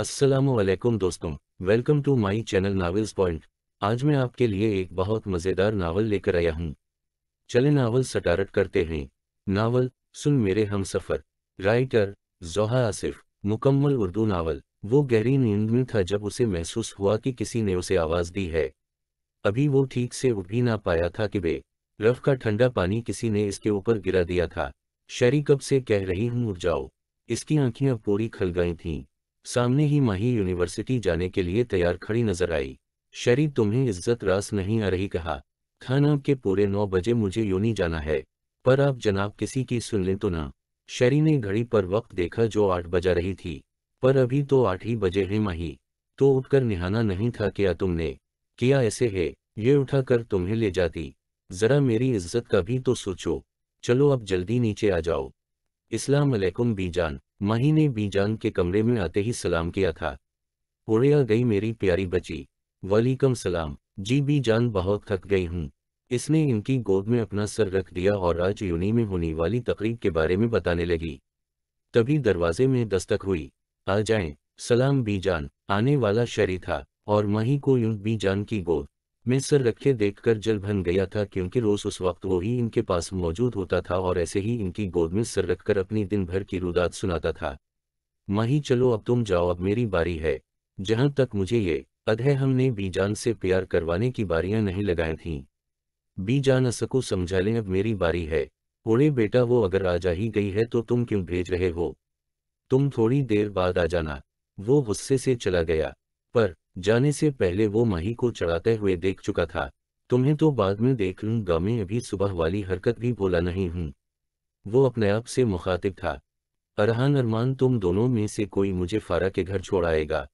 असलम दोस्तों welcome to my channel novels point आज मैं आपके लिए एक बहुत मज़ेदार नावल लेकर आया हूँ चले नावल सटारट करते हैं नावल सुन मेरे हम सफ़र राइटर जोहा आसिफ मुकम्मल उर्दू नावल वो गहरी नींद में था जब उसे महसूस हुआ कि किसी ने उसे आवाज़ दी है अभी वो ठीक से उठ ही ना पाया था कि बे रफ का ठंडा पानी किसी ने इसके ऊपर गिरा दिया था शरी कब से कह रही हूँ उठ जाओ इसकी आंखियां पूरी खल गई थीं सामने ही माही यूनिवर्सिटी जाने के लिए तैयार खड़ी नजर आई शरी तुम्हें इज्जत रास नहीं आ रही कहा खाना के पूरे नौ बजे मुझे योनी जाना है पर आप जनाब किसी की सुन लें तो ना शरी ने घड़ी पर वक्त देखा जो आठ बजा रही थी पर अभी तो आठ ही बजे हैं माही तो उठकर निहाना नहीं था क्या तुमने किया ऐसे है ये उठाकर तुम्हें ले जाती जरा मेरी इज्जत का भी तो सोचो चलो अब जल्दी नीचे आ जाओ इस्लाम अलैकुम बीजान माही ने बीजान के कमरे में आते ही सलाम किया था उड़े आ गई मेरी प्यारी बची वालीकम सलाम जी बीजान बहुत थक गई हूँ इसने इनकी गोद में अपना सर रख दिया और आज यूनी में होने वाली तकरीब के बारे में बताने लगी तभी दरवाजे में दस्तक हुई आ जाए सलाम बीजान आने वाला शरी था और मही को यूं बीजान की गोद मैं सर रखे देखकर जल भन गया था क्योंकि रोज उस वक्त वो ही इनके पास मौजूद होता था और ऐसे ही इनकी गोद में सर रखकर अपनी दिन भर की रुदात सुनाता था माही चलो अब तुम जाओ अब मेरी बारी है जहां तक मुझे ये अधय हमने बीजान से प्यार करवाने की बारियां नहीं लगाई थी बीजान असको समझा लें अब मेरी बारी है ओड़े बेटा वो अगर आ जा ही गई है तो तुम क्यों भेज रहे हो तुम थोड़ी देर बाद आ जाना वो गुस्से से चला गया पर जाने से पहले वो माही को चढ़ाते हुए देख चुका था तुम्हें तो बाद में देख लूंगा मैं अभी सुबह वाली हरकत भी बोला नहीं हूं वो अपने आप से मुखातिब था अरहान अरमान तुम दोनों में से कोई मुझे फारा के घर छोड़ाएगा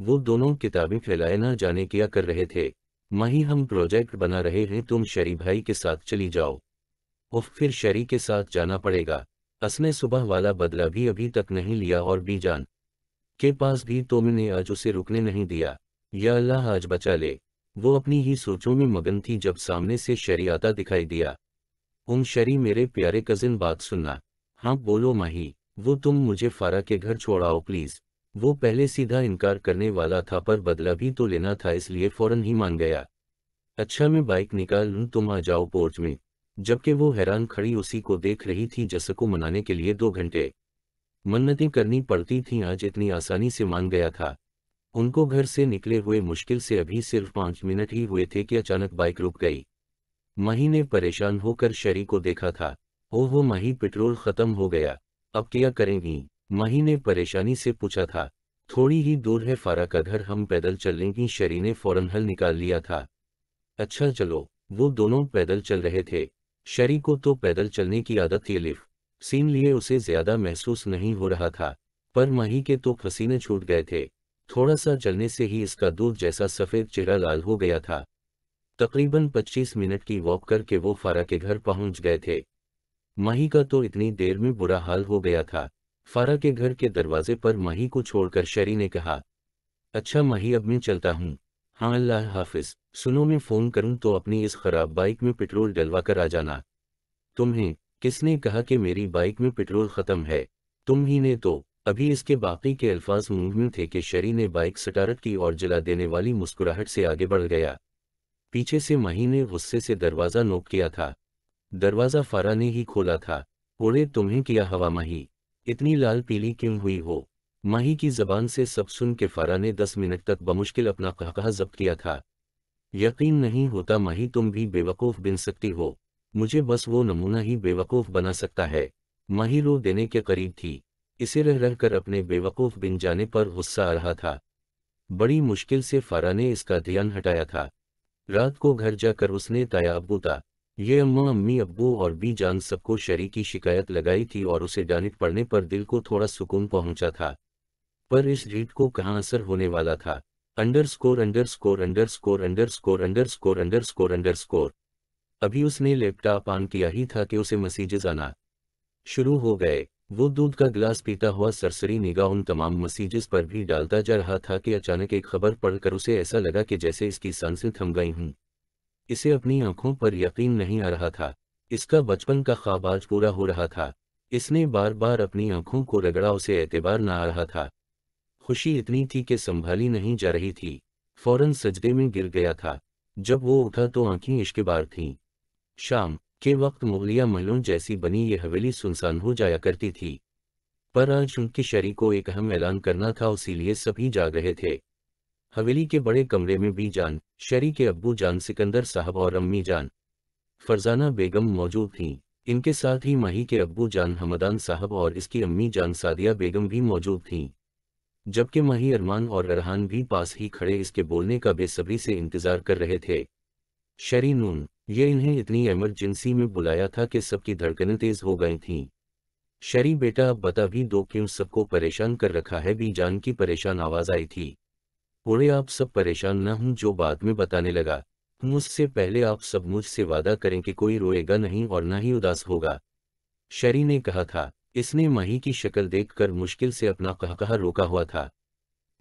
वो दोनों किताबें फैलाए ना जाने क्या कर रहे थे माही हम प्रोजेक्ट बना रहे हैं तुम शरी भाई के साथ चली जाओ उफ फिर शरी के साथ जाना पड़ेगा असने सुबह वाला बदला भी अभी तक नहीं लिया और बीजान के पास भी तो मैंने आज उसे रुकने नहीं दिया या अल्लाह आज बचा ले वो अपनी ही सोचों में मगन थी जब सामने से आता दिखाई दिया उम शरी मेरे प्यारे कजिन बात सुनना हाँ बोलो माही वो तुम मुझे फारा के घर छोड़ाओ प्लीज वो पहले सीधा इनकार करने वाला था पर बदला भी तो लेना था इसलिए फौरन ही मान गया अच्छा मैं बाइक निकाल लूँ तुम आ जाओ पोर्च में जबकि वो हैरान खड़ी उसी को देख रही थी जस को मनाने के लिए दो घंटे मन्नतें करनी पड़ती थीं आज इतनी आसानी से मान गया था उनको घर से निकले हुए मुश्किल से अभी सिर्फ पांच मिनट ही हुए थे कि अचानक बाइक रुक गई माही ने परेशान होकर शरी को देखा था ओ वो माही पेट्रोल खत्म हो गया अब क्या करेंगी माही ने परेशानी से पूछा था थोड़ी ही दूर है फारा का घर हम पैदल चलने की शरी ने फौरन हल निकाल लिया था अच्छा चलो वो दोनों पैदल चल रहे थे शरी को तो पैदल चलने की आदत थी लिफ सीन लिए उसे ज्यादा महसूस नहीं हो रहा था पर मही के तो पसीने छूट गए थे थोड़ा सा चलने से ही इसका दूध जैसा सफ़ेद चेहरा लाल हो गया था तकरीबन 25 मिनट की वॉक करके वो फारा के घर पहुंच गए थे मही का तो इतनी देर में बुरा हाल हो गया था फारा के घर के दरवाजे पर मही को छोड़कर शरी ने कहा अच्छा मही अब मैं चलता हूँ हाँ अल्लाह हाफिज सुनो मैं फ़ोन करूँ तो अपनी इस ख़राब बाइक में पेट्रोल डलवा कर आ जाना तुम्हें किसने कहा कि मेरी बाइक में पेट्रोल ख़त्म है तुम ही ने तो अभी इसके बाकी के अल्फाज मुंह में थे कि शरी ने बाइक सटारत की और जला देने वाली मुस्कुराहट से आगे बढ़ गया पीछे से मही ने गुस्से से दरवाज़ा नोक किया था दरवाज़ा फारा ने ही खोला था ओड़े तुम्हें किया हवा मही इतनी लाल पीली क्यों हुई हो माही की जबान से सब सुन के फारा ने दस मिनट तक बमुश्किल अपना कहकहा जब्त किया था यकीन नहीं होता माही तुम भी बेवकूफ़ बिन सकती हो मुझे बस वो नमूना ही बेवकूफ़ बना सकता है माही रो देने के करीब थी इसे रह रह कर अपने बेवकूफ़ बिन जाने पर गुस्सा आ रहा था बड़ी मुश्किल से फारा ने इसका ध्यान हटाया था रात को घर जाकर उसने ताया अबू था ये अम्मा अम्मी अबू और बी जान सबको शरी की शिकायत लगाई थी और उसे डानिट पड़ने पर दिल को थोड़ा सुकून पहुंचा था पर इस रीट को कहाँ असर होने वाला था underscore underscore underscore underscore underscore underscore underscore अभी उसने लैपटॉप ऑन किया ही था कि उसे मसीजेज आना शुरू हो गए वो दूध का गिलास पीता हुआ सरसरी निगाह उन तमाम मसीजे पर भी डालता जा रहा था कि अचानक एक खबर पढ़कर उसे ऐसा लगा कि जैसे इसकी सांसें थम गई हूं इसे अपनी आंखों पर यकीन नहीं आ रहा था इसका बचपन का ख्वाब आज पूरा हो रहा था इसने बार बार अपनी आंखों को रगड़ा उसे एतबार न आ रहा था खुशी इतनी थी कि संभाली नहीं जा रही थी फौरन सजदे में गिर गया था जब वो उठा तो आंखें इश्कबार थीं शाम के वक्त मुगलिया महलों जैसी बनी ये हवेली सुनसान हो जाया करती थी पर आज उनकी शरी को एक अहम ऐलान करना था उसीलिए सभी जाग रहे थे हवेली के बड़े कमरे में भी जान शरी के अब्बू जान सिकंदर साहब और अम्मी जान फरजाना बेगम मौजूद थीं इनके साथ ही माही के अब्बू जान हमदान साहब और इसकी अम्मी जान सादिया बेगम भी मौजूद थीं जबकि माही अरमान और अरहान भी पास ही खड़े इसके बोलने का बेसब्री से इंतजार कर रहे थे शरी नून ये इन्हें इतनी इमरजेंसी में बुलाया था कि सबकी धड़कनें तेज हो गई थीं। शरी बेटा अब बता भी दो क्यों सबको परेशान कर रखा है भी जान की परेशान आवाज आई थी बुढ़े आप सब परेशान न हूं जो बाद में बताने लगा मुझसे पहले आप सब मुझसे वादा करें कि कोई रोएगा नहीं और न ही उदास होगा शरी ने कहा था इसने माही की शक्ल देखकर मुश्किल से अपना कहकहा रोका हुआ था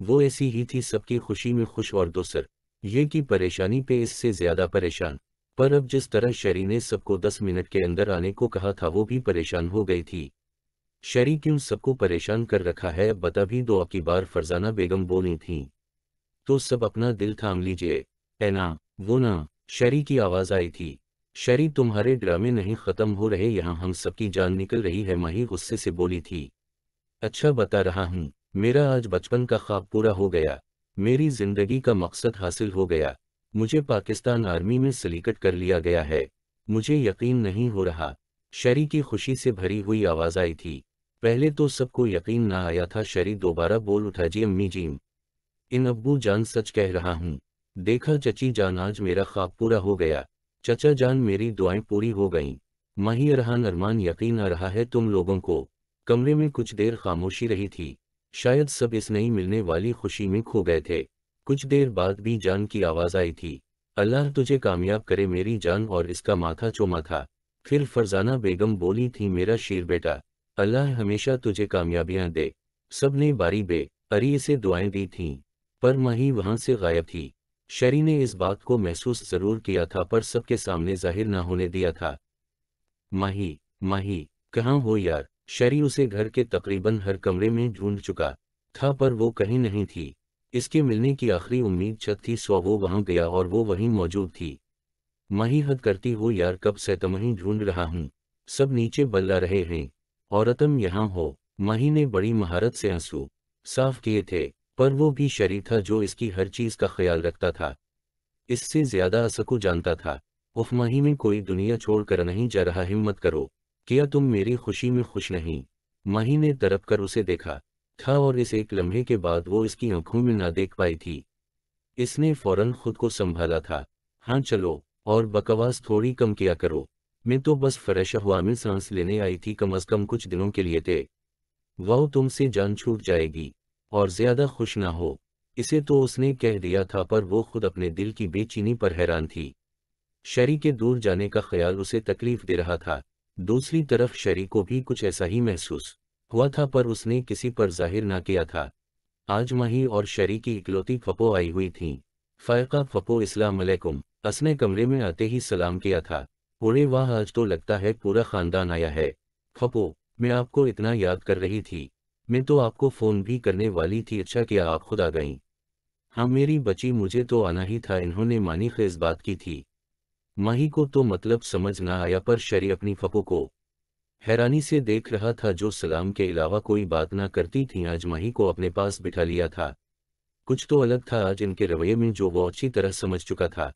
वो ऐसी ही थी सबकी खुशी में खुश और दोसर ये की परेशानी पे इससे ज्यादा परेशान पर अब जिस तरह शरी ने सबको दस मिनट के अंदर आने को कहा था वो भी परेशान हो गई थी शरी क्यों सबको परेशान कर रखा है बता भी दो आपकी बार फरजाना बेगम बोली थी तो सब अपना दिल थाम लीजिए है ना वो ना शरी की आवाज़ आई थी शरी तुम्हारे ड्रामे नहीं ख़त्म हो रहे यहाँ हम सबकी जान निकल रही है माही गुस्से से बोली थी अच्छा बता रहा हूँ मेरा आज बचपन का ख्वाब पूरा हो गया मेरी जिंदगी का मकसद हासिल हो गया मुझे पाकिस्तान आर्मी में सिलीकट कर लिया गया है मुझे यकीन नहीं हो रहा शरी की खुशी से भरी हुई आवाज़ आई थी पहले तो सबको यकीन ना आया था शरी दोबारा बोल उठा जी अम्मी जी इन अब्बू जान सच कह रहा हूँ देखा चची जान आज मेरा ख्वाब पूरा हो गया चचा जान मेरी दुआएं पूरी हो गईं माही अरहान अरमान यकीन आ रहा है तुम लोगों को कमरे में कुछ देर खामोशी रही थी शायद सब इस नई मिलने वाली खुशी में खो गए थे कुछ देर बाद भी जान की आवाज़ आई थी अल्लाह तुझे कामयाब करे मेरी जान और इसका माथा चोमा था फिर फरजाना बेगम बोली थी मेरा शेर बेटा अल्लाह हमेशा तुझे कामयाबियां दे सब ने बारी बे अरी से दुआएं दी थीं पर माही वहां से गायब थी शरी ने इस बात को महसूस जरूर किया था पर सबके सामने जाहिर ना होने दिया था माही माही कहाँ हो यार शरी उसे घर के तकरीबन हर कमरे में ढूंढ चुका था पर वो कहीं नहीं थी इसके मिलने की आखिरी उम्मीद छत थी सो वो वहां गया और वो वहीं मौजूद थी मही हद करती हो यार कब से तमही ढूंढ रहा हूं सब नीचे बल्ला रहे हैं औरतम यहां यहाँ हो मही ने बड़ी महारत से आंसू साफ किए थे पर वो भी शरीर था जो इसकी हर चीज का ख्याल रखता था इससे ज्यादा असको जानता था उफ मही में कोई दुनिया छोड़कर नहीं जा रहा हिम्मत करो क्या तुम मेरी खुशी में खुश नहीं मही ने तरप कर उसे देखा था और इस एक लम्हे के बाद वो इसकी आंखों में ना देख पाई थी इसने फौरन खुद को संभाला था हाँ चलो और बकवास थोड़ी कम किया करो मैं तो बस फ्रेश हवा में सांस लेने आई थी कम अज कम कुछ दिनों के लिए थे वह तुमसे जान छूट जाएगी और ज्यादा खुश ना हो इसे तो उसने कह दिया था पर वो खुद अपने दिल की बेचीनी पर हैरान थी शरी के दूर जाने का ख्याल उसे तकलीफ दे रहा था दूसरी तरफ शरी को भी कुछ ऐसा ही महसूस हुआ था पर उसने किसी पर जाहिर ना किया था आज मही और शरी की इकलौती फपो आई हुई थी फ़ैका फपो इस्लाम अलैकुम असने कमरे में आते ही सलाम किया था पूरे वाह आज तो लगता है पूरा खानदान आया है फपो मैं आपको इतना याद कर रही थी मैं तो आपको फ़ोन भी करने वाली थी अच्छा किया आप खुद आ गईं हाँ मेरी बची मुझे तो आना ही था इन्होंने मानी खेज बात की थी माही को तो मतलब समझ ना आया पर शरी अपनी फपो को हैरानी से देख रहा था जो सलाम के अलावा कोई बात ना करती थी आज माही को अपने पास बिठा लिया था कुछ तो अलग था आज इनके रवैये में जो वो अच्छी तरह समझ चुका था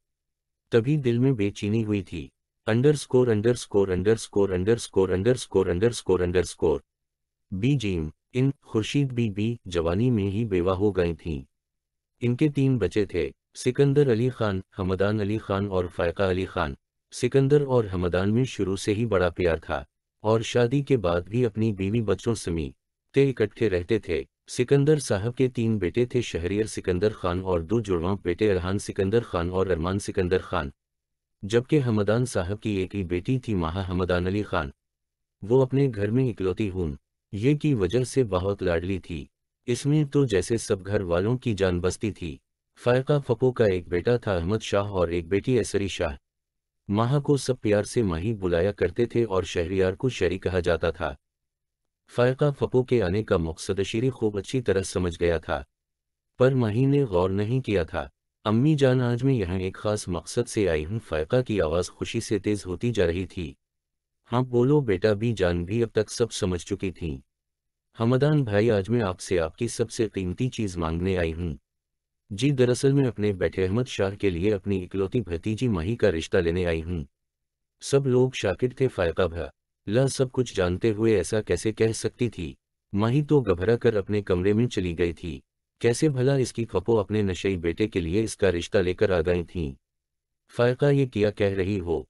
तभी दिल में बेचीनी हुई थी underscore underscore underscore underscore underscore underscore underscore बी जीम इन खुर्शीद बी बी जवानी में ही बेवा हो गई थीं इनके तीन बच्चे थे सिकंदर अली खान हमदान अली खान और फ़ायका अली खान सिकंदर और हमदान में शुरू से ही बड़ा प्यार था और शादी के बाद भी अपनी बीवी बच्चों समी ते इकट्ठे रहते थे सिकंदर साहब के तीन बेटे थे शहरियर सिकंदर खान और दो जुड़वा बेटे अरहान सिकंदर खान और अरमान सिकंदर खान जबकि हमदान साहब की एक ही बेटी थी माहा हमदान अली खान वो अपने घर में इकलौती हूं ये की वजह से बहुत लाडली थी इसमें तो जैसे सब घर वालों की जान बस्ती थी फ़ायका फ़को का एक बेटा था अहमद शाह और एक बेटी असरी शाह माह को सब प्यार से माही बुलाया करते थे और शहरियार को शहरी कहा जाता था फ़ायका फ़पो के आने का मकसद शरी खूब अच्छी तरह समझ गया था पर माही ने गौर नहीं किया था अम्मी जान आज मैं यहाँ एक खास मकसद से आई हूँ फ़ायका की आवाज़ खुशी से तेज़ होती जा रही थी हाँ बोलो बेटा भी जान भी अब तक सब समझ चुकी थी हमदान भाई आज मैं आपसे आपकी सबसे कीमती चीज़ मांगने आई हूँ जी दरअसल मैं अपने बेटे अहमद शाह के लिए अपनी इकलौती भतीजी माही का रिश्ता लेने आई हूँ सब लोग शाकिर थे फायका भा ला सब कुछ जानते हुए ऐसा कैसे कह सकती थी माही तो घबरा कर अपने कमरे में चली गई थी कैसे भला इसकी खपो अपने नशई बेटे के लिए इसका रिश्ता लेकर आ गई थी फायका ये किया कह रही हो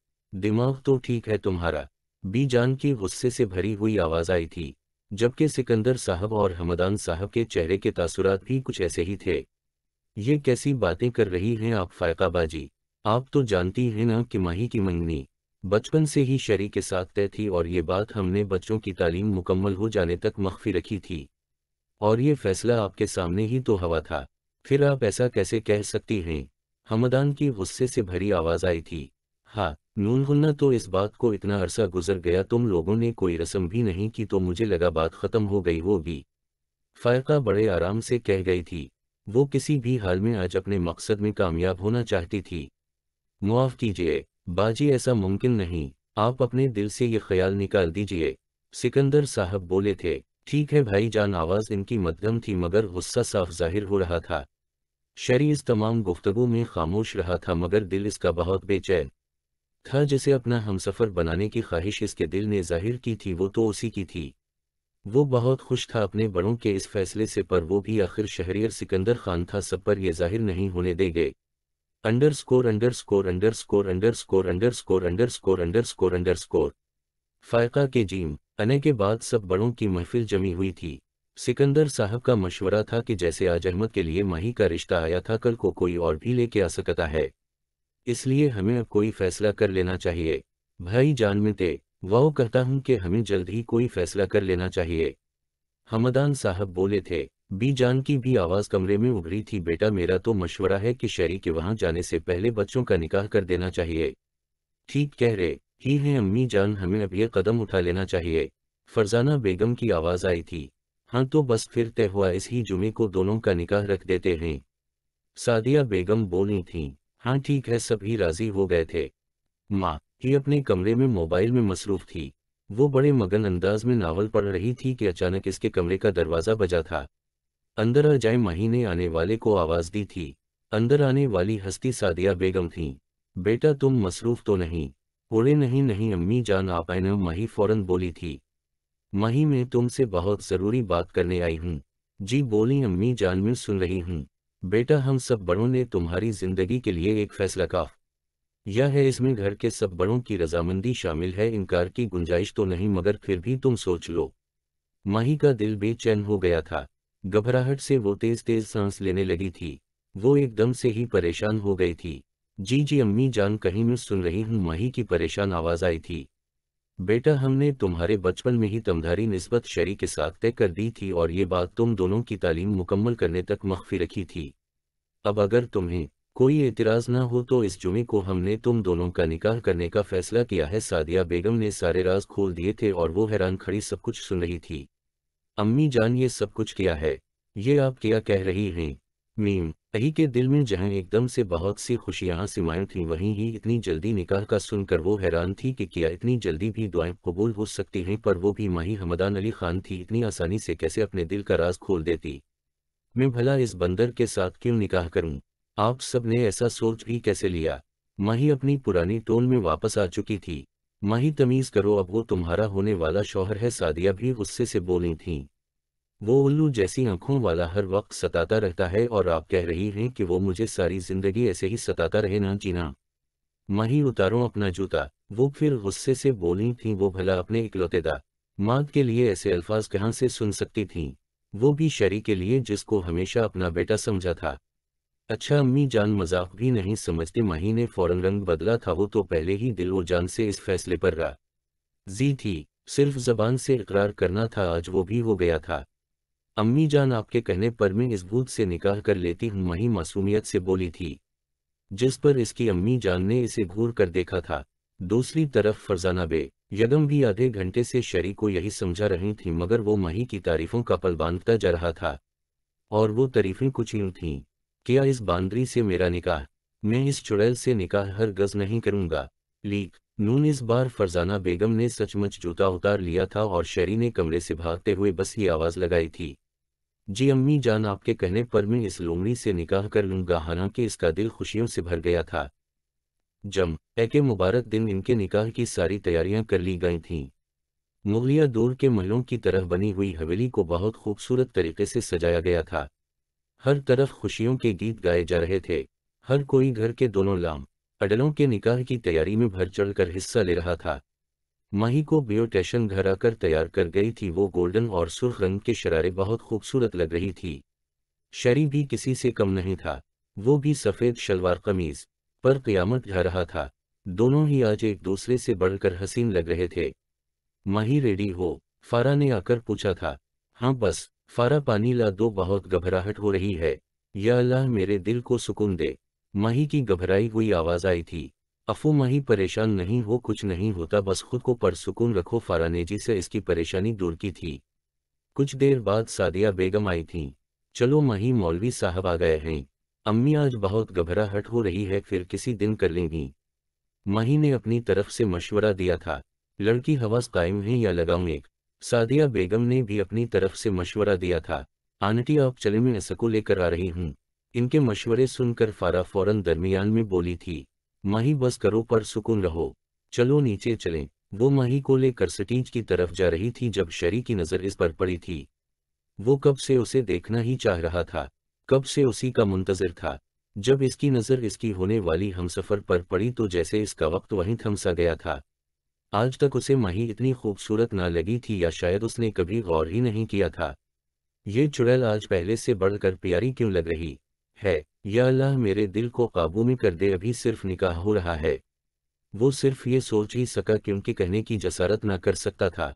दिमाग तो ठीक है तुम्हारा बी जान की गुस्से से भरी हुई आवाज़ आई थी जबकि सिकंदर साहब और हमदान साहब के चेहरे के तासुरात भी कुछ ऐसे ही थे ये कैसी बातें कर रही हैं आप फायकाबाजी आप तो जानती हैं ना कि माही की मंगनी बचपन से ही शरी के साथ तय थी और ये बात हमने बच्चों की तालीम मुकम्मल हो जाने तक मख्फी रखी थी और ये फैसला आपके सामने ही तो हवा था फिर आप ऐसा कैसे कह सकती हैं हमदान की गुस्से से भरी आवाज़ आई थी हाँ नून तो इस बात को इतना अरसा गुजर गया तुम लोगों ने कोई रस्म भी नहीं की तो मुझे लगा बात ख़त्म हो गई होगी फ़ायका बड़े आराम से कह गई थी वो किसी भी हाल में आज अपने मकसद में कामयाब होना चाहती थी मुआफ़ कीजिए बाजी ऐसा मुमकिन नहीं आप अपने दिल से ये ख्याल निकाल दीजिए सिकंदर साहब बोले थे ठीक है भाई जान आवाज़ इनकी मध्यम थी मगर गुस्सा साफ जाहिर हो रहा था शरीज तमाम गुफ्तगु में खामोश रहा था मगर दिल इसका बहुत बेचैन था जिसे अपना हमसफ़र बनाने की ख्वाहिश इसके दिल ने जाहिर की थी वो तो उसी की थी वो बहुत खुश था अपने बड़ों के इस फैसले से पर वो भी आखिर शहरियर सिकंदर खान था सब पर यह जाहिर नहीं होने देंगे underscore underscore underscore underscore underscore underscore underscore underscore फायका के जीम अने के बाद सब बड़ों की महफिल जमी हुई थी सिकंदर साहब का मशवरा था कि जैसे आज अहमद के लिए माही का रिश्ता आया था कल को कोई और भी लेके आ सकता है इसलिए हमें अब कोई फैसला कर लेना चाहिए भाई जान में थे वाह कहता हूं कि हमें जल्द ही कोई फैसला कर लेना चाहिए हमदान साहब बोले थे बी जान की भी आवाज़ कमरे में उभरी थी बेटा मेरा तो मशवरा है कि शरी के वहां जाने से पहले बच्चों का निकाह कर देना चाहिए ठीक कह रहे ही है अम्मी जान हमें अब यह कदम उठा लेना चाहिए फरजाना बेगम की आवाज़ आई थी हाँ तो बस फिर तय हुआ इस ही जुमे को दोनों का निकाह रख देते हैं सादिया बेगम बोली थी हाँ ठीक है सभी राजी हो गए थे माँ कि अपने कमरे में मोबाइल में मसरूफ थी वो बड़े मगन अंदाज में नावल पढ़ रही थी कि अचानक इसके कमरे का दरवाज़ा बजा था अंदर आ जाए माही ने आने वाले को आवाज़ दी थी अंदर आने वाली हस्ती सादिया बेगम थी बेटा तुम मसरूफ तो नहीं बोले नहीं नहीं अम्मी जान आप आए मही माही फ़ौरन बोली थी माही मैं तुमसे बहुत ज़रूरी बात करने आई हूँ जी बोली अम्मी जान में सुन रही हूँ बेटा हम सब बड़ों ने तुम्हारी ज़िंदगी के लिए एक फ़ैसला कहा यह है इसमें घर के सब बड़ों की रजामंदी शामिल है इनकार की गुंजाइश तो नहीं मगर फिर भी तुम सोच लो माही का दिल बेचैन हो गया था घबराहट से वो तेज तेज सांस लेने लगी थी वो एकदम से ही परेशान हो गई थी जी जी अम्मी जान कहीं मैं सुन रही हूँ माही की परेशान आवाज़ आई थी बेटा हमने तुम्हारे बचपन में ही तमधारी नस्बत शरी के साथ तय कर दी थी और ये बात तुम दोनों की तालीम मुकम्मल करने तक मख्फी रखी थी अब अगर तुम्हें कोई एतराज न हो तो इस जुमे को हमने तुम दोनों का निकाह करने का फैसला किया है सादिया बेगम ने सारे राज खोल दिए थे और वो हैरान खड़ी सब कुछ सुन रही थी अम्मी जान ये सब कुछ किया है ये आप क्या कह रही हैं मीम अही के दिल में जहां एकदम से बहुत सी खुशियां सिमाएं थीं वहीं ही इतनी जल्दी निकाह का सुनकर वो हैरान थी कि क्या इतनी जल्दी भी दुआएं कबूल हो सकती हैं पर वो भी माही हमदान अली खान थी इतनी आसानी से कैसे अपने दिल का राज खोल देती मैं भला इस बंदर के साथ क्यों निकाह करूं आप सब ने ऐसा सोच भी कैसे लिया मही अपनी पुरानी टोन में वापस आ चुकी थी मही तमीज करो अब वो तुम्हारा होने वाला शौहर है सादिया भी गुस्से से बोली थी वो उल्लू जैसी आंखों वाला हर वक्त सताता रहता है और आप कह रही हैं कि वो मुझे सारी जिंदगी ऐसे ही सताता रहे ना जीना मही उतारो अपना जूता वो फिर गुस्से से बोली थी वो भला अपने इकलौतेदा माद के लिए ऐसे अल्फाज कहाँ से सुन सकती थी वो भी शरी के लिए जिसको हमेशा अपना बेटा समझा था अच्छा अम्मी जान मजाक भी नहीं समझते माही ने फौरन रंग बदला था वो तो पहले ही दिल और जान से इस फैसले पर रहा जी थी सिर्फ जबान से इकरार करना था आज वो भी हो गया था अम्मी जान आपके कहने पर मैं इस बूथ से निकाह कर लेती हूँ माही मासूमियत से बोली थी जिस पर इसकी अम्मी जान ने इसे घूर कर देखा था दूसरी तरफ फरजाना बे यदम भी आधे घंटे से शरी को यही समझा रही थी मगर वो मही की तारीफों का पल बांधता जा रहा था और वो तारीफें कुछ यूं थीं क्या इस बांदरी से मेरा निकाह मैं इस चुड़ैल से निकाह हर गज नहीं करूंगा लीक नून इस बार फरजाना बेगम ने सचमुच जूता उतार लिया था और शेरी ने कमरे से भागते हुए बस ही आवाज़ लगाई थी जी अम्मी जान आपके कहने पर मैं इस लोमड़ी से निकाह कर लूंगा हालांकि इसका दिल खुशियों से भर गया था जम एके मुबारक दिन इनके निकाह की सारी तैयारियां कर ली गई थीं मुगलिया दूर के महलों की तरह बनी हुई हवेली को बहुत खूबसूरत तरीके से सजाया गया था हर तरफ खुशियों के गीत गाए जा रहे थे हर कोई घर के दोनों लाम अडलों के निकाह की तैयारी में भर चढ़कर हिस्सा ले रहा था माही को ब्यूटेशन घर आकर तैयार कर गई थी वो गोल्डन और सुर्ख रंग के शरारे बहुत खूबसूरत लग रही थी शरी भी किसी से कम नहीं था वो भी सफ़ेद शलवार कमीज पर क़यामत जा रहा था दोनों ही आज एक दूसरे से बढ़कर हसीन लग रहे थे माही रेडी हो फारा ने आकर पूछा था हाँ बस फारा पानी ला दो बहुत घबराहट हो रही है यह अल्लाह मेरे दिल को सुकून दे मही की घबराई हुई आवाज़ आई थी अफू मही परेशान नहीं हो कुछ नहीं होता बस खुद को पर सुकून रखो फारा ने जी से इसकी परेशानी दूर की थी कुछ देर बाद सादिया बेगम आई थी चलो मही मौलवी साहब आ गए हैं अम्मी आज बहुत घबराहट हो रही है फिर किसी दिन कर लेंगी मही ने अपनी तरफ से मशवरा दिया था लड़की हवस कायम है या लगाऊ एक सादिया बेगम ने भी अपनी तरफ से मशवरा दिया था आंटी आप चले मैं सको लेकर आ रही हूँ इनके मशवरे सुनकर फारा फौरन दरमियान में बोली थी माही बस करो पर सुकून रहो चलो नीचे चलें वो माही को लेकर सटीज की तरफ जा रही थी जब शरी की नज़र इस पर पड़ी थी वो कब से उसे देखना ही चाह रहा था कब से उसी का मुंतजर था जब इसकी नज़र इसकी होने वाली हमसफ़र पर पड़ी तो जैसे इसका वक्त वहीं थमसा गया था आज तक उसे मही इतनी खूबसूरत न लगी थी या शायद उसने कभी गौर ही नहीं किया था ये चुड़ैल आज पहले से बढ़कर प्यारी क्यों लग रही है या अल्लाह मेरे दिल को काबू में कर दे अभी सिर्फ निकाह हो रहा है वो सिर्फ ये सोच ही सका कि उनके कहने की जसारत ना कर सकता था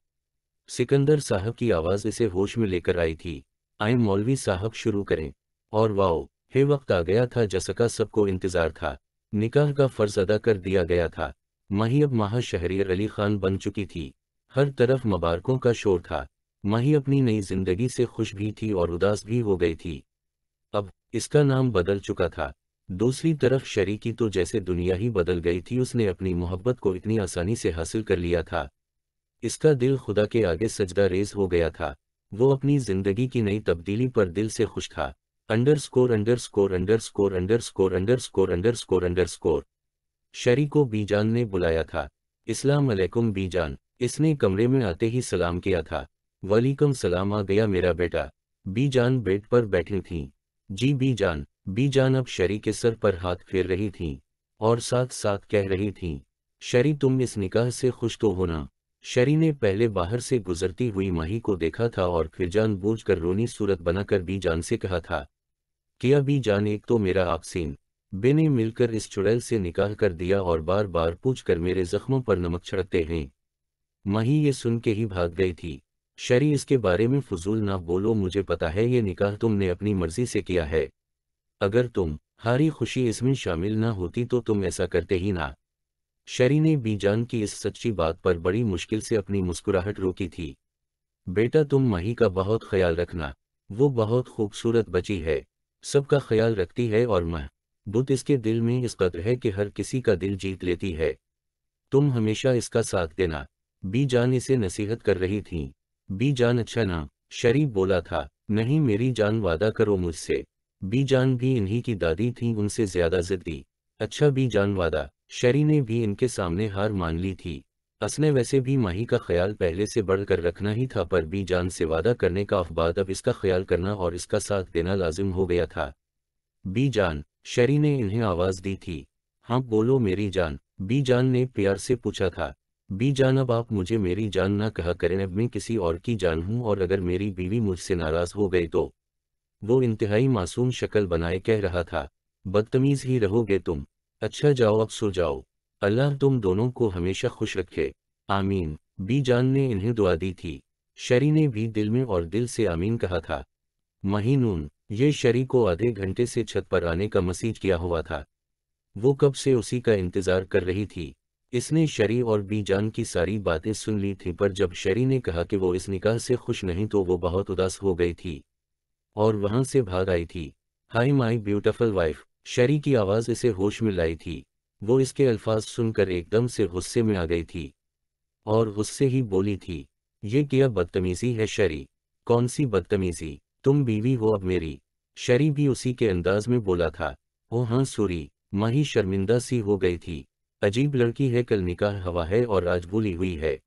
सिकंदर साहब की आवाज़ इसे होश में लेकर आई थी आए मौलवी साहब शुरू करें और वाओ हे वक्त आ गया था जसका सबको इंतज़ार था निकाह का फ़र्ज अदा कर दिया गया था मही अब महाशहरीर अली खान बन चुकी थी हर तरफ मुबारकों का शोर था मही अपनी नई जिंदगी से खुश भी थी और उदास भी हो गई थी अब इसका नाम बदल चुका था दूसरी तरफ शरी की तो जैसे दुनिया ही बदल गई थी उसने अपनी मोहब्बत को इतनी आसानी से हासिल कर लिया था इसका दिल खुदा के आगे सजदा रेज हो गया था वो अपनी जिंदगी की नई तब्दीली पर दिल से खुश था underscore underscore underscore underscore underscore underscore underscore शरी को बीजान ने बुलाया था इस्लाम अलैकुम बीजान इसने कमरे में आते ही सलाम किया था वलीकम सलाम आ गया मेरा बेटा बीजान बेड पर बैठी थी जी बीजान बीजान अब शरी के सर पर हाथ फेर रही थी और साथ साथ कह रही थी शरी तुम इस निकाह से खुश तो होना शरी ने पहले बाहर से गुजरती हुई माही को देखा था और फिर जान बूझ रोनी सूरत बनाकर बीजान से कहा था किया बीजान एक तो मेरा आपसीन बेनी मिलकर इस चुड़ैल से निकाल कर दिया और बार बार पूछ कर मेरे जख्मों पर नमक छिड़कते हैं मही ये सुन के ही भाग गई थी शरी इसके बारे में फजूल ना बोलो मुझे पता है ये निकाह तुमने अपनी मर्जी से किया है अगर तुम हारी खुशी इसमें शामिल ना होती तो तुम ऐसा करते ही ना शरी ने बीजान की इस सच्ची बात पर बड़ी मुश्किल से अपनी मुस्कुराहट रोकी थी बेटा तुम मही का बहुत ख्याल रखना वो बहुत खूबसूरत बची है सबका ख्याल रखती है और मह बुद्ध इसके दिल में इस कद्र है कि हर किसी का दिल जीत लेती है तुम हमेशा इसका साथ देना बी जान इसे नसीहत कर रही थी बी जान अच्छा ना शरीफ बोला था नहीं मेरी जान वादा करो मुझसे बी जान भी इन्हीं की दादी थी उनसे ज्यादा जिद्दी अच्छा बी जान वादा शरी ने भी इनके सामने हार मान ली थी असने वैसे भी माही का ख्याल पहले से बढ़कर रखना ही था पर बी जान से वादा करने का अफबाद अब इसका ख्याल करना और इसका साथ देना लाजिम हो गया था बी जान शरी ने इन्हें आवाज़ दी थी हाँ बोलो मेरी जान बी जान ने प्यार से पूछा था बी जान अब आप मुझे मेरी जान ना कहा करें अब मैं किसी और की जान हूँ और अगर मेरी बीवी मुझसे नाराज़ हो गई तो वो इंतहाई मासूम शक्ल बनाए कह रहा था बदतमीज़ ही रहोगे तुम अच्छा जाओ अब सो जाओ अल्लाह तुम दोनों को हमेशा खुश रखे आमीन बी जान ने इन्हें दुआ दी थी शरी ने भी दिल में और दिल से आमीन कहा था महीनून ये शरी को आधे घंटे से छत पर आने का मसीज किया हुआ था वो कब से उसी का इंतजार कर रही थी इसने शरी और बीजान की सारी बातें सुन ली थी पर जब शरी ने कहा कि वो इस निकाह से खुश नहीं तो वो बहुत उदास हो गई थी और वहां से भाग आई थी हाई माई ब्यूटिफुल वाइफ शरी की आवाज़ इसे होश में लाई थी वो इसके अल्फाज सुनकर एकदम से गुस्से में आ गई थी और गुस्से ही बोली थी ये किया बदतमीजी है शरी कौन सी बदतमीजी तुम बीवी हो अब मेरी शरी भी उसी के अंदाज में बोला था ओ हाँ सूरी माही शर्मिंदा सी हो गई थी अजीब लड़की है कल निकाह हवा है और आज बोली हुई है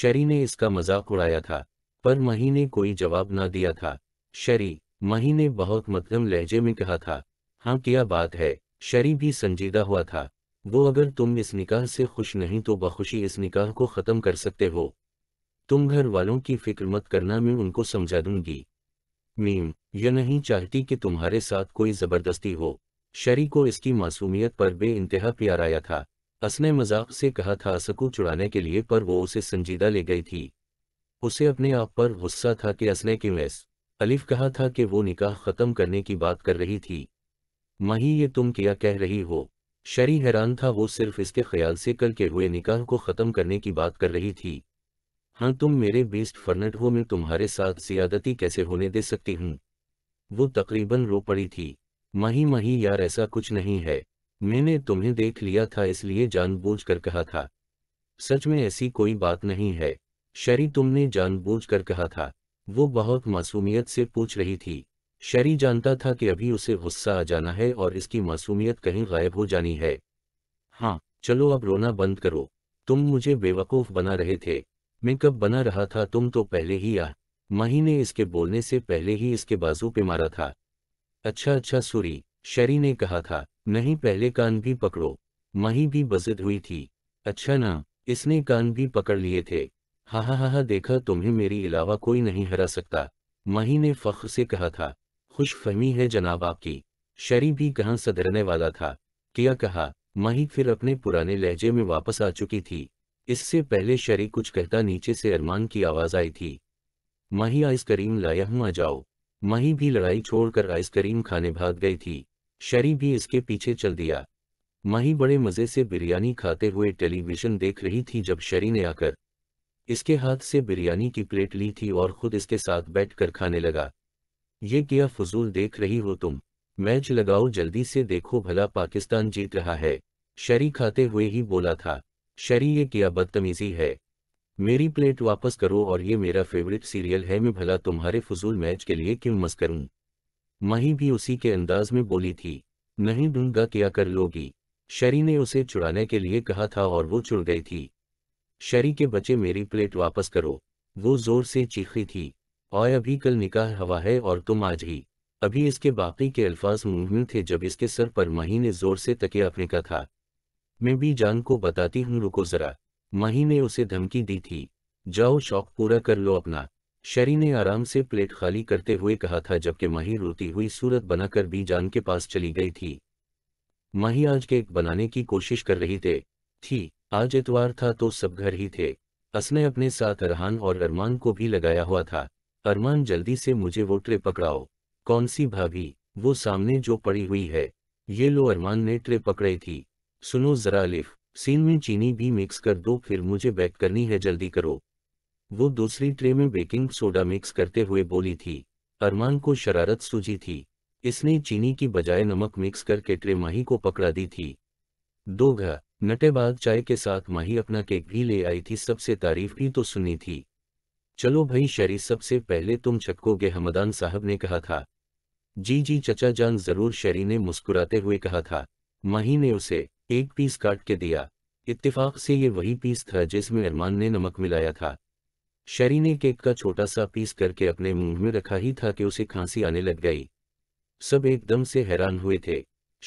शरी ने इसका मजाक उड़ाया था पर मही ने कोई जवाब ना दिया था शरी मही ने बहुत मध्यम लहजे में कहा था हाँ क्या बात है शरी भी संजीदा हुआ था वो अगर तुम इस निकाह से खुश नहीं तो बखुशी इस निकाह को ख़त्म कर सकते हो तुम घर वालों की फिक्र मत करना मैं उनको समझा दूंगी मीम यह नहीं चाहती कि तुम्हारे साथ कोई ज़बरदस्ती हो शरी को इसकी मासूमियत पर बे इंतहा प्यार आया था असने मजाक से कहा था असकू चुड़ाने के लिए पर वो उसे संजीदा ले गई थी उसे अपने आप पर गुस्सा था कि असने की वैस अलिफ कहा था कि वो निकाह ख़त्म करने की बात कर रही थी मही ये तुम क्या कह रही हो शरी हैरान था वो सिर्फ इसके ख्याल से कल के हुए निकाह को ख़त्म करने की बात कर रही थी हाँ तुम मेरे बेस्ट फर्नट हो मैं तुम्हारे साथ सियादती कैसे होने दे सकती हूँ वो तकरीबन रो पड़ी थी मही मही यार ऐसा कुछ नहीं है मैंने तुम्हें देख लिया था इसलिए जानबूझकर कहा था सच में ऐसी कोई बात नहीं है शरी तुमने जानबूझकर कहा था वो बहुत मासूमियत से पूछ रही थी शरी जानता था कि अभी उसे गुस्सा आ जाना है और इसकी मासूमियत कहीं गायब हो जानी है हाँ चलो अब रोना बंद करो तुम मुझे बेवकूफ़ बना रहे थे मैं कब बना रहा था तुम तो पहले ही आ माही ने इसके बोलने से पहले ही इसके बाजू पे मारा था अच्छा अच्छा सूरी शरी ने कहा था नहीं पहले कान भी पकड़ो माही भी बजद हुई थी अच्छा ना इसने कान भी पकड़ लिए थे हा हा हा देखा तुम्हें मेरी अलावा कोई नहीं हरा सकता माही ने फख्र से कहा था खुश फहमी है जनाब आपकी शरी भी कहाँ सधरने वाला था किया कहा माही फिर अपने पुराने लहजे में वापस आ चुकी थी इससे पहले शरी कुछ कहता नीचे से अरमान की आवाज़ आई थी माही आइसक्रीम लाया हूँ आ जाओ माही भी लड़ाई छोड़कर आइसक्रीम खाने भाग गई थी शरी भी इसके पीछे चल दिया माही बड़े मज़े से बिरयानी खाते हुए टेलीविज़न देख रही थी जब शरी ने आकर इसके हाथ से बिरयानी की प्लेट ली थी और खुद इसके साथ बैठ कर खाने लगा ये क्या फजूल देख रही हो तुम मैच लगाओ जल्दी से देखो भला पाकिस्तान जीत रहा है शरी खाते हुए ही बोला था शरी ये क्या बदतमीजी है मेरी प्लेट वापस करो और ये मेरा फेवरेट सीरियल है मैं भला तुम्हारे फजूल मैच के लिए क्यों मस करूं मही भी उसी के अंदाज में बोली थी नहीं दूंगा क्या कर लोगी शरी ने उसे चुड़ाने के लिए कहा था और वो चुड़ गई थी शरी के बच्चे मेरी प्लेट वापस करो वो जोर से चीखी थी और अभी कल निकाह हवा है और तुम आज ही अभी इसके बाकी के अल्फाज मुंह थे जब इसके सर पर मही ने जोर से तकिया फेंका था मैं भी जान को बताती हूँ रुको जरा मही ने उसे धमकी दी थी जाओ शौक पूरा कर लो अपना शरी ने आराम से प्लेट खाली करते हुए कहा था जबकि मही रोती हुई सूरत बनाकर भी जान के पास चली गई थी मही आज केक बनाने की कोशिश कर रही थे थी आज एतवार था तो सब घर ही थे असने अपने साथ अरहान और अरमान को भी लगाया हुआ था अरमान जल्दी से मुझे वो ट्रे पकड़ाओ कौन सी भाभी वो सामने जो पड़ी हुई है ये लो अरमान ने ट्रे पकड़े थी सुनो जरा अलिफ सीन में चीनी भी मिक्स कर दो फिर मुझे बैक करनी है जल्दी करो वो दूसरी ट्रे में बेकिंग सोडा मिक्स करते हुए बोली थी अरमान को शरारत सूझी थी इसने चीनी की बजाय नमक मिक्स करके ट्रे माही को पकड़ा दी थी दो घा नटेबाग चाय के साथ माही अपना केक भी ले आई थी सबसे तारीफ भी तो सुनी थी चलो भाई शरी सबसे पहले तुम छटकोगे हमदान साहब ने कहा था जी जी चचा जान जरूर शरी ने मुस्कुराते हुए कहा था माही ने उसे एक पीस काट के दिया इत्तेफाक से ये वही पीस था जिसमें अरमान ने नमक मिलाया था शरी ने केक का छोटा सा पीस करके अपने मुंह में रखा ही था कि उसे खांसी आने लग गई सब एकदम से हैरान हुए थे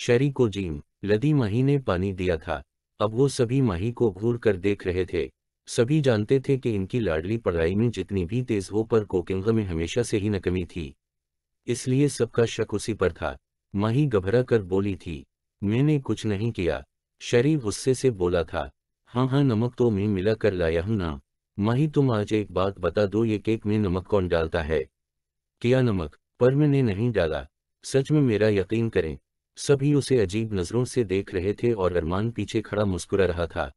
शरी को जीम लदी माही ने पानी दिया था अब वो सभी माही को घूर कर देख रहे थे सभी जानते थे कि इनकी लाडली पढ़ाई में जितनी भी तेज हो पर कोकिंग में हमेशा से ही नकमी थी इसलिए सबका शक उसी पर था माही घबरा कर बोली थी मैंने कुछ नहीं किया शरी गुस्से से बोला था हाँ हाँ नमक तो मैं मिला कर लाया हूँ ना माही तुम आज एक बात बता दो ये केक में नमक कौन डालता है किया नमक पर मैंने नहीं डाला सच में मेरा यकीन करें सभी उसे अजीब नज़रों से देख रहे थे और अरमान पीछे खड़ा मुस्कुरा रहा था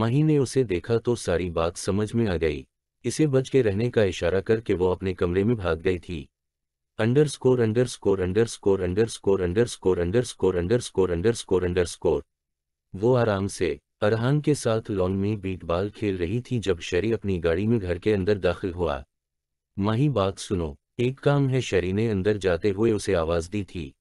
माही ने उसे देखा तो सारी बात समझ में आ गई इसे बच के रहने का इशारा करके वो अपने कमरे में भाग गई थी underscore underscore underscore underscore underscore underscore underscore underscore underscore वो आराम से अरहान के साथ लॉन में बीट बाल खेल रही थी जब शरी अपनी गाड़ी में घर के अंदर दाखिल हुआ माही बात सुनो एक काम है शरी ने अंदर जाते हुए उसे आवाज़ दी थी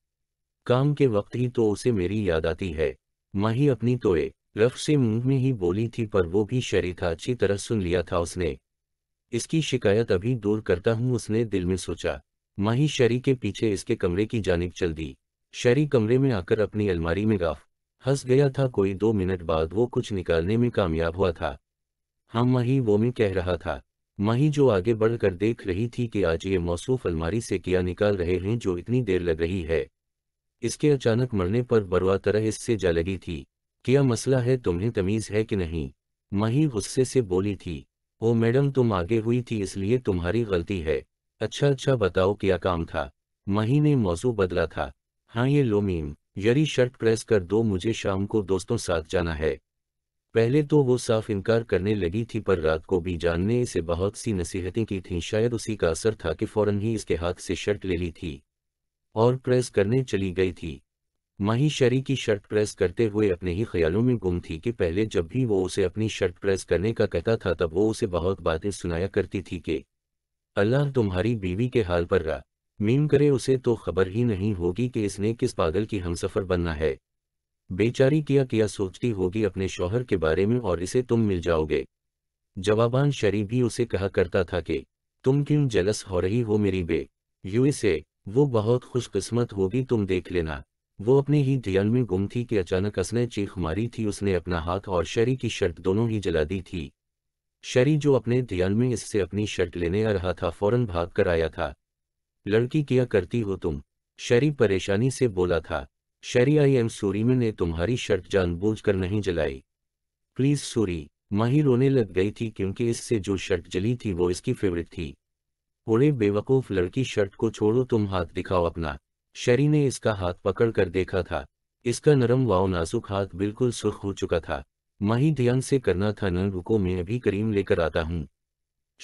काम के वक्त ही तो उसे मेरी याद आती है माही अपनी तोए रफ से मुंह में ही बोली थी पर वो भी शरी था अच्छी तरह सुन लिया था उसने इसकी शिकायत अभी दूर करता हूँ उसने दिल में सोचा माही शरी के पीछे इसके कमरे की जानब चल दी शरी कमरे में आकर अपनी अलमारी में गाफ हंस गया था कोई दो मिनट बाद वो कुछ निकालने में कामयाब हुआ था हम हाँ, वही वो में कह रहा था मही जो आगे बढ़कर देख रही थी कि आज ये मौसूफ अलमारी से किया निकाल रहे हैं जो इतनी देर लग रही है इसके अचानक मरने पर बरवा तरह इससे जा लगी थी क्या मसला है तुम्हें तमीज़ है कि नहीं मही गुस्से से बोली थी ओ मैडम तुम आगे हुई थी इसलिए तुम्हारी गलती है अच्छा अच्छा बताओ क्या काम था मही ने मौसू बदला था हाँ ये लोमीम यरी शर्ट प्रेस कर दो मुझे शाम को दोस्तों साथ जाना है पहले तो वो साफ इनकार करने लगी थी पर रात को भी जानने से बहुत सी नसीहतें की थीं शायद उसी का असर था कि फौरन ही इसके हाथ से शर्ट ले ली थी और प्रेस करने चली गई थी माही शरी की शर्ट प्रेस करते हुए अपने ही ख्यालों में गुम थी कि पहले जब भी वो उसे अपनी शर्ट प्रेस करने का कहता था तब वो उसे बहुत बातें सुनाया करती थी कि अल्लाह तुम्हारी बीवी के हाल पर रहा मीम करे उसे तो खबर ही नहीं होगी कि इसने किस पागल की हमसफर बनना है बेचारी किया किया सोचती होगी अपने शौहर के बारे में और इसे तुम मिल जाओगे जवाबान शरी भी उसे कहा करता था कि तुम क्यों जलस हो रही हो मेरी बे यूएसए वो बहुत खुशकिस्मत होगी तुम देख लेना वो अपने ही ध्यान में गुम थी कि अचानक उसने चीख मारी थी उसने अपना हाथ और शरी की शर्ट दोनों ही जला दी थी शरी जो अपने ध्यान में इससे अपनी शर्ट लेने आ रहा था फौरन भाग कर आया था लड़की किया करती हो तुम शरी परेशानी से बोला था शरी आई एम सूरी ने तुम्हारी शर्ट जानबूझकर नहीं जलाई प्लीज सूरी माही रोने लग गई थी क्योंकि इससे जो शर्ट जली थी वो इसकी फेवरेट थी बोले बेवकूफ लड़की शर्ट को छोड़ो तुम हाथ दिखाओ अपना शरी ने इसका हाथ पकड़ कर देखा था इसका नरम वाव नाजुक हाथ बिल्कुल सुर्ख हो चुका था माही ध्यान से करना था न रुको मैं अभी करीम लेकर आता हूँ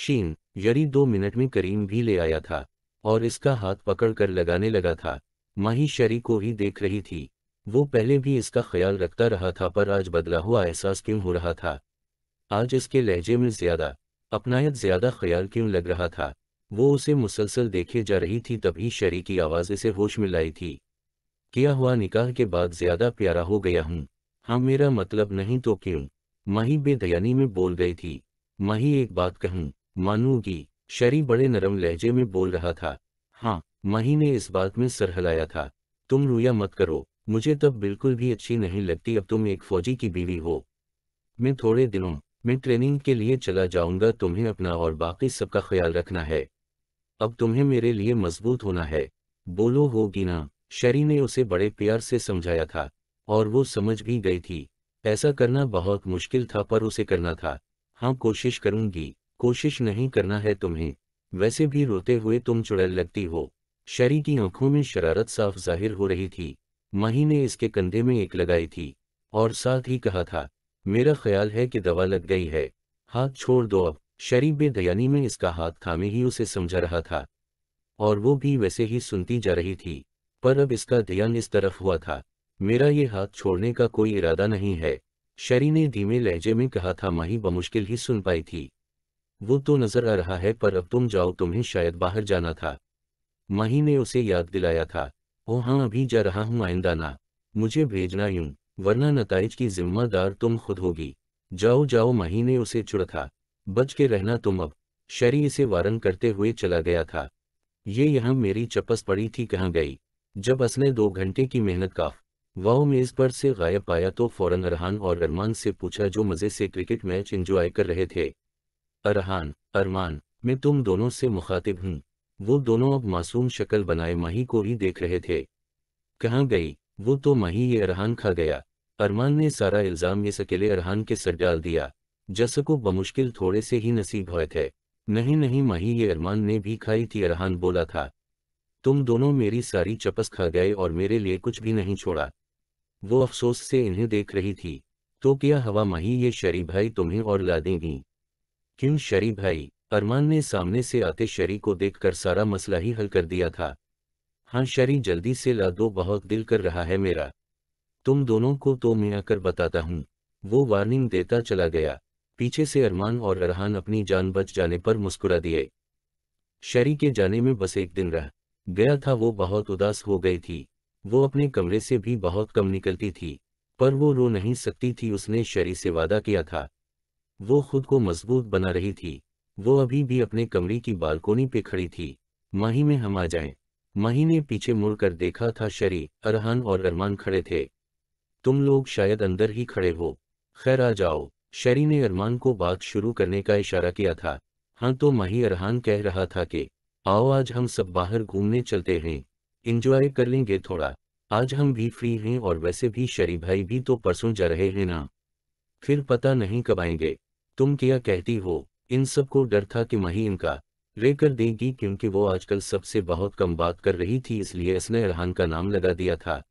शीन यरी दो मिनट में करीम भी ले आया था और इसका हाथ पकड़ कर लगाने लगा था माही शरी को ही देख रही थी वो पहले भी इसका ख्याल रखता रहा था पर आज बदला हुआ एहसास क्यों हो रहा था आज इसके लहजे में ज्यादा अपनायत ज्यादा ख्याल क्यों लग रहा था वो उसे मुसलसल देखे जा रही थी तभी शरी की आवाज़ इसे होश में लाई थी किया हुआ निकाह के बाद ज्यादा प्यारा हो गया हूँ हाँ मेरा मतलब नहीं तो क्यों माही बेदयानी में बोल गई थी माही एक बात कहूँ मानूगी शरी बड़े नरम लहजे में बोल रहा था हाँ मही ने इस बात में सर हिलाया था तुम रुया मत करो मुझे तब बिल्कुल भी अच्छी नहीं लगती अब तुम एक फौजी की बीवी हो मैं थोड़े दिनों में ट्रेनिंग के लिए चला जाऊंगा तुम्हें अपना और बाकी सबका ख्याल रखना है अब तुम्हें मेरे लिए मजबूत होना है बोलो हो गिना शरी ने उसे बड़े प्यार से समझाया था और वो समझ भी गई थी ऐसा करना बहुत मुश्किल था पर उसे करना था हाँ कोशिश करूंगी कोशिश नहीं करना है तुम्हें वैसे भी रोते हुए तुम चुड़ैल लगती हो शरी की आंखों में शरारत साफ जाहिर हो रही थी मही ने इसके कंधे में एक लगाई थी और साथ ही कहा था मेरा ख्याल है कि दवा लग गई है हाथ छोड़ दो अब शरी बेदयानी में इसका हाथ थामे ही उसे समझा रहा था और वो भी वैसे ही सुनती जा रही थी पर अब इसका ध्यान इस तरफ हुआ था मेरा ये हाथ छोड़ने का कोई इरादा नहीं है शरी ने धीमे लहजे में कहा था माही बमुश्किल ही सुन पाई थी वो तो नजर आ रहा है पर अब तुम जाओ तुम्हें शायद बाहर जाना था माही ने उसे याद दिलाया था ओ हाँ अभी जा रहा हूँ आइंदा ना मुझे भेजना यूं वरना नतज की जिम्मेदार तुम खुद होगी जाओ जाओ माही ने उसे चुड़था बच के रहना तुम अब शरी इसे वारन करते हुए चला गया था ये यहाँ मेरी चपस पड़ी थी कहाँ गई जब असने दो घंटे की मेहनत काफ वाओ मेज पर से गायब पाया तो फौरन अरहान और अरमान से पूछा जो मज़े से क्रिकेट मैच एंजॉय कर रहे थे अरहान अरमान मैं तुम दोनों से मुखातिब हूँ वो दोनों अब मासूम शक्ल बनाए मही को ही देख रहे थे कहाँ गई वो तो मही ये अरहान खा गया अरमान ने सारा इल्ज़ाम ये सकेले अरहान के सर डाल दिया जस को बमुश्किल थोड़े से ही नसीब हुए थे नहीं नहीं मही ये अरमान ने भी खाई थी अरहान बोला था तुम दोनों मेरी सारी चपस खा गए और मेरे लिए कुछ भी नहीं छोड़ा वो अफसोस से इन्हें देख रही थी तो क्या हवा मही ये शरी भाई तुम्हें और ला देंगी क्यों शरी भाई अरमान ने सामने से आते शरी को देखकर सारा मसला ही हल कर दिया था हाँ शरी जल्दी से ला दो बहुत दिल कर रहा है मेरा तुम दोनों को तो मैं आकर बताता हूँ वो वार्निंग देता चला गया पीछे से अरमान और अरहान अपनी जान बच जाने पर मुस्कुरा दिए शरी के जाने में बस एक दिन रह गया था वो बहुत उदास हो गई थी वो अपने कमरे से भी बहुत कम निकलती थी पर वो रो नहीं सकती थी उसने शरी से वादा किया था वो खुद को मजबूत बना रही थी वो अभी भी अपने कमरे की बालकोनी पे खड़ी थी माही में हम आ जाएं। माही ने पीछे मुड़कर देखा था शरी अरहान और अरमान खड़े थे तुम लोग शायद अंदर ही खड़े हो खैर आ जाओ शरी ने अरमान को बात शुरू करने का इशारा किया था हाँ तो माही अरहान कह रहा था कि आओ आज हम सब बाहर घूमने चलते हैं इंजॉय कर लेंगे थोड़ा आज हम भी फ्री हैं और वैसे भी शरी भाई भी तो परसों जा रहे हैं ना फिर पता नहीं कब आएंगे तुम क्या कहती हो इन सबको डर था कि मही इनका लेकर देगी क्योंकि वो आजकल सबसे बहुत कम बात कर रही थी इसलिए इसने अरहान का नाम लगा दिया था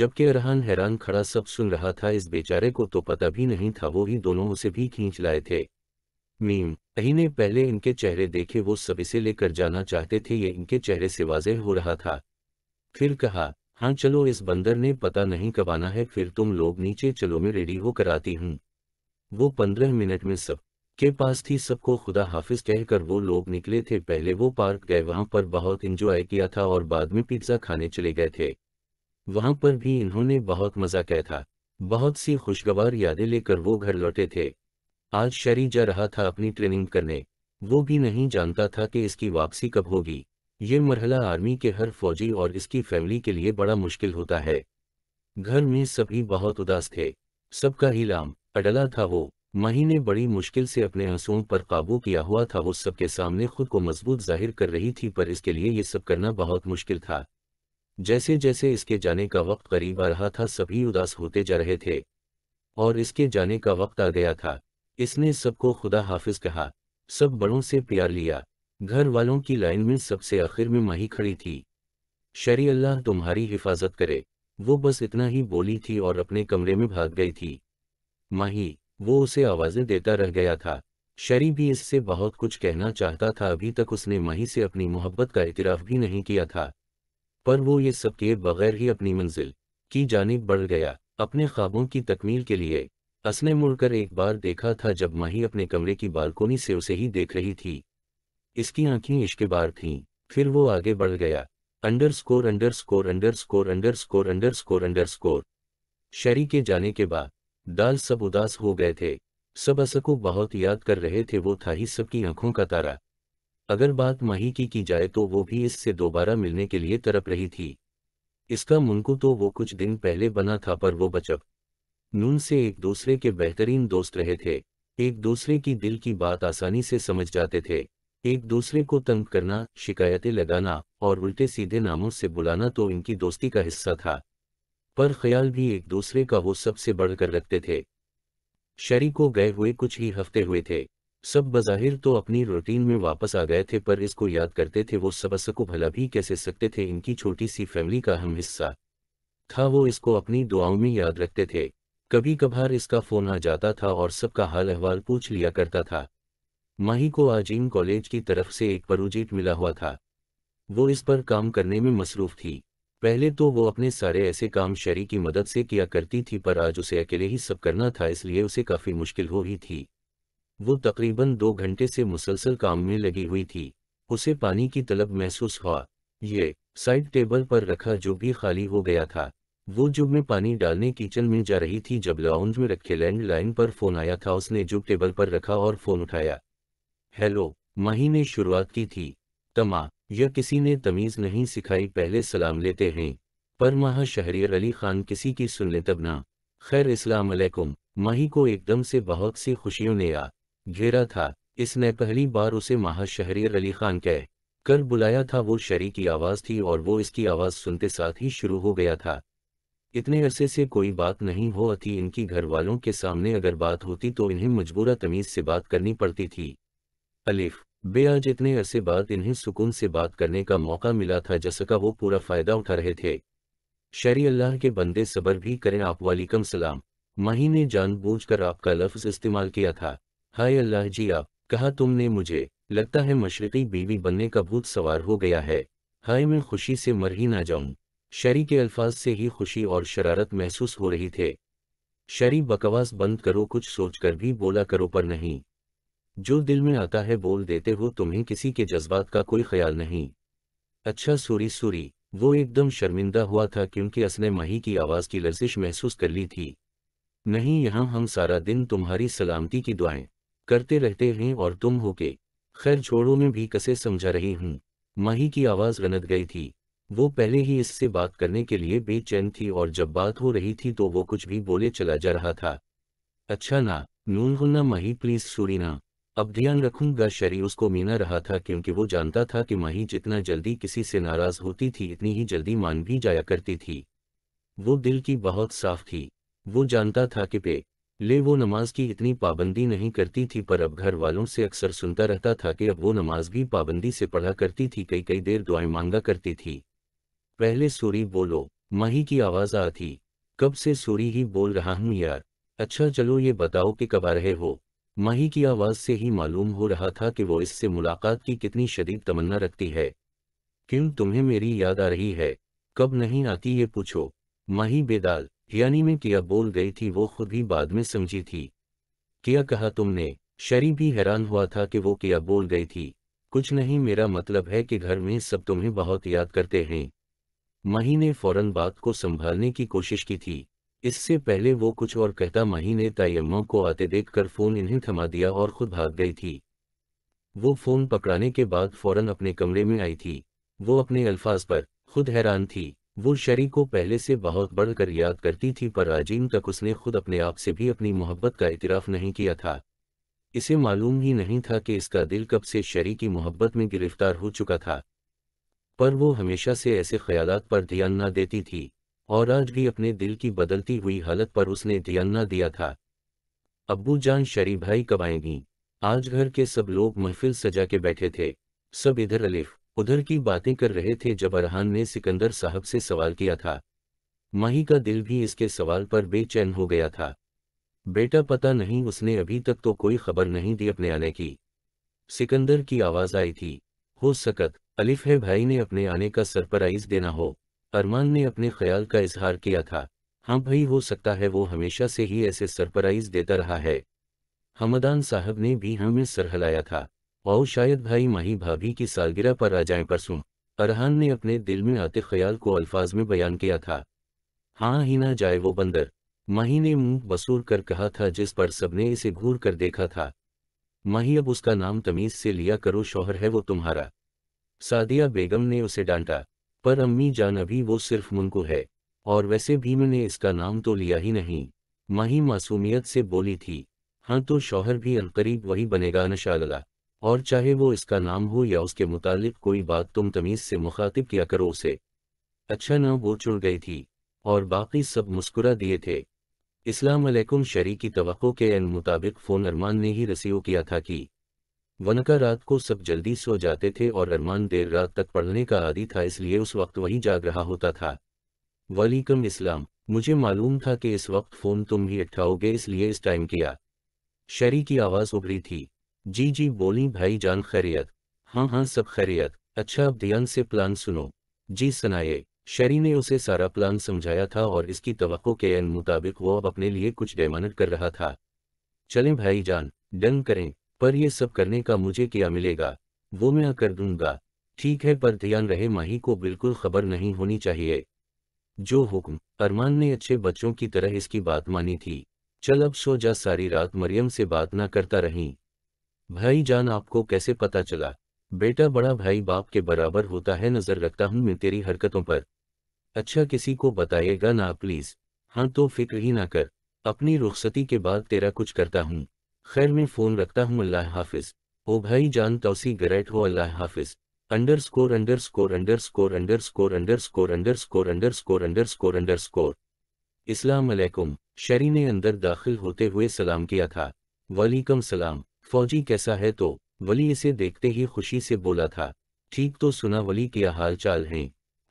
जबकि अरहान हैरान खड़ा सब सुन रहा था इस बेचारे को तो पता भी नहीं था वो ही दोनों उसे भी खींच लाए थे मीम अही ने पहले इनके चेहरे देखे वो सब इसे लेकर जाना चाहते थे ये इनके चेहरे से वाजे हो रहा था फिर कहा हाँ चलो इस बंदर ने पता नहीं कब आना है फिर तुम लोग नीचे चलो मैं रेडी होकर आती हूँ वो पंद्रह मिनट में सब के पास थी सबको खुदा हाफिज कहकर वो लोग निकले थे पहले वो पार्क गए वहां पर बहुत इंजॉय किया था और बाद में पिज्ज़ा खाने चले गए थे वहां पर भी इन्होंने बहुत मज़ा किया था बहुत सी खुशगवार यादें लेकर वो घर लौटे थे आज शरी जा रहा था अपनी ट्रेनिंग करने वो भी नहीं जानता था कि इसकी वापसी कब होगी ये मरहला आर्मी के हर फौजी और इसकी फैमिली के लिए बड़ा मुश्किल होता है घर में सभी बहुत उदास थे सबका ही लाम अडला था वो मही बड़ी मुश्किल से अपने हंसुओं पर काबू किया हुआ था वो सबके सामने खुद को मजबूत जाहिर कर रही थी पर इसके लिए ये सब करना बहुत मुश्किल था जैसे जैसे इसके जाने का वक्त करीब आ रहा था सभी उदास होते जा रहे थे और इसके जाने का वक्त आ गया था इसने सबको खुदा हाफिज कहा सब बड़ों से प्यार लिया घर वालों की लाइन में सबसे आखिर में माही खड़ी थी शरी अल्लाह तुम्हारी हिफाजत करे वो बस इतना ही बोली थी और अपने कमरे में भाग गई थी माही वो उसे आवाज़ें देता रह गया था शरी भी इससे बहुत कुछ कहना चाहता था अभी तक उसने माही से अपनी मोहब्बत का इतराफ़ भी नहीं किया था पर वो ये सब के बगैर ही अपनी मंजिल की जानब बढ़ गया अपने ख्वाबों की तकमील के लिए असने मुड़कर एक बार देखा था जब माही अपने कमरे की बालकोनी से उसे ही देख रही थी इसकी आंखें इश्कबार थीं फिर वो आगे बढ़ गया underscore underscore underscore underscore underscore underscore शरी के जाने के बाद दाल सब उदास हो गए थे सब अस को बहुत याद कर रहे थे वो था ही सबकी आंखों का तारा अगर बात मही की की जाए तो वो भी इससे दोबारा मिलने के लिए तरप रही थी इसका मुनकू तो वो कुछ दिन पहले बना था पर वो बचप नून से एक दूसरे के बेहतरीन दोस्त रहे थे एक दूसरे की दिल की बात आसानी से समझ जाते थे एक दूसरे को तंग करना शिकायतें लगाना और उल्टे सीधे नामों से बुलाना तो इनकी दोस्ती का हिस्सा था पर ख्याल भी एक दूसरे का हो सबसे बढ़कर रखते थे शरी को गए हुए कुछ ही हफ्ते हुए थे सब बज़ाहिर तो अपनी रूटीन में वापस आ गए थे पर इसको याद करते थे वो सबस को भला भी कैसे सकते थे इनकी छोटी सी फैमिली का हम हिस्सा था वो इसको अपनी दुआओं में याद रखते थे कभी कभार इसका फ़ोन आ जाता था और सबका हाल अहवाल पूछ लिया करता था माही को आजीम कॉलेज की तरफ से एक प्रोजेक्ट मिला हुआ था वो इस पर काम करने में मसरूफ़ थी पहले तो वो अपने सारे ऐसे काम शरी की मदद से किया करती थी पर आज उसे अकेले ही सब करना था इसलिए उसे काफ़ी मुश्किल हो रही थी वो तकरीबन दो घंटे से मुसलसल काम में लगी हुई थी उसे पानी की तलब महसूस हुआ ये साइड टेबल पर रखा जो भी खाली हो गया था वो जुब में पानी डालने किचन में जा रही थी जब लाउंज में रखे लैंडलाइन पर फोन आया था उसने जुब टेबल पर रखा और फोन उठाया हेलो माही ने शुरुआत की थी तमा यह किसी ने तमीज़ नहीं सिखाई पहले सलाम लेते हैं पर माह शहरियर अली खान किसी की सुन ले तब ना खैर इस्लाम अलैकुम माही को एकदम से बहुत सी खुशियों ने आ घेरा था इसने पहली बार उसे माह शहरियर अली खान कह कर बुलाया था वो शरी की आवाज़ थी और वो इसकी आवाज़ सुनते साथ ही शुरू हो गया था इतने अरसे से कोई बात नहीं हो थी इनकी घर वालों के सामने अगर बात होती तो इन्हें मजबूरा तमीज़ से बात करनी पड़ती थी अलिफ आज इतने ऐसे बाद इन्हें सुकून से बात करने का मौका मिला था जसका वो पूरा फायदा उठा रहे थे शरी अल्लाह के बंदे सबर भी करें आप वालेकम सलाम माही ने जानबूझकर आपका लफ्ज इस्तेमाल किया था हाय अल्लाह जी आप कहा तुमने मुझे लगता है मशरकी बीवी बनने का भूत सवार हो गया है हाय मैं खुशी से मर ही ना जाऊं शरी के अल्फाज से ही खुशी और शरारत महसूस हो रही थे शरी बकवास बंद करो कुछ सोचकर भी बोला करो पर नहीं जो दिल में आता है बोल देते हो तुम्हें किसी के जज्बात का कोई ख्याल नहीं अच्छा सूरी सूरी वो एकदम शर्मिंदा हुआ था क्योंकि उसने मही की आवाज़ की लर्जिश महसूस कर ली थी नहीं यहाँ हम सारा दिन तुम्हारी सलामती की दुआएं करते रहते हैं और तुम हो के खैर छोड़ो में भी कसे समझा रही हूँ मही की आवाज़ गनत गई थी वो पहले ही इससे बात करने के लिए बेचैन थी और जब बात हो रही थी तो वो कुछ भी बोले चला जा रहा था अच्छा ना नून ना मही प्लीज़ सूरी ना अब ध्यान रखूंगा शरीर उसको मीना रहा था क्योंकि वो जानता था कि माही जितना जल्दी किसी से नाराज होती थी इतनी ही जल्दी मान भी जाया करती थी वो दिल की बहुत साफ थी वो जानता था कि पे ले वो नमाज की इतनी पाबंदी नहीं करती थी पर अब घर वालों से अक्सर सुनता रहता था कि अब वो नमाज भी पाबंदी से पढ़ा करती थी कई कई देर दुआएं मांगा करती थी पहले सूरी बोलो माही की आवाज़ आती कब से सूरी ही बोल रहा हूं यार अच्छा चलो ये बताओ कि कब आ रहे हो माही की आवाज़ से ही मालूम हो रहा था कि वो इससे मुलाकात की कितनी शदीद तमन्ना रखती है क्यों तुम्हें मेरी याद आ रही है कब नहीं आती ये पूछो माही बेदाल यानी मैं किया बोल गई थी वो खुद ही बाद में समझी थी किया कहा तुमने शरी भी हैरान हुआ था कि वो किया बोल गई थी कुछ नहीं मेरा मतलब है कि घर में सब तुम्हें बहुत याद करते हैं माही ने फौरन बात को संभालने की कोशिश की थी इससे पहले वो कुछ और कहता महीने तयमों को आते देखकर फोन इन्हें थमा दिया और खुद भाग गई थी वो फोन पकड़ाने के बाद फौरन अपने कमरे में आई थी वो अपने अल्फाज पर खुद हैरान थी वो शरी को पहले से बहुत बढ़कर याद करती थी पर आजीम तक उसने खुद अपने आप से भी अपनी मोहब्बत का इतराफ़ नहीं किया था इसे मालूम ही नहीं था कि इसका दिल कब से शरी की मोहब्बत में गिरफ्तार हो चुका था पर वो हमेशा से ऐसे ख्यालात पर ध्यान न देती थी और आज भी अपने दिल की बदलती हुई हालत पर उसने ध्यान न दिया था अब्बू जान शरी भाई कब आएंगी आज घर के सब लोग महफिल सजा के बैठे थे सब इधर अलिफ उधर की बातें कर रहे थे जब अरहान ने सिकंदर साहब से सवाल किया था माही का दिल भी इसके सवाल पर बेचैन हो गया था बेटा पता नहीं उसने अभी तक तो कोई खबर नहीं दी अपने आने की सिकंदर की आवाज़ आई थी हो सकत अलिफ है भाई ने अपने आने का सरप्राइज देना हो अरमान ने अपने ख्याल का इजहार किया था हाँ भाई हो सकता है वो हमेशा से ही ऐसे सरप्राइज देता रहा है हमदान साहब ने भी हमें हाँ सरहलाया था और शायद भाई माही भाभी की सालगिरह पर आ जाए परसों अरहान ने अपने दिल में आते ख्याल को अल्फाज में बयान किया था हाँ ही ना जाए वो बंदर माही ने मुंह बसूर कर कहा था जिस पर सबने इसे घूर कर देखा था माही अब उसका नाम तमीज से लिया करो शोहर है वो तुम्हारा सादिया बेगम ने उसे डांटा पर अम्मी जान अभी वो सिर्फ मुनको है और वैसे भी मैंने इसका नाम तो लिया ही नहीं माही मासूमियत से बोली थी हाँ तो शौहर भी अनकरीब वही बनेगा नशा लगा और चाहे वो इसका नाम हो या उसके मुतालिक कोई बात तुम तमीज़ से मुखातिब किया करो उसे अच्छा ना वो चुड़ गई थी और बाकी सब मुस्कुरा दिए थे इस्लाम अलैकुम शरी की तो मुताबिक फ़ोन अरमान ने ही रसीव किया था कि वनका रात को सब जल्दी सो जाते थे और अरमान देर रात तक पढ़ने का आदि था इसलिए उस वक्त वही जाग रहा होता था वालीकम इस्लाम मुझे मालूम था कि इस वक्त फ़ोन तुम ही उठाओगे इसलिए इस टाइम किया शरी की आवाज़ उभरी थी जी जी बोली भाई जान खैरियत हाँ हाँ सब खैरियत अच्छा अब ध्यान से प्लान सुनो जी सुनाए शरी ने उसे सारा प्लान समझाया था और इसकी तो के मुताबिक वो अब अपने लिए कुछ डेमानट कर रहा था चलें भाई जान डन करें पर यह सब करने का मुझे क्या मिलेगा वो मैं कर दूंगा ठीक है पर ध्यान रहे माही को बिल्कुल खबर नहीं होनी चाहिए जो हुक्म अरमान ने अच्छे बच्चों की तरह इसकी बात मानी थी चल अब सो जा सारी रात मरियम से बात ना करता रही भाई जान आपको कैसे पता चला बेटा बड़ा भाई बाप के बराबर होता है नजर रखता हूं मैं तेरी हरकतों पर अच्छा किसी को बताएगा ना प्लीज हाँ तो फिक्र ही ना कर अपनी रुखसती के बाद तेरा कुछ करता हूँ खैर में फ़ोन रखता हूँ अल्लाह हाफिज़ ओ भाई जान तोसी ग्रेट हो अल्लाह हाफिज़ underscore underscore underscore underscore underscore underscore underscore underscore underscore इस्लाम शरी ने अंदर दाखिल होते हुए सलाम किया था वालेकुम सलाम फौजी कैसा है तो वली इसे देखते ही खुशी से बोला था ठीक तो सुना वली क्या हाल चाल है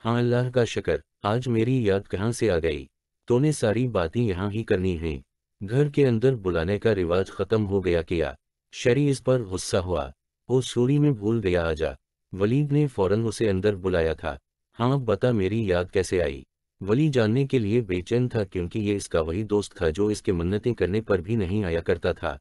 हाँ अल्लाह का शकर आज मेरी याद कहाँ से आ गई तोने सारी बातें यहाँ ही करनी हैं घर के अंदर बुलाने का रिवाज खत्म हो गया किया शरी इस पर गुस्सा हुआ वो सूरी में भूल गया आजा वलीद ने फौरन उसे अंदर बुलाया था हाँ बता मेरी याद कैसे आई वली जानने के लिए बेचैन था क्योंकि ये इसका वही दोस्त था जो इसके मन्नतें करने पर भी नहीं आया करता था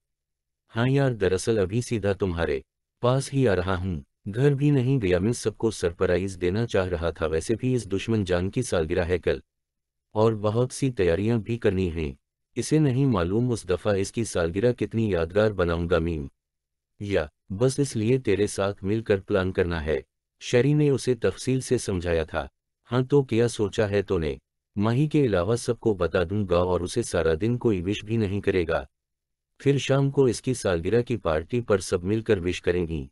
हाँ यार दरअसल अभी सीधा तुम्हारे पास ही आ रहा हूँ घर भी नहीं गया मैं सबको सरप्राइज देना चाह रहा था वैसे भी इस दुश्मन जान की सालगिरह है कल और बहुत सी तैयारियां भी करनी हैं इसे नहीं मालूम उस दफ़ा इसकी सालगिरह कितनी यादगार बनाऊंगा मीम या बस इसलिए तेरे साथ मिलकर प्लान करना है शरी ने उसे तफसील से समझाया था हाँ तो क्या सोचा है तूने माही के अलावा सबको बता दूंगा और उसे सारा दिन कोई विश भी नहीं करेगा फिर शाम को इसकी सालगिरह की पार्टी पर सब मिलकर विश करेंगी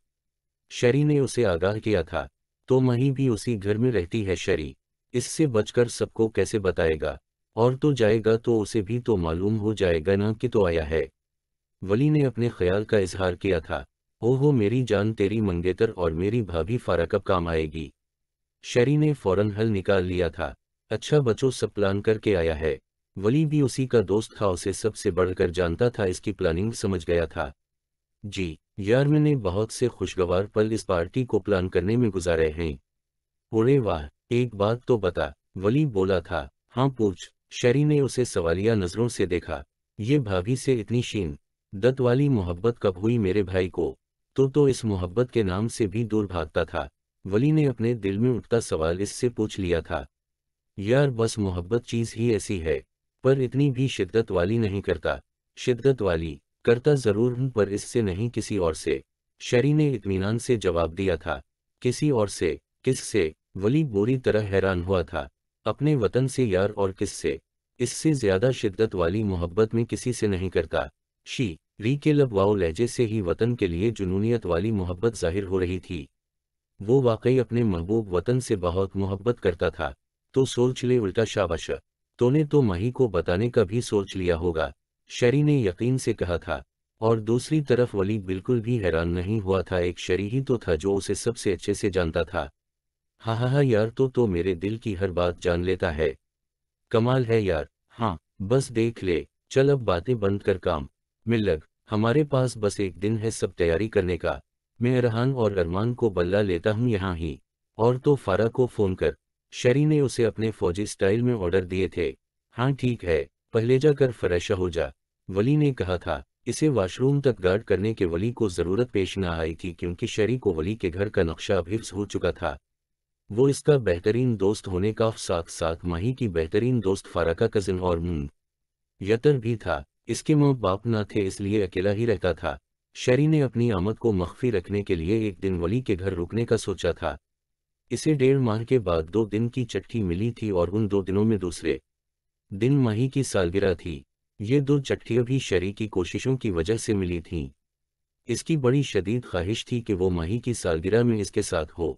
शरी ने उसे आगाह किया था तो मही भी उसी घर में रहती है शरी इससे बचकर सबको कैसे बताएगा और तो जाएगा तो उसे भी तो मालूम हो जाएगा ना कि तो आया है वली ने अपने ख्याल का इजहार किया था ओहो मेरी जान तेरी मंगेतर और मेरी भाभी फारा कब काम आएगी शरी ने फौरन हल निकाल लिया था अच्छा बचो सब प्लान करके आया है वली भी उसी का दोस्त था उसे सबसे बढ़कर जानता था इसकी प्लानिंग समझ गया था जी यार मैंने बहुत से खुशगवार पल इस पार्टी को प्लान करने में गुजारे हैं पूरे वाह एक बात तो बता वली बोला था हाँ पूछ शरी ने उसे सवालिया नजरों से देखा ये भाभी से इतनी शीन दत वाली मोहब्बत कब हुई मेरे भाई को तो तो इस मोहब्बत के नाम से भी दूर भागता था वली ने अपने दिल में उठता सवाल इससे पूछ लिया था यार बस मोहब्बत चीज ही ऐसी है पर इतनी भी शिद्दत वाली नहीं करता शिद्दत वाली करता जरूर हूं पर इससे नहीं किसी और से शरी ने इतमान से जवाब दिया था किसी और से किस से वली बुरी तरह हैरान हुआ था अपने वतन से यार और किस से इससे ज्यादा शिद्दत वाली मोहब्बत में किसी से नहीं करता शी री के लबवाओ लहजे से ही वतन के लिए जुनूनीत वाली मोहब्बत जाहिर हो रही थी वो वाकई अपने महबूब वतन से बहुत मोहब्बत करता था तो सोच ले उल्टा शाबाश तोने तो मही को बताने का भी सोच लिया होगा शरी ने यकीन से कहा था और दूसरी तरफ वली बिल्कुल भी हैरान नहीं हुआ था एक शरी ही तो था जो उसे सबसे अच्छे से जानता था हाहा हा हा यार तो तो मेरे दिल की हर बात जान लेता है कमाल है यार हाँ बस देख ले चल अब बातें बंद कर काम मिल लग हमारे पास बस एक दिन है सब तैयारी करने का मैं अरहान और अरमान को बल्ला लेता हूँ यहाँ ही और तो फारा को फ़ोन कर शरी ने उसे अपने फौजी स्टाइल में ऑर्डर दिए थे हाँ ठीक है पहले जाकर फ्रेशा हो जा वली ने कहा था इसे वॉशरूम तक गार्ड करने के वली को ज़रूरत पेश न आई थी क्योंकि शरी को वली के घर का नक्शा अभिफ्स हो चुका था वो इसका बेहतरीन दोस्त होने का साथ साथ माही की बेहतरीन दोस्त फारा का कजिन और यतन भी था इसके माँ बाप ना थे इसलिए अकेला ही रहता था शरी ने अपनी आमद को मख्फी रखने के लिए एक दिन वली के घर रुकने का सोचा था इसे डेढ़ माह के बाद दो दिन की चटकी मिली थी और उन दो दिनों में दूसरे दिन माही की सालगिरह थी ये दो चट्टियाँ भी शरी की कोशिशों की वजह से मिली थीं इसकी बड़ी शदीद ख्वाहिश थी कि वो माही की सालगिरह में इसके साथ हो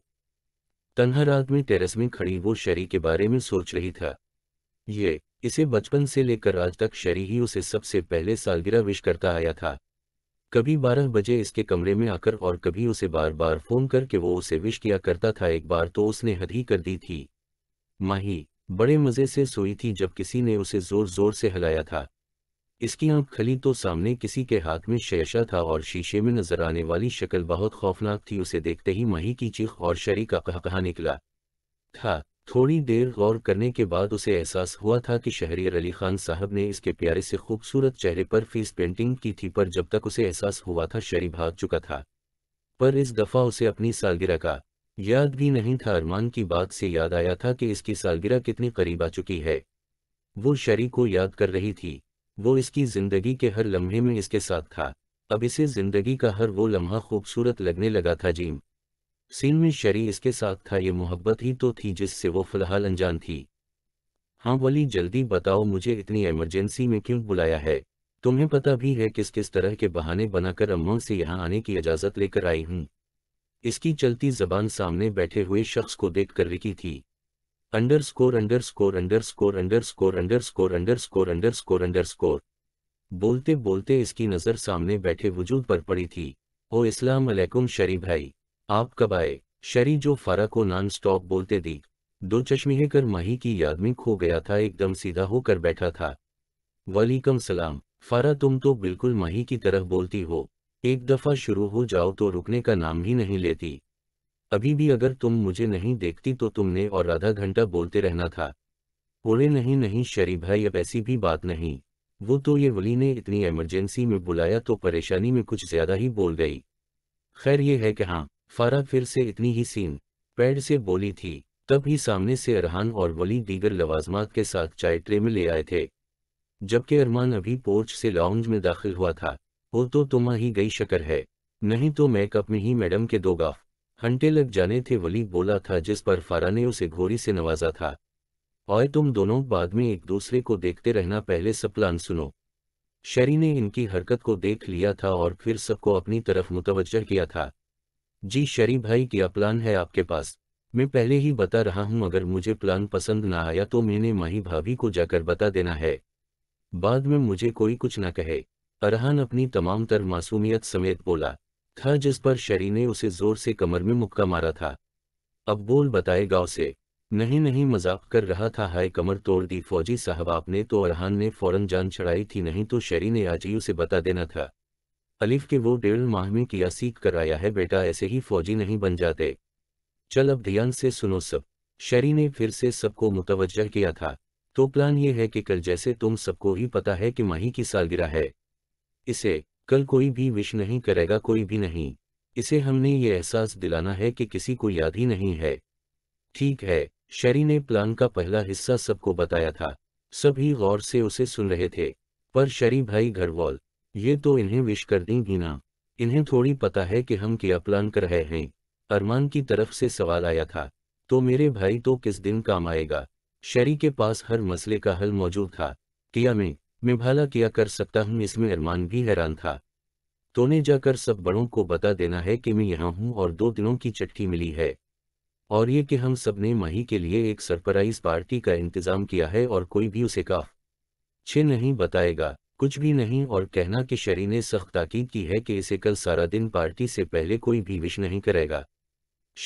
तनहा रात में टेरेस में खड़ी वो शरी के बारे में सोच रही था ये इसे बचपन से लेकर आज तक शरी ही उसे सबसे पहले सालगिरह विश करता आया था कभी बारह बजे इसके कमरे में आकर और कभी उसे बार बार फोन करके वो उसे विश किया करता था एक बार तो उसने हद ही कर दी थी माही बड़े मज़े से सोई थी जब किसी ने उसे ज़ोर ज़ोर से हिलाया था इसकी आंख खली तो सामने किसी के हाथ में शेषा था और शीशे में नजर आने वाली शक्ल बहुत खौफनाक थी उसे देखते ही मही की चीख और शरी का कहा कहा निकला था थोड़ी देर गौर करने के बाद उसे एहसास हुआ था कि शहरियर अली खान साहब ने इसके प्यारे से खूबसूरत चेहरे पर फेस पेंटिंग की थी पर जब तक उसे एहसास हुआ था शरी भाग चुका था पर इस दफ़ा उसे अपनी सालगिरह का याद भी नहीं था अरमान की बात से याद आया था कि इसकी सालगिरह कितनी करीब आ चुकी है वो शरी को याद कर रही थी वो इसकी जिंदगी के हर लम्हे में इसके साथ था अब इसे जिंदगी का हर वो लम्हा खूबसूरत लगने लगा था जीम सीन में शरी इसके साथ था ये मोहब्बत ही तो थी जिससे वो फिलहाल अनजान थी हाँ वली जल्दी बताओ मुझे इतनी इमरजेंसी में क्यों बुलाया है तुम्हें पता भी है किस किस तरह के बहाने बनाकर अम्मा से यहाँ आने की इजाज़त लेकर आई हूँ इसकी चलती जबान सामने बैठे हुए शख्स को देख कर रिकी थी underscore underscore underscore underscore underscore underscore underscore underscore बोलते बोलते इसकी नज़र सामने बैठे वजूद पर पड़ी थी ओ इस्लाम अलैकुम शरी भाई आप कब आए शरी जो फारा को नॉन स्टॉप बोलते दी दो चश्मे कर माही की याद में खो गया था एकदम सीधा होकर बैठा था वालीकम सलाम फारा तुम तो बिल्कुल माही की तरह बोलती हो एक दफ़ा शुरू हो जाओ तो रुकने का नाम ही नहीं लेती अभी भी अगर तुम मुझे नहीं देखती तो तुमने और आधा घंटा बोलते रहना था बोले नहीं नहीं शरीफ भाई अब ऐसी भी बात नहीं वो तो ये वली ने इतनी इमरजेंसी में बुलाया तो परेशानी में कुछ ज्यादा ही बोल गई खैर ये है कि हाँ फारा फिर से इतनी ही सीन पैड से बोली थी तब ही सामने से अरहान और वली दीगर लवाजमात के साथ चाय ट्रे में ले आए थे जबकि अरमान अभी पोर्च से लाउंज में दाखिल हुआ था वो तो तुम्हारी ही गई शकर है नहीं तो मैकअप में ही मैडम के दो गाफ घंटे लग जाने थे वली बोला था जिस पर फारा ने उसे घोरी से नवाजा था और तुम दोनों बाद में एक दूसरे को देखते रहना पहले सब प्लान सुनो शरी ने इनकी हरकत को देख लिया था और फिर सबको अपनी तरफ मुतवजह किया था जी शरी भाई क्या प्लान है आपके पास मैं पहले ही बता रहा हूं अगर मुझे प्लान पसंद ना आया तो मैंने माही भाभी को जाकर बता देना है बाद में मुझे कोई कुछ ना कहे अरहान अपनी तमाम तर मासूमियत समेत बोला था जिस पर शरी ने उसे जोर से कमर में मुक्का मारा था अब बोल बताए गांव से नहीं नहीं मजाक कर रहा था हाय कमर तोड़ दी फौजी साहब आपने तो अरहान ने फौरन जान चढ़ाई थी नहीं तो शरी ने आज ही उसे बता देना था अलिफ के वो डेढ़ माह में किया सीख कर आया है बेटा ऐसे ही फौजी नहीं बन जाते चल अब ध्यान से सुनो सब शरी ने फिर से सबको मुतवजह किया था तो प्लान ये है कि कल जैसे तुम सबको ही पता है कि माही की सालगिरह है इसे कल कोई भी विश नहीं करेगा कोई भी नहीं इसे हमने ये एहसास दिलाना है कि किसी को याद ही नहीं है ठीक है शेरी ने प्लान का पहला हिस्सा सबको बताया था सभी गौर से उसे सुन रहे थे पर शरी भाई घरवाल ये तो इन्हें विश कर दी ना इन्हें थोड़ी पता है कि हम क्या प्लान कर रहे हैं अरमान की तरफ से सवाल आया था तो मेरे भाई तो किस दिन काम आएगा शेरी के पास हर मसले का हल मौजूद था किया में मैं भला किया कर सकता हूँ इसमें अरमान भी हैरान था तोने जाकर सब बड़ों को बता देना है कि मैं यहाँ हूँ और दो दिनों की चट्टी मिली है और ये कि हम सब ने माही के लिए एक सरप्राइज पार्टी का इंतजाम किया है और कोई भी उसे काफ छे नहीं बताएगा कुछ भी नहीं और कहना कि शरी ने सख्त ताकीद की है कि इसे कल सारा दिन पार्टी से पहले कोई भी विश नहीं करेगा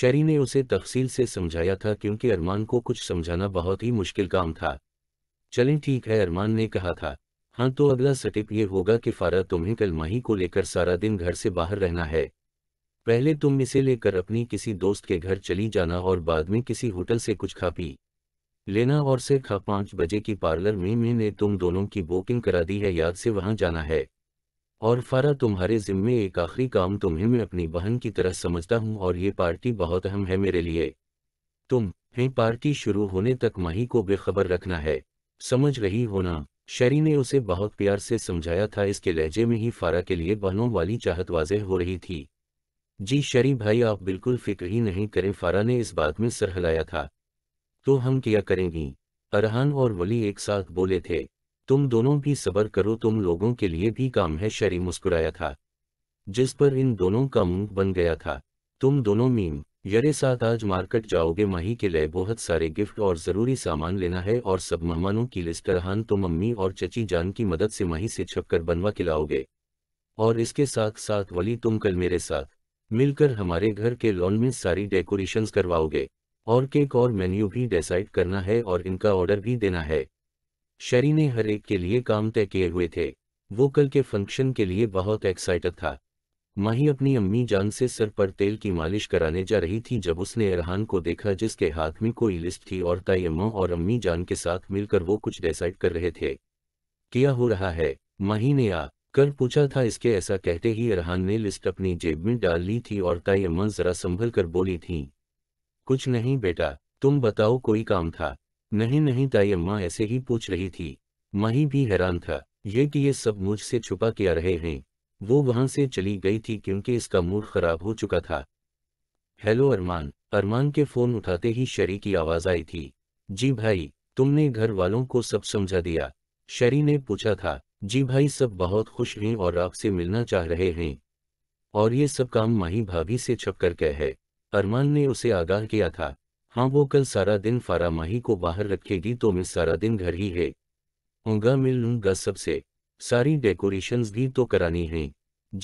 शरी ने उसे तफसील से समझाया था क्योंकि अरमान को कुछ समझाना बहुत ही मुश्किल काम था चलें ठीक है अरमान ने कहा था हाँ तो अगला स्टेप ये होगा कि फारा तुम्हें कल माही को लेकर सारा दिन घर से बाहर रहना है पहले तुम इसे लेकर अपनी किसी दोस्त के घर चली जाना और बाद में किसी होटल से कुछ खा पी लेना और से खा पांच बजे की पार्लर में मैंने तुम दोनों की बुकिंग करा दी है याद से वहां जाना है और फारा तुम्हारे जिम्मे एक आखिरी काम तुम्हें मैं अपनी बहन की तरह समझता हूँ और ये पार्टी बहुत अहम है मेरे लिए तुम हे पार्टी शुरू होने तक माही को बेखबर रखना है समझ रही हो ना शरी ने उसे बहुत प्यार से समझाया था इसके लहजे में ही फारा के लिए बहनों वाली चाहत वाजह हो रही थी जी शरी भाई आप बिल्कुल फिक्र ही नहीं करें फारा ने इस बात में सर हिलाया था तो हम क्या करेंगी अरहान और वली एक साथ बोले थे तुम दोनों भी सब्र करो तुम लोगों के लिए भी काम है शरी मुस्कुराया था जिस पर इन दोनों का मुंह बन गया था तुम दोनों मीम यरे साथ आज मार्केट जाओगे मही के लिए बहुत सारे गिफ्ट और ज़रूरी सामान लेना है और सब मेहमानों की लिस्ट रहान तो मम्मी और चची जान की मदद से मही से छपकर बनवा खिलाओगे और इसके साथ साथ वली तुम कल मेरे साथ मिलकर हमारे घर के लॉन में सारी डेकोरेशन करवाओगे और केक और मेन्यू भी डिसाइड करना है और इनका ऑर्डर भी देना है शरी ने हर एक के लिए काम तय किए हुए थे वो कल के फंक्शन के लिए बहुत एक्साइटेड था माही अपनी अम्मी जान से सर पर तेल की मालिश कराने जा रही थी जब उसने एरहान को देखा जिसके हाथ में कोई लिस्ट थी और अम्मा और अम्मी जान के साथ मिलकर वो कुछ डिसाइड कर रहे थे क्या हो रहा है माही ने आ कर पूछा था इसके ऐसा कहते ही अरहान ने लिस्ट अपनी जेब में डाल ली थी और ताई अम्मा जरा संभल कर बोली थी कुछ नहीं बेटा तुम बताओ कोई काम था नहीं नहीं ताई अम्मा ऐसे ही पूछ रही थी माही भी हैरान था ये कि ये सब मुझसे छुपा किया रहे हैं वो वहां से चली गई थी क्योंकि इसका मूड खराब हो चुका था हेलो अरमान अरमान के फोन उठाते ही शरी की आवाज आई थी जी भाई तुमने घर वालों को सब समझा दिया शरी ने पूछा था जी भाई सब बहुत खुश हैं और आपसे मिलना चाह रहे हैं और ये सब काम माही भाभी से छप कर गए है अरमान ने उसे आगाह किया था हाँ वो कल सारा दिन फारा माही को बाहर रखेगी तो मैं सारा दिन घर ही है उंगा मिल लूंगा सबसे सारी डेकोरेशंस भी तो करानी है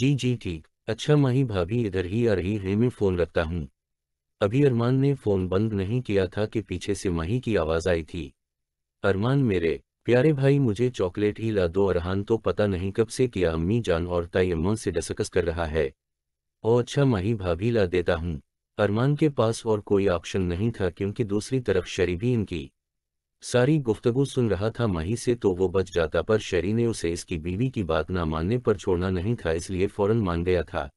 जी जी ठीक अच्छा माही भाभी इधर ही आ रही है मैं फ़ोन रखता हूँ अभी अरमान ने फ़ोन बंद नहीं किया था कि पीछे से माही की आवाज़ आई थी अरमान मेरे प्यारे भाई मुझे चॉकलेट ही ला दो अरहान तो पता नहीं कब से किया अम्मी जान और ताई अम्मा से डसकस कर रहा है ओ अच्छा माही भाभी ला देता हूँ अरमान के पास और कोई ऑप्शन नहीं था क्योंकि दूसरी तरफ शरीबी इनकी सारी गुफ्तगु सुन रहा था मही से तो वो बच जाता पर शरी ने उसे इसकी बीवी की बात ना मानने पर छोड़ना नहीं था इसलिए फौरन मान गया था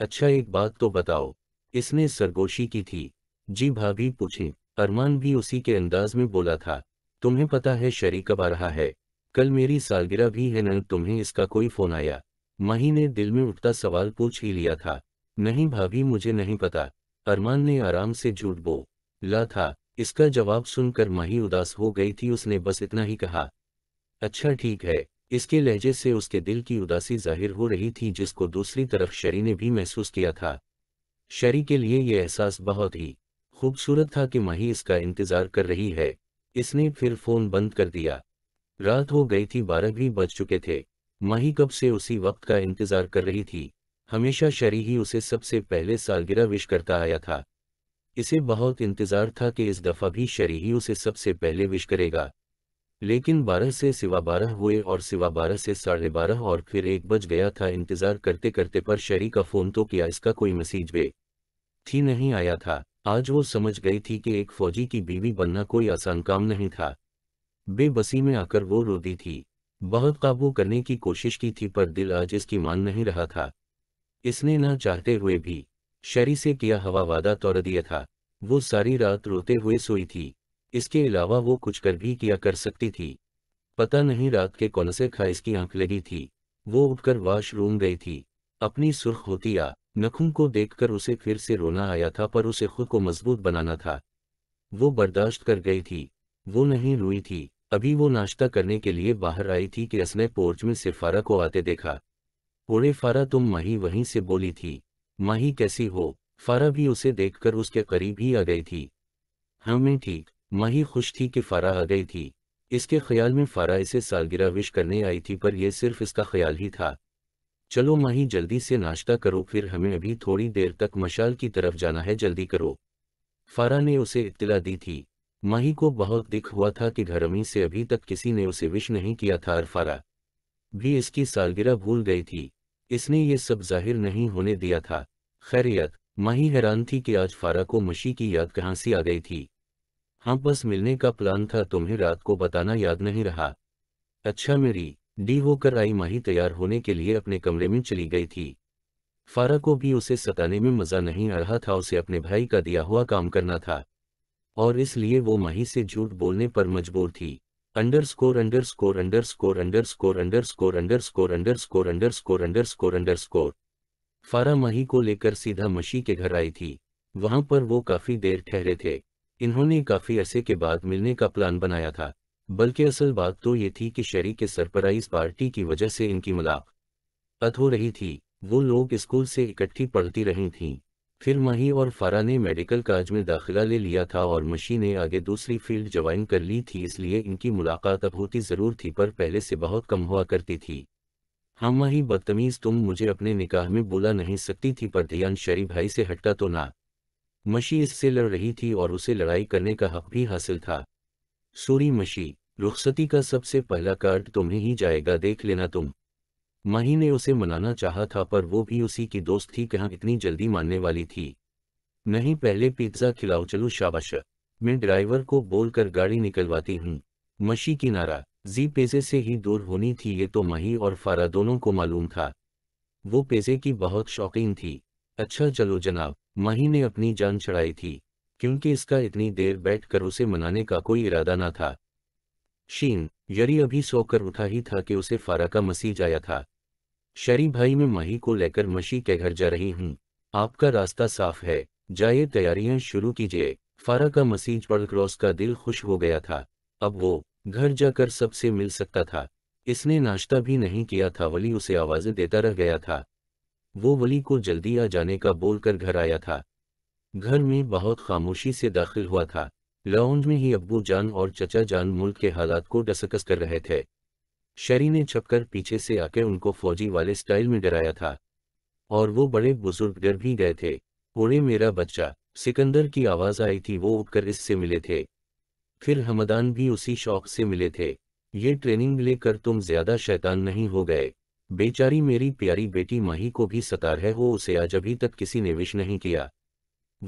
अच्छा एक बात तो बताओ इसने सरगोशी की थी जी भाभी पूछे अरमान भी उसी के अंदाज में बोला था तुम्हें पता है शरी कब आ रहा है कल मेरी सालगिरह भी है न तुम्हें इसका कोई फोन आया मही ने दिल में उठता सवाल पूछ ही लिया था नहीं भाभी मुझे नहीं पता अरमान ने आराम से झूठ बो ला था इसका जवाब सुनकर माही उदास हो गई थी उसने बस इतना ही कहा अच्छा ठीक है इसके लहजे से उसके दिल की उदासी जाहिर हो रही थी जिसको दूसरी तरफ शरी ने भी महसूस किया था शरी के लिए यह एहसास बहुत ही खूबसूरत था कि माही इसका इंतजार कर रही है इसने फिर फोन बंद कर दिया रात हो गई थी बारह भी बज चुके थे माही कब से उसी वक्त का इंतजार कर रही थी हमेशा शरी ही उसे सबसे पहले सालगिरह विश करता आया था इसे बहुत इंतजार था कि इस दफा भी शरी ही उसे सबसे पहले विश करेगा लेकिन बारह से सिवा बारह हुए और सिवा बारह से साढ़े बारह और फिर एक बज गया था इंतजार करते करते पर शरी का फोन तो किया इसका कोई मैसेज वे थी नहीं आया था आज वो समझ गई थी कि एक फौजी की बीवी बनना कोई आसान काम नहीं था बेबसी में आकर वो दी थी बहुत काबू करने की कोशिश की थी पर दिल आज इसकी मान नहीं रहा था इसने न चाहते हुए भी शरी से किया हवा वादा तोड़ दिया था वो सारी रात रोते हुए सोई थी इसके अलावा वो कुछ कर भी किया कर सकती थी पता नहीं रात के कौन से खा इसकी आंख लगी थी वो उठकर वॉशरूम गई थी अपनी सुर्ख होती आ नखुम को देखकर उसे फिर से रोना आया था पर उसे खुद को मजबूत बनाना था वो बर्दाश्त कर गई थी वो नहीं रोई थी अभी वो नाश्ता करने के लिए बाहर आई थी कि उसने पोर्च में सिफारा को आते देखा ओरे फारा तुम मही वहीं से बोली थी मही कैसी हो फरा भी उसे देखकर उसके करीब ही आ गई थी हमें हाँ ठीक मही खुश थी कि फरा आ गई थी इसके ख्याल में फरा इसे सालगिरह विश करने आई थी पर यह सिर्फ इसका ख्याल ही था चलो माही जल्दी से नाश्ता करो फिर हमें अभी थोड़ी देर तक मशाल की तरफ जाना है जल्दी करो फारा ने उसे इतला दी थी माही को बहुत दिख हुआ था कि घरमी से अभी तक किसी ने उसे विश नहीं किया था और फरा भी इसकी सालगिरह भूल गई थी इसने ये सब जाहिर नहीं होने दिया था खैरियत माही हैरान थी कि आज फारा को मशी की याद कहाँ से आ गई थी हाँ बस मिलने का प्लान था तुम्हें रात को बताना याद नहीं रहा अच्छा मेरी डी वो कर आई माही तैयार होने के लिए अपने कमरे में चली गई थी फारा को भी उसे सताने में मज़ा नहीं आ रहा था उसे अपने भाई का दिया हुआ काम करना था और इसलिए वो माही से झूठ बोलने पर मजबूर थी underscore underscore underscore underscore underscore underscore underscore underscore underscore underscore फारा मही को लेकर सीधा मशी के घर आई थी वहां पर वो काफी देर ठहरे थे इन्होंने काफी अरसे के बाद मिलने का प्लान बनाया था बल्कि असल बात तो ये थी कि शरी के सरप्राइज पार्टी की वजह से इनकी मुलाकात हो रही थी वो लोग स्कूल से इकट्ठी पढ़ती रही थीं फिर माही और फारा ने मेडिकल काज में दाखिला ले लिया था और मशी ने आगे दूसरी फील्ड ज्वाइन कर ली थी इसलिए इनकी मुलाकात अब होती ज़रूर थी पर पहले से बहुत कम हुआ करती थी हाँ माही बदतमीज़ तुम मुझे अपने निकाह में बुला नहीं सकती थी पर ध्यान शरी भाई से हटता तो ना मशी इससे लड़ रही थी और उसे लड़ाई करने का हक भी हासिल था सूरी मशी रुखसती का सबसे पहला कार्ड तुम्हें ही जाएगा देख लेना तुम माही ने उसे मनाना चाहा था पर वो भी उसी की दोस्त थी कहाँ इतनी जल्दी मानने वाली थी नहीं पहले पिज्ज़ा खिलाओ चलो शाबाश मैं ड्राइवर को बोलकर गाड़ी निकलवाती हूँ मशी की नारा जी पेजे से ही दूर होनी थी ये तो माही और फारा दोनों को मालूम था वो पेजे की बहुत शौकीन थी अच्छा चलो जनाब माही ने अपनी जान चढ़ाई थी क्योंकि इसका इतनी देर बैठकर उसे मनाने का कोई इरादा ना था शीन यरी अभी सोकर उठा ही था कि उसे फारा का मसीज आया था शरी भाई में मही को लेकर मशी के घर जा रही हूँ आपका रास्ता साफ है जाइए तैयारियां शुरू कीजिए फारा का मसीज पढ़ क्रॉस का दिल खुश हो गया था अब वो घर जाकर सबसे मिल सकता था इसने नाश्ता भी नहीं किया था वली उसे आवाज़ें देता रह गया था वो वली को जल्दी आ जाने का बोलकर घर आया था घर में बहुत खामोशी से दाखिल हुआ था लाउंज में ही अब्बू जान और चचा जान मुल्क के हालात को डसकस कर रहे थे शरी ने छपकर पीछे से आकर उनको फौजी वाले स्टाइल में डराया था और वो बड़े बुजुर्ग डर भी गए थे उड़े मेरा बच्चा सिकंदर की आवाज़ आई थी वो उठकर इससे मिले थे फिर हमदान भी उसी शौक से मिले थे ये ट्रेनिंग लेकर तुम ज्यादा शैतान नहीं हो गए बेचारी मेरी प्यारी बेटी माही को भी सतार है वो उसे आज अभी तक किसी ने विश नहीं किया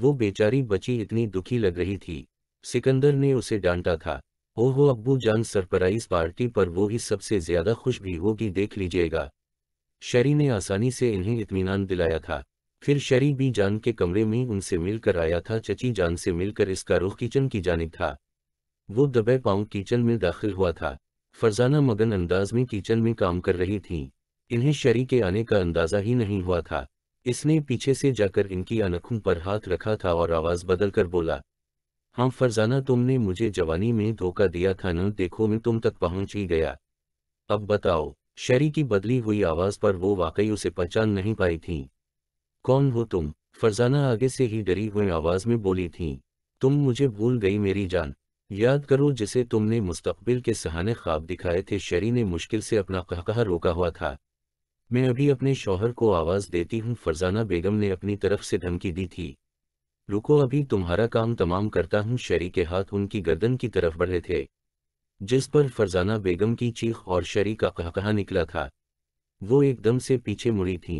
वो बेचारी बची इतनी दुखी लग रही थी सिकंदर ने उसे डांटा था ओहो हो अब्बू जान सरप्राइज पार्टी पर वो ही सबसे ज्यादा खुश भी होगी देख लीजिएगा शरी ने आसानी से इन्हें इतमान दिलाया था फिर शरी भी जान के कमरे में उनसे मिलकर आया था चची जान से मिलकर इसका रुख किचन की जानब था वो दबे पाँव किचन में दाखिल हुआ था फरजाना मगन अंदाज में किचन में काम कर रही थी इन्हें शरी के आने का अंदाजा ही नहीं हुआ था इसने पीछे से जाकर इनकी अनखों पर हाथ रखा था और आवाज बदलकर बोला हाँ फरजाना तुमने मुझे जवानी में धोखा दिया था न देखो मैं तुम तक पहुंच ही गया अब बताओ शरी की बदली हुई आवाज़ पर वो वाकई उसे पहचान नहीं पाई थी कौन हो तुम फरजाना आगे से ही डरी हुई आवाज़ में बोली थी तुम मुझे भूल गई मेरी जान याद करो जिसे तुमने मुस्तबिल के सहाने ख्वाब दिखाए थे शरी ने मुश्किल से अपना कहकह रोका हुआ था मैं अभी अपने शौहर को आवाज़ देती हूँ फरजाना बेगम ने अपनी तरफ से धमकी दी थी रुको अभी तुम्हारा काम तमाम करता हूँ शरी के हाथ उनकी गर्दन की तरफ बढ़े थे जिस पर फरजाना बेगम की चीख और शरी का कहकहा निकला था वो एकदम से पीछे मुड़ी थी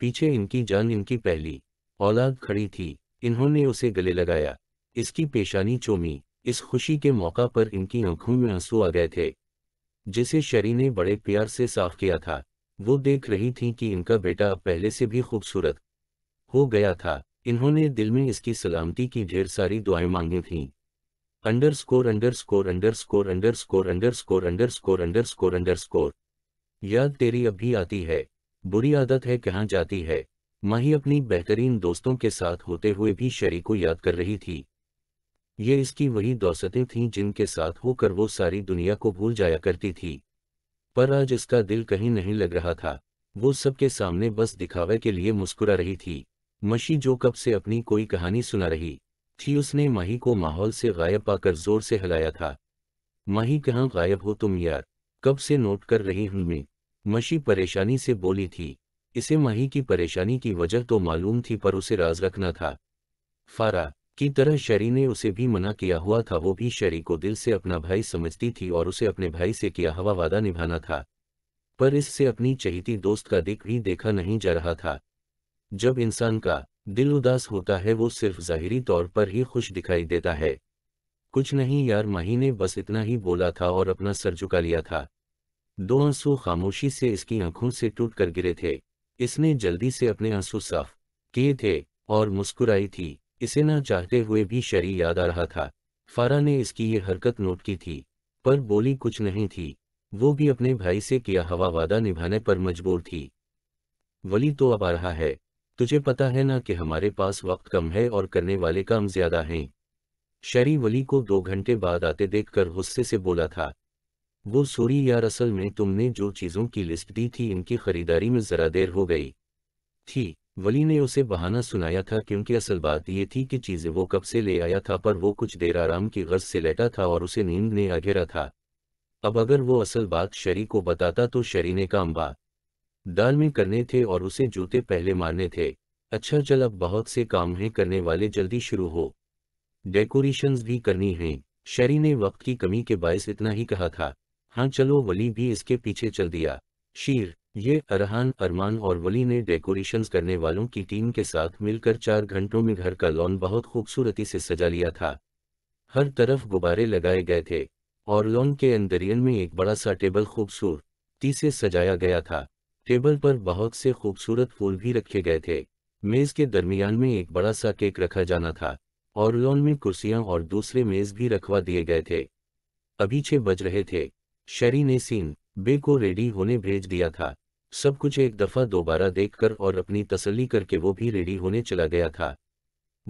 पीछे इनकी जान इनकी पहली औलाद खड़ी थी इन्होंने उसे गले लगाया इसकी पेशानी चोमी इस खुशी के मौका पर इनकी आंखों में आंसू आ गए थे जिसे शरी ने बड़े प्यार से साफ किया था वो देख रही थी कि इनका बेटा पहले से भी खूबसूरत हो गया था इन्होंने दिल में इसकी सलामती की ढेर सारी दुआएं मांगी थीं underscore underscore underscore underscore underscore underscore underscore underscore याद तेरी अब भी आती है बुरी आदत है कहाँ जाती है माही अपनी बेहतरीन दोस्तों के साथ होते हुए भी शरी को याद कर रही थी ये इसकी वही दौसतें थीं जिनके साथ होकर वो सारी दुनिया को भूल जाया करती थी पर आज इसका दिल कहीं नहीं लग रहा था वो सबके सामने बस दिखावे के लिए मुस्कुरा रही थी मशी जो कब से अपनी कोई कहानी सुना रही थी उसने मही को माहौल से गायब पाकर जोर से हिलाया था मही कहाँ गायब हो तुम यार कब से नोट कर रही हूं मैं मशी परेशानी से बोली थी इसे मही की परेशानी की वजह तो मालूम थी पर उसे राज रखना था फारा की तरह शरी ने उसे भी मना किया हुआ था वो भी शरी को दिल से अपना भाई समझती थी और उसे अपने भाई से किया हुआ वादा निभाना था पर इससे अपनी चहती दोस्त का दिख भी देखा नहीं जा रहा था जब इंसान का दिल उदास होता है वो सिर्फ ज़ाहिरी तौर पर ही खुश दिखाई देता है कुछ नहीं यार महीने बस इतना ही बोला था और अपना सर झुका लिया था दो आंसू खामोशी से इसकी आंखों से टूट कर गिरे थे इसने जल्दी से अपने आंसू साफ किए थे और मुस्कुराई थी इसे ना चाहते हुए भी शरी याद आ रहा था फारा ने इसकी ये हरकत नोट की थी पर बोली कुछ नहीं थी वो भी अपने भाई से किया हवा वादा निभाने पर मजबूर थी वली तो अब आ रहा है तुझे पता है ना कि हमारे पास वक्त कम है और करने वाले काम ज्यादा हैं शरी वली को दो घंटे बाद आते देखकर गुस्से से बोला था वो सूरी यार रसल में तुमने जो चीज़ों की लिस्ट दी थी इनकी खरीदारी में ज़रा देर हो गई थी वली ने उसे बहाना सुनाया था क्योंकि असल बात यह थी कि चीज़ें वो कब से ले आया था पर वो कुछ देर आराम की गर्ज से लेटा था और उसे नींद ने आ था अब अगर वो असल बात शरी को बताता तो शरी ने बात में करने थे और उसे जूते पहले मारने थे अच्छा चल अब बहुत से काम हैं करने वाले जल्दी शुरू हो डेकोरेशंस भी करनी हैं शरी ने वक्त की कमी के बायस इतना ही कहा था हाँ चलो वली भी इसके पीछे चल दिया शीर ये अरहान अरमान और वली ने डेकोरेशंस करने वालों की टीम के साथ मिलकर चार घंटों में घर का लॉन बहुत खूबसूरती से सजा लिया था हर तरफ गुब्बारे लगाए गए थे और लॉन के अंदरियन में एक बड़ा सा टेबल खूबसूरती से सजाया गया था टेबल पर बहुत से खूबसूरत फूल भी रखे गए थे मेज के दरमियान में एक बड़ा सा केक रखा जाना था और लॉन में कुर्सियां और दूसरे मेज भी रखवा दिए गए थे अभी छह बज रहे थे शरी ने सीन बे को रेडी होने भेज दिया था सब कुछ एक दफा दोबारा देखकर और अपनी तसल्ली करके वो भी रेडी होने चला गया था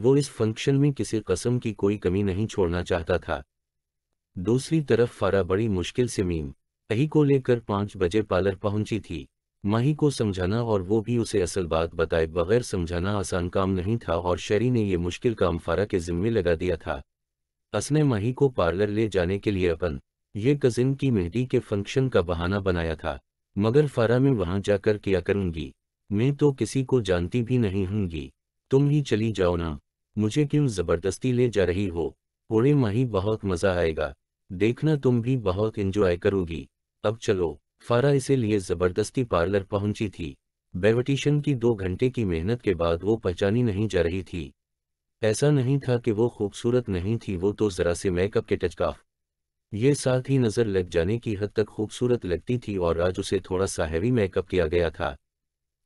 वो इस फंक्शन में किसी कसम की कोई कमी नहीं छोड़ना चाहता था दूसरी तरफ फारा बड़ी मुश्किल से मीम अही को लेकर पांच बजे पार्लर पहुंची थी माही को समझाना और वो भी उसे असल बात बताए बगैर समझाना आसान काम नहीं था और शरी ने यह मुश्किल काम फारा के जिम्मे लगा दिया था असने माही को पार्लर ले जाने के लिए अपन ये कजिन की मेहंदी के फंक्शन का बहाना बनाया था मगर फारा में वहां जाकर किया करूंगी मैं तो किसी को जानती भी नहीं हूंगी तुम ही चली जाओ ना मुझे क्यों जबरदस्ती ले जा रही हो थोड़े माही बहुत मजा आएगा देखना तुम भी बहुत इंजॉय करोगी अब चलो फारा इसीलिए जबरदस्ती पार्लर पहुंची थी बेवटिशन की दो घंटे की मेहनत के बाद वो पहचानी नहीं जा रही थी ऐसा नहीं था कि वो खूबसूरत नहीं थी वो तो जरा से मेकअप के टचकाफ ये साथ ही नज़र लग जाने की हद तक खूबसूरत लगती थी और आज उसे थोड़ा सा हैवी मेकअप किया गया था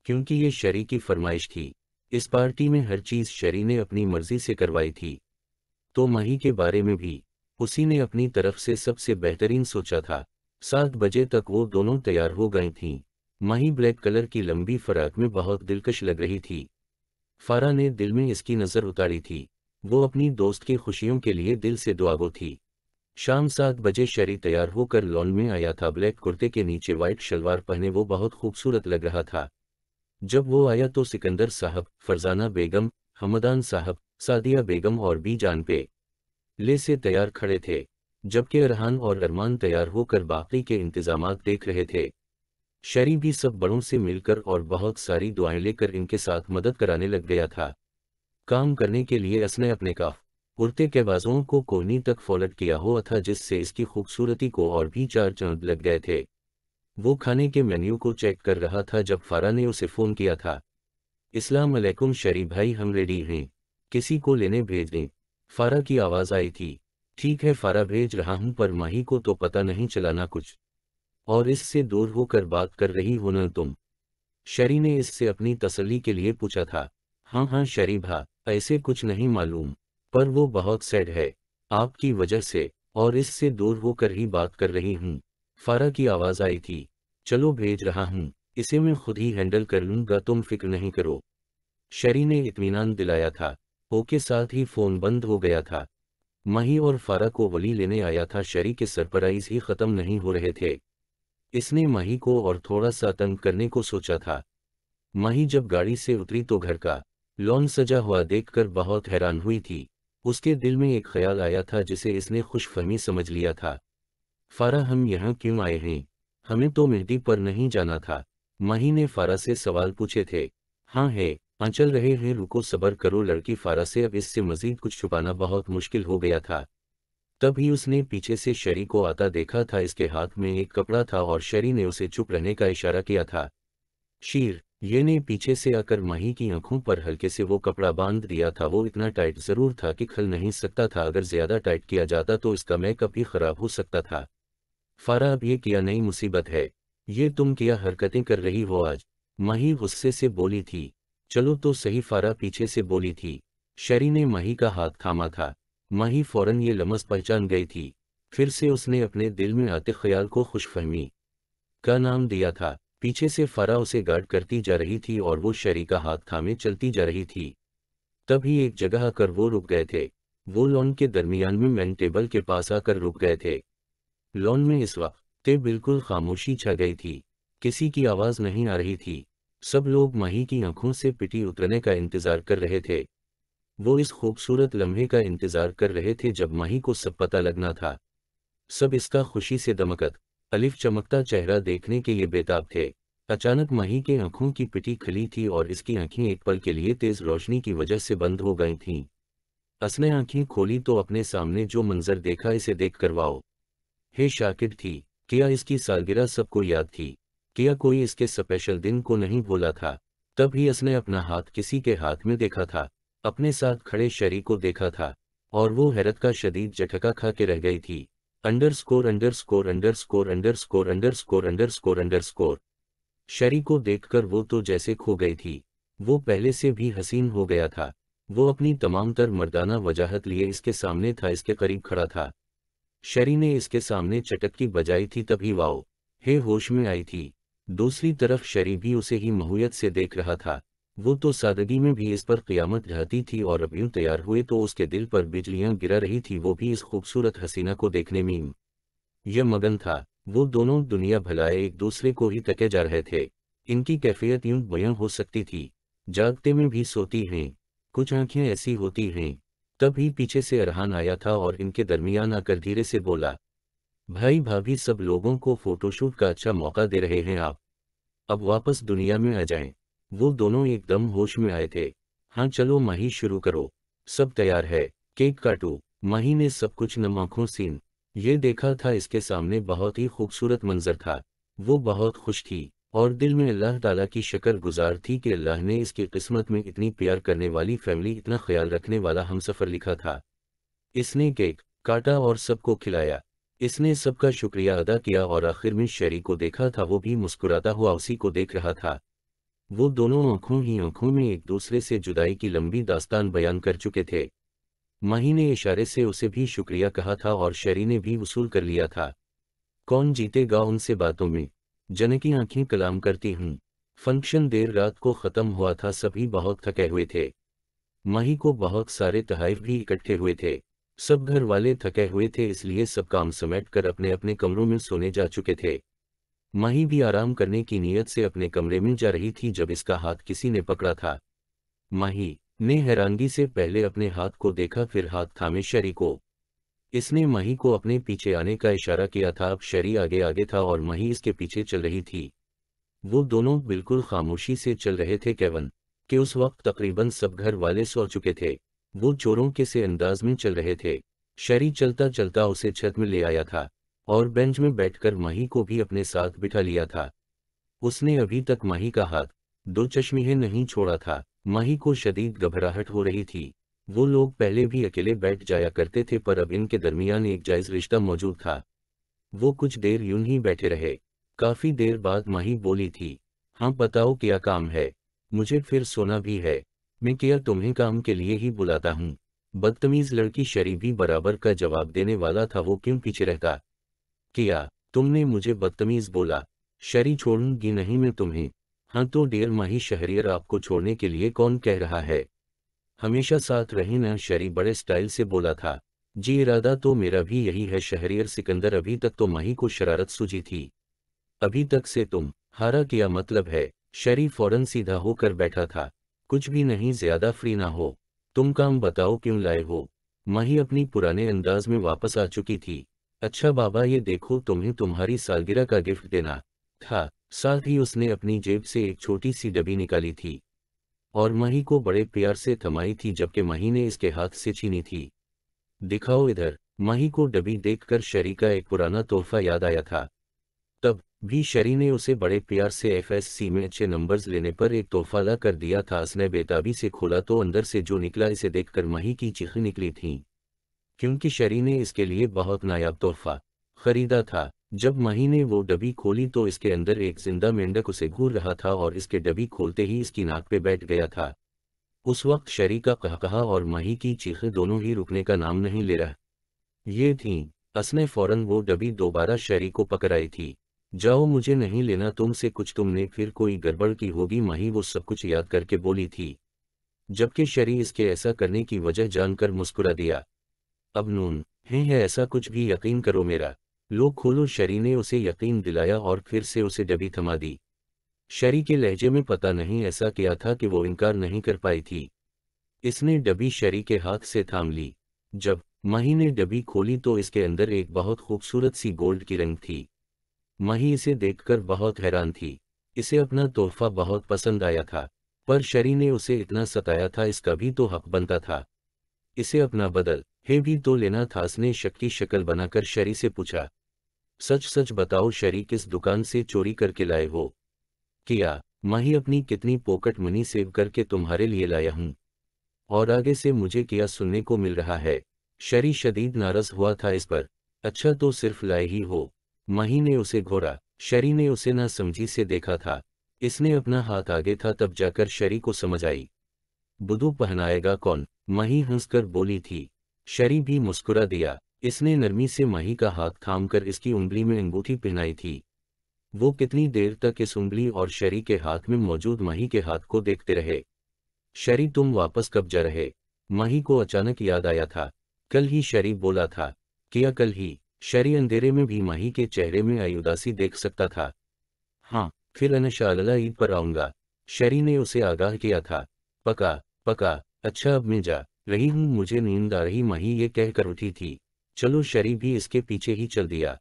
क्योंकि ये शरी की फरमाइश थी इस पार्टी में हर चीज़ शरी ने अपनी मर्जी से करवाई थी तो मही के बारे में भी उसी ने अपनी तरफ से सबसे बेहतरीन सोचा था सात बजे तक वो दोनों तैयार हो गई थीं माही ब्लैक कलर की लंबी फराक में बहुत दिलकश लग रही थी फारा ने दिल में इसकी नज़र उतारी थी वो अपनी दोस्त की खुशियों के लिए दिल से दुआगो थी शाम सात बजे शरी तैयार होकर लॉन में आया था ब्लैक कुर्ते के नीचे वाइट शलवार पहने वो बहुत खूबसूरत लग रहा था जब वो आया तो सिकंदर साहब फरजाना बेगम हमदान साहब सादिया बेगम और जान पे ले से तैयार खड़े थे जबकि अरहान और अरमान तैयार होकर बाकी के इंतजाम देख रहे थे शरी भी सब बड़ों से मिलकर और बहुत सारी दुआएं लेकर इनके साथ मदद कराने लग गया था काम करने के लिए असने अपने काफ उड़ते बाजुओं को कोहनी तक फॉलट किया हुआ था जिससे इसकी खूबसूरती को और भी चार चंद लग गए थे वो खाने के मेन्यू को चेक कर रहा था जब फारा ने उसे फ़ोन किया था इस्लाम अलैकुम शरी भाई हम रेडी हैं किसी को लेने भेज दें फारा की आवाज़ आई थी ठीक है फारा भेज रहा हूँ पर माही को तो पता नहीं चलाना कुछ और इससे दूर होकर बात कर रही हो न तुम शरी ने इससे अपनी तसली के लिए पूछा था हाँ हाँ शरी भा ऐसे कुछ नहीं मालूम पर वो बहुत सैड है आपकी वजह से और इससे दूर होकर ही बात कर रही हूँ फारा की आवाज़ आई थी चलो भेज रहा हूँ इसे मैं खुद ही हैंडल कर लूंगा तुम फिक्र नहीं करो शरी ने इतमान दिलाया था ओके के साथ ही फ़ोन बंद हो गया था मही और फारा को वली लेने आया था शरी के सरप्राइज ही ख़त्म नहीं हो रहे थे इसने मही को और थोड़ा सा तंग करने को सोचा था मही जब गाड़ी से उतरी तो घर का लॉन सजा हुआ देखकर बहुत हैरान हुई थी उसके दिल में एक ख्याल आया था जिसे इसने खुशफहमी समझ लिया था फारा हम यहाँ क्यों आए हैं हमें तो मेहंदी पर नहीं जाना था मही ने फारा से सवाल पूछे थे हाँ है आंचल रहे हैं रुको सबर करो लड़की फारा से अब इससे मजीद कुछ छुपाना बहुत मुश्किल हो गया था तब ही उसने पीछे से शरी को आता देखा था इसके हाथ में एक कपड़ा था और शरी ने उसे चुप रहने का इशारा किया था शीर ये ने पीछे से आकर माही की आंखों पर हल्के से वो कपड़ा बांध दिया था वो इतना टाइट जरूर था कि खल नहीं सकता था अगर ज्यादा टाइट किया जाता तो इसका मेकअप ही खराब हो सकता था फारा अब ये किया नई मुसीबत है ये तुम किया हरकतें कर रही हो आज माही गुस्से से बोली थी चलो तो सही फारा पीछे से बोली थी शरी ने मही का हाथ थामा था मही फौरन ये लमस पहचान गई थी फिर से उसने अपने दिल में आते ख्याल को खुशफहमी का नाम दिया था पीछे से फरा उसे गार्ड करती जा रही थी और वो शरी का हाथ थामे चलती जा रही थी तभी एक जगह आकर वो रुक गए थे वो लॉन के दरमियान में मैन टेबल के पास आकर रुक गए थे लॉन में इस वक्त बिल्कुल खामोशी छा गई थी किसी की आवाज़ नहीं आ रही थी सब लोग माही की आंखों से पिटी उतरने का इंतजार कर रहे थे वो इस खूबसूरत लम्हे का इंतजार कर रहे थे जब माही को सब पता लगना था सब इसका खुशी से दमकत अलिफ चमकता चेहरा देखने के लिए बेताब थे अचानक माही के आंखों की पिटी खली थी और इसकी आंखें एक पल के लिए तेज रोशनी की वजह से बंद हो गई थीं। असने आंखें खोली तो अपने सामने जो मंजर देखा इसे देख करवाओ हे शाकिर थी क्या इसकी सालगिरह सबको याद थी या कोई इसके स्पेशल दिन को नहीं बोला था तब ही इसने अपना हाथ किसी के हाथ में देखा था अपने साथ खड़े शरी को देखा था और वो हैरत का शदीद झटका खा के रह गई थी underscore underscore underscore underscore underscore underscore underscore शरी को देखकर वो तो जैसे खो गई थी वो पहले से भी हसीन हो गया था वो अपनी तमाम तर मर्दाना वजाहत लिए इसके सामने था इसके करीब खड़ा था शरी ने इसके सामने चटक की बजाई थी तभी वाओ हे होश में आई थी दूसरी तरफ शरीफ भी उसे ही महूयत से देख रहा था वो तो सादगी में भी इस पर क़ियामत रहती थी और अब यूं तैयार हुए तो उसके दिल पर बिजलियां गिरा रही थी वो भी इस खूबसूरत हसीना को देखने में यह मगन था वो दोनों दुनिया भलाए एक दूसरे को ही तके जा रहे थे इनकी कैफियत यूं बयां हो सकती थी जागते में भी सोती हैं कुछ आंखें ऐसी होती हैं तब ही पीछे से अरहान आया था और इनके दरमियान आकर धीरे से बोला भाई भाभी सब लोगों को फोटोशूट का अच्छा मौका दे रहे हैं आप अब वापस दुनिया में आ जाएं। वो दोनों एकदम होश में आए थे हाँ चलो माही शुरू करो सब तैयार है केक काटो माही ने सब कुछ नमाखों सीन ये देखा था इसके सामने बहुत ही खूबसूरत मंजर था वो बहुत खुश थी और दिल में अल्लाह ताला की शक्र गुजार थी कि अल्लाह ने इसकी किस्मत में इतनी प्यार करने वाली फैमिली इतना ख्याल रखने वाला हम सफ़र लिखा था इसने केक काटा और सबको खिलाया इसने सबका शुक्रिया अदा किया और आखिर में शेरी को देखा था वो भी मुस्कुराता हुआ उसी को देख रहा था वो दोनों आंखों ही आंखों में एक दूसरे से जुदाई की लंबी दास्तान बयान कर चुके थे माही ने इशारे से उसे भी शुक्रिया कहा था और शेरी ने भी वसूल कर लिया था कौन जीतेगा उनसे बातों में जन की आंखें कलाम करती हूं फंक्शन देर रात को ख़त्म हुआ था सभी बहुत थके हुए थे माही को बहुत सारे तहाइफ भी इकट्ठे हुए थे सब घर वाले थके हुए थे इसलिए सब काम समेट कर अपने अपने कमरों में सोने जा चुके थे माही भी आराम करने की नीयत से अपने कमरे में जा रही थी जब इसका हाथ किसी ने पकड़ा था माही ने हैरानगी से पहले अपने हाथ को देखा फिर हाथ थामे शरी को इसने मही को अपने पीछे आने का इशारा किया था अब शरी आगे आगे था और मही इसके पीछे चल रही थी वो दोनों बिल्कुल खामोशी से चल रहे थे केवन कि उस वक्त तकरीबन सब घर वाले सो चुके थे वो चोरों के से अंदाज में चल रहे थे शरी चलता चलता उसे छत में ले आया था और बेंच में बैठकर माही को भी अपने साथ बिठा लिया था उसने अभी तक माही का हाथ दो चश्मे नहीं छोड़ा था माही को शदीद घबराहट हो रही थी वो लोग पहले भी अकेले बैठ जाया करते थे पर अब इनके दरमियान एक जायज रिश्ता मौजूद था वो कुछ देर यूं ही बैठे रहे काफी देर बाद माही बोली थी हाँ बताओ क्या काम है मुझे फिर सोना भी है मैं केयर तुम्हें काम के लिए ही बुलाता हूँ बदतमीज लड़की शरीफी भी बराबर का जवाब देने वाला था वो क्यों पीछे रहता किया तुमने मुझे बदतमीज बोला शरी छोड़ूंगी नहीं मैं तुम्हें हाँ तो डेढ़ माही शहरियर आपको छोड़ने के लिए कौन कह रहा है हमेशा साथ रहे ना शरी बड़े स्टाइल से बोला था जी इरादा तो मेरा भी यही है शहरियर सिकंदर अभी तक तो माही को शरारत सूझी थी अभी तक से तुम हारा किया मतलब है शरी फौरन सीधा होकर बैठा था कुछ भी नहीं ज्यादा फ्री ना हो तुम काम बताओ क्यों लाए हो मही अपनी पुराने अंदाज में वापस आ चुकी थी अच्छा बाबा ये देखो तुम्हें तुम्हारी सालगिरह का गिफ्ट देना था साथ ही उसने अपनी जेब से एक छोटी सी डबी निकाली थी और मही को बड़े प्यार से थमाई थी जबकि मही ने इसके हाथ से छीनी थी दिखाओ इधर मही को डबी देखकर शरी का एक पुराना तोहफा याद आया था भी शरी ने उसे बड़े प्यार से एफएससी में अच्छे नंबर्स लेने पर एक तोहफा ला कर दिया था उसने बेताबी से खोला तो अंदर से जो निकला इसे देखकर मही की चीख निकली थी क्योंकि शरी ने इसके लिए बहुत नायाब तोहफा खरीदा था जब मही ने वो डबी खोली तो इसके अंदर एक जिंदा मेंढक उसे घूर रहा था और इसके डबी खोलते ही इसकी नाक पे बैठ गया था उस वक्त शरी का कहकहा और मही की चीख दोनों ही रुकने का नाम नहीं ले रहा ये थी असने फौरन वो डबी दोबारा शरी को पकड़ाई थी जाओ मुझे नहीं लेना तुमसे कुछ तुमने फिर कोई गड़बड़ की होगी माही वो सब कुछ याद करके बोली थी जबकि शरी इसके ऐसा करने की वजह जानकर मुस्कुरा दिया अब नून है, है ऐसा कुछ भी यकीन करो मेरा लो खोलो शरी ने उसे यकीन दिलाया और फिर से उसे डबी थमा दी शरी के लहजे में पता नहीं ऐसा किया था कि वो इनकार नहीं कर पाई थी इसने डबी शरी के हाथ से थाम ली जब माही ने डबी खोली तो इसके अंदर एक बहुत खूबसूरत सी गोल्ड की रंग थी मही इसे देखकर बहुत हैरान थी इसे अपना तोहफा बहुत पसंद आया था पर शरी ने उसे इतना सताया था इसका भी तो हक बनता था इसे अपना बदल हे भी तो लेना था उसने शक की शक्ल बनाकर शरी से पूछा सच सच बताओ शरी किस दुकान से चोरी करके लाए हो किया माही अपनी कितनी पॉकेट मनी सेव करके तुम्हारे लिए लाया हूँ और आगे से मुझे किया सुनने को मिल रहा है शरी शदीद नाराज हुआ था इस पर अच्छा तो सिर्फ लाए ही हो मही ने उसे घोरा शरी ने उसे न समझी से देखा था इसने अपना हाथ आगे था तब जाकर शरी को समझ आई बुदू पहनाएगा कौन मही हंसकर बोली थी शरी भी मुस्कुरा दिया इसने नरमी से मही का हाथ थाम कर इसकी उंगली में अंगूठी पहनाई थी वो कितनी देर तक इस उंगली और शरी के हाथ में मौजूद मही के हाथ को देखते रहे शरी तुम वापस कब जा रहे मही को अचानक याद आया था कल ही शरी बोला था किया कल ही शरी अंधेरे में भी माही के चेहरे में अयुदासी देख सकता था हाँ फिर अनशाला ईद पर आऊंगा शरी ने उसे आगाह किया था पका पका अच्छा अब मैं जा रही हूँ मुझे नींद आ रही माही ये कहकर उठी थी चलो शरी भी इसके पीछे ही चल दिया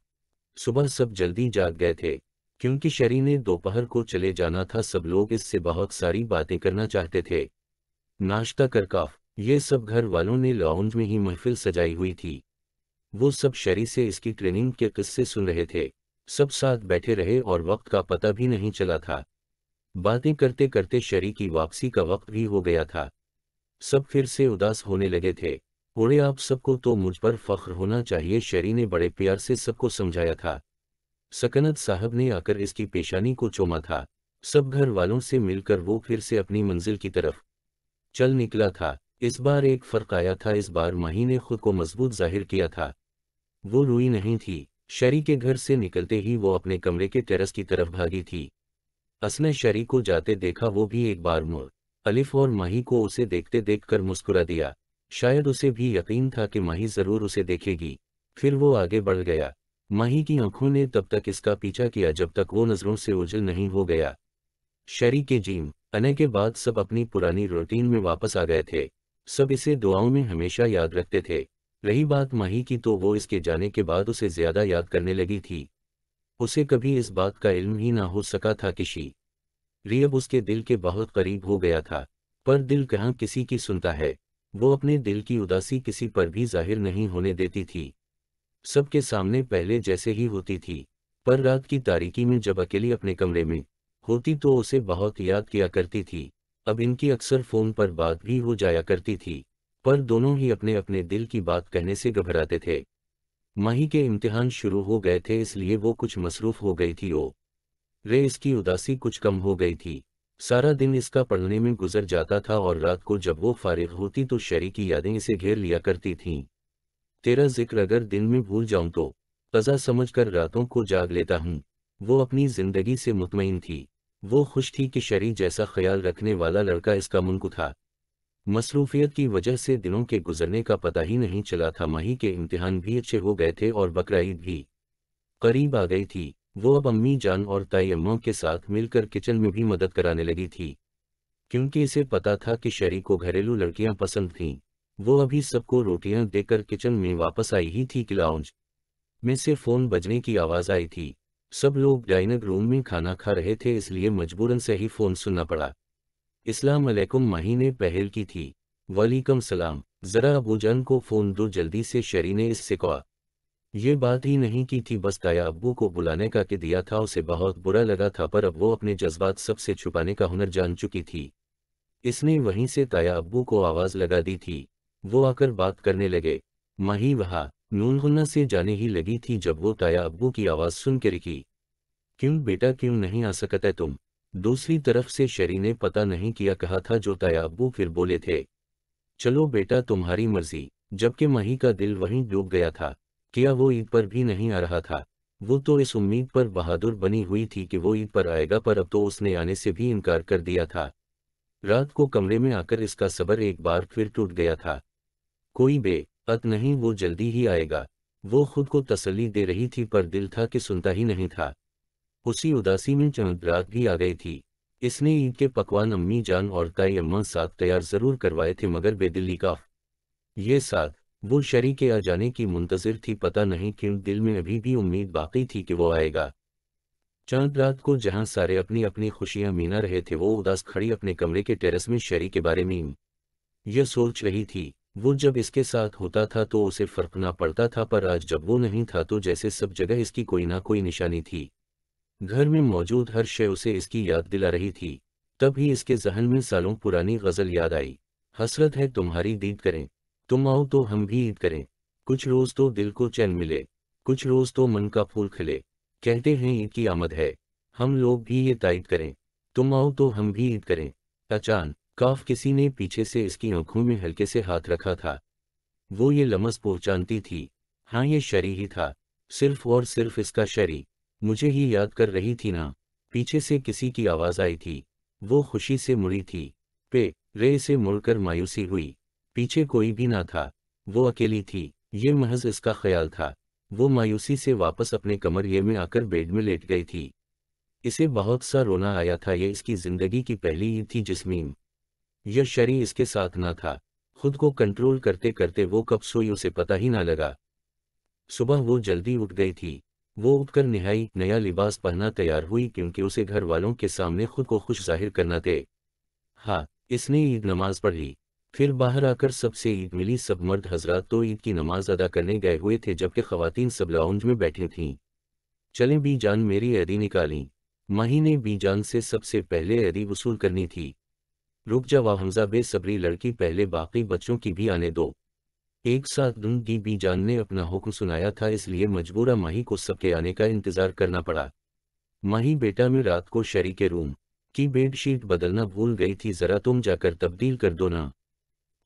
सुबह सब जल्दी जाग गए थे क्योंकि शरी ने दोपहर को चले जाना था सब लोग इससे बहुत सारी बातें करना चाहते थे नाश्ता कर काफ ये सब घर वालों ने लाउंज में ही महफिल सजाई हुई थी वो सब शरी से इसकी ट्रेनिंग के किस्से सुन रहे थे सब साथ बैठे रहे और वक्त का पता भी नहीं चला था बातें करते करते शरी की वापसी का वक्त भी हो गया था सब फिर से उदास होने लगे थे ओड़े आप सबको तो मुझ पर फख्र होना चाहिए शरी ने बड़े प्यार से सबको समझाया था सकनत साहब ने आकर इसकी पेशानी को चोमा था सब घर वालों से मिलकर वो फिर से अपनी मंजिल की तरफ चल निकला था इस बार एक फर्क आया था इस बार माही ने खुद को मजबूत जाहिर किया था वो रोई नहीं थी शरी के घर से निकलते ही वो अपने कमरे के टेरस की तरफ भागी थी असने शरी को जाते देखा वो भी एक बार मोर अलिफ और माही को उसे देखते देखकर मुस्कुरा दिया शायद उसे भी यकीन था कि माही जरूर उसे देखेगी फिर वो आगे बढ़ गया माही की आंखों ने तब तक इसका पीछा किया जब तक वो नजरों से उजल नहीं हो गया शरी के जीम अने के बाद सब अपनी पुरानी रूटीन में वापस आ गए थे सब इसे दुआओं में हमेशा याद रखते थे रही बात माही की तो वो इसके जाने के बाद उसे ज्यादा याद करने लगी थी उसे कभी इस बात का इल्म ही ना हो सका था कि शी रियब उसके दिल के बहुत करीब हो गया था पर दिल कहाँ किसी की सुनता है वो अपने दिल की उदासी किसी पर भी जाहिर नहीं होने देती थी सबके सामने पहले जैसे ही होती थी पर रात की तारीकी में जब अकेली अपने कमरे में होती तो उसे बहुत याद किया करती थी अब इनकी अक्सर फ़ोन पर बात भी हो जाया करती थी पर दोनों ही अपने अपने दिल की बात कहने से घबराते थे माही के इम्तिहान शुरू हो गए थे इसलिए वो कुछ मसरूफ हो गई थी वो रे इसकी उदासी कुछ कम हो गई थी सारा दिन इसका पढ़ने में गुजर जाता था और रात को जब वो फारिग होती तो शरी की यादें इसे घेर लिया करती थीं तेरा जिक्र अगर दिन में भूल जाऊं तो कज़ा समझकर रातों को जाग लेता हूं वो अपनी जिंदगी से मुतमिन थी वो खुश थी कि शरी जैसा ख्याल रखने वाला लड़का इसका मुल्क था मसरूफियत की वजह से दिनों के गुजरने का पता ही नहीं चला था माही के इम्तिहान भी अच्छे हो गए थे और बकराईद भी करीब आ गई थी वो अब अम्मी जान और ताई अम्मा के साथ मिलकर किचन में भी मदद कराने लगी थी क्योंकि इसे पता था कि शरी को घरेलू लड़कियां पसंद थीं वो अभी सबको रोटियां देकर किचन में वापस आई ही थी कि लाउंज में से फोन बजने की आवाज आई थी सब लोग डाइनिंग रूम में खाना खा रहे थे इसलिए मजबूरन से ही फोन सुनना पड़ा इस्लाम अलैकुम महीने ने पहल की थी वालेकुम सलाम ज़रा अबू अबूजान को फ़ोन दो जल्दी से शरी ने इससे कहा ये बात ही नहीं की थी बस ताया अबू को बुलाने का के दिया था उसे बहुत बुरा लगा था पर अब वो अपने जज्बात सबसे छुपाने का हुनर जान चुकी थी इसने वहीं से ताया अबू को आवाज़ लगा दी थी वो आकर बात करने लगे माही वहा नून से जाने ही लगी थी जब वो ताया अबू की आवाज़ सुन के रिकी क्यों बेटा क्यों नहीं आ सकता तुम दूसरी तरफ से शरी ने पता नहीं किया कहा था जो तयाबू फिर बोले थे चलो बेटा तुम्हारी मर्जी जबकि मही का दिल वहीं डूब गया था किया वो ईद पर भी नहीं आ रहा था वो तो इस उम्मीद पर बहादुर बनी हुई थी कि वो ईद पर आएगा पर अब तो उसने आने से भी इनकार कर दिया था रात को कमरे में आकर इसका सबर एक बार फिर टूट गया था कोई बे अत नहीं वो जल्दी ही आएगा वो खुद को तसली दे रही थी पर दिल था कि सुनता ही नहीं था उसी उदासी में भी आ गई थी इसने ईद के पकवान अम्मी जान और ताई अम्मा साथ तैयार जरूर करवाए थे मगर बेदिली का ये साथ वो शरी के आ जाने की मुंतजर थी पता नहीं क्यों दिल में अभी भी उम्मीद बाकी थी कि वो आएगा चांद रात को जहां सारे अपनी अपनी खुशियां मीना रहे थे वो उदास खड़ी अपने कमरे के टेरेस में शरी के बारे में यह सोच रही थी वो जब इसके साथ होता था तो उसे फर्क ना पड़ता था पर आज जब वो नहीं था तो जैसे सब जगह इसकी कोई ना कोई निशानी थी घर में मौजूद हर शय उसे इसकी याद दिला रही थी तभी इसके जहन में सालों पुरानी गजल याद आई हसरत है तुम्हारी दीद करें तुम आओ तो हम भी ईद करें कुछ रोज तो दिल को चैन मिले कुछ रोज तो मन का फूल खिले कहते हैं ईद की आमद है हम लोग भी ये दाइद करें तुम आओ तो हम भी ईद करें अचान काफ किसी ने पीछे से इसकी आंखों में हल्के से हाथ रखा था वो ये लमस पहचानती थी हाँ ये शरी ही था सिर्फ और सिर्फ इसका शरी मुझे ही याद कर रही थी ना पीछे से किसी की आवाज़ आई थी वो खुशी से मुड़ी थी पे रे से मुड़कर मायूसी हुई पीछे कोई भी ना था वो अकेली थी ये महज इसका ख्याल था वो मायूसी से वापस अपने ये में आकर बेड में लेट गई थी इसे बहुत सा रोना आया था यह इसकी जिंदगी की पहली ईद थी जिसमीम यह शरी इसके साथ ना था खुद को कंट्रोल करते करते वो कब सोई उसे पता ही ना लगा सुबह वो जल्दी उठ गई थी वो उठकर निहाई नया लिबास पहना तैयार हुई क्योंकि उसे घर वालों के सामने खुद को खुश जाहिर करना थे हाँ इसने ईद नमाज पढ़ी फिर बाहर आकर सबसे ईद मिली सब मर्द हजरा तो ईद की नमाज अदा करने गए हुए थे जबकि खवतिन सब लाउंज में बैठी थीं चले बी जान मेरी अदी निकाली माही ने बी जान से सबसे पहले अदी वसूल करनी थी रुक जा वाह हमजा बेसब्री लड़की पहले बाकी बच्चों की भी आने दो एक साथ धुन की भी जान ने अपना हुक्म सुनाया था इसलिए मजबूरा माही को सबके आने का इंतजार करना पड़ा माही बेटा में रात को शरी के रूम की बेडशीट बदलना भूल गई थी जरा तुम जाकर तब्दील कर दो ना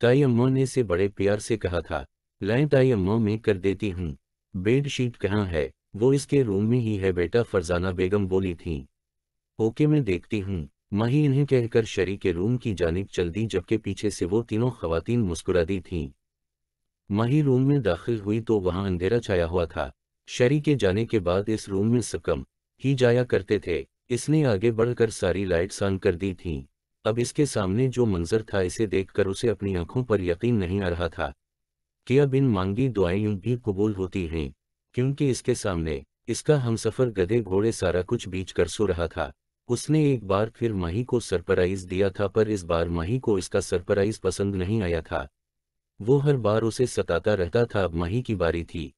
ताई अम्मा ने से बड़े प्यार से कहा था लाए ताई अम्मा मैं कर देती हूँ बेडशीट कहाँ है वो इसके रूम में ही है बेटा फरजाना बेगम बोली थी ओके मैं देखती हूँ माही इन्हें कहकर शरी के रूम की जानब चल दी जबकि पीछे से वो तीनों खवतिन मुस्कुरा दी थीं मही रूम में दाखिल हुई तो वहां अंधेरा छाया हुआ था शरी के जाने के बाद इस रूम में सकम ही जाया करते थे इसने आगे बढ़कर सारी लाइट्स ऑन कर दी थीं अब इसके सामने जो मंजर था इसे देखकर उसे अपनी आंखों पर यकीन नहीं आ रहा था कि अब इन मांगी दुआएं भी कबूल होती हैं क्योंकि इसके सामने इसका हमसफर गधे घोड़े सारा कुछ बीच कर सो रहा था उसने एक बार फिर माही को सरप्राइज दिया था पर इस बार माही को इसका सरप्राइज पसंद नहीं आया था वो हर बार उसे सताता रहता था अब माही की बारी थी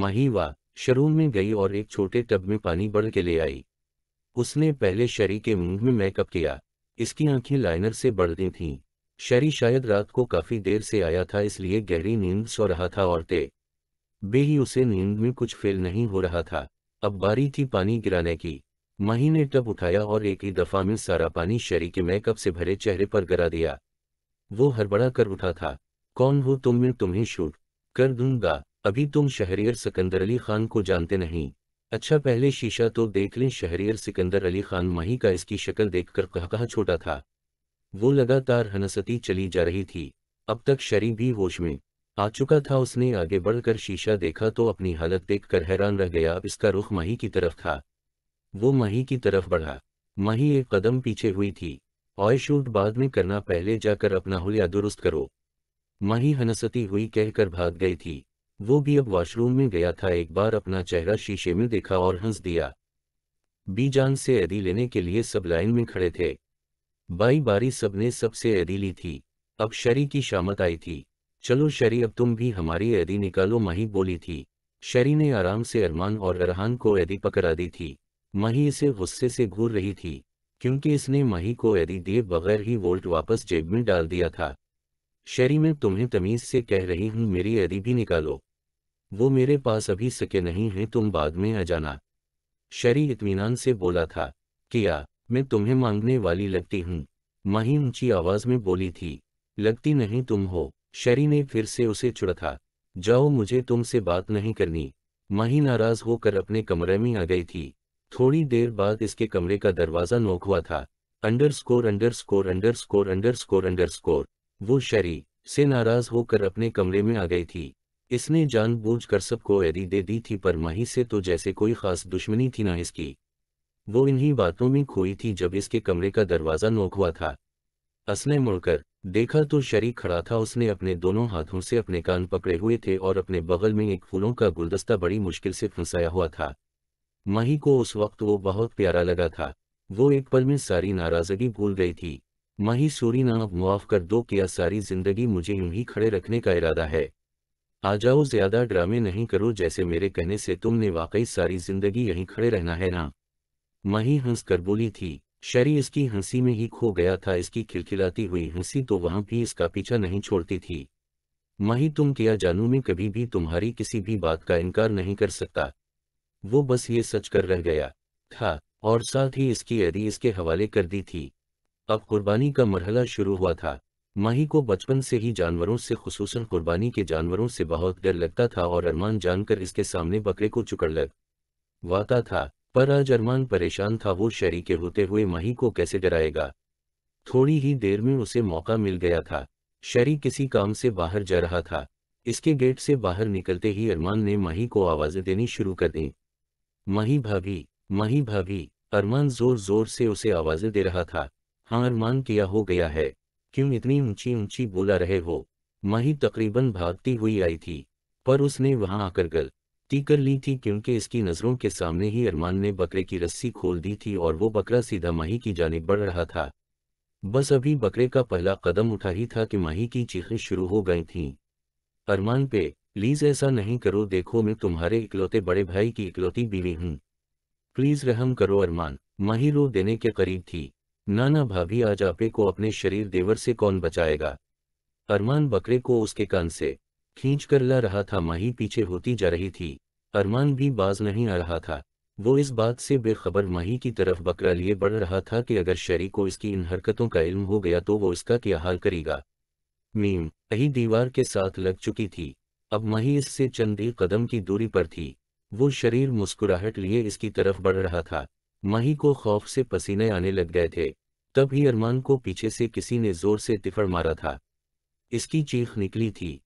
माही वाह शरूम में गई और एक छोटे टब में पानी बढ़ के ले आई उसने पहले शरी के मुंह में मेकअप किया इसकी आंखें लाइनर से बढ़ती थीं शरी शायद रात को काफी देर से आया था इसलिए गहरी नींद सो रहा था और ते बे ही उसे नींद में कुछ फेल नहीं हो रहा था अब बारी थी पानी गिराने की माही ने टब उठाया और एक ही दफा में सारा पानी शरी के मेकअप से भरे चेहरे पर गिरा दिया वो हड़बड़ा कर उठा था कौन हो तुम मैं तुम्हें शूट कर दूंगा अभी तुम शहरियर सिकंदर अली खान को जानते नहीं अच्छा पहले शीशा तो देख लें शहरियर सिकंदर अली खान माही का इसकी शक्ल देखकर कहा छोटा था वो लगातार हनसती चली जा रही थी अब तक शरी भी होश में आ चुका था उसने आगे बढ़कर शीशा देखा तो अपनी हालत देखकर हैरान रह गया अब इसका रुख माही की तरफ था वो माही की तरफ बढ़ा माही एक कदम पीछे हुई थी और शूट बाद में करना पहले जाकर अपना हुलिया दुरुस्त करो माही हनसती हुई कहकर भाग गई थी वो भी अब वॉशरूम में गया था एक बार अपना चेहरा शीशे में देखा और हंस दिया बीजान से एदी लेने के लिए सब लाइन में खड़े थे बाई बारी सबने सबसे एदी ली थी अब शरी की शामत आई थी चलो शरी अब तुम भी हमारी एदी निकालो माही बोली थी शरी ने आराम से अरमान और अरहान को एदी पकड़ा दी थी माही इसे गुस्से से घूर रही थी क्योंकि इसने माही को एदी दिए बगैर ही वोल्ट वापस जेब में डाल दिया था शरी मैं तुम्हें तमीज़ से कह रही हूँ मेरी अदीबी निकालो वो मेरे पास अभी सके नहीं है तुम बाद में आ जाना शरी इतमान से बोला था किया मैं तुम्हें मांगने वाली लगती हूँ माही ऊंची आवाज़ में बोली थी लगती नहीं तुम हो शरी ने फिर से उसे था जाओ मुझे तुमसे बात नहीं करनी माही नाराज होकर अपने कमरे में आ गई थी थोड़ी देर बाद इसके कमरे का दरवाज़ा नोक हुआ था underscore underscore underscore underscore underscore वो शरी से नाराज होकर अपने कमरे में आ गई थी इसने कर सबको एदी दे दी थी पर माही से तो जैसे कोई खास दुश्मनी थी ना इसकी वो इन्हीं बातों में खोई थी जब इसके कमरे का दरवाज़ा नोक हुआ था असने मुड़कर देखा तो शरी खड़ा था उसने अपने दोनों हाथों से अपने कान पकड़े हुए थे और अपने बगल में एक फूलों का गुलदस्ता बड़ी मुश्किल से फंसाया हुआ था माही को उस वक्त वो बहुत प्यारा लगा था वो एक पल में सारी नाराजगी भूल गई थी माही ना मुआफ कर दो क्या सारी जिंदगी मुझे यूं ही खड़े रखने का इरादा है आ जाओ ज्यादा ड्रामे नहीं करो जैसे मेरे कहने से तुमने वाकई सारी जिंदगी यहीं खड़े रहना है ना माही हंस कर बोली थी शरी इसकी हंसी में ही खो गया था इसकी खिलखिलाती हुई हंसी तो वहां भी इसका पीछा नहीं छोड़ती थी माही तुम किया जानू में कभी भी तुम्हारी किसी भी बात का इनकार नहीं कर सकता वो बस ये सच कर रह गया था और साथ ही इसकी अदी इसके हवाले कर दी थी अब कुर्बानी का मरहला शुरू हुआ था माही को बचपन से ही जानवरों से खसूस कुर्बानी के जानवरों से बहुत डर लगता था और अरमान जानकर इसके सामने बकरे को चुकड़ लग वाता था पर आज अरमान परेशान था वो शरी के होते हुए माही को कैसे डराएगा थोड़ी ही देर में उसे मौका मिल गया था शरी किसी काम से बाहर जा रहा था इसके गेट से बाहर निकलते ही अरमान ने माही को आवाज़ें देनी शुरू कर दी माही भाभी माही भाभी अरमान जोर जोर से उसे आवाज़ें दे रहा था हार मान किया हो गया है क्यों इतनी ऊंची ऊंची बोला रहे हो माही तकरीबन भागती हुई आई थी पर उसने वहां आकर गल ती कर ली थी क्योंकि इसकी नज़रों के सामने ही अरमान ने बकरे की रस्सी खोल दी थी और वो बकरा सीधा माही की जानब बढ़ रहा था बस अभी बकरे का पहला कदम उठा ही था कि माही की चीखें शुरू हो गई थीं अरमान पे प्लीज़ ऐसा नहीं करो देखो मैं तुम्हारे इकलौते बड़े भाई की इकलौती बीवी हूँ प्लीज़ रहम करो अरमान माही रो देने के करीब थी नाना भाभी आज आपे को अपने शरीर देवर से कौन बचाएगा अरमान बकरे को उसके कान से खींच कर ला रहा था माही पीछे होती जा रही थी अरमान भी बाज नहीं आ रहा था वो इस बात से बेखबर माही की तरफ बकरा लिए बढ़ रहा था कि अगर शरी को इसकी इन हरकतों का इल्म हो गया तो वो इसका क्या हाल करेगा मीम अही दीवार के साथ लग चुकी थी अब माही इससे चंदी कदम की दूरी पर थी वो शरीर मुस्कुराहट लिए इसकी तरफ बढ़ रहा था माही को खौफ से पसीने आने लग गए थे तब ही अरमान को पीछे से किसी ने जोर से तिफड़ मारा था इसकी चीख निकली थी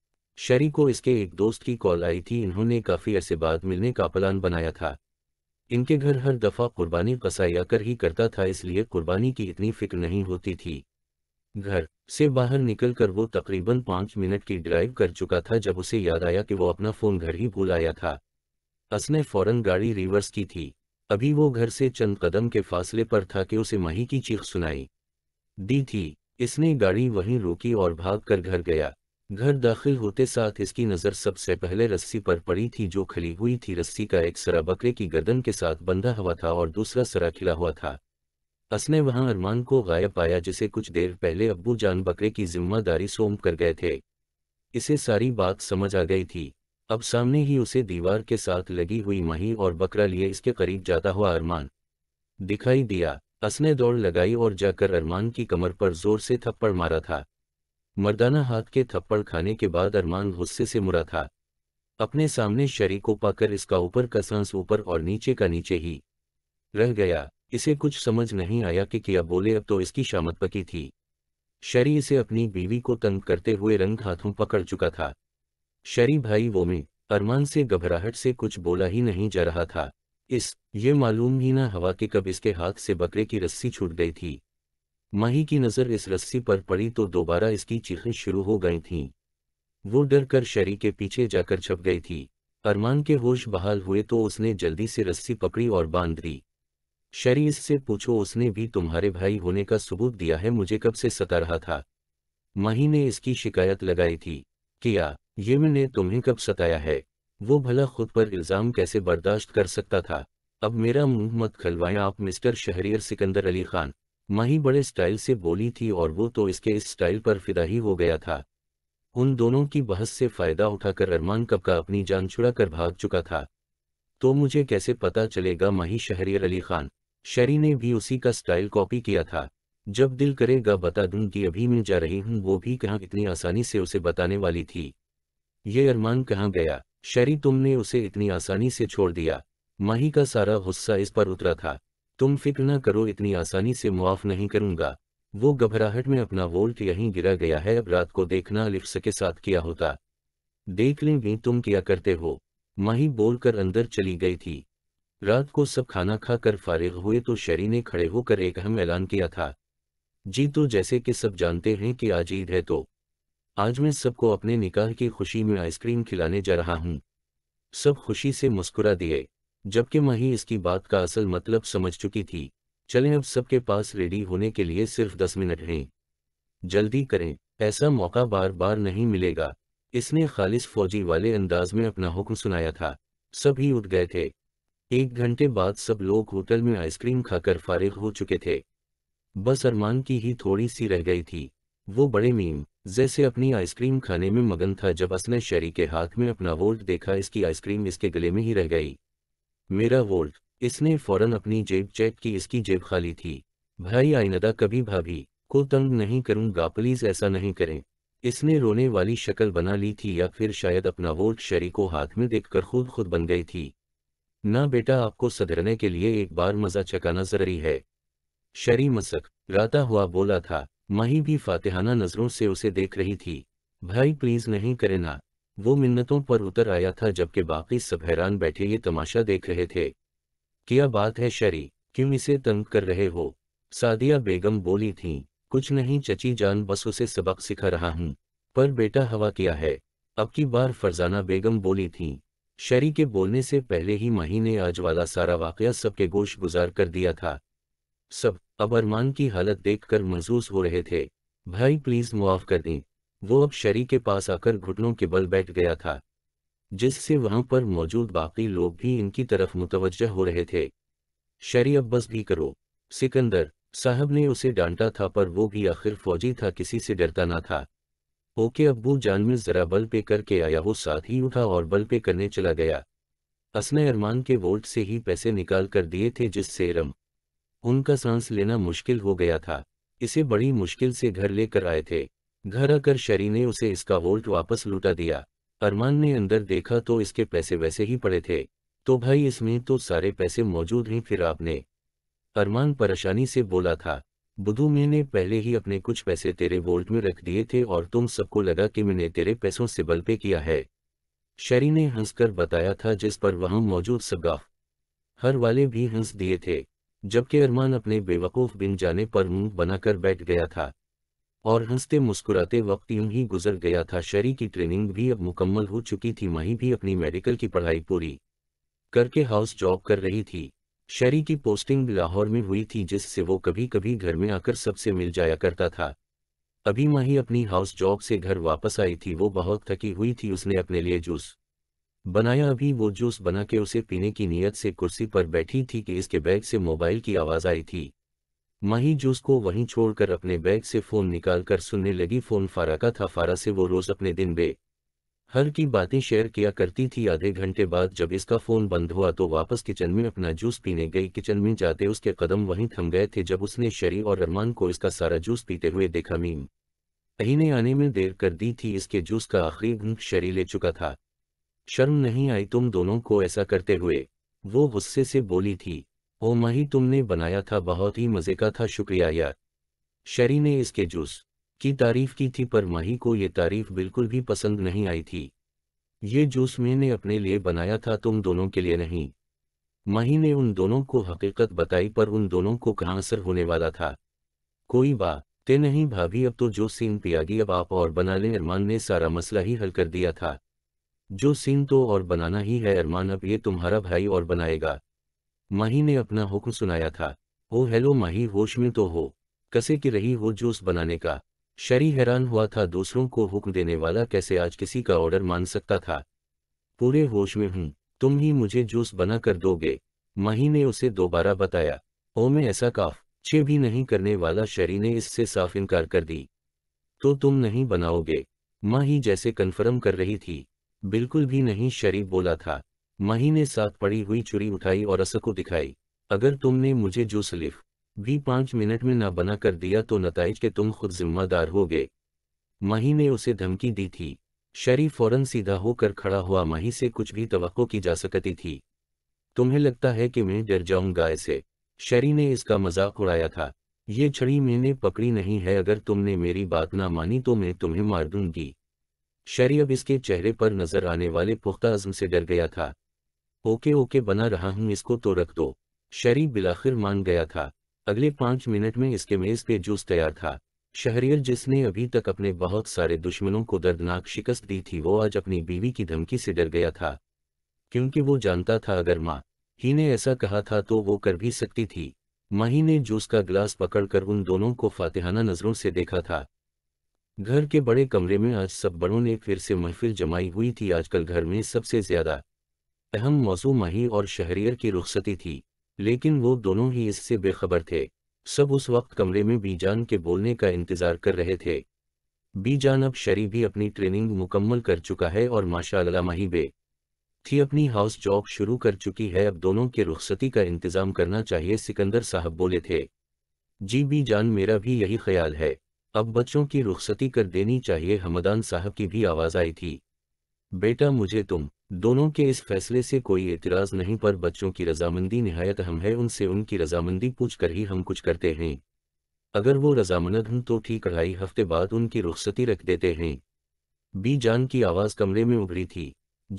शरी को इसके एक दोस्त की कॉल आई थी इन्होंने काफ़ी अरसे बाद मिलने का प्लान बनाया था इनके घर हर दफ़ा कुर्बानी कसाई आकर ही करता था इसलिए कुर्बानी की इतनी फिक्र नहीं होती थी घर से बाहर निकलकर वो तकरीबन पाँच मिनट की ड्राइव कर चुका था जब उसे याद आया कि वो अपना फ़ोन घर ही भूल आया था असने फौरन गाड़ी रिवर्स की थी अभी वो घर से चंद कदम के फासले पर था कि उसे मही की चीख सुनाई दी थी इसने गाड़ी वहीं रोकी और भाग कर घर गया घर दाखिल होते साथ इसकी नज़र सबसे पहले रस्सी पर पड़ी थी जो खली हुई थी रस्सी का एक सरा बकरे की गर्दन के साथ बंधा हुआ था और दूसरा सरा खिला हुआ था असने वहां अरमान को गायब पाया जिसे कुछ देर पहले अब्बू जान बकरे की जिम्मेदारी सौंप कर गए थे इसे सारी बात समझ आ गई थी अब सामने ही उसे दीवार के साथ लगी हुई मही और बकरा लिए इसके करीब जाता हुआ अरमान दिखाई दिया असने दौड़ लगाई और जाकर अरमान की कमर पर जोर से थप्पड़ मारा था मर्दाना हाथ के थप्पड़ खाने के बाद अरमान गुस्से से मुरा था अपने सामने शरी को पाकर इसका ऊपर का सांस ऊपर और नीचे का नीचे ही रह गया इसे कुछ समझ नहीं आया कि क्या बोले अब तो इसकी शामत पकी थी शरी इसे अपनी बीवी को तंग करते हुए रंग हाथों पकड़ चुका था शरी भाई वो में अरमान से घबराहट से कुछ बोला ही नहीं जा रहा था इस ये मालूम ही ना हवा के कब इसके हाथ से बकरे की रस्सी छूट गई थी माही की नज़र इस रस्सी पर पड़ी तो दोबारा इसकी चीखें शुरू हो गई थीं वो डर कर शरी के पीछे जाकर छप गई थी अरमान के होश बहाल हुए तो उसने जल्दी से रस्सी पकड़ी और बांध दी शरी इससे पूछो उसने भी तुम्हारे भाई होने का सबूत दिया है मुझे कब से सता रहा था माही ने इसकी शिकायत लगाई थी किया यम ने तुम्हें कब सताया है वो भला खुद पर इल्ज़ाम कैसे बर्दाश्त कर सकता था अब मेरा मुंह मत खलवाया आप मिस्टर शहरियर सिकंदर अली खान माही बड़े स्टाइल से बोली थी और वो तो इसके इस स्टाइल पर फिदा ही हो गया था उन दोनों की बहस से फ़ायदा उठाकर अरमान कब का अपनी जान छुड़ा कर भाग चुका था तो मुझे कैसे पता चलेगा माही शहरियर अली खान शरी ने भी उसी का स्टाइल कॉपी किया था जब दिल करेगा बता दूं कि अभी मैं जा रही हूं वो भी कहाँ इतनी आसानी से उसे बताने वाली थी ये अरमान कहाँ गया शरी तुमने उसे इतनी आसानी से छोड़ दिया माही का सारा गुस्सा इस पर उतरा था तुम फिक्र न करो इतनी आसानी से मुआफ़ नहीं करूंगा वो घबराहट में अपना वोल्ट यहीं गिरा गया है अब रात को देखना लिफ्स के साथ किया होता देख लेंगे तुम क्या करते हो माही बोलकर अंदर चली गई थी रात को सब खाना खाकर फारिग हुए तो शरी ने खड़े होकर एक अहम ऐलान किया था जी तो जैसे कि सब जानते हैं कि आज ईद है तो आज मैं सबको अपने निकाह की खुशी में आइसक्रीम खिलाने जा रहा हूँ सब खुशी से मुस्कुरा दिए जबकि मही इसकी बात का असल मतलब समझ चुकी थी चलें अब सबके पास रेडी होने के लिए सिर्फ दस मिनट हैं जल्दी करें ऐसा मौका बार बार नहीं मिलेगा इसने खालिस फौजी वाले अंदाज में अपना हुक्म सुनाया था सभी उठ गए थे एक घंटे बाद सब लोग होटल में आइसक्रीम खाकर फारिग हो चुके थे बस अरमान की ही थोड़ी सी रह गई थी वो बड़े मीम जैसे अपनी आइसक्रीम खाने में मगन था जब असने शेरी के हाथ में अपना वोल्ट देखा इसकी आइसक्रीम इसके गले में ही रह गई मेरा वोल्ट इसने फौरन अपनी जेब चेक की इसकी जेब खाली थी भाई आइनदा कभी भाभी को तंग नहीं करूंगा प्लीज ऐसा नहीं करें इसने रोने वाली शक्ल बना ली थी या फिर शायद अपना वोल्ट शरी को हाथ में देखकर खुद खुद बन गई थी ना बेटा आपको सधरने के लिए एक बार मजा चकाना जरूरी है शरी मसक राता हुआ बोला था माही भी फातिहाना नज़रों से उसे देख रही थी भाई प्लीज़ नहीं करे ना वो मिन्नतों पर उतर आया था जबकि बाकी सब हैरान बैठे ये तमाशा देख रहे थे क्या बात है शरी क्यों इसे तंग कर रहे हो सादिया बेगम बोली थी कुछ नहीं चची जान बस उसे सबक सिखा रहा हूँ पर बेटा हवा किया है अब की बार फरजाना बेगम बोली थी शरी के बोलने से पहले ही माही ने आज वाला सारा वाकया सबके गोश गुजार कर दिया था सब अबरमान की हालत देखकर महसूस हो रहे थे भाई प्लीज मुआफ कर दें वो अब शरी के पास आकर घुटनों के बल बैठ गया था जिससे वहां पर मौजूद बाकी लोग भी इनकी तरफ मुतवजह हो रहे थे शरी अब बस भी करो सिकंदर साहब ने उसे डांटा था पर वो भी आखिर फौजी था किसी से डरता ना था ओके अब्बू जान में जरा बल पे करके आया हो साथ ही उठा और बल पे करने चला गया असने अरमान के वोल्ट से ही पैसे निकाल कर दिए थे जिससे रम उनका सांस लेना मुश्किल हो गया था इसे बड़ी मुश्किल से घर लेकर आए थे घर आकर शरी ने उसे इसका वोल्ट वापस लूटा दिया अरमान ने अंदर देखा तो इसके पैसे वैसे ही पड़े थे तो भाई इसमें तो सारे पैसे मौजूद हैं फिर आपने अरमान परेशानी से बोला था बुधू मैंने पहले ही अपने कुछ पैसे तेरे वोल्ट में रख दिए थे और तुम सबको लगा कि मैंने तेरे पैसों से बल पे किया है शरी ने हंसकर बताया था जिस पर वहां मौजूद सगाफ हर वाले भी हंस दिए थे जबकि अरमान अपने बेवकूफ़ बिन जाने पर मुंह बनाकर बैठ गया था और हंसते मुस्कुराते वक्त यूं ही गुजर गया था शरी की ट्रेनिंग भी अब मुकम्मल हो चुकी थी माही भी अपनी मेडिकल की पढ़ाई पूरी करके हाउस जॉब कर रही थी शरी की पोस्टिंग लाहौर में हुई थी जिससे वो कभी कभी घर में आकर सबसे मिल जाया करता था अभी माही अपनी हाउस जॉब से घर वापस आई थी वो बहुत थकी हुई थी उसने अपने लिए जूस बनाया अभी वो जूस बना के उसे पीने की नीयत से कुर्सी पर बैठी थी कि इसके बैग से मोबाइल की आवाज़ आई थी माही जूस को वहीं छोड़कर अपने बैग से फ़ोन निकालकर सुनने लगी फ़ोन फारा का था फारा से वो रोज़ अपने दिन बे हर की बातें शेयर किया करती थी आधे घंटे बाद जब इसका फ़ोन बंद हुआ तो वापस किचन में अपना जूस पीने गई किचन में जाते उसके कदम वहीं थम गए थे जब उसने शरी और रहमान को इसका सारा जूस पीते हुए देखा मीम अही ने आने में देर कर दी थी इसके जूस का आखिरी शरी ले चुका था शर्म नहीं आई तुम दोनों को ऐसा करते हुए वो गुस्से से बोली थी ओ मही तुमने बनाया था बहुत ही मज़े का था शुक्रिया यार शरी ने इसके जूस की तारीफ की थी पर मही को ये तारीफ बिल्कुल भी पसंद नहीं आई थी ये जूस मैंने अपने लिए बनाया था तुम दोनों के लिए नहीं मही ने उन दोनों को हकीकत बताई पर उन दोनों को कहाँ असर होने वाला था कोई बात नहीं भाभी अब तो जो सीन पियागी अब आप और बना ले अरमान ने सारा मसला ही हल कर दिया था जो सीन तो और बनाना ही है अरमान अब ये तुम्हारा भाई और बनाएगा माही ने अपना हुक्म सुनाया था ओ हेलो माही होश में तो हो कसे की रही हो जूस बनाने का शरी हैरान हुआ था दूसरों को हुक्म देने वाला कैसे आज किसी का ऑर्डर मान सकता था पूरे होश में हूँ तुम ही मुझे जूस बना कर दोगे माही ने उसे दोबारा बताया ओ मैं ऐसा काफ छे भी नहीं करने वाला शरी ने इससे साफ इनकार कर दी तो तुम नहीं बनाओगे माही जैसे कन्फर्म कर रही थी बिल्कुल भी नहीं शरीफ बोला था मही ने साथ पड़ी हुई चुरी उठाई और असर को दिखाई अगर तुमने मुझे जो सलिफ भी पाँच मिनट में ना बना कर दिया तो नतज के तुम खुद जिम्मेदार हो गए मही ने उसे धमकी दी थी शरीफ फौरन सीधा होकर खड़ा हुआ मही से कुछ भी तो की जा सकती थी तुम्हें लगता है कि मैं डर जाऊंगा ऐसे शरी ने इसका मजाक उड़ाया था ये छड़ी मैंने पकड़ी नहीं है अगर तुमने मेरी बात ना मानी तो मैं तुम्हें मार दूंगी शरी अब इसके चेहरे पर नजर आने वाले पुख्ता अजम से डर गया था ओके ओके बना रहा हूं इसको तो रख दो शरी बिलाखिर मान गया था अगले पांच मिनट में इसके मेज पे जूस तैयार था शहरियर जिसने अभी तक अपने बहुत सारे दुश्मनों को दर्दनाक शिकस्त दी थी वो आज अपनी बीवी की धमकी से डर गया था क्योंकि वो जानता था अगर माँ ही ने ऐसा कहा था तो वो कर भी सकती थी माही ने जूस का गिलास पकड़कर उन दोनों को फातिहाना नजरों से देखा था घर के बड़े कमरे में आज सब बड़ों ने फिर से महफिल जमाई हुई थी आजकल घर में सबसे ज्यादा अहम मौसू माही और शहरियर की रुखसती थी लेकिन वो दोनों ही इससे बेखबर थे सब उस वक्त कमरे में बीजान के बोलने का इंतजार कर रहे थे बीजान अब शरी भी अपनी ट्रेनिंग मुकम्मल कर चुका है और माशाला माही बे थी अपनी हाउस जॉब शुरू कर चुकी है अब दोनों के रुखसती का इंतजाम करना चाहिए सिकंदर साहब बोले थे जी बीजान मेरा भी यही ख्याल है अब बच्चों की रुखसती कर देनी चाहिए हमदान साहब की भी आवाज़ आई थी बेटा मुझे तुम दोनों के इस फैसले से कोई एतराज़ नहीं पर बच्चों की रजामंदी नहायत हम है उनसे उनकी रजामंदी पूछ कर ही हम कुछ करते हैं अगर वो रजामंद हूं तो ठीक अढ़ाई हफ्ते बाद उनकी रुखसती रख देते हैं बी जान की आवाज़ कमरे में उभरी थी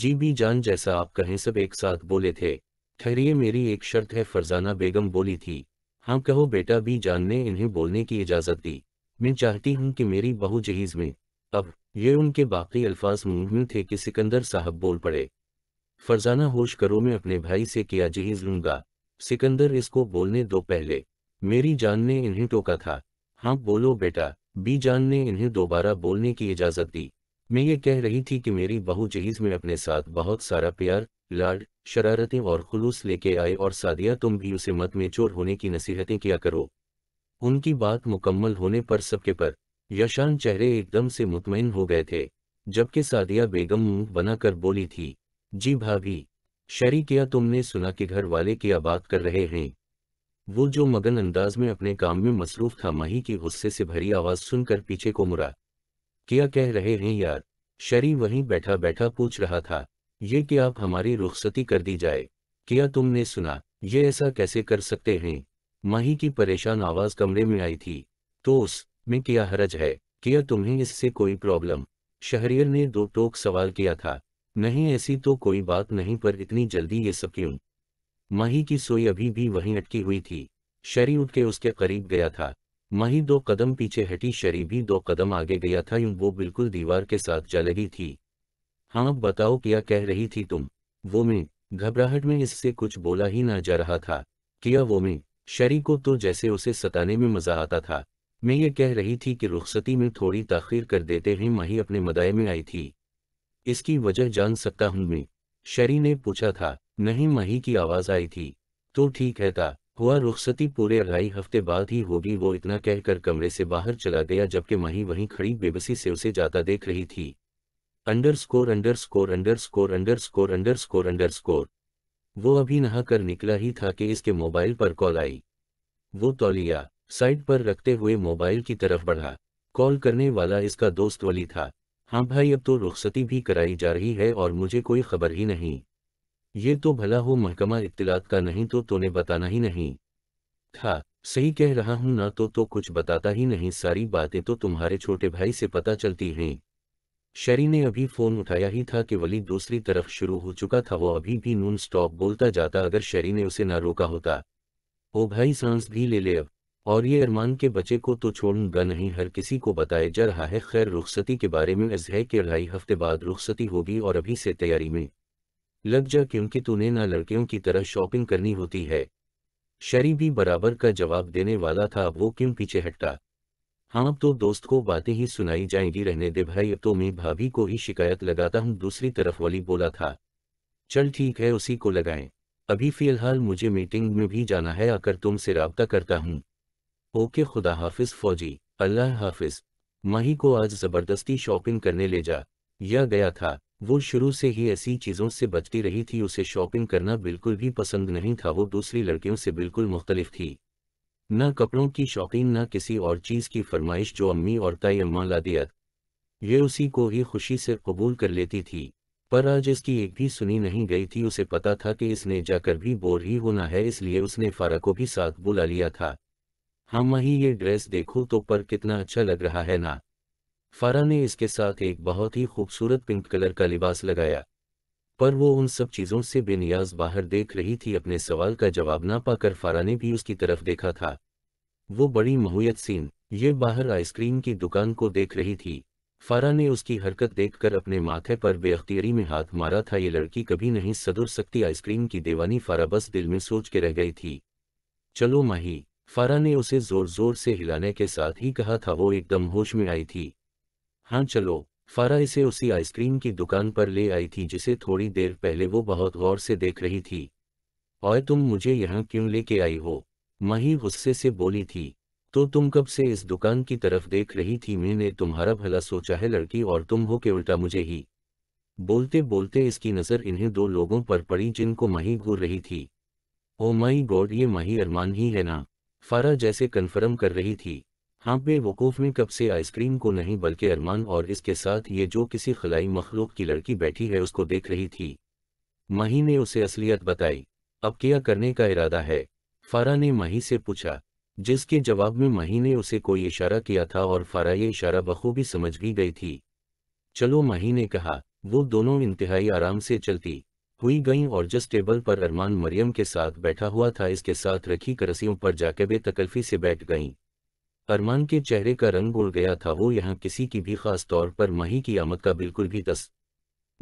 जी बी जान जैसा आप कहें सब एक साथ बोले थे ठहरिए मेरी एक शर्त है फरजाना बेगम बोली थी हाँ कहो बेटा बी जान ने इन्हें बोलने की इजाज़त दी मैं चाहती हूँ कि मेरी बहू जहीज में अब ये उनके बाकी अल्फाज मुंह थे कि सिकंदर साहब बोल पड़े फरजाना होश करो मैं अपने भाई से किया जहीज लूंगा सिकंदर इसको बोलने दो पहले मेरी जान ने इन्हें टोका था हाँ बोलो बेटा बी जान ने इन्हें दोबारा बोलने की इजाज़त दी मैं ये कह रही थी कि मेरी बहू जहीज में अपने साथ बहुत सारा प्यार लाड शरारतें और खुलूस लेके आए और सादिया तुम भी उसे मत में चोर होने की नसीहतें किया करो उनकी बात मुकम्मल होने पर सबके पर यशान चेहरे एकदम से मुतमिन हो गए थे जबकि सादिया बेगम मुंह बनाकर बोली थी जी भाभी शरी किया तुमने सुना कि घर वाले किया बात कर रहे हैं वो जो मगन अंदाज में अपने काम में मसरूफ था मही की गुस्से से भरी आवाज़ सुनकर पीछे को मुरा क्या कह रहे हैं यार शरी वहीं बैठा बैठा पूछ रहा था ये कि आप हमारी रुखसती कर दी जाए किया तुमने सुना ये ऐसा कैसे कर सकते हैं माही की परेशान आवाज कमरे में आई थी तो उस में क्या हरज है क्या तुम्हें इससे कोई प्रॉब्लम शहरियर ने दो टोक सवाल किया था नहीं ऐसी तो कोई बात नहीं पर इतनी जल्दी ये सब क्यों माही की सोई अभी भी वहीं अटकी हुई थी शरी उठ के उसके करीब गया था माही दो कदम पीछे हटी शरी भी दो कदम आगे गया था यूं वो बिल्कुल दीवार के साथ जा लगी थी हाँ बताओ क्या कह रही थी तुम वो में घबराहट में इससे कुछ बोला ही ना जा रहा था किया वो मैं शरी को तो जैसे उसे सताने में मजा आता था मैं ये कह रही थी कि रुखसती में थोड़ी तखीर कर देते ही मही अपने मदाय में आई थी इसकी वजह जान सकता हूं मैं शरी ने पूछा था नहीं मही की आवाज़ आई थी तो ठीक है था हुआ रुखसती पूरे अढ़ाई हफ्ते बाद ही होगी वो इतना कहकर कमरे से बाहर चला गया जबकि मही वहीं खड़ी बेबसी से उसे जाता देख रही थी underscore underscore underscore underscore underscore underscore वो अभी नहा कर निकला ही था कि इसके मोबाइल पर कॉल आई वो तौलिया साइड पर रखते हुए मोबाइल की तरफ बढ़ा कॉल करने वाला इसका दोस्त वली था हाँ भाई अब तो रुखसती भी कराई जा रही है और मुझे कोई खबर ही नहीं ये तो भला हो महकमा इतलात का नहीं तो तूने बताना ही नहीं था हाँ, सही कह रहा हूँ ना तो तो कुछ बताता ही नहीं सारी बातें तो तुम्हारे छोटे भाई से पता चलती हैं शेरी ने अभी फोन उठाया ही था कि वली दूसरी तरफ शुरू हो चुका था वो अभी भी नून स्टॉप बोलता जाता अगर शेरी ने उसे ना रोका होता ओ भाई सांस भी ले ले अब और ये अरमान के बच्चे को तो छोड़ूंगा नहीं हर किसी को बताया जा रहा है खैर रुखसती के बारे में अजह के अढ़ाई हफ्ते बाद रुखसती होगी और अभी से तैयारी में लग जा क्योंकि तूने ना लड़कियों की तरह शॉपिंग करनी होती है शरी भी बराबर का जवाब देने वाला था अब वो क्यों पीछे हटता हाँ अब तो दोस्त को बातें ही सुनाई जाएंगी रहने दे भाई तो मैं भाभी को ही शिकायत लगाता हूँ दूसरी तरफ वाली बोला था चल ठीक है उसी को लगाएं अभी फिलहाल मुझे मीटिंग में भी जाना है आकर तुमसे रबता करता हूँ ओके खुदा हाफिज फौजी अल्लाह हाफिज माही को आज ज़बरदस्ती शॉपिंग करने ले जा या गया था वो शुरू से ही ऐसी चीज़ों से बचती रही थी उसे शॉपिंग करना बिल्कुल भी पसंद नहीं था वो दूसरी लड़कियों से बिल्कुल मुख्तलिफ थी न कपड़ों की शौकीन न किसी और चीज़ की फरमाइश जो अम्मी और ताई अम्मा दिया ये उसी को ही खुशी से कबूल कर लेती थी पर आज इसकी एक भी सुनी नहीं गई थी उसे पता था कि इसने जाकर भी बोर ही होना है इसलिए उसने फारा को भी साथ बुला लिया था हम हाँ, ही ये ड्रेस देखो तो पर कितना अच्छा लग रहा है ना फारा ने इसके साथ एक बहुत ही खूबसूरत पिंक कलर का लिबास लगाया पर वो उन सब चीज़ों से बेनियाज बाहर देख रही थी अपने सवाल का जवाब ना पाकर फारा ने भी उसकी तरफ देखा था वो बड़ी महुयत सीन ये बाहर आइसक्रीम की दुकान को देख रही थी फारा ने उसकी हरकत देखकर अपने माथे पर बेअख्तियरी में हाथ मारा था ये लड़की कभी नहीं सदुर सकती आइसक्रीम की देवानी फारा बस दिल में सोच के रह गई थी चलो माही फारा ने उसे जोर जोर से हिलाने के साथ ही कहा था वो एकदम होश में आई थी हाँ चलो फारा इसे उसी आइसक्रीम की दुकान पर ले आई थी जिसे थोड़ी देर पहले वो बहुत गौर से देख रही थी और तुम मुझे यहाँ क्यों लेके आई हो मही गुस्से से बोली थी तो तुम कब से इस दुकान की तरफ देख रही थी मैंने तुम्हारा भला सोचा है लड़की और तुम हो के उल्टा मुझे ही बोलते बोलते इसकी नज़र इन्हें दो लोगों पर पड़ी जिनको मही घूर रही थी ओ मई गॉड ये मही अरमान ही है ना फारा जैसे कन्फर्म कर रही थी आप हाँ, बेवकूफ़ में कब से आइसक्रीम को नहीं बल्कि अरमान और इसके साथ ये जो किसी खलाई मखलूक की लड़की बैठी है उसको देख रही थी मही ने उसे असलियत बताई अब क्या करने का इरादा है फारा ने मही से पूछा जिसके जवाब में मही ने उसे कोई इशारा किया था और फारा ये इशारा बखूबी समझ भी गई थी चलो मही ने कहा वो दोनों इंतहाई आराम से चलती हुई गईं और जिस टेबल पर अरमान मरियम के साथ बैठा हुआ था इसके साथ रखी करसियों पर जाके बेतकल्फी से बैठ गईं अरमान के चेहरे का रंग उड़ गया था वो यहाँ किसी की भी खास तौर पर मही की आमद का बिल्कुल भी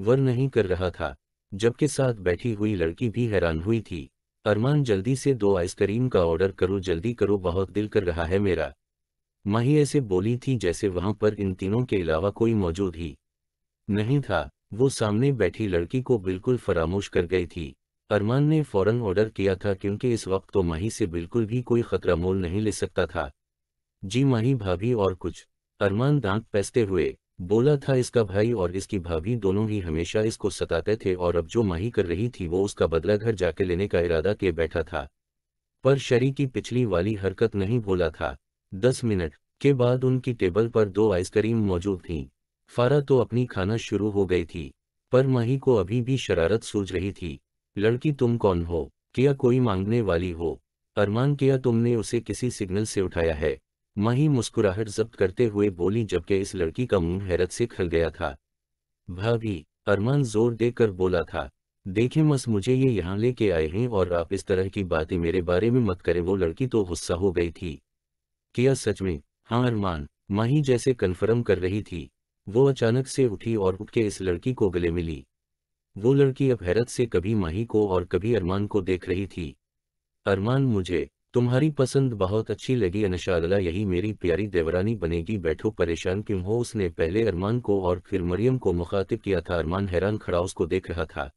वर नहीं कर रहा था जबकि साथ बैठी हुई लड़की भी हैरान हुई थी अरमान जल्दी से दो आइसक्रीम का ऑर्डर करो जल्दी करो बहुत दिल कर रहा है मेरा माही ऐसे बोली थी जैसे वहां पर इन तीनों के अलावा कोई मौजूद ही नहीं था वो सामने बैठी लड़की को बिल्कुल फरामोश कर गई थी अरमान ने फौरन ऑर्डर किया था क्योंकि इस वक्त तो माही से बिल्कुल भी कोई खतरा मोल नहीं ले सकता था जी माही भाभी और कुछ अरमान दांत पैसते हुए बोला था इसका भाई और इसकी भाभी दोनों ही हमेशा इसको सताते थे और अब जो माही कर रही थी वो उसका बदला घर जाके लेने का इरादा किए बैठा था पर शरी की पिछली वाली हरकत नहीं बोला था दस मिनट के बाद उनकी टेबल पर दो आइसक्रीम मौजूद थी फारा तो अपनी खाना शुरू हो गई थी पर माही को अभी भी शरारत सूझ रही थी लड़की तुम कौन हो क्या कोई मांगने वाली हो अरमान किया तुमने उसे किसी सिग्नल से उठाया है माही मुस्कुराहट जब्त करते हुए बोली जबकि इस लड़की का मुंह हैरत से खल गया था भाभी अरमान जोर देकर बोला था देखे मस मुझे ये यहाँ लेके आए हैं और आप इस तरह की बातें मेरे बारे में मत करें वो लड़की तो गुस्सा हो गई थी किया सच में हाँ अरमान माही जैसे कन्फर्म कर रही थी वो अचानक से उठी और उठ के इस लड़की को गले मिली वो लड़की अब हैरत से कभी माही को और कभी अरमान को देख रही थी अरमान मुझे तुम्हारी पसंद बहुत अच्छी लगी अनशाला यही मेरी प्यारी देवरानी बनेगी बैठो परेशान क्यों हो उसने पहले अरमान को और फिर मरियम को मुखातिब किया था अरमान हैरान खड़ा उसको देख रहा था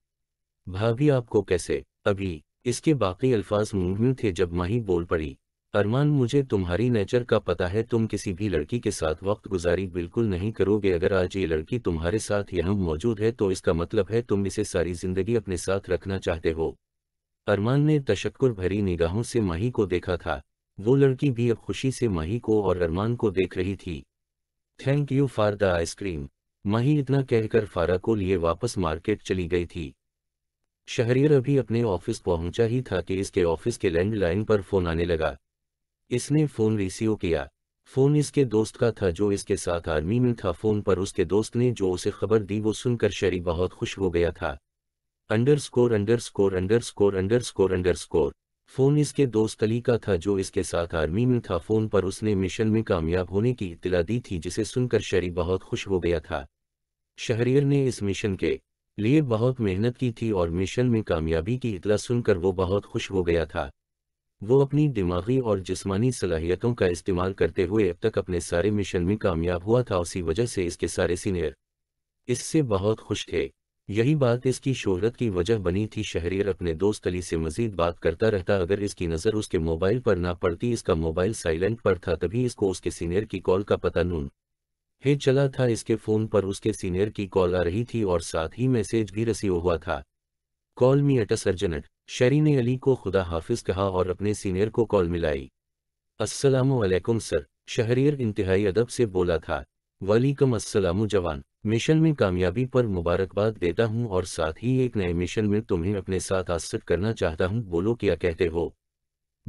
भाभी आपको कैसे अभी इसके बाकी अल्फाज मुहम थे जब माही बोल पड़ी अरमान मुझे तुम्हारी नेचर का पता है तुम किसी भी लड़की के साथ वक्त गुजारी बिल्कुल नहीं करोगे अगर आज ये लड़की तुम्हारे साथ यहाँ मौजूद है तो इसका मतलब है तुम इसे सारी जिंदगी अपने साथ रखना चाहते हो अरमान ने तशक्कुर भरी निगाहों से मही को देखा था वो लड़की भी अब खुशी से मही को और अरमान को देख रही थी thank you for the ice cream Mahi इतना कहकर फारा को लिए वापस मार्केट चली गई थी शहरियर अभी अपने ऑफिस पहुंचा ही था कि इसके ऑफिस के लैंडलाइन पर फोन आने लगा इसने फोन रिसीव किया फोन इसके दोस्त का था जो इसके साथ आर्मी में था फोन पर उसके दोस्त ने जो उसे खबर दी वो सुनकर शरी बहुत खुश हो गया था underscore underscore underscore underscore underscore phone इसके दोस्त अली का था जो इसके साथ आर्मी में था फोन पर उसने मिशन में कामयाब होने की इतला दी थी जिसे सुनकर शरी बहुत खुश हो गया था शहरियर ने इस मिशन के लिए बहुत मेहनत की थी और मिशन में कामयाबी की इतला सुनकर वो बहुत खुश हो गया था वो अपनी दिमागी और जिस्मानी सलाहियतों का इस्तेमाल करते हुए अब तक अपने सारे मिशन में कामयाब हुआ था उसी वजह से इसके सारे सीनियर इससे बहुत खुश थे यही बात इसकी शोहरत की वजह बनी थी शहरीर अपने दोस्त अली से मजीद बात करता रहता अगर इसकी नज़र उसके मोबाइल पर ना पड़ती इसका मोबाइल साइलेंट पर था तभी इसको उसके सीनियर की कॉल का पता नून हे चला था इसके फ़ोन पर उसके सीनियर की कॉल आ रही थी और साथ ही मैसेज भी रसीव हुआ था कॉल मी एट सर्जनट शहरी ने अली को खुदा हाफिज कहा और अपने सीनियर को कॉल मिलाई असलम सर शहरीर इंतहाई अदब से बोला था वालीकम असलम जवान मिशन में कामयाबी पर मुबारकबाद देता हूं और साथ ही एक नए मिशन में तुम्हें अपने साथ आसट करना चाहता हूं बोलो क्या कहते हो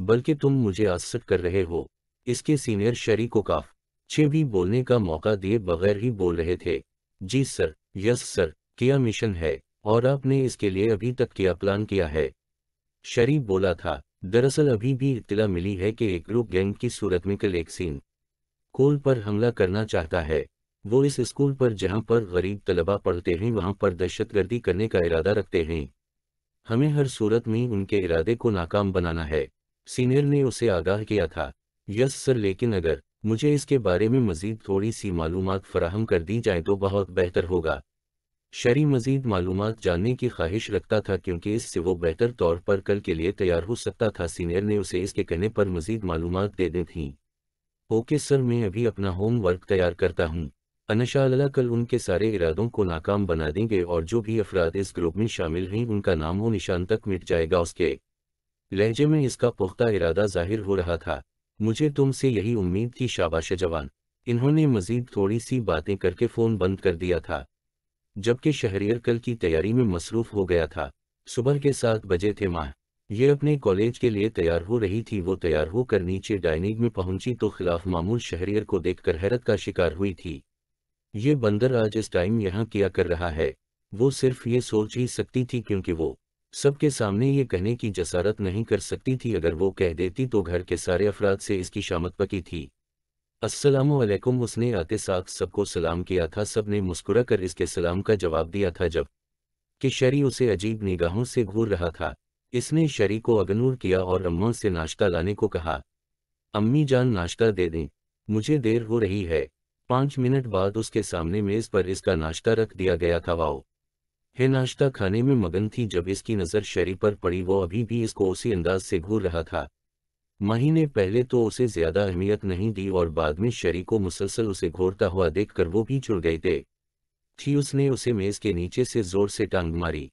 बल्कि तुम मुझे आसट कर रहे हो इसके सीनियर शरी को काफ छे भी बोलने का मौका दिए बगैर ही बोल रहे थे जी सर यस सर किया मिशन है और आपने इसके लिए अभी तक क्या प्लान किया है शरी बोला था दरअसल अभी भी इतला मिली है कि एक ग्रुप गैंग की सूरत में कल एक सीन कोल पर हमला करना चाहता है वो इस स्कूल पर जहां पर गरीब तलबा पढ़ते हैं वहां पर दहशतगर्दी करने का इरादा रखते हैं हमें हर सूरत में उनके इरादे को नाकाम बनाना है सीनियर ने उसे आगाह किया था यस सर लेकिन अगर मुझे इसके बारे में मजीद थोड़ी सी मालूम फराहम कर दी जाए तो बहुत बेहतर होगा शरी मजीद मालूम जानने की ख्वाहिश रखता था क्योंकि इससे वो बेहतर तौर पर कल के लिए तैयार हो सकता था सीनियर ने उसे इसके कहने पर मजीद मालूम दे दी थी ओके सर मैं अभी अपना होमवर्क तैयार करता हूँ अनशाला कल उनके सारे इरादों को नाकाम बना देंगे और जो भी अफराद इस ग्रुप में शामिल हैं उनका नाम वो निशान तक मिट जाएगा उसके लहजे में इसका पुख्ता इरादा जाहिर हो रहा था मुझे तुमसे यही उम्मीद थी शाबाश जवान इन्होंने मजीद थोड़ी सी बातें करके फ़ोन बंद कर दिया था जबकि शहरियर कल की तैयारी में मसरूफ़ हो गया था सुबह के सात बजे थे माह ये अपने कॉलेज के लिए तैयार हो रही थी वो तैयार होकर नीचे डाइनिंग में पहुंची तो खिलाफ मामूल शहरियर को देखकर हैरत का शिकार हुई थी ये बंदर आज इस टाइम यहाँ किया कर रहा है वो सिर्फ ये सोच ही सकती थी क्योंकि वो सबके सामने ये कहने की जसारत नहीं कर सकती थी अगर वो कह देती तो घर के सारे अफराद से इसकी शामत पकी थी असलकुम उसने आते साथ सबको सलाम किया था सब ने मुस्कुरा कर इसके सलाम का जवाब दिया था जब कि शरी उसे अजीब निगाहों से घूर रहा था इसने शरी को अगनूर किया और अम्मा से नाश्ता लाने को कहा अम्मी जान नाश्ता दे दें मुझे देर हो रही है पांच मिनट बाद उसके सामने मेज पर इसका नाश्ता रख दिया गया था वाओ हे नाश्ता खाने में मगन थी जब इसकी नज़र शरीर पर पड़ी वो अभी भी इसको उसी अंदाज से घूर रहा था माही ने पहले तो उसे ज्यादा अहमियत नहीं दी और बाद में शरी को मुसलसल उसे घोरता हुआ देखकर वो भी जुड़ गए थे थी उसने उसे मेज के नीचे से जोर से टांग मारी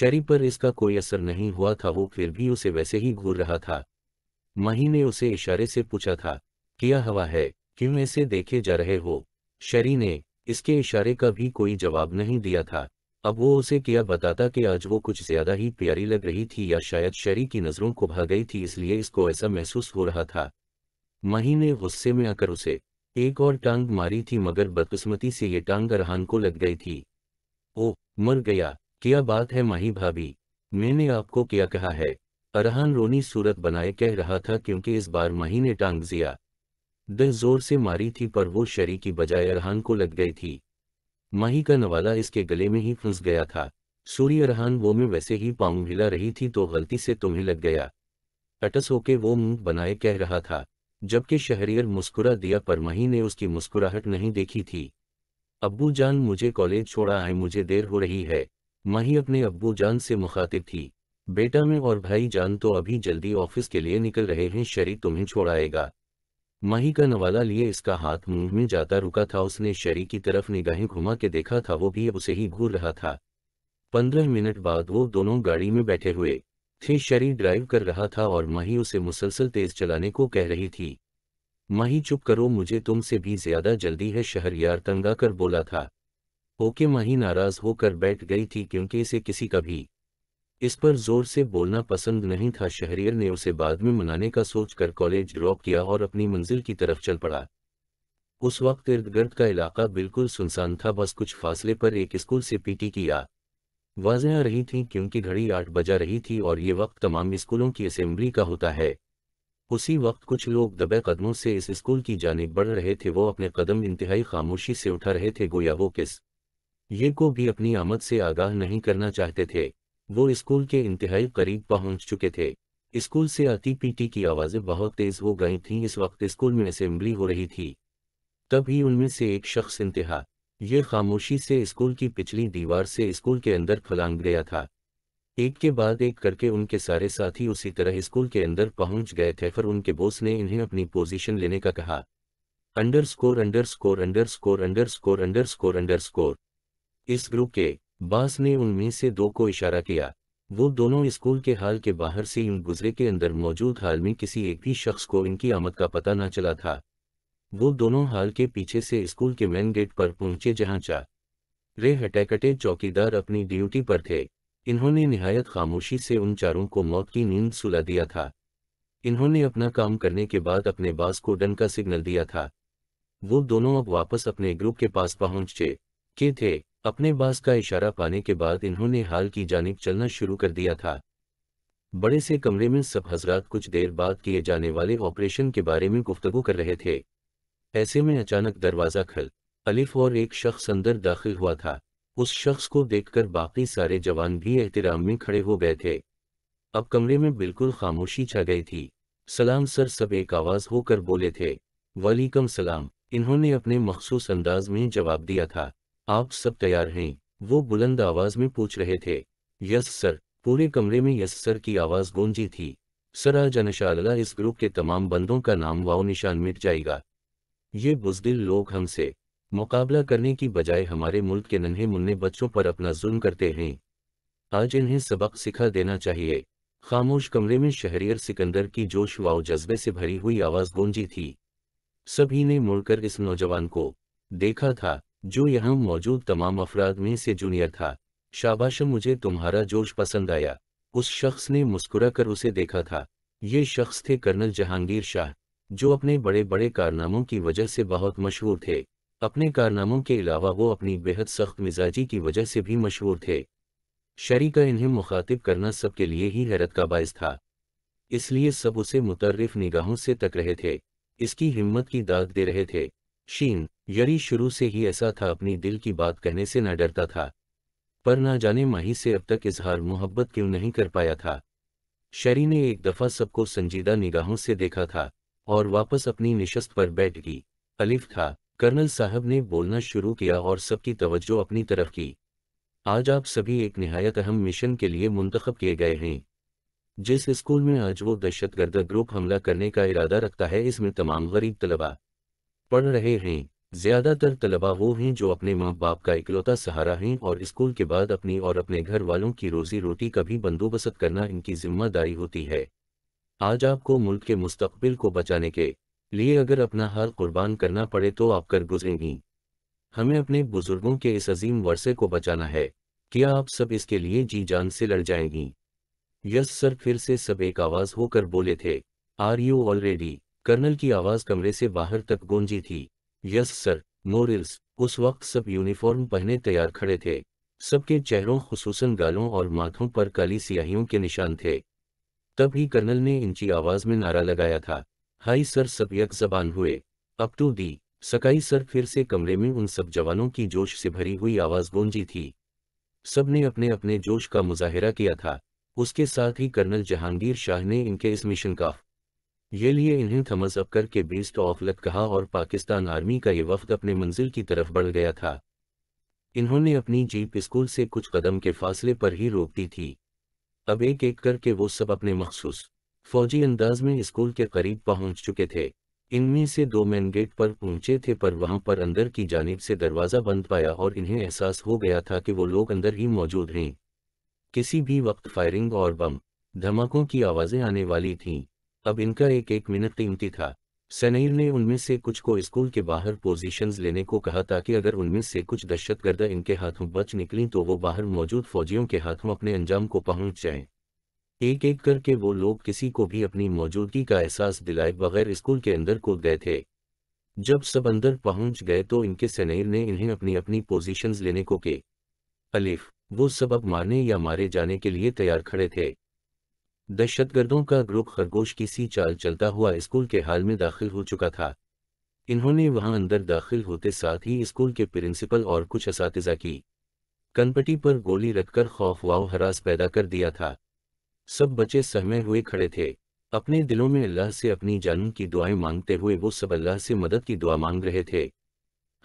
शरी पर इसका कोई असर नहीं हुआ था वो फिर भी उसे वैसे ही घूर रहा था माही ने उसे इशारे से पूछा था क्या हवा है क्यों ऐसे देखे जा रहे हो शरी ने इसके इशारे का भी कोई जवाब नहीं दिया था अब वो उसे किया बताता कि आज वो कुछ ज्यादा ही प्यारी लग रही थी या शायद शरी की नजरों को भा गई थी इसलिए इसको ऐसा महसूस हो रहा था मही ने गुस्से में आकर उसे एक और टांग मारी थी मगर बदकिस्मती से ये टांग अरहान को लग गई थी ओ मर गया क्या बात है माही भाभी मैंने आपको क्या कहा है अरहान रोनी सूरत बनाए कह रहा था क्योंकि इस बार माही ने टांग जिया दह जोर से मारी थी पर वो शरी की बजाय अरहान को लग गई थी माही का नवाला इसके गले में ही फंस गया था सूर्य अरहान वो में वैसे ही पाँव हिला रही थी तो गलती से तुम्हें लग गया अटस होके वो मुंह बनाए कह रहा था जबकि शहरियर मुस्कुरा दिया पर माही ने उसकी मुस्कुराहट नहीं देखी थी अब्बू जान मुझे कॉलेज छोड़ा है मुझे देर हो रही है माही अपने अब्बू जान से मुखातिब थी बेटा में और भाई जान तो अभी जल्दी ऑफिस के लिए निकल रहे हैं शरी तुम्हें छोड़ाएगा माही का नवाला लिए इसका हाथ मुंह में जाता रुका था उसने शरी की तरफ निगाहें घुमा के देखा था वो भी उसे ही घूर रहा था पंद्रह मिनट बाद वो दोनों गाड़ी में बैठे हुए थे शरी ड्राइव कर रहा था और माही उसे मुसलसल तेज चलाने को कह रही थी माही चुप करो मुझे तुमसे भी ज्यादा जल्दी है शहर यार तंगा कर बोला था ओके माही नाराज होकर बैठ गई थी क्योंकि इसे किसी का भी इस पर जोर से बोलना पसंद नहीं था शहरियर ने उसे बाद में मनाने का सोचकर कॉलेज ड्रॉप किया और अपनी मंजिल की तरफ चल पड़ा उस वक्त इर्द गिर्द का इलाका बिल्कुल सुनसान था बस कुछ फासले पर एक स्कूल से पीटी की आ रही थी क्योंकि घड़ी आठ बजा रही थी और ये वक्त तमाम स्कूलों की असेंबली का होता है उसी वक्त कुछ लोग दबे कदमों से इस स्कूल की जानब बढ़ रहे थे वो अपने कदम इंतहाई खामोशी से उठा रहे थे गोया वो किस ये को भी अपनी आमद से आगाह नहीं करना चाहते थे वो स्कूल के इंतहाई करीब पहुंच चुके थे स्कूल से आती पीटी की आवाज़ें बहुत तेज़ हो गई थीं इस वक्त स्कूल में असेंबली हो रही थी तभी उनमें से एक शख्स इंतहा ये खामोशी से स्कूल की पिछली दीवार से स्कूल के अंदर फलांग गया था एक के बाद एक करके उनके सारे साथी उसी तरह स्कूल के अंदर पहुंच गए थे फिर उनके बोस ने इन्हें अपनी पोजीशन लेने का कहा underscore underscore underscore underscore underscore underscore इस ग्रुप के बास ने उनमें से दो को इशारा किया वो दोनों स्कूल के हाल के बाहर से यूं गुजरे के अंदर मौजूद हाल में किसी एक भी शख्स को इनकी आमद का पता न चला था वो दोनों हाल के पीछे से स्कूल के मेन गेट पर पहुंचे जहां चा रे हटैकटे चौकीदार अपनी ड्यूटी पर थे इन्होंने निहायत खामोशी से उन चारों को मौत की नींद सुला दिया था इन्होंने अपना काम करने के बाद अपने बास को डन का सिग्नल दिया था वो दोनों अब वापस अपने ग्रुप के पास पहुंचे के थे अपने बास का इशारा पाने के बाद इन्होंने हाल की जानब चलना शुरू कर दिया था बड़े से कमरे में सब हजरात कुछ देर बाद किए जाने वाले ऑपरेशन के बारे में गुफ्तगु कर रहे थे ऐसे में अचानक दरवाज़ा खल अलिफ और एक शख्स अंदर दाखिल हुआ था उस शख्स को देखकर बाकी सारे जवान भी एहतराम में खड़े हो गए थे अब कमरे में बिल्कुल खामोशी छा गई थी सलाम सर सब एक आवाज़ होकर बोले थे वालीकम सलाम इन्होंने अपने मखसूस अंदाज में जवाब दिया था आप सब तैयार हैं वो बुलंद आवाज में पूछ रहे थे यस सर पूरे कमरे में यस सर की आवाज गूंजी थी सर आज अनशाला इस ग्रुप के तमाम बंदों का नाम वाओ निशान मिट जाएगा ये बुजदिल लोग हमसे मुकाबला करने की बजाय हमारे मुल्क के नन्हे मुन्ने बच्चों पर अपना जुल्म करते हैं आज इन्हें सबक सिखा देना चाहिए खामोश कमरे में शहरियर सिकंदर की जोश वाओ जज्बे से भरी हुई आवाज गूंजी थी सभी ने मुड़कर इस नौजवान को देखा था जो यहाँ मौजूद तमाम अफराद में से जूनियर था शाबाश मुझे तुम्हारा जोश पसंद आया उस शख्स ने मुस्कुरा कर उसे देखा था ये शख्स थे कर्नल जहांगीर शाह जो अपने बड़े बड़े कारनामों की वजह से बहुत मशहूर थे अपने कारनामों के अलावा वो अपनी बेहद सख्त मिजाजी की वजह से भी मशहूर थे शरी का इन्हें मुखातिब करना सबके लिए ही हैरत का बायस था इसलिए सब उसे मुतरफ निगाहों से तक रहे थे इसकी हिम्मत की दाग दे रहे थे शीन यरी शुरू से ही ऐसा था अपनी दिल की बात कहने से न डरता था पर ना जाने माही से अब तक इजहार मोहब्बत क्यों नहीं कर पाया था शरी ने एक दफ़ा सबको संजीदा निगाहों से देखा था और वापस अपनी निशस्त पर बैठ गई अलिफ था कर्नल साहब ने बोलना शुरू किया और सबकी तवज्जो अपनी तरफ की आज आप सभी एक नहायत अहम मिशन के लिए मुंतखब किए गए हैं जिस स्कूल में आज वो दहशतगर्द ग्रुप हमला करने का इरादा रखता है इसमें तमाम गरीब तलबा पढ़ रहे हैं ज्यादातर तलबा वो हैं जो अपने माँ बाप का इकलौता सहारा हैं और स्कूल के बाद अपनी और अपने घर वालों की रोजी रोटी का भी बंदोबस्त करना इनकी जिम्मेदारी होती है आज आपको मुल्क के मुस्तबिल को बचाने के लिए अगर अपना हाल कुर्बान करना पड़े तो आप कर गुजरेंगी हमें अपने बुजुर्गों के इस अजीम वर्से को बचाना है क्या आप सब इसके लिए जी जान से लड़ जाएंगी यस सर फिर से सब एक आवाज होकर बोले थे आर यू ऑलरेडी कर्नल की आवाज कमरे से बाहर तक गूंजी थी यस सर नो उस वक्त सब यूनिफॉर्म पहने तैयार खड़े थे सबके चेहरों खसूस गालों और माथों पर काली सियाहियों के निशान थे तब ही कर्नल ने इंची आवाज में नारा लगाया था हाई सर सब यक जबान हुए अप टू तो दी सकाई सर फिर से कमरे में उन सब जवानों की जोश से भरी हुई आवाज गूंजी थी सब ने अपने अपने जोश का मुजाहरा किया था उसके साथ ही कर्नल जहांगीर शाह ने इनके इस मिशन का ये लिए इन्हें थमस अप करके बेस्ट ऑफ लक कहा और पाकिस्तान आर्मी का ये वफद अपने मंजिल की तरफ बढ़ गया था इन्होंने अपनी जीप स्कूल से कुछ कदम के फासले पर ही रोक दी थी अब एक एक करके वो सब अपने मखसूस फौजी अंदाज में स्कूल के करीब पहुंच चुके थे इनमें से दो मेन गेट पर पहुंचे थे पर वहां पर अंदर की जानब से दरवाज़ा बंद पाया और इन्हें एहसास हो गया था कि वो लोग अंदर ही मौजूद हैं किसी भी वक्त फायरिंग और बम धमाकों की आवाज़ें आने वाली थीं अब इनका एक एक मिनट कीमती था सनीर ने उनमें से कुछ को स्कूल के बाहर पोजीशंस लेने को कहा ताकि अगर उनमें से कुछ दहशतगर्द इनके हाथों बच निकली तो वो बाहर मौजूद फौजियों के हाथों अपने अंजाम को पहुंच जाएं। एक एक करके वो लोग किसी को भी अपनी मौजूदगी का एहसास दिलाए बगैर स्कूल के अंदर कूद गए थे जब सब अंदर पहुंच गए तो इनके सनीर ने इन्हें अपनी अपनी पोजिशन लेने को के अलिफ वो सब अब मारने या मारे जाने के लिए तैयार खड़े थे दहशतगर्दों का ग्रुप खरगोश की सी चाल चलता हुआ स्कूल के हाल में दाखिल हो चुका था इन्होंने वहां अंदर दाखिल होते साथ ही स्कूल के प्रिंसिपल और कुछ इस की कनपटी पर गोली रखकर खौफ वाव हरास पैदा कर दिया था सब बच्चे सहमे हुए खड़े थे अपने दिलों में अल्लाह से अपनी जान की दुआएं मांगते हुए वो सब अल्लाह से मदद की दुआ मांग रहे थे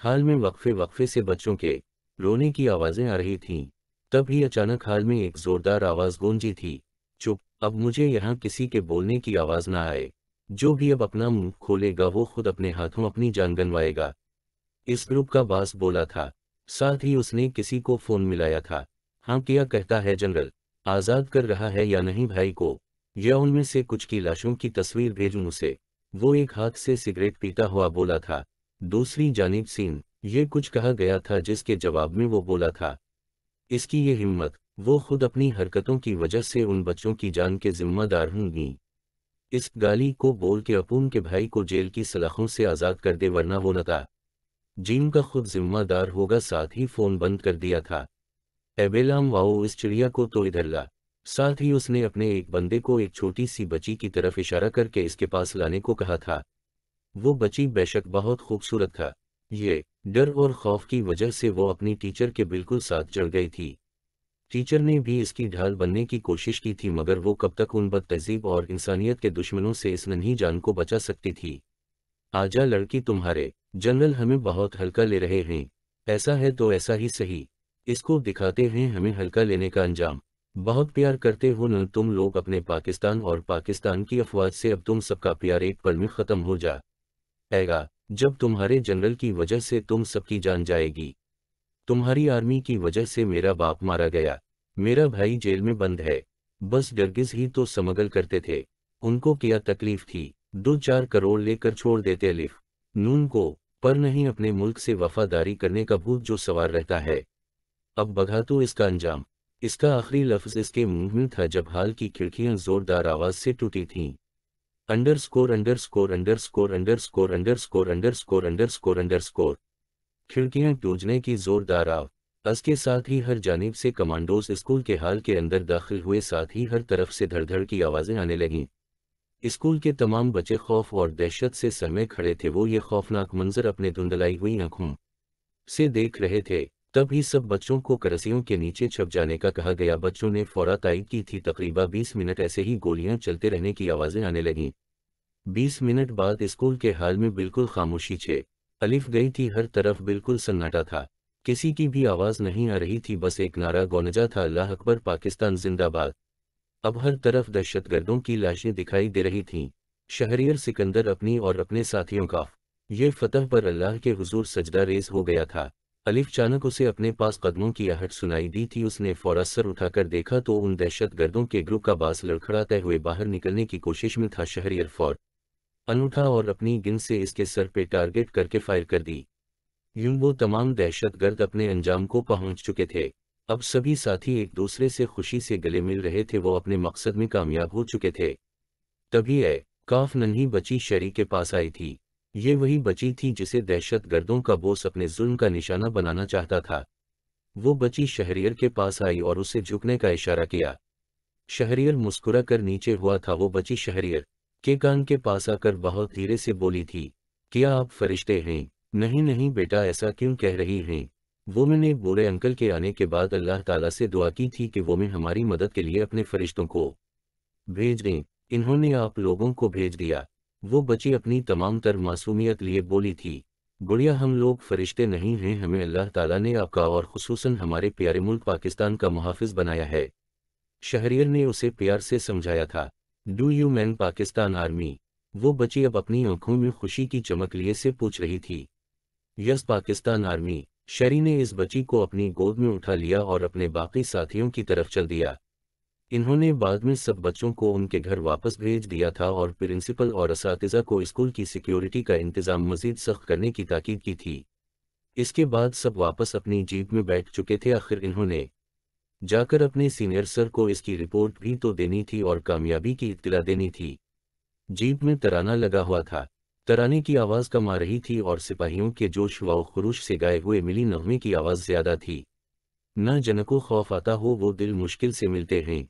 हाल में वक्फे वक्फे से बच्चों के रोने की आवाज़ें आ रही थीं तब ही अचानक हाल में एक जोरदार आवाज़ गूंजी थी चुप अब मुझे यहाँ किसी के बोलने की आवाज़ ना आए जो भी अब अपना मुंह खोलेगा वो खुद अपने हाथों अपनी जान गनवाएगा इस ग्रुप का बास बोला था साथ ही उसने किसी को फोन मिलाया था हाँ किया कहता है जनरल आज़ाद कर रहा है या नहीं भाई को या उनमें से कुछ की लाशों की तस्वीर भेजूं उसे वो एक हाथ से सिगरेट पीता हुआ बोला था दूसरी जानब सीन ये कुछ कहा गया था जिसके जवाब में वो बोला था इसकी ये हिम्मत वो खुद अपनी हरकतों की वजह से उन बच्चों की जान के जिम्मेदार होंगी इस गाली को बोल के अपून के भाई को जेल की सलाखों से आज़ाद कर दे वरना वो नका जीम का खुद जिम्मेदार होगा साथ ही फ़ोन बंद कर दिया था एबेलाम वाओ इस चिड़िया को तो इधर ला साथ ही उसने अपने एक बंदे को एक छोटी सी बची की तरफ इशारा करके इसके पास लाने को कहा था वो बची बेशक बहुत खूबसूरत था ये डर और खौफ की वजह से वो अपनी टीचर के बिल्कुल साथ चढ़ गई थी टीचर ने भी इसकी ढाल बनने की कोशिश की थी मगर वो कब तक उन बद तहजीब और इंसानियत के दुश्मनों से इस नन्ही जान को बचा सकती थी आजा लड़की तुम्हारे जनरल हमें बहुत हल्का ले रहे हैं ऐसा है तो ऐसा ही सही इसको दिखाते हैं हमें हल्का लेने का अंजाम बहुत प्यार करते हो न तुम लोग अपने पाकिस्तान और पाकिस्तान की अफवाज से अब तुम सबका प्यार एक पल में ख़त्म हो जाएगा जब तुम्हारे जनरल की वजह से तुम सबकी जान जाएगी तुम्हारी आर्मी की वजह से मेरा बाप मारा गया मेरा भाई जेल में बंद है बस डरगिज ही तो समगल करते थे उनको क्या तकलीफ थी दो चार करोड़ लेकर छोड़ देते अलिफ नून को पर नहीं अपने मुल्क से वफादारी करने का भूत जो सवार रहता है अब बघा तो इसका अंजाम इसका आखिरी लफ्ज इसके मुंह में था जब हाल की खिड़कियां जोरदार आवाज से टूटी थीं underscore underscore underscore underscore underscore underscore underscore underscore खिड़कियां टूजने की जोरदार आव के साथ ही हर जानब से कमांडोज स्कूल के हाल के अंदर दाखिल हुए साथ ही हर तरफ से धड़धड़ की आवाज़ें आने लगीं स्कूल के तमाम बच्चे खौफ और दहशत से सर खड़े थे वो ये खौफनाक मंजर अपने धुंधलाई हुई आंखों से देख रहे थे तब ही सब बच्चों को करसियों के नीचे छप जाने का कहा गया बच्चों ने फौरा तायद की थी तकरीबा 20 मिनट ऐसे ही गोलियां चलते रहने की आवाज़ें आने लगीं 20 मिनट बाद स्कूल के हाल में बिल्कुल खामोशी छे अलिफ गई थी हर तरफ बिल्कुल सन्नाटा था किसी की भी आवाज़ नहीं आ रही थी बस एक नारा गौनजा था अल्लाह अकबर पाकिस्तान जिंदाबाद अब हर तरफ दहशतगर्दों की लाशें दिखाई दे रही थीं शहरियर सिकंदर अपनी और अपने साथियों का ये फतह पर अल्लाह के हुजूर सजदा रेज हो गया था अलिफ चानक उसे अपने पास कदमों की आहट सुनाई दी थी उसने फौरा सर उठाकर देखा तो उन दहशतगर्दों के ग्रुप का बास लड़खड़ाते हुए बाहर निकलने की कोशिश में था शहरियर फौर अनूठा और अपनी गिन से इसके सर पे टारगेट करके फायर कर दी यूं वो तमाम दहशतगर्द अपने अंजाम को पहुंच चुके थे अब सभी साथी एक दूसरे से खुशी से गले मिल रहे थे वो अपने मकसद में कामयाब हो चुके थे तभी ए काफ नन्ही बची शरी के पास आई थी ये वही बची थी जिसे दहशत गर्दों का बोस अपने जुल्म का निशाना बनाना चाहता था वो बची शहरियर के पास आई और उसे झुकने का इशारा किया शहरियर मुस्कुरा कर नीचे हुआ था वो बची शहरियर केकान के पास आकर बहुत धीरे से बोली थी क्या आप फरिश्ते हैं नहीं नहीं बेटा ऐसा क्यों कह रही हैं वो मैंने बूढ़े अंकल के आने के बाद अल्लाह ताला से दुआ की थी कि वो मैं हमारी मदद के लिए अपने फरिश्तों को भेज दें इन्होंने आप लोगों को भेज दिया वो बची अपनी तमाम तर मासूमियत लिए बोली थी बुढ़िया हम लोग फरिश्ते नहीं हैं हमें अल्लाह ताला ने आपका और खसूस हमारे प्यारे मुल्क पाकिस्तान का मुहाफ़ बनाया है शहरियर ने उसे प्यार से समझाया था do you man Pakistan army वो बची अब अपनी आंखों में खुशी की चमक लिए से पूछ रही थी यस पाकिस्तान आर्मी शरी ने इस बच्ची को अपनी गोद में उठा लिया और अपने बाकी साथियों की तरफ चल दिया इन्होंने बाद में सब बच्चों को उनके घर वापस भेज दिया था और प्रिंसिपल और इस को स्कूल की सिक्योरिटी का इंतज़ाम मजीद सख्त करने की ताकीद की थी इसके बाद सब वापस अपनी जीप में बैठ चुके थे आखिर इन्होंने जाकर अपने सीनियर सर को इसकी रिपोर्ट भी तो देनी थी और कामयाबी की इतला देनी थी जीप में तराना लगा हुआ था तराने की आवाज़ कम आ रही थी और सिपाहियों के जोश व खुरुश से गाये हुए मिली नगमे की आवाज़ ज़्यादा थी न जनको खौफ आता हो वो दिल मुश्किल से मिलते हैं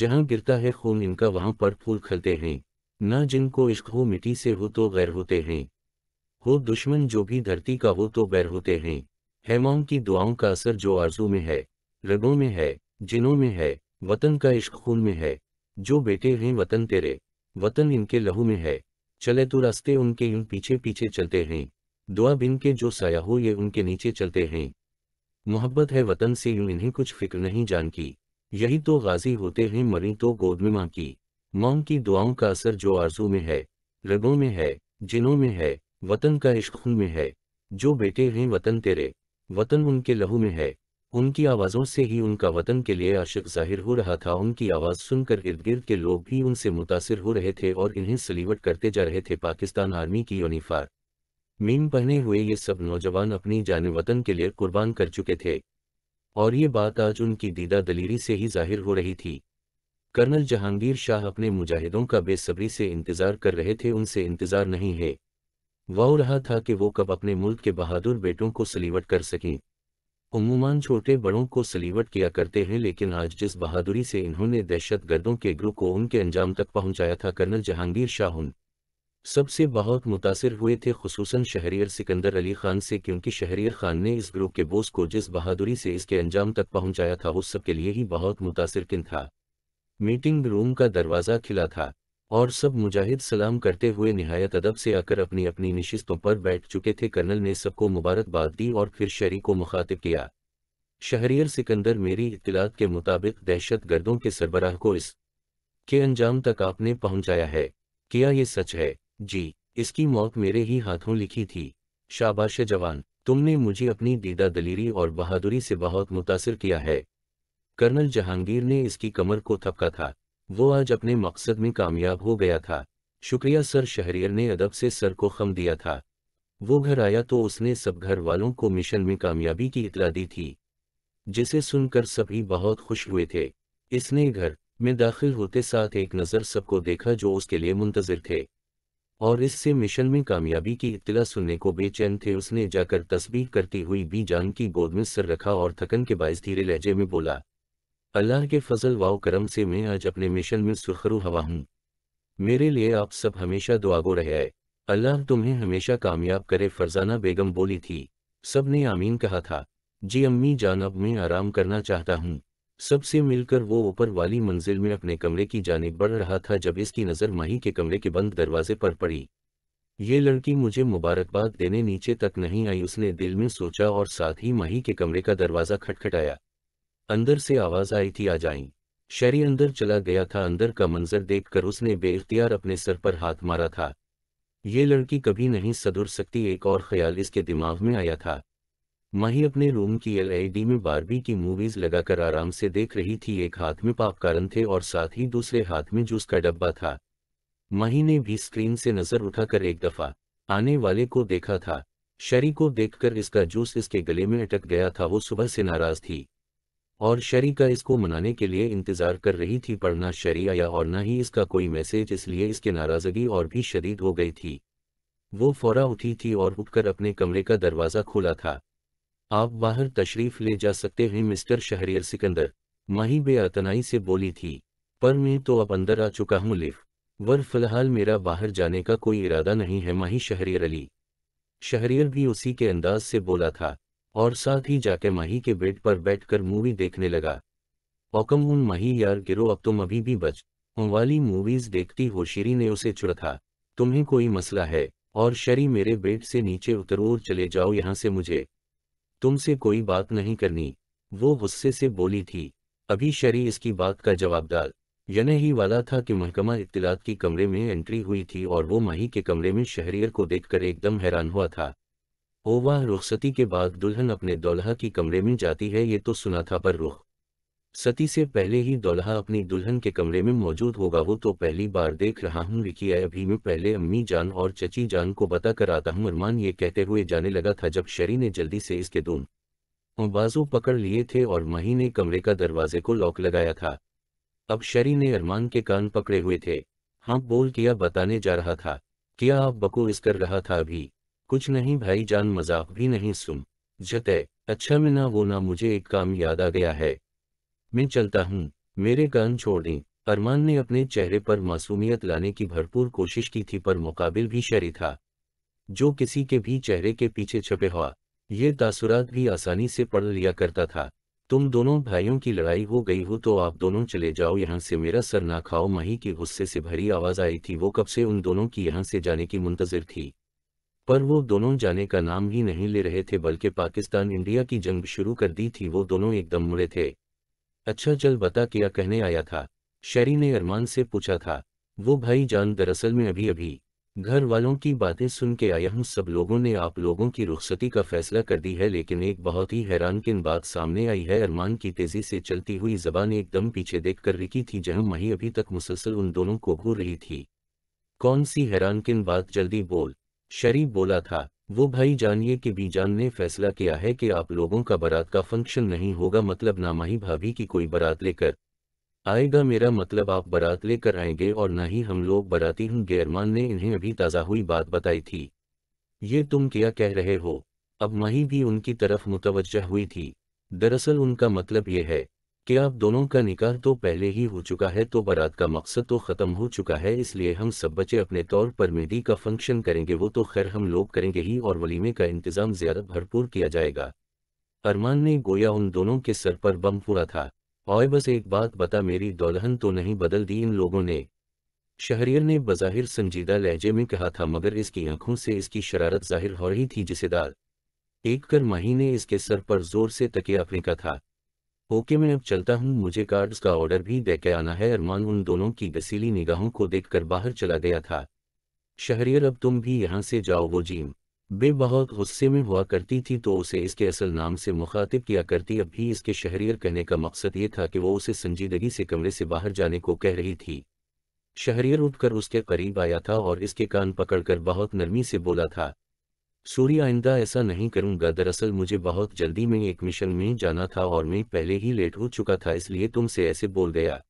जहाँ गिरता है खून इनका वहां पर फूल खलते हैं न जिनको इश्क हो मिट्टी से हो तो गैर होते हैं हो दुश्मन जो भी धरती का हो तो बैर होते हैं हेमाओं की दुआओं का असर जो आरजू में है रगों में है जिनों में है वतन का इश्क खून में है जो बेटे हैं वतन तेरे वतन इनके लहू में है चले तो रास्ते उनके इन पीछे पीछे चलते हैं दुआ बिन के जो साया हो ये उनके नीचे चलते हैं मोहब्बत है वतन से यूं इन्हें कुछ फिक्र नहीं जान की यही तो गाजी होते हैं मरी तो गोद में माँ की माओ की दुआओं का असर जो आरजू में है रगों में है जिनों में है वतन का इश्क खून में है जो बेटे हैं वतन तेरे वतन उनके लहू में है उनकी आवाज़ों से ही उनका वतन के लिए आशिक जाहिर हो रहा था उनकी आवाज़ सुनकर इर्द गिर्द के लोग भी उनसे मुतासर हो रहे थे और इन्हें सलीवट करते जा रहे थे पाकिस्तान आर्मी की यूनिफार मीम पहने हुए ये सब नौजवान अपनी जान वतन के लिए कुर्बान कर चुके थे और ये बात आज उनकी दीदा दलीरी से ही जाहिर हो रही थी कर्नल जहांगीर शाह अपने मुजाहिदों का बेसब्री से इंतज़ार कर रहे थे उनसे इंतज़ार नहीं है वाह रहा था कि वो कब अपने मुल्क के बहादुर बेटों को सलीवट कर सकें उमूमान छोटे बड़ों को सलीवट किया करते हैं लेकिन आज जिस बहादुरी से इन्होंने दहशतगर्दों के ग्रुप को उनके अंजाम तक पहुंचाया था कर्नल जहांगीर शाह उन सबसे बहुत मुतासर हुए थे खसूस शहरियर सिकंदर अली खान से क्योंकि शहरियर खान ने इस ग्रुप के बोस को जिस बहादुरी से इसके अंजाम तक पहुंचाया था उस सब के लिए ही बहुत मुतासरकिन था मीटिंग रूम का दरवाज़ा खिला था और सब मुजाहिद सलाम करते हुए नहायत अदब से आकर अपनी अपनी निश्तों पर बैठ चुके थे कर्नल ने सबको मुबारकबाद दी और फिर शहरी को मुखातिब किया शहरियर सिकंदर मेरी इतलात के मुताबिक दहशत गर्दों के सरबराह को इस के अंजाम तक आपने पहुंचाया है किया ये सच है जी इसकी मौत मेरे ही हाथों लिखी थी शाबाश जवान तुमने मुझे अपनी दीदा दलीरी और बहादुरी से बहुत मुतासर किया है कर्नल जहांगीर ने इसकी कमर को थपका था वो आज अपने मकसद में कामयाब हो गया था शुक्रिया सर शहरियर ने अदब से सर को खम दिया था वो घर आया तो उसने सब घर वालों को मिशन में कामयाबी की इतला दी थी जिसे सुनकर सभी बहुत खुश हुए थे इसने घर में दाखिल होते साथ एक नज़र सबको देखा जो उसके लिए मुंतज़र थे और इससे मिशन में कामयाबी की इतला सुनने को बेचैन थे उसने जाकर तस्वीर करती हुई भी जान की गोद में सर रखा और थकन के बायस धीरे लहजे में बोला अल्लाह के फजल वाव करम से मैं आज अपने मिशन में सुरखरू हवा हूँ मेरे लिए आप सब हमेशा दुआगो रहे आए अल्लाह तुम्हें हमेशा कामयाब करे फरजाना बेगम बोली थी सब ने आमीन कहा था जी अम्मी जान अब मैं आराम करना चाहता हूँ सबसे मिलकर वो ऊपर वाली मंजिल में अपने कमरे की जानब बढ़ रहा था जब इसकी नज़र माही के कमरे के बंद दरवाजे पर पड़ी ये लड़की मुझे मुबारकबाद देने नीचे तक नहीं आई उसने दिल में सोचा और साथ ही माही के कमरे का दरवाज़ा खटखटाया अंदर से आवाज आई थी आ जाई शरी अंदर चला गया था अंदर का मंजर देखकर उसने बेख्तियार अपने सर पर हाथ मारा था ये लड़की कभी नहीं सदुर सकती एक और ख्याल इसके दिमाग में आया था माही अपने रूम की एलआईडी में बारबी की मूवीज लगाकर आराम से देख रही थी एक हाथ में पापकारन थे और साथ ही दूसरे हाथ में जूस का डब्बा था माही ने भी स्क्रीन से नजर उठाकर एक दफा आने वाले को देखा था शरी को देखकर इसका जूस इसके गले में अटक गया था वो सुबह से नाराज थी और शरीका इसको मनाने के लिए इंतजार कर रही थी पर ना शरिया या और ना ही इसका कोई मैसेज इसलिए इसके नाराजगी और भी शदीद हो गई थी वो फौरा उठी थी और उठकर अपने कमरे का दरवाज़ा खोला था आप बाहर तशरीफ़ ले जा सकते हैं मिस्टर शहरियर सिकंदर माही बेअतनाई से बोली थी पर मैं तो अब अंदर आ चुका हूँ लिफ वर फिलहाल मेरा बाहर जाने का कोई इरादा नहीं है माही शहरियर अली शहरियर भी उसी के अंदाज से बोला था और साथ ही जाके मही के बेड पर बैठकर मूवी देखने लगा ओकम उन मही यार गिरो अब तुम अभी भी बच वाली मूवीज देखती हो होशिरी ने उसे चुड़का तुम्हें कोई मसला है और शरी मेरे बेड से नीचे उतरो और चले जाओ यहां से मुझे तुमसे कोई बात नहीं करनी वो गुस्से से बोली थी अभी शरी इसकी बात का जवाबदार यन ही वाला था कि महकमा इतलात की कमरे में एंट्री हुई थी और वो माही के कमरे में शहरियर को देखकर एकदम हैरान हुआ था ओ वाह रुखसती के बाद दुल्हन अपने दोल्हा की कमरे में जाती है ये तो सुना था पर रुख सती से पहले ही दोल्हा अपनी दुल्हन के कमरे में मौजूद होगा वो तो पहली बार देख रहा हूँ लिखी आया अभी मैं पहले अम्मी जान और चची जान को बता कर आता हूँ अरमान ये कहते हुए जाने लगा था जब शरी ने जल्दी से इसके दोन बाजू पकड़ लिए थे और मही ने कमरे का दरवाजे को लॉक लगाया था अब शरी ने अरमान के कान पकड़े हुए थे हाँ बोल किया बताने जा रहा था क्या आप बको इस कर रहा था अभी कुछ नहीं भाई जान मजाक भी नहीं सुन जत अच्छा मैं ना वो ना मुझे एक काम याद आ गया है मैं चलता हूँ मेरे कान छोड़ दें अरमान ने अपने चेहरे पर मासूमियत लाने की भरपूर कोशिश की थी पर मुकाबिल भी शरी था जो किसी के भी चेहरे के पीछे छपे हुआ ये तासुरात भी आसानी से पढ़ लिया करता था तुम दोनों भाइयों की लड़ाई हो गई हो तो आप दोनों चले जाओ यहाँ से मेरा सर ना खाओ मही की गुस्से से भरी आवाज़ आई थी वो कब से उन दोनों की यहाँ से जाने की मुंतजर थी पर वो दोनों जाने का नाम ही नहीं ले रहे थे बल्कि पाकिस्तान इंडिया की जंग शुरू कर दी थी वो दोनों एकदम मुड़े थे अच्छा चल बता क्या कहने आया था शेरी ने अरमान से पूछा था वो भाई जान दरअसल में अभी अभी घर वालों की बातें सुन के आया हूँ सब लोगों ने आप लोगों की रुखसती का फैसला कर दी है लेकिन एक बहुत ही हैरान किन बात सामने आई है अरमान की तेजी से चलती हुई जबान एकदम पीछे देख कर रिकी थी जहाँ मही अभी तक मुसलसल उन दोनों को घूर रही थी कौन सी हैरान किन बात जल्दी बोल शरीफ बोला था वो भाई जानिए कि बीजान ने फैसला किया है कि आप लोगों का बारात का फंक्शन नहीं होगा मतलब ना माही भाभी की कोई बारात लेकर आएगा मेरा मतलब आप बारात लेकर आएंगे और ना ही हम लोग बराती हूँ गैरमान ने इन्हें अभी ताज़ा हुई बात बताई थी ये तुम क्या कह रहे हो अब माही भी उनकी तरफ मुतवजह हुई थी दरअसल उनका मतलब ये है कि आप दोनों का निकाह तो पहले ही हो चुका है तो बारात का मकसद तो ख़त्म हो चुका है इसलिए हम सब बचे अपने तौर पर मेहदी का फंक्शन करेंगे वो तो खैर हम लोग करेंगे ही और वलीमे का इंतज़ाम ज़्यादा भरपूर किया जाएगा अरमान ने गोया उन दोनों के सर पर बम पूरा था और बस एक बात बता मेरी दौलहन तो नहीं बदल दी इन लोगों ने शहरियर ने बज़ाहिर संजीदा लहजे में कहा था मगर इसकी आंखों से इसकी शरारत जाहिर हो रही थी जिसेदार एक कर माही ने इसके सर पर जोर से तकिया फेंका था ओके मैं अब चलता हूँ मुझे कार्ड्स का ऑर्डर भी दे के आना है अरमान उन दोनों की गसीली निगाहों को देखकर बाहर चला गया था शहरियर अब तुम भी यहाँ से जाओ वो जीम बे बहुत गुस्से में हुआ करती थी तो उसे इसके असल नाम से मुखातिब किया करती अब भी इसके शहरियर कहने का मकसद ये था कि वो उसे संजीदगी से कमरे से बाहर जाने को कह रही थी शहरियर उठकर उसके करीब आया था और इसके कान पकड़कर बहुत नरमी से बोला था सूर्य आइंदा ऐसा नहीं करूंगा दरअसल मुझे बहुत जल्दी में एक मिशन में जाना था और मैं पहले ही लेट हो चुका था इसलिए तुमसे ऐसे बोल गया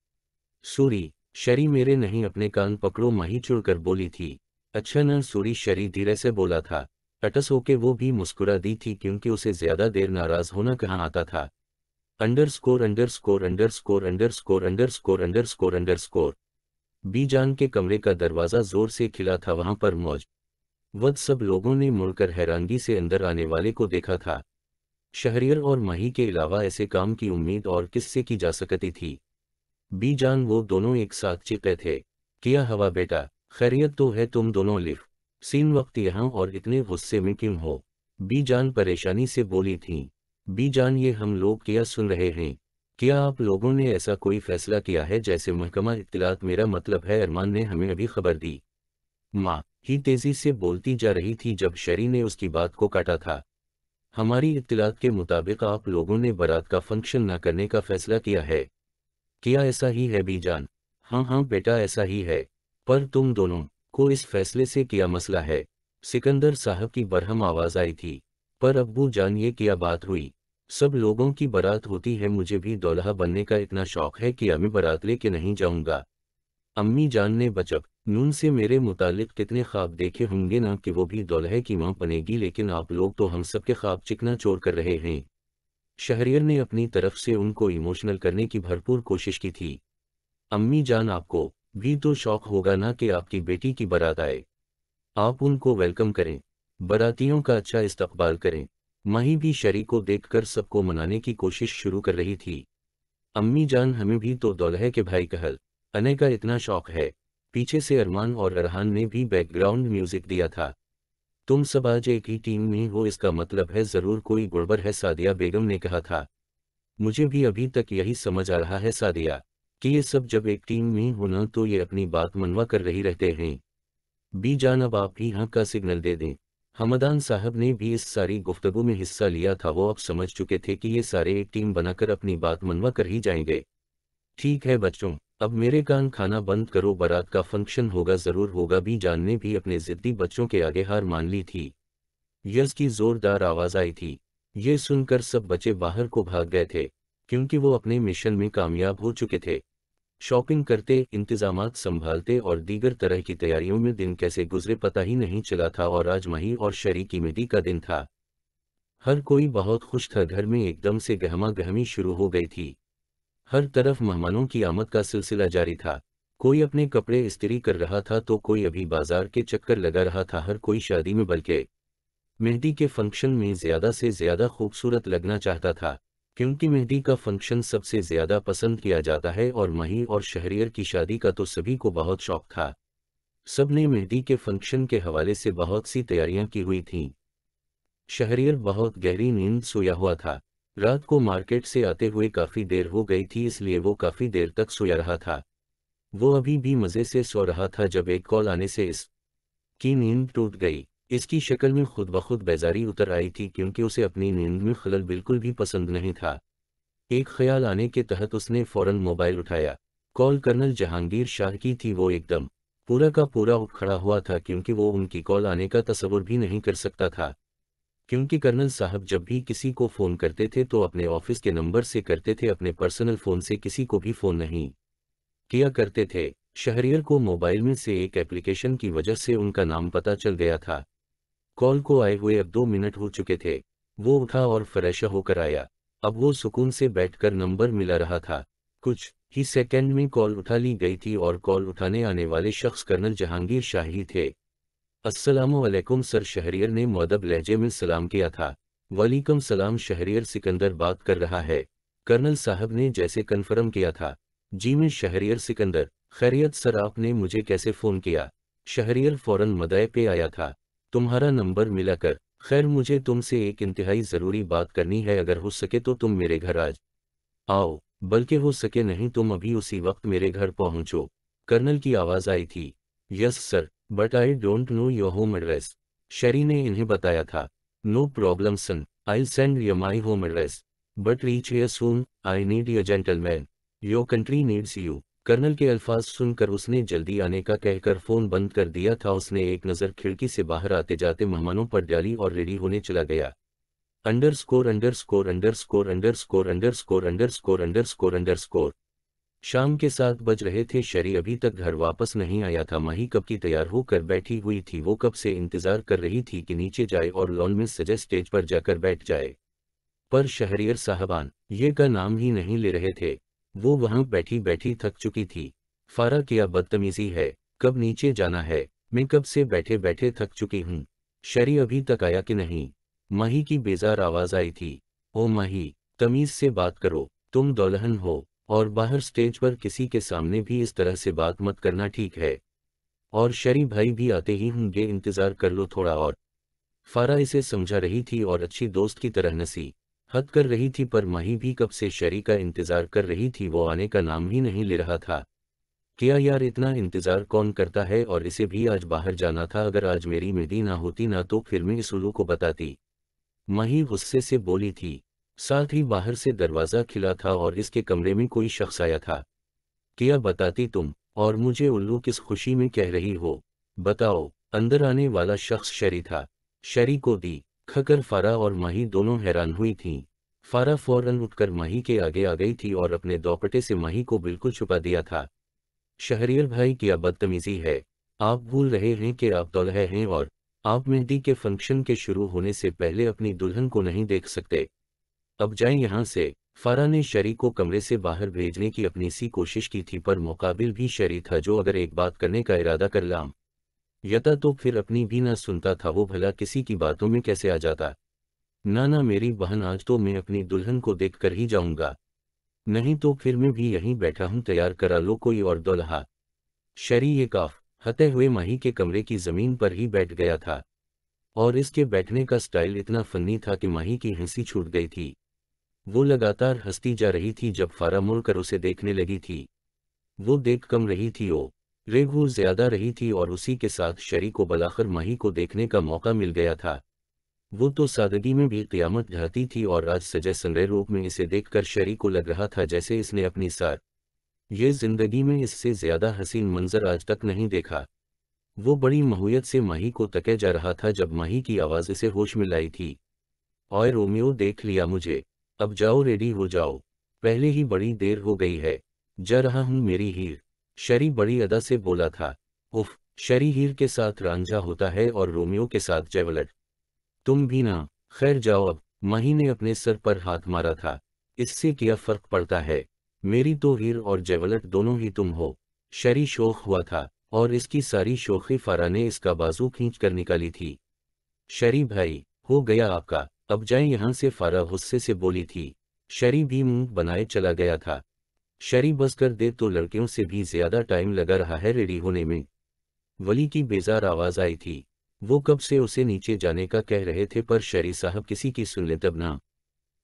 सूरी शरी मेरे नहीं अपने कान पकड़ो माही चुड़कर बोली थी अच्छा न सूरी शरी धीरे से बोला था अटस होके वो भी मुस्कुरा दी थी क्योंकि उसे ज्यादा देर नाराज होना कहाँ आता था underscore underscore underscore underscore underscore underscore underscore बीजान के कमरे का दरवाजा जोर से खिला था वहां पर मौज वह सब लोगों ने मुड़कर हैरानगी से अंदर आने वाले को देखा था शहरियर और माही के अलावा ऐसे काम की उम्मीद और किससे की जा सकती थी बी जान वो दोनों एक साथ चिपे थे किया हवा बेटा खैरियत तो है तुम दोनों लिफ सीन वक्त यहाँ और इतने गुस्से में क्यों हो बी जान परेशानी से बोली थी बी जान ये हम लोग क्या सुन रहे हैं क्या आप लोगों ने ऐसा कोई फैसला किया है जैसे महकमा इतलात मेरा मतलब है अरमान ने हमें अभी खबर दी माँ ही तेजी से बोलती जा रही थी जब शरी ने उसकी बात को काटा था हमारी इतलात के मुताबिक आप लोगों ने बारात का फंक्शन न करने का फैसला किया है क्या ऐसा ही है बीजान हाँ हाँ बेटा ऐसा ही है पर तुम दोनों को इस फैसले से किया मसला है सिकंदर साहब की बरहम आवाज़ आई थी पर अब्बू जान ये क्या बात हुई सब लोगों की बारात होती है मुझे भी दोलहा बनने का इतना शौक है कि मैं बारात लेके नहीं जाऊंगा अम्मी जान ने बचक नून से मेरे मुतालिक कितने ख्वाब देखे होंगे ना कि वो भी दोलहे की मां बनेगी लेकिन आप लोग तो हम सब के ख्वाब चिकना चोर कर रहे हैं शहरियर ने अपनी तरफ से उनको इमोशनल करने की भरपूर कोशिश की थी अम्मी जान आपको भी तो शौक होगा ना कि आपकी बेटी की बारात आए आप उनको वेलकम करें बरातियों का अच्छा इस्तकबाल करें माही भी शरी को देखकर सबको मनाने की कोशिश शुरू कर रही थी अम्मी जान हमें भी तो दोलहे के भाई कहल अने का इतना शौक है पीछे से अरमान और अरहान ने भी बैकग्राउंड म्यूजिक दिया था तुम सब आज एक ही टीम में हो इसका मतलब है ज़रूर कोई गुड़बड़ है सादिया बेगम ने कहा था मुझे भी अभी तक यही समझ आ रहा है सादिया कि ये सब जब एक टीम में होना तो ये अपनी बात मनवा कर रही रहते हैं बी जान अब आप ही हाँ का सिग्नल दे दें हमदान साहब ने भी इस सारी गुफ्तगु में हिस्सा लिया था वो अब समझ चुके थे कि ये सारे एक टीम बनाकर अपनी बात मनवा कर ही जाएंगे ठीक है बच्चों अब मेरे कान खाना बंद करो बारात का फंक्शन होगा जरूर होगा भी जान ने भी अपने जिद्दी बच्चों के आगे हार मान ली थी यश की जोरदार आवाज आई थी ये सुनकर सब बच्चे बाहर को भाग गए थे क्योंकि वो अपने मिशन में कामयाब हो चुके थे शॉपिंग करते इंतजाम संभालते और दीगर तरह की तैयारियों में दिन कैसे गुजरे पता ही नहीं चला था और आज मही और शरी की मिट्टी का दिन था हर कोई बहुत खुश था घर में एकदम से गहमा गहमी शुरू हो गई थी हर तरफ मेहमानों की आमद का सिलसिला जारी था कोई अपने कपड़े स्त्री कर रहा था तो कोई अभी बाजार के चक्कर लगा रहा था हर कोई शादी में बल्कि मेहंदी के फंक्शन में ज्यादा से ज्यादा खूबसूरत लगना चाहता था क्योंकि मेहंदी का फंक्शन सबसे ज्यादा पसंद किया जाता है और मही और शहरियर की शादी का तो सभी को बहुत शौक था सब ने मेहंदी के फंक्शन के हवाले से बहुत सी तैयारियां की हुई थीं शहरियर बहुत गहरी नींद सोया हुआ था रात को मार्केट से आते हुए काफ़ी देर हो गई थी इसलिए वो काफ़ी देर तक सोया रहा था वो अभी भी मज़े से सो रहा था जब एक कॉल आने से इस की नींद टूट गई इसकी शक्ल में खुद बखुद बेजारी उतर आई थी क्योंकि उसे अपनी नींद में खलल बिल्कुल भी पसंद नहीं था एक ख्याल आने के तहत उसने फ़ौरन मोबाइल उठाया कॉल कर्नल जहांगीर शाह की थी वो एकदम पूरा का पूरा उठ खड़ा हुआ था क्योंकि वो उनकी कॉल आने का तस्वुर भी नहीं कर सकता था क्योंकि कर्नल साहब जब भी किसी को फ़ोन करते थे तो अपने ऑफिस के नंबर से करते थे अपने पर्सनल फ़ोन से किसी को भी फ़ोन नहीं किया करते थे शहरियर को मोबाइल में से एक एप्लीकेशन की वजह से उनका नाम पता चल गया था कॉल को आए हुए अब दो मिनट हो चुके थे वो उठा और फ्रेश होकर आया अब वो सुकून से बैठकर नंबर मिला रहा था कुछ ही सेकेंड में कॉल उठा ली गई थी और कॉल उठाने आने वाले शख्स कर्नल जहांगीर शाही थे असलकुम सर शहरियर ने मदब लहजे में सलाम किया था वालेकुम सलाम शहरियर सिकंदर बात कर रहा है कर्नल साहब ने जैसे कन्फर्म किया था जी में शहरियर सिकंदर खैरियत सर आपने मुझे कैसे फ़ोन किया शहरियर फ़ौरन मदय पे आया था तुम्हारा नंबर मिलाकर खैर मुझे तुमसे एक इंतहाई ज़रूरी बात करनी है अगर हो सके तो तुम मेरे घर आज आओ बल्कि हो सके नहीं तुम अभी उसी वक्त मेरे घर पहुंचो कर्नल की आवाज़ आई थी yes sir but I don't know your home address Sheri ने इन्हें बताया था no problem son I send you my home address but reach here soon I need your gentleman your country needs you colonel के अल्फाज सुनकर उसने जल्दी आने का कहकर फोन बंद कर दिया था उसने एक नज़र खिड़की से बाहर आते जाते मेहमानों पर डाली और रेडी होने चला गया underscore underscore underscore underscore underscore underscore underscore underscore शाम के सात बज रहे थे शरी अभी तक घर वापस नहीं आया था माही कब की तैयार होकर बैठी हुई थी वो कब से इंतजार कर रही थी कि नीचे जाए और लॉन में सजे स्टेज पर जाकर बैठ जाए पर शहरियर साहबान ये का नाम ही नहीं ले रहे थे वो वहां बैठी बैठी थक चुकी थी फारा किया बदतमीजी है कब नीचे जाना है मैं कब से बैठे बैठे थक चुकी हूँ शरी अभी तक आया कि नहीं माही की बेजार आवाज आई थी ओ माही तमीज से बात करो तुम दौलहन हो और बाहर स्टेज पर किसी के सामने भी इस तरह से बात मत करना ठीक है और शरी भाई भी आते ही होंगे इंतज़ार कर लो थोड़ा और फारा इसे समझा रही थी और अच्छी दोस्त की तरह नसी हद कर रही थी पर माही भी कब से शरी का इंतज़ार कर रही थी वो आने का नाम ही नहीं ले रहा था क्या यार इतना इंतज़ार कौन करता है और इसे भी आज बाहर जाना था अगर आज मेरी मेहदी ना होती ना तो फिर मैं इस उलू को बताती माही गुस्से से बोली थी साथ ही बाहर से दरवाज़ा खिला था और इसके कमरे में कोई शख्स आया था किया बताती तुम और मुझे उल्लू किस खुशी में कह रही हो बताओ अंदर आने वाला शख्स शरी था शरी को दी खकर फारा और माही दोनों हैरान हुई थीं फारा फौरन उठकर माही के आगे आ गई थी और अपने दोपटे से माही को बिल्कुल छुपा दिया था शहरियल भाई की बदतमीजी है आप भूल रहे हैं कि आप दुल्हे हैं और आप मेहंदी के फंक्शन के शुरू होने से पहले अपनी दुल्हन को नहीं देख सकते अब जाए यहाँ से फारा ने शरी को कमरे से बाहर भेजने की अपनी सी कोशिश की थी पर मुकाबिल भी शरी था जो अगर एक बात करने का इरादा कर लाम यता तो फिर अपनी भी ना सुनता था वो भला किसी की बातों में कैसे आ जाता ना ना मेरी बहन आज तो मैं अपनी दुल्हन को देख कर ही जाऊंगा नहीं तो फिर मैं भी यहीं बैठा हूं तैयार करा लो कोई और दुल्हा शरी ये काफ हते हुए माही के कमरे की जमीन पर ही बैठ गया था और इसके बैठने का स्टाइल इतना फनी था कि माही की हंसी छूट गई थी वो लगातार हंसती जा रही थी जब फारा मुड़कर उसे देखने लगी थी वो देख कम रही थी ओ रेगू ज्यादा रही थी और उसी के साथ शरी को बलाखर माही को देखने का मौका मिल गया था वो तो सादगी में भी क्यामत ढहती थी और आज सजय संरय रूप में इसे देखकर शरी को लग रहा था जैसे इसने अपनी सार ये जिंदगी में इससे ज्यादा हसीन मंजर आज तक नहीं देखा वो बड़ी महुयत से माही को तके जा रहा था जब माही की आवाज़ इसे होश में लाई थी और रोमियो देख लिया मुझे अब जाओ रेडी हो जाओ पहले ही बड़ी देर हो गई है जा रहा हूँ मेरी हीर शरी बड़ी अदा से बोला था उफ शरी हीर के साथ रांझा होता है और रोमियो के साथ जयवलट तुम भी ना खैर जाओ अब मही ने अपने सर पर हाथ मारा था इससे क्या फर्क पड़ता है मेरी तो हीर और जयवलट दोनों ही तुम हो शरी शोक हुआ था और इसकी सारी शोखी फारा ने इसका बाजू खींच कर निकाली थी शरी भाई हो गया आपका अब जाए यहाँ से फारा गुस्से से बोली थी शरी भी मुंह बनाए चला गया था शरी बस कर दे तो लड़कियों से भी ज्यादा टाइम लगा रहा है रेडी होने में वली की बेजार आवाज आई थी वो कब से उसे नीचे जाने का कह रहे थे पर शरी साहब किसी की सुन ले तब ना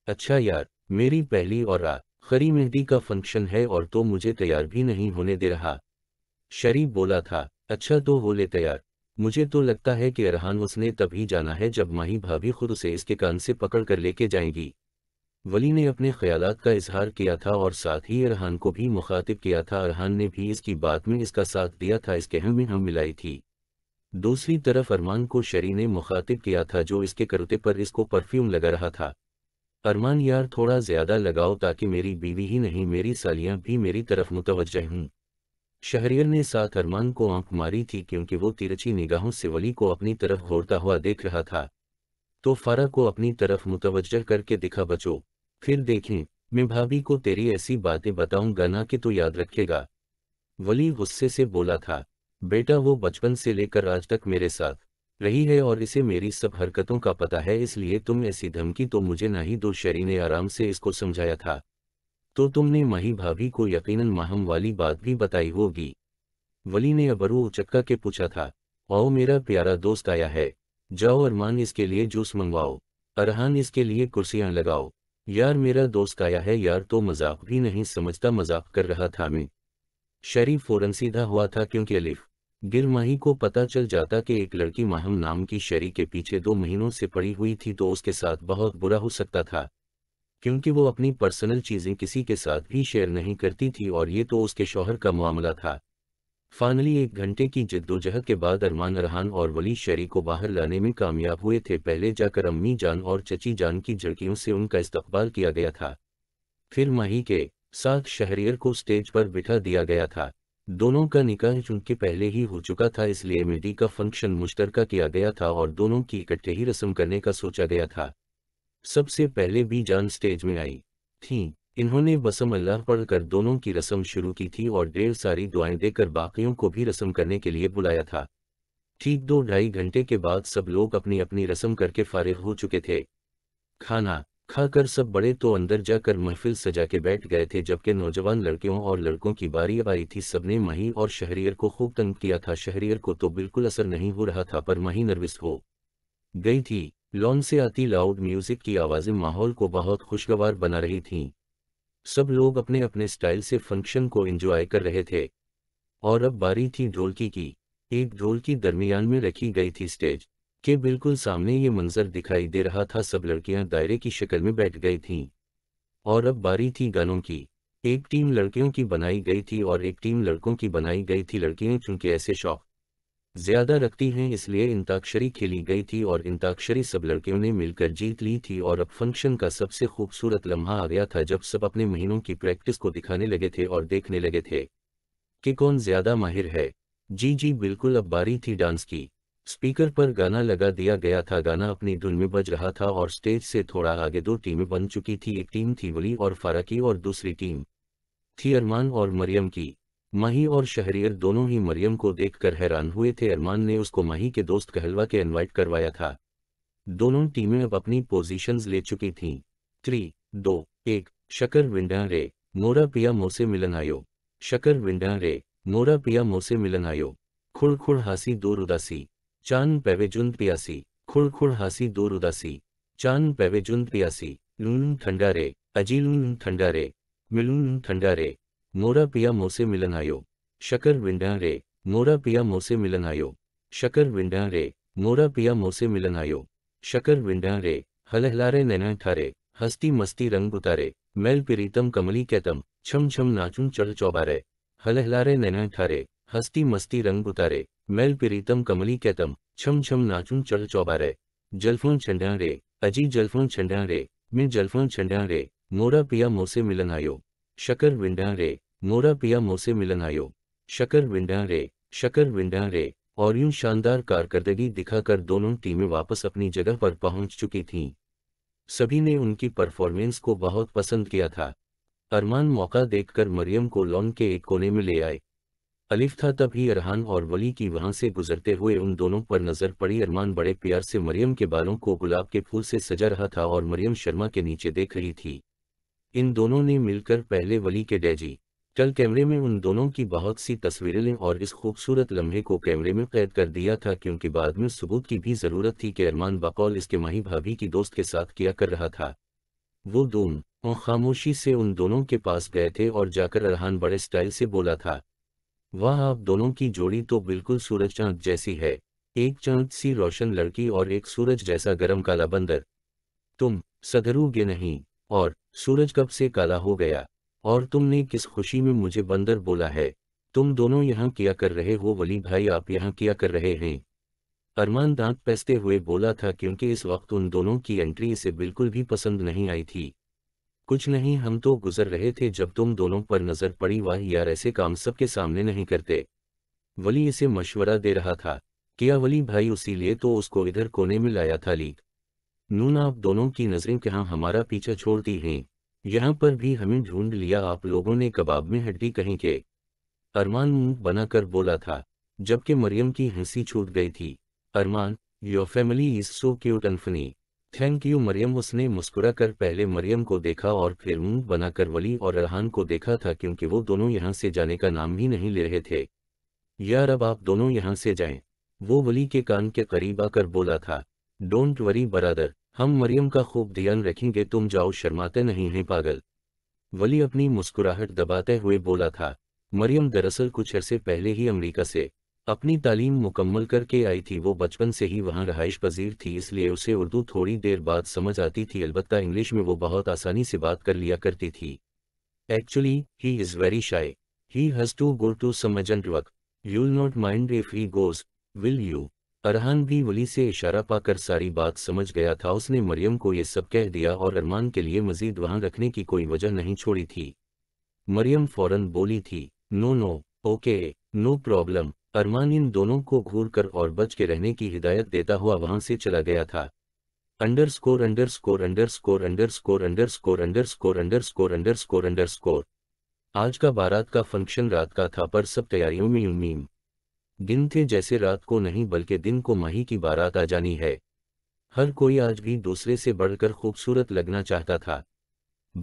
अच्छा यार मेरी पहली और रात खरी मेहंदी का फंक्शन है और तो मुझे तैयार भी नहीं होने दे रहा शरी बोला था अच्छा तो हो ले तैयार मुझे तो लगता है कि अरहान उसने तभी जाना है जब माही भाभी खुद उसे इसके कान से पकड़ कर लेके जाएंगी वली ने अपने ख्यालात का इजहार किया था और साथ ही अरहान को भी मुखातिब किया था अरहान ने भी इसकी बात में इसका साथ दिया था इस हम में हम मिलाई थी दूसरी तरफ अरमान को शरी ने मुखातिब किया था जो इसके करते पर इसको परफ्यूम लगा रहा था अरमान यार थोड़ा ज़्यादा लगाओ ताकि मेरी बीवी ही नहीं मेरी सालियाँ भी मेरी तरफ मुतवजह हूँ शहरियर ने अरमान को आंख मारी थी क्योंकि वो तिरछी निगाहों से वली को अपनी तरफ घोड़ता हुआ देख रहा था तो फारा को अपनी तरफ मुतवजह करके दिखा बचो फिर देखें मैं भाभी को तेरी ऐसी बातें बताऊंगा ना कि तो याद रखेगा वली गुस्से से बोला था बेटा वो बचपन से लेकर आज तक मेरे साथ रही है और इसे मेरी सब हरकतों का पता है इसलिए तुम ऐसी धमकी तो मुझे ना ही दो शरी ने आराम से इसको समझाया था तो तुमने मही भाभी को यकीनन माहम वाली बात भी बताई होगी वली ने अबरू उचक्का के पूछा था आओ मेरा प्यारा दोस्त आया है जाओ अरमान इसके लिए जूस मंगवाओ अरहान इसके लिए कुर्सियाँ लगाओ यार मेरा दोस्त आया है यार तो मजाक भी नहीं समझता मजाक कर रहा था मैं शरीफ फौरन सीधा हुआ था क्योंकि अलिफ गिर माही को पता चल जाता कि एक लड़की माहम नाम की शरी के पीछे दो महीनों से पड़ी हुई थी तो उसके साथ बहुत बुरा हो सकता था क्योंकि वो अपनी पर्सनल चीज़ें किसी के साथ भी शेयर नहीं करती थी और ये तो उसके शौहर का मामला था फाइनली एक घंटे की जद्दोजहद के बाद अरमान अरहान और वली शरी को बाहर लाने में कामयाब हुए थे पहले जाकर अम्मी जान और चची जान की झड़कियों से उनका इस्तकबाल किया गया था फिर माही के साथ शहरियर को स्टेज पर बिठा दिया गया था दोनों का निकाह चूंकि पहले ही हो चुका था इसलिए मेहदी का फंक्शन मुश्तरका किया गया था और दोनों की इकट्ठे ही रस्म करने का सोचा गया था सबसे पहले भी जान स्टेज में आई थी इन्होंने बसम अल्लाह पढ़कर दोनों की रस्म शुरू की थी और ढेर सारी दुआएं देकर बाकियों को भी रस्म करने के लिए बुलाया था ठीक दो ढाई घंटे के बाद सब लोग अपनी अपनी रस्म करके फारिग हो चुके थे खाना खाकर सब बड़े तो अंदर जाकर महफिल सजा के बैठ गए थे जबकि नौजवान लड़कियों और लड़कों की बारी आई थी सबने मही और शहरियर को खूब तंग किया था शहरियर को तो बिल्कुल असर नहीं हो रहा था पर मही नर्वस हो गई थी लॉन से आती लाउड म्यूजिक की आवाज़ें माहौल को बहुत खुशगवार बना रही थीं सब लोग अपने अपने स्टाइल से फंक्शन को एंजॉय कर रहे थे और अब बारी थी ढोलकी की एक ढोलकी दरमियान में रखी गई थी स्टेज के बिल्कुल सामने ये मंजर दिखाई दे रहा था सब लड़कियां दायरे की शक्ल में बैठ गई थीं और अब बारी थी गानों की एक टीम लड़कियों की बनाई गई थी और एक टीम लड़कों की बनाई गई थी लड़कियां चूंकि ऐसे शौक ज्यादा रखती हैं इसलिए इंताक्षरी खेली गई थी और इंताक्षरी सब लड़कियों ने मिलकर जीत ली थी और अब फंक्शन का सबसे खूबसूरत लम्हा आ गया था जब सब अपने महीनों की प्रैक्टिस को दिखाने लगे थे और देखने लगे थे कि कौन ज्यादा माहिर है जी जी बिल्कुल अब बारी थी डांस की स्पीकर पर गाना लगा दिया गया था गाना अपनी धुन में बज रहा था और स्टेज से थोड़ा आगे दो टीमें बन चुकी थी एक टीम थी वली और फारा की और दूसरी टीम थी अरमान और मरियम की माही और शहरियर दोनों ही मरियम को देखकर हैरान हुए थे अरमान ने उसको माही के दोस्त कहलवा के इनवाइट करवाया था दोनों टीमें अब अपनी पोजीशंस ले चुकी थीं। थ्री दो एक शकर विंडा रे मोरा पिया मोसे मिलन आयो शकर विंडा रे मोरा पिया मोसे मिलन आयो खुड़ खुड़ हासी दूर उदासी चांद पैवे जुंद पियासी खुड़ खुड़ हासी दूर उदासी चांद पैवे जुंद पियासी लून ठंडा रे अजीलून ठंडा रे मिलून ठंडा रे मोरा पिया मोसे मिलन आयो शकर विंडा रे मोरा पिया मोसे मिलन आयो शकर विंडा रे मोरा पिया मोसे मिलन आयो शकर विंडा रे हलहलारे नैना ठारे हस्ती मस्ती रंग उतारे मैल पिरीतम कमली कैतम छम छम नाचुन चढ़ चौबारे हलहलारे नैना ठारे हस्ती मस्ती रंग उतारे मैल पिरीतम कमली कैतम छम छम नाचुन चढ़ चौबारे जलफोन छंडा रे अजी जलफोन छंडा रे मैं जलफोन छंडा रे मोरा पिया मोसे मिलन आयो शकर विंडा रे मोरा पिया मोसे मिलन आयो शकर विंडा रे शकर विंडा रे और यूं शानदार कारकर्दगी दिखाकर दोनों टीमें वापस अपनी जगह पर पहुंच चुकी थीं सभी ने उनकी परफॉर्मेंस को बहुत पसंद किया था अरमान मौका देखकर मरियम को लॉन के एक कोने में ले आए अलिफ था तभी अरहान और वली की वहां से गुजरते हुए उन दोनों पर नजर पड़ी अरमान बड़े प्यार से मरियम के बालों को गुलाब के फूल से सजा रहा था और मरियम शर्मा के नीचे देख रही थी इन दोनों ने मिलकर पहले वली के डैजी कल कैमरे में उन दोनों की बहुत सी तस्वीरें लें और इस खूबसूरत लम्हे को कैमरे में कैद कर दिया था क्योंकि बाद में सबूत की भी जरूरत थी कि अरमान बकौल इसके माही भाभी की दोस्त के साथ किया कर रहा था वो दोन और खामोशी से उन दोनों के पास गए थे और जाकर अरहान बड़े स्टाइल से बोला था वाह आप दोनों की जोड़ी तो बिल्कुल सूरज चांद जैसी है एक चांद सी रोशन लड़की और एक सूरज जैसा गर्म काला बंदर तुम सधरोगे नहीं और सूरज कब से काला हो गया और तुमने किस खुशी में मुझे बंदर बोला है तुम दोनों यहाँ किया कर रहे हो वली भाई आप यहाँ क्या कर रहे हैं अरमान दांत पैसते हुए बोला था क्योंकि इस वक्त उन दोनों की एंट्री इसे बिल्कुल भी पसंद नहीं आई थी कुछ नहीं हम तो गुजर रहे थे जब तुम दोनों पर नजर पड़ी वाह यार ऐसे काम सबके सामने नहीं करते वली इसे मशवरा दे रहा था किया वली भाई उसी लिए तो उसको इधर कोने में लाया था लीक नून आप दोनों की नजरें कहाँ हमारा पीछा छोड़ती हैं यहाँ पर भी हमें ढूंढ लिया आप लोगों ने कबाब में हड्डी कहीं के अरमान मुंह बनाकर बोला था जबकि मरियम की हंसी छूट गई थी Armaan your family is so cute and funny thank you Maryam उसने मुस्कुरा कर पहले मरियम को देखा और फिर मुंह बनाकर वली और अरहान को देखा था क्योंकि वो दोनों यहाँ से जाने का नाम ही नहीं ले रहे थे यार अब आप दोनों यहाँ से जाएं। वो वली के कान के करीब आकर बोला था डोंट वरी बरादर हम मरियम का खूब ध्यान रखेंगे तुम जाओ शर्माते नहीं हैं पागल वली अपनी मुस्कुराहट दबाते हुए बोला था मरियम दरअसल कुछ अरसे पहले ही अमेरिका से अपनी तालीम मुकम्मल करके आई थी वो बचपन से ही वहाँ रहाइश पजीर थी इसलिए उसे उर्दू थोड़ी देर बाद समझ आती थी अलबत्त इंग्लिश में वो बहुत आसानी से बात कर लिया करती थी actually he is very shy he has to go to some urgent work you'll not mind if he goes will you Arhan भी वली से इशारा पाकर सारी बात समझ गया था उसने मरियम को ये सब कह दिया और अरमान के लिए मजीद वहां रखने की कोई वजह नहीं छोड़ी थी मरियम फौरन बोली थी no no okay no problem Armaan इन दोनों को घूर कर और बच के रहने की हिदायत देता हुआ वहां से चला गया था underscore underscore underscore underscore underscore underscore underscore underscore underscore आज का बारात का फंक्शन रात का था पर सब तैयारियों में उम्मीद दिन के जैसे रात को नहीं बल्कि दिन को मही की बारात आ जानी है हर कोई आज भी दूसरे से बढ़कर खूबसूरत लगना चाहता था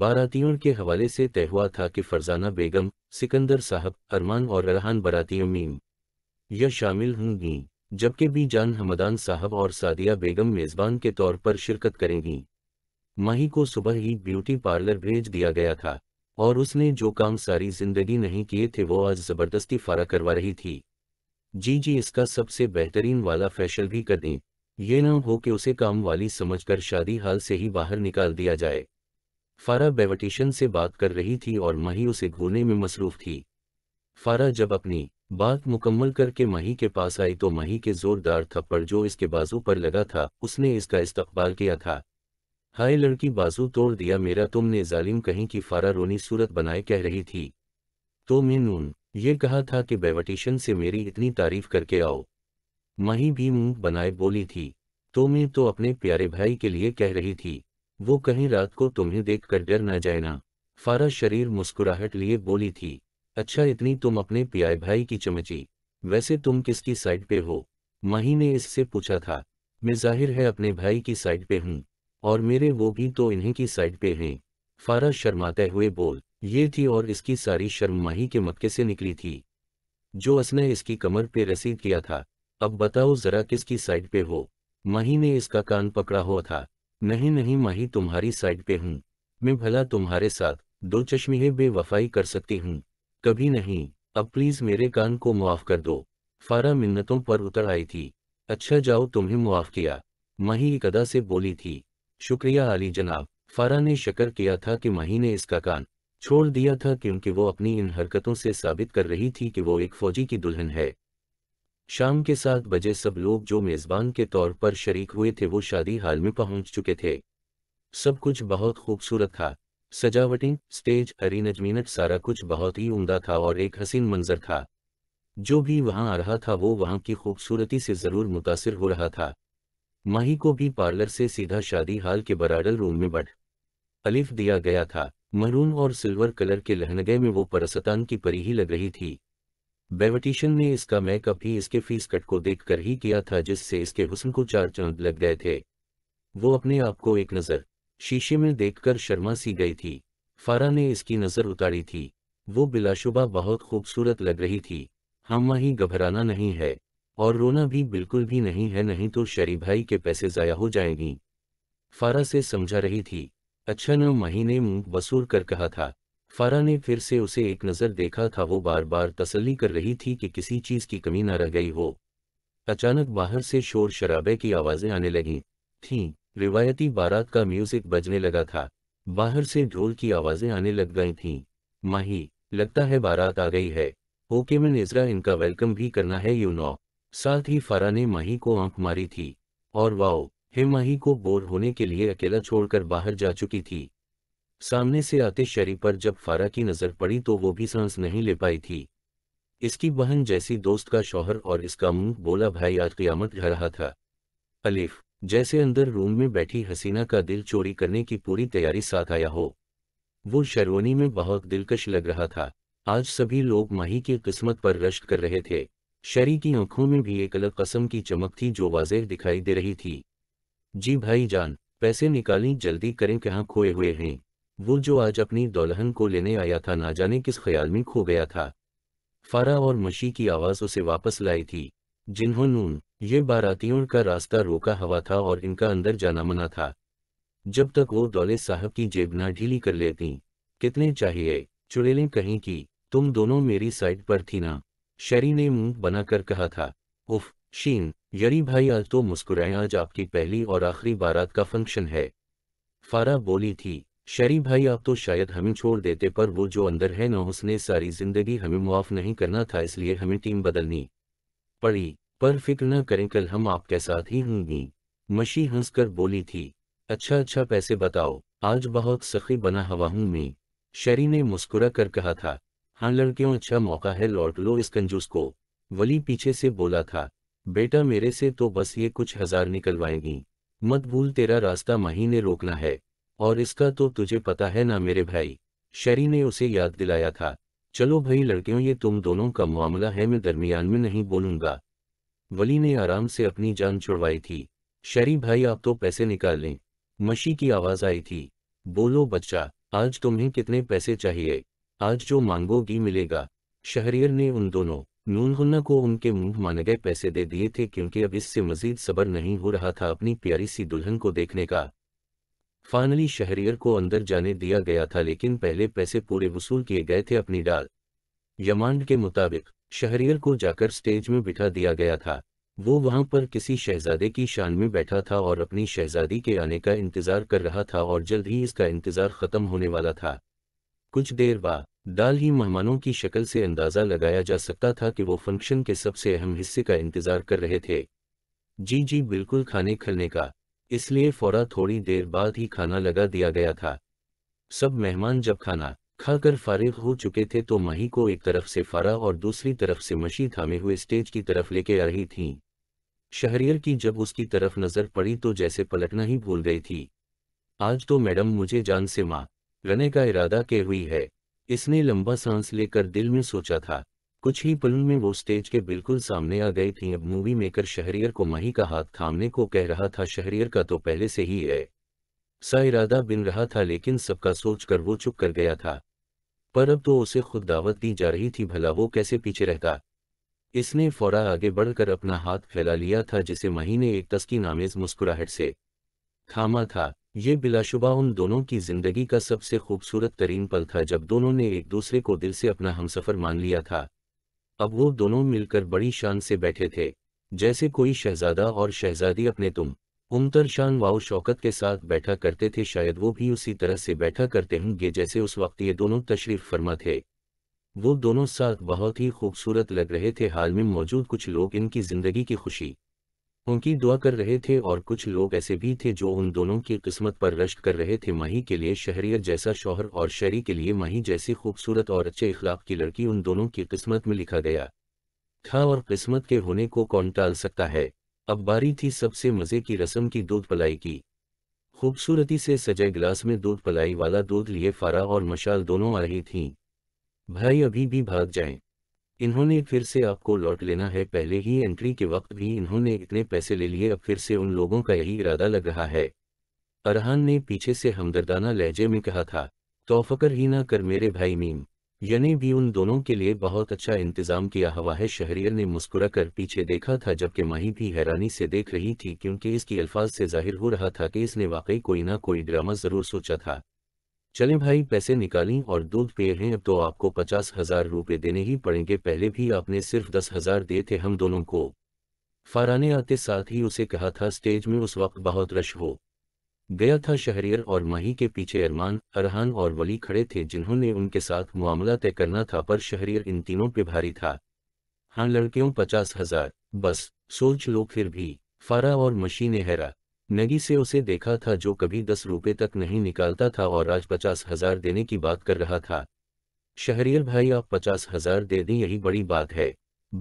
बारातियों के हवाले से तय हुआ था कि फरजाना बेगम सिकंदर साहब अरमान और रहान बारातियों मीम यह शामिल होंगी जबकि बी जान हमदान साहब और सादिया बेगम मेज़बान के तौर पर शिरकत करेंगी माही को सुबह ही ब्यूटी पार्लर भेज दिया गया था और उसने जो काम सारी जिंदगी नहीं किए थे वो आज ज़बरदस्ती फ़ारा करवा रही थी जी जी इसका सबसे बेहतरीन वाला फैशल भी कर दें ये न हो कि उसे काम वाली समझकर शादी हाल से ही बाहर निकाल दिया जाए फारा बेवटिशन से बात कर रही थी और मही उसे घूरने में मसरूफ थी फारा जब अपनी बात मुकम्मल करके मही के पास आई तो मही के जोरदार थप्पड़ जो इसके बाजू पर लगा था उसने इसका इस्तकबाल किया था हाय लड़की बाजू तोड़ दिया मेरा तुमने जालिम कहीं की फारा रोनी सूरत बनाए कह रही थी तो मैं नून ये कहा था कि बेवटिशन से मेरी इतनी तारीफ करके आओ मही भी मुंह बनाए बोली थी तो मैं तो अपने प्यारे भाई के लिए कह रही थी वो कहीं रात को तुम्हें देख कर डर न जाए ना फारा शरीर मुस्कुराहट लिए बोली थी अच्छा इतनी तुम अपने प्यारे भाई की चमची वैसे तुम किसकी साइड पे हो मही ने इससे पूछा था मैं जाहिर है अपने भाई की साइड पे हूँ और मेरे वो भी तो इन्हीं की साइड पे हैं फारा शर्माते हुए बोल ये थी और इसकी सारी शर्म माही के मक्के से निकली थी जो असने इसकी कमर पे रसीद किया था अब बताओ जरा किसकी साइड पे हो माही ने इसका कान पकड़ा हुआ था नहीं नहीं माही तुम्हारी साइड पे हूँ मैं भला तुम्हारे साथ दो चश्मे बेवफाई कर सकती हूँ कभी नहीं अब प्लीज मेरे कान को मुआफ कर दो फारा मिन्नतों पर उतर आई थी अच्छा जाओ तुम्हें मुआफ किया माही एक अदा से बोली थी शुक्रिया आली जनाब फारा ने शकर किया था कि माही ने इसका कान छोड़ दिया था क्योंकि वो अपनी इन हरकतों से साबित कर रही थी कि वो एक फौजी की दुल्हन है शाम के सात बजे सब लोग जो मेज़बान के तौर पर शरीक हुए थे वो शादी हाल में पहुंच चुके थे सब कुछ बहुत खूबसूरत था सजावटें स्टेज अरीनजमीनट सारा कुछ बहुत ही उमदा था और एक हसीन मंजर था जो भी वहां आ रहा था वो वहां की खूबसूरती से ज़रूर मुतासर हो रहा था माही को भी पार्लर से सीधा शादी हाल के बराडल रूम में बढ़ अलिफ दिया गया था मरून और सिल्वर कलर के लहनगे में वो परसतान की परी ही लग रही थी बेवटिशन ने इसका मेकअप ही इसके फीस कट को देखकर ही किया था जिससे इसके हुस्न को चार चंद लग गए थे वो अपने आप को एक नज़र शीशे में देखकर शर्मा सी गई थी फारा ने इसकी नज़र उतारी थी वो बिलाशुबा बहुत खूबसूरत लग रही थी हम वहीं घबराना नहीं है और रोना भी बिल्कुल भी नहीं है नहीं तो शरी भाई के पैसे ज़ाया हो जाएंगी फारा से समझा रही थी अच्छा न महीने मुंह बसूर कर कहा था फारा ने फिर से उसे एक नज़र देखा था वो बार बार तसली कर रही थी कि किसी चीज़ की कमी न रह गई हो अचानक बाहर से शोर शराबे की आवाज़ें आने लगी थीं रिवायती बारात का म्यूज़िक बजने लगा था बाहर से ढोल की आवाज़ें आने लग गई थीं माही लगता है बारात आ गई है ओके में निजरा इनका वेलकम भी करना है यू नो साथ ही फारा ने माही को आंख मारी थी और वाओ हिमाही को बोर होने के लिए अकेला छोड़कर बाहर जा चुकी थी सामने से आते शरी पर जब फारा की नजर पड़ी तो वो भी सांस नहीं ले पाई थी इसकी बहन जैसी दोस्त का शौहर और इसका मुंह बोला भाई आज क्यामत घर रहा था अलीफ जैसे अंदर रूम में बैठी हसीना का दिल चोरी करने की पूरी तैयारी साथ आया हो वो शर्वनी में बहुत दिलकश लग रहा था आज सभी लोग माही की किस्मत पर रश्क कर रहे थे शरी की आंखों में भी एक अलग कसम की चमक थी जो वाजह दिखाई दे रही थी जी भाई जान पैसे निकाली जल्दी करें कहाँ खोए हुए हैं वो जो आज अपनी दौलहन को लेने आया था ना जाने किस ख्याल में खो गया था फारा और मशी की आवाज़ उसे वापस लाई थी जिन्होंने ये बारातियों का रास्ता रोका हुआ था और इनका अंदर जाना मना था जब तक वो दौले साहब की जेब ना ढीली कर लेती कितने चाहिए चुड़ेले कहीं की तुम दोनों मेरी साइड पर थी ना शरी ने मुंह बनाकर कहा था उफ शीन यरी भाई आज तो मुस्कुराए आज आपकी पहली और आखिरी बारात का फंक्शन है फारा बोली थी शरी भाई आप तो शायद हमें छोड़ देते पर वो जो अंदर है न उसने सारी जिंदगी हमें मुआफ़ नहीं करना था इसलिए हमें टीम बदलनी पड़ी पर फिक्र न करें कल हम आपके साथ ही होंगी मशी हंसकर बोली थी अच्छा अच्छा पैसे बताओ आज बहुत सखी बना हवा हूँ मैं शरी ने मुस्कुरा कर कहा था हाँ लड़कियों अच्छा मौका है लौट लो इस कंजूस को वली पीछे से बोला था बेटा मेरे से तो बस ये कुछ हजार निकलवाएगी मत भूल तेरा रास्ता माही ने रोकना है और इसका तो तुझे पता है ना मेरे भाई शरी ने उसे याद दिलाया था चलो भाई लड़कियों ये तुम दोनों का मामला है मैं दरमियान में नहीं बोलूंगा वली ने आराम से अपनी जान छुड़वाई थी शरी भाई आप तो पैसे निकाल लें मशी की आवाज आई थी बोलो बच्चा आज तुम्हें कितने पैसे चाहिए आज जो मांगोगी मिलेगा शहरियर ने उन दोनों नूनहुन्ना को उनके मुंह माने गए पैसे दे दिए थे क्योंकि अब इससे मजीद सबर नहीं हो रहा था अपनी प्यारी सी दुल्हन को देखने का फाइनली शहरियर को अंदर जाने दिया गया था लेकिन पहले पैसे पूरे वसूल किए गए थे अपनी डाल यमांड के मुताबिक शहरियर को जाकर स्टेज में बिठा दिया गया था वो वहां पर किसी शहजादे की शान में बैठा था और अपनी शहजादी के आने का इंतजार कर रहा था और जल्द ही इसका इंतजार खत्म होने वाला था कुछ देर बाद डाल ही मेहमानों की शक्ल से अंदाज़ा लगाया जा सकता था कि वो फंक्शन के सबसे अहम हिस्से का इंतज़ार कर रहे थे जी जी बिल्कुल खाने खलने का इसलिए फौरा थोड़ी देर बाद ही खाना लगा दिया गया था सब मेहमान जब खाना खाकर फारिग हो चुके थे तो माही को एक तरफ से फारा और दूसरी तरफ से मशी थामे हुए स्टेज की तरफ लेके आ रही थीं। शहरियर की जब उसकी तरफ नज़र पड़ी तो जैसे पलटना ही भूल गई थी आज तो मैडम मुझे जान से माँ रने का इरादा के हुई है इसने लंबा सांस लेकर दिल में सोचा था कुछ ही पल में वो स्टेज के बिल्कुल सामने आ गई थी अब मूवी मेकर शहरियर को मही का हाथ थामने को कह रहा था शहरियर का तो पहले से ही है सा इरादा बिन रहा था लेकिन सबका सोच कर वो चुप कर गया था पर अब तो उसे खुद दावत दी जा रही थी भला वो कैसे पीछे रहता इसने फौरा आगे बढ़कर अपना हाथ फैला लिया था जिसे मही ने एक तस्की नामेज मुस्कुराहट से थामा था ये बिलाशुबा उन दोनों की जिंदगी का सबसे खूबसूरत तरीन पल था जब दोनों ने एक दूसरे को दिल से अपना हमसफर मान लिया था अब वो दोनों मिलकर बड़ी शान से बैठे थे जैसे कोई शहजादा और शहजादी अपने तुम उमतर शान वाओ शौकत के साथ बैठा करते थे शायद वो भी उसी तरह से बैठा करते होंगे जैसे उस वक्त ये दोनों तशरीफ फरमा थे वो दोनों साथ बहुत ही खूबसूरत लग रहे थे हाल में मौजूद कुछ लोग इनकी जिंदगी की खुशी उनकी दुआ कर रहे थे और कुछ लोग ऐसे भी थे जो उन दोनों की किस्मत पर रश्क कर रहे थे मही के लिए शहरियत जैसा शौहर और शहरी के लिए मही जैसी खूबसूरत और अच्छे इखलाक की लड़की उन दोनों की किस्मत में लिखा गया था और किस्मत के होने को कौन टाल सकता है अब बारी थी सबसे मज़े की रस्म की दूध पलाई की खूबसूरती से सजे गिलास में दूध पलाई वाला दूध लिए फारा और मशाल दोनों आ रही थी भाई अभी भी भाग जाएं इन्होंने फिर से आपको लौट लेना है पहले ही एंट्री के वक्त भी इन्होंने इतने पैसे ले लिए अब फिर से उन लोगों का यही इरादा लग रहा है अरहान ने पीछे से हमदर्दाना लहजे में कहा था तो फकर ही ना कर मेरे भाई मीम यानी भी उन दोनों के लिए बहुत अच्छा इंतजाम किया हुआ है शहरियर ने मुस्कुरा कर पीछे देखा था जबकि माही भी हैरानी से देख रही थी क्योंकि इसकी अल्फाज से जाहिर हो रहा था कि इसने वाकई कोई ना कोई ड्रामा जरूर सोचा था चले भाई पैसे निकालें और दूध पे हैं अब तो आपको पचास हजार रुपये देने ही पड़ेंगे पहले भी आपने सिर्फ दस हजार दिए थे हम दोनों को फाराने आते साथ ही उसे कहा था स्टेज में उस वक्त बहुत रश हो गया था शहरियर और माही के पीछे अरमान अरहान और वली खड़े थे जिन्होंने उनके साथ मामला तय करना था पर शहरियर इन तीनों पे भारी था हाँ लड़कियों पचास हजार बस सोच लो फिर भी फारा और मशी ने हैरा नगी से उसे देखा था जो कभी दस रुपये तक नहीं निकालता था और आज पचास हजार देने की बात कर रहा था शहरियर भाई आप पचास हजार दे दें यही बड़ी बात है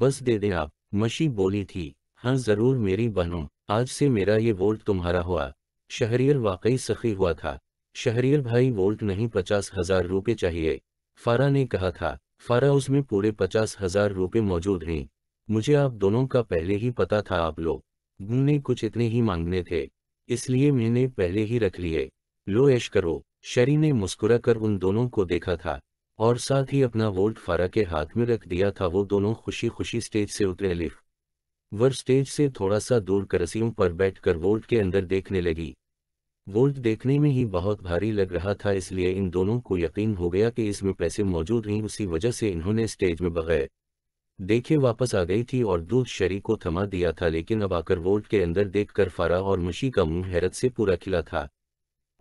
बस दे दें आप मशी बोली थी हाँ जरूर मेरी बहनों आज से मेरा ये वोल्ट तुम्हारा हुआ शहरियर वाकई सखी हुआ था शहरियर भाई वोल्ट नहीं पचास हजार रुपये चाहिए फारा ने कहा था फारा उसमें पूरे पचास हजार रुपये मौजूद हैं मुझे आप दोनों का पहले ही पता था आप लोग ने कुछ इतने ही मांगने थे इसलिए मैंने पहले ही रख लिए लो ऐश करो शरी ने मुस्कुरा कर उन दोनों को देखा था और साथ ही अपना वोल्ट फारा के हाथ में रख दिया था वो दोनों खुशी खुशी स्टेज से उतरे लिफ्ट वर स्टेज से थोड़ा सा दूर करसियों पर बैठकर वोल्ट के अंदर देखने लगी वोल्ट देखने में ही बहुत भारी लग रहा था इसलिए इन दोनों को यकीन हो गया कि इसमें पैसे मौजूद हैं उसी वजह से इन्होंने स्टेज में बगैर देखे वापस आ गई थी और दूध शरी को थमा दिया था लेकिन अब आकर वोट के अंदर देखकर फारा और मुशी का मुंह हैरत से पूरा खिला था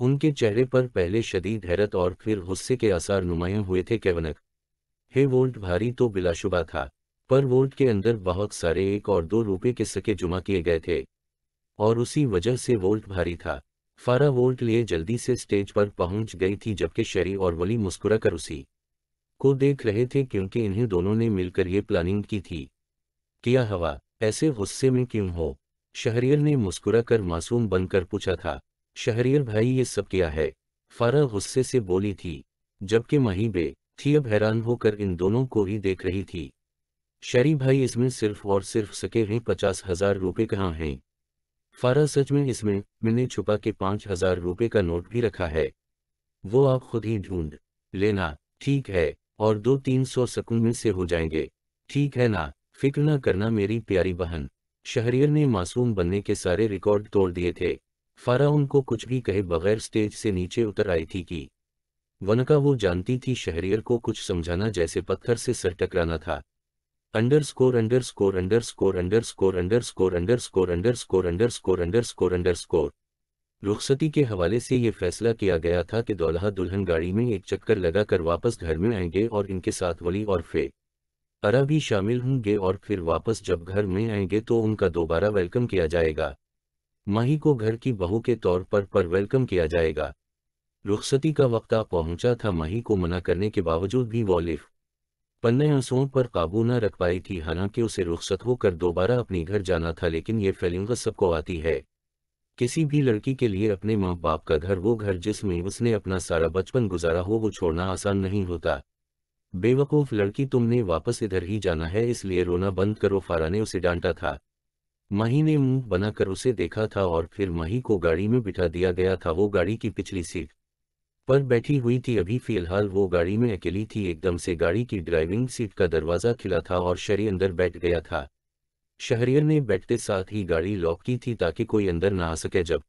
उनके चेहरे पर पहले शदीद हैरत और फिर गुस्से के आसार नुमाया हुए थे केवनक हे वोल्ट भारी तो बिलाशुबा था पर वोल्ट के अंदर बहुत सारे एक और दो रुपये के सके जुमा किए गए थे और उसी वजह से वोल्ट भारी था फारा वोल्ट लिए जल्दी से स्टेज पर पहुंच गई थी जबकि शरी और वली मुस्कुरा कर उसी को देख रहे थे क्योंकि इन्हें दोनों ने मिलकर ये प्लानिंग की थी किया हवा ऐसे गुस्से में क्यों हो शहरियर ने मुस्कुरा कर मासूम बनकर पूछा था शहरियर भाई ये सब क्या है फारा गुस्से से बोली थी जबकि महीबे थी अब हैरान होकर इन दोनों को ही देख रही थी शरी भाई इसमें सिर्फ और सिर्फ सके हैं पचास हजार रुपये कहाँ हैं फारा सच में इसमें मैंने छुपा के पाँच हजार रुपये का नोट भी रखा है वो आप खुद ही ढूंढ लेना ठीक है और दो तीन सौ सकून से हो जाएंगे ठीक है ना फिक्र न करना मेरी प्यारी बहन शहरियर ने मासूम बनने के सारे रिकॉर्ड तोड़ दिए थे फारा उनको कुछ भी कहे बगैर स्टेज से नीचे उतर आई थी कि वनका वो जानती थी शहरियर को कुछ समझाना जैसे पत्थर से सर टकराना था underscore underscore underscore underscore underscore underscore underscore underscore underscore underscore रुखसती के हवाले से ये फैसला किया गया था कि दोलहा दुल्हन गाड़ी में एक चक्कर लगाकर वापस घर में आएंगे और इनके साथ वली और फे अरा भी शामिल होंगे और फिर वापस जब घर में आएंगे तो उनका दोबारा वेलकम किया जाएगा माही को घर की बहू के तौर पर पर वेलकम किया जाएगा रुखसती का वक्त आ पहुंचा था माही को मना करने के बावजूद भी वॉलिफ पन्ने आंसुओं पर काबू न रख पाई थी हालांकि उसे रुखसत होकर दोबारा अपने घर जाना था लेकिन ये फीलिंग सबको आती है किसी भी लड़की के लिए अपने माँ बाप का घर वो घर जिसमें उसने अपना सारा बचपन गुजारा हो वो छोड़ना आसान नहीं होता बेवकूफ लड़की तुमने वापस इधर ही जाना है इसलिए रोना बंद करो फारा ने उसे डांटा था मही ने मुंह बनाकर उसे देखा था और फिर मही को गाड़ी में बिठा दिया गया था वो गाड़ी की पिछली सीट पर बैठी हुई थी अभी फिलहाल वो गाड़ी में अकेली थी एकदम से गाड़ी की ड्राइविंग सीट का दरवाज़ा खिला था और शरी अंदर बैठ गया था शहरियर ने बैठते साथ ही गाड़ी लॉक की थी ताकि कोई अंदर ना आ सके जब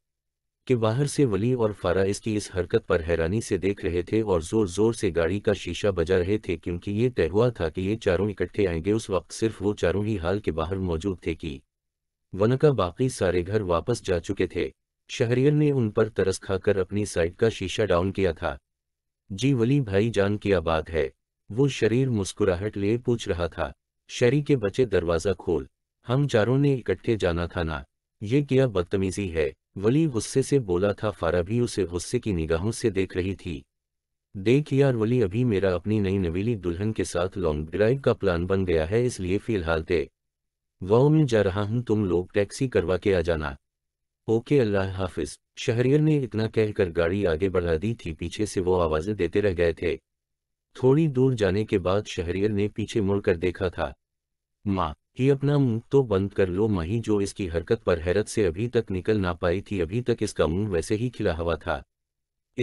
कि बाहर से वली और फारा इसकी इस हरकत पर हैरानी से देख रहे थे और जोर जोर से गाड़ी का शीशा बजा रहे थे क्योंकि ये तय हुआ था कि ये चारों इकट्ठे आएंगे उस वक्त सिर्फ वो चारों ही हाल के बाहर मौजूद थे कि वनका बाकी सारे घर वापस जा चुके थे शहरियर ने उन पर तरस खाकर अपनी साइड का शीशा डाउन किया था जी वली भाई जान की आबाद है वो शरीर मुस्कुराहट लिए पूछ रहा था शरी के बचे दरवाज़ा खोल हम चारों ने इकट्ठे जाना था ना ये किया बदतमीजी है वली गुस्से से बोला था फारा भी उसे गुस्से की निगाहों से देख रही थी देख यार वली अभी मेरा अपनी नई नवीली दुल्हन के साथ लॉन्ग ड्राइव का प्लान बन गया है इसलिए फिलहाल दे वह मैं जा रहा हूं तुम लोग टैक्सी करवा के आ जाना ओके अल्लाह हाफिज शहरियर ने इतना कहकर गाड़ी आगे बढ़ा दी थी पीछे से वो आवाज़ें देते रह गए थे थोड़ी दूर जाने के बाद शहरियर ने पीछे मुड़कर देखा था माँ कि अपना मुंह तो बंद कर लो मही जो इसकी हरकत पर हैरत से अभी तक निकल ना पाई थी अभी तक इसका मुंह वैसे ही खिला हुआ था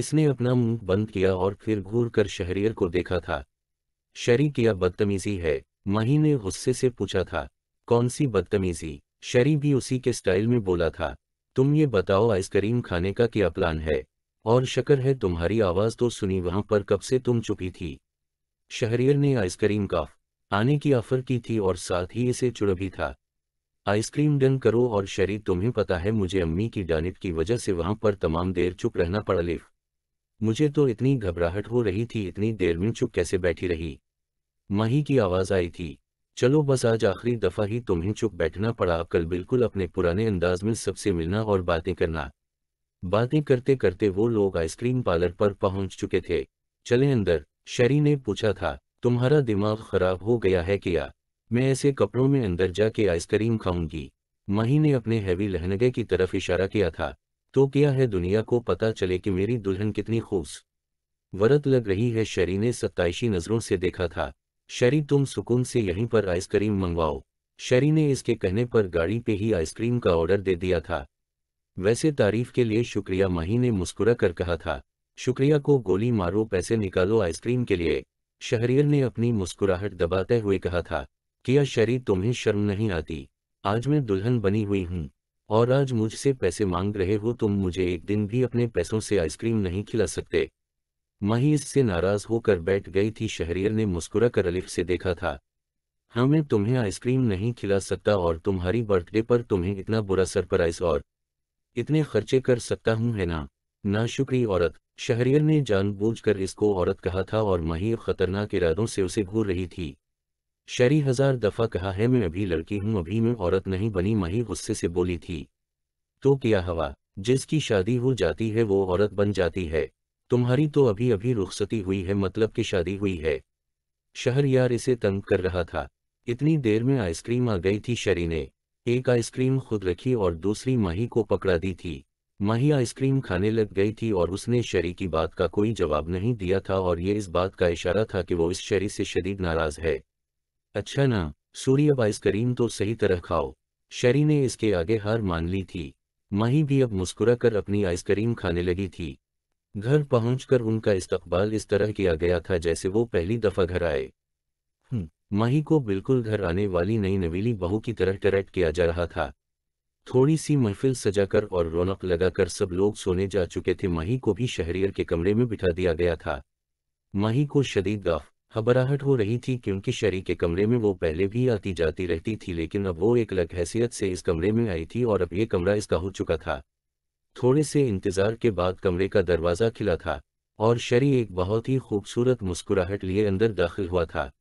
इसने अपना मुंह बंद किया और फिर घूर कर शहरियर को देखा था शरी किया बदतमीजी है मही ने गुस्से से पूछा था कौन सी बदतमीजी शरी भी उसी के स्टाइल में बोला था तुम ये बताओ आइसक्रीम खाने का क्या प्लान है और शकर है तुम्हारी आवाज़ तो सुनी वहां पर कब से तुम चुपी थी शहरियर ने आइसक्रीम का आने की ऑफर की थी और साथ ही इसे चुड़ भी था आइसक्रीम डन करो और शरीर तुम्हें पता है मुझे अम्मी की डानिप की वजह से वहां पर तमाम देर चुप रहना पड़ा लिफ मुझे तो इतनी घबराहट हो रही थी इतनी देर में चुप कैसे बैठी रही माही की आवाज़ आई थी चलो बस आज आखिरी दफ़ा ही तुम्हें चुप बैठना पड़ा कल बिल्कुल अपने पुराने अंदाज में सबसे मिलना और बातें करना बातें करते करते वो लोग आइसक्रीम पार्लर पर पहुंच चुके थे चले अंदर शरी ने पूछा था तुम्हारा दिमाग खराब हो गया है क्या मैं ऐसे कपड़ों में अंदर जाके आइसक्रीम खाऊंगी माही ने अपने हैवी लहनगे की तरफ इशारा किया था तो क्या है दुनिया को पता चले कि मेरी दुल्हन कितनी खूस वरत लग रही है शरी ने सत्ताईशी नजरों से देखा था शरी तुम सुकून से यहीं पर आइसक्रीम मंगवाओ शरी ने इसके कहने पर गाड़ी पे ही आइसक्रीम का ऑर्डर दे दिया था वैसे तारीफ के लिए शुक्रिया माही ने मुस्कुरा कर कहा था शुक्रिया को गोली मारो पैसे निकालो आइसक्रीम के लिए शहरियर ने अपनी मुस्कुराहट दबाते हुए कहा था कि शरीर तुम्हें शर्म नहीं आती आज मैं दुल्हन बनी हुई हूँ और आज मुझसे पैसे मांग रहे हो तुम मुझे एक दिन भी अपने पैसों से आइसक्रीम नहीं खिला सकते माही इससे नाराज होकर बैठ गई थी शहरियर ने मुस्कुरा कर अलिफ से देखा था हाँ मैं तुम्हें आइसक्रीम नहीं खिला सकता और तुम्हारी बर्थडे पर तुम्हें इतना बुरा सरप्राइज और इतने खर्चे कर सकता हूँ है ना नाशुक्री औरत शहरियर ने जानबूझकर इसको औरत कहा था और महीर खतरनाक इरादों से उसे घूर रही थी शरी हजार दफा कहा है मैं अभी लड़की हूं अभी मैं औरत नहीं बनी मही गुस्से से बोली थी तो क्या हवा जिसकी शादी हो जाती है वो औरत बन जाती है तुम्हारी तो अभी अभी रुखसती हुई है मतलब की शादी हुई है शहर यार इसे तंग कर रहा था इतनी देर में आइसक्रीम आ गई थी शरी ने एक आइसक्रीम खुद रखी और दूसरी माही को पकड़ा दी थी माही आइसक्रीम खाने लग गई थी और उसने शरी की बात का कोई जवाब नहीं दिया था और ये इस बात का इशारा था कि वो इस शरी से शदीद नाराज है अच्छा ना सूर्य अब आइसक्रीम तो सही तरह खाओ शरी ने इसके आगे हार मान ली थी माही भी अब मुस्कुरा कर अपनी आइसक्रीम खाने लगी थी घर पहुंचकर उनका इस्तकबाल इस तरह किया गया था जैसे वो पहली दफा घर आए हम्म, माही को बिल्कुल घर आने वाली नई नवीली बहू की तरह टरेक्ट किया जा रहा था थोड़ी सी महफिल सजाकर और रौनक लगाकर सब लोग सोने जा चुके थे मही को भी शहरियर के कमरे में बिठा दिया गया था मही को शदीद गाफ हबराहट हो रही थी क्योंकि शरी के कमरे में वो पहले भी आती जाती रहती थी लेकिन अब वो एक अलग हैसियत से इस कमरे में आई थी और अब ये कमरा इसका हो चुका था थोड़े से इंतजार के बाद कमरे का दरवाज़ा खिला था और शरी एक बहुत ही खूबसूरत मुस्कुराहट लिए अंदर दाखिल हुआ था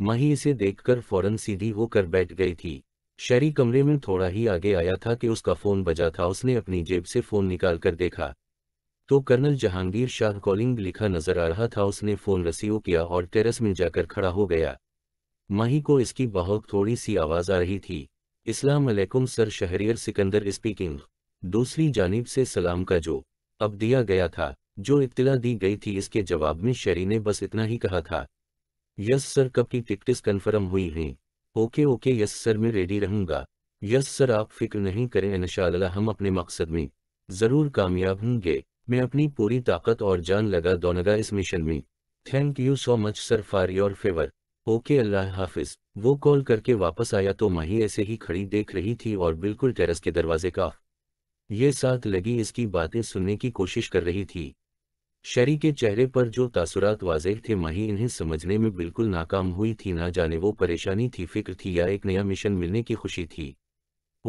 मही इसे देखकर फौरन सीधी होकर बैठ गई थी शहरी कमरे में थोड़ा ही आगे आया था कि उसका फ़ोन बजा था उसने अपनी जेब से फ़ोन निकाल कर देखा तो कर्नल जहांगीर शाह कॉलिंग लिखा नजर आ रहा था उसने फ़ोन रसीव किया और टेरेस में जाकर खड़ा हो गया माही को इसकी बहुत थोड़ी सी आवाज़ आ रही थी इस्लाम अलैकुम सर शहरियर सिकंदर स्पीकिंग दूसरी जानिब से सलाम का जो अब दिया गया था जो इतला दी गई थी इसके जवाब में शरी ने बस इतना ही कहा था यस सर कब की टिकटिस कन्फर्म हुई हैं ओके ओके यस सर मैं रेडी रहूंगा यस सर आप फिक्र नहीं करें इनशाला हम अपने मकसद में ज़रूर कामयाब होंगे मैं अपनी पूरी ताकत और जान लगा दोनगा इस मिशन में thank you so much sir for your favour okay अल्लाह हाफिज वो कॉल करके वापस आया तो माही ऐसे ही खड़ी देख रही थी और बिल्कुल टेरस के दरवाजे का ये साथ लगी इसकी बातें सुनने की कोशिश कर रही थी शरी के चेहरे पर जो तासुरात वाजेह थे माही इन्हें समझने में बिल्कुल नाकाम हुई थी ना जाने वो परेशानी थी फिक्र थी या एक नया मिशन मिलने की खुशी थी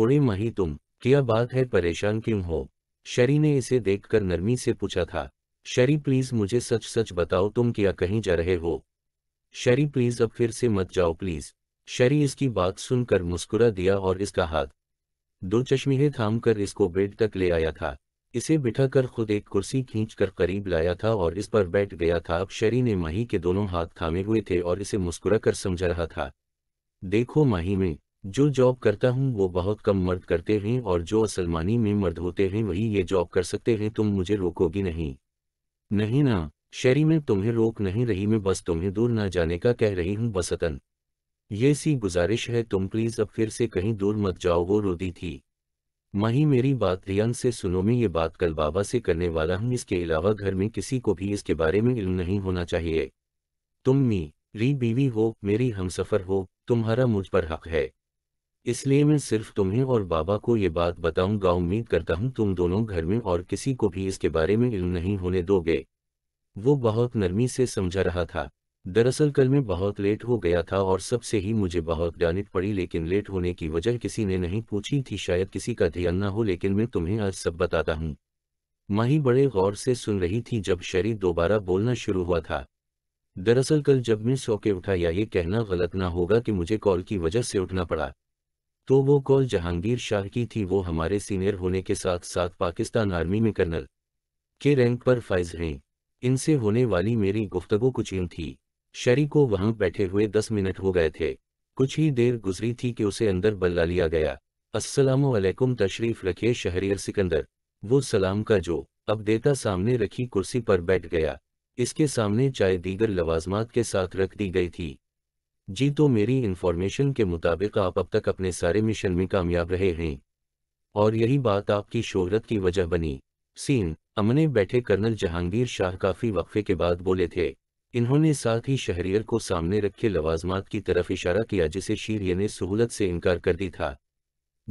उड़े माही तुम क्या बात है परेशान क्यों हो शरी ने इसे देखकर नरमी से पूछा था शरी प्लीज मुझे सच सच बताओ तुम क्या कहीं जा रहे हो शरी प्लीज अब फिर से मत जाओ प्लीज शरी इसकी बात सुनकर मुस्कुरा दिया और इसका हाथ दो चश्मे थाम कर इसको बेड तक ले आया था इसे बिठाकर खुद एक कुर्सी खींचकर करीब लाया था और इस पर बैठ गया था अब शरी ने माही के दोनों हाथ थामे हुए थे और इसे मुस्कुरा कर समझा रहा था देखो माही में जो जॉब करता हूँ वो बहुत कम मर्द करते हैं और जो असलमानी में मर्द होते हैं वही ये जॉब कर सकते हैं तुम मुझे रोकोगी नहीं नहीं ना शरी में तुम्हें रोक नहीं रही मैं बस तुम्हें दूर ना जाने का कह रही हूँ बसतन ये सी गुजारिश है तुम प्लीज़ अब फिर से कहीं दूर मत जाओ वो रोदी थी मही मेरी बात रियान से सुनो मैं ये बात कल बाबा से करने वाला हूँ इसके अलावा घर में किसी को भी इसके बारे में इल्म नहीं होना चाहिए तुम मी री बीवी हो मेरी हमसफ़र हो तुम्हारा मुझ पर हक है इसलिए मैं सिर्फ तुम्हें और बाबा को ये बात बताऊंगा उम्मीद करता हूँ तुम दोनों घर में और किसी को भी इसके बारे में इल्म नहीं होने दोगे वो बहुत नरमी से समझा रहा था दरअसल कल मैं बहुत लेट हो गया था और सबसे ही मुझे बहुत जानित पड़ी लेकिन लेट होने की वजह किसी ने नहीं पूछी थी शायद किसी का ध्यान न हो लेकिन मैं तुम्हें आज सब बताता हूँ माही बड़े गौर से सुन रही थी जब शरीर दोबारा बोलना शुरू हुआ था दरअसल कल जब मैं सो के उठा या ये कहना गलत ना होगा कि मुझे कॉल की वजह से उठना पड़ा तो वो कॉल जहांगीर शाह की थी वो हमारे सीनियर होने के साथ साथ पाकिस्तान आर्मी में कर्नल के रैंक पर फाइज हैं इनसे होने वाली मेरी गुफ्तगु कुछ इन थी शरी को वहां बैठे हुए दस मिनट हो गए थे कुछ ही देर गुजरी थी कि उसे अंदर बल्ला लिया गया असलकुम तशरीफ रखिए शहरियर सिकंदर वो सलाम का जो अब देता सामने रखी कुर्सी पर बैठ गया इसके सामने चाय दीगर लवाजमात के साथ रख दी गई थी जी तो मेरी इन्फॉर्मेशन के मुताबिक आप अब तक अपने सारे मिशन में कामयाब रहे हैं और यही बात आपकी शोहरत की वजह बनी सीन अमने बैठे कर्नल जहांगीर शाह काफ़ी वक्फे के बाद बोले थे इन्होंने साथ ही शहरियर को सामने रखे लवाजमात की तरफ इशारा किया जिसे शीरिया ने सहूलत से इनकार कर दी था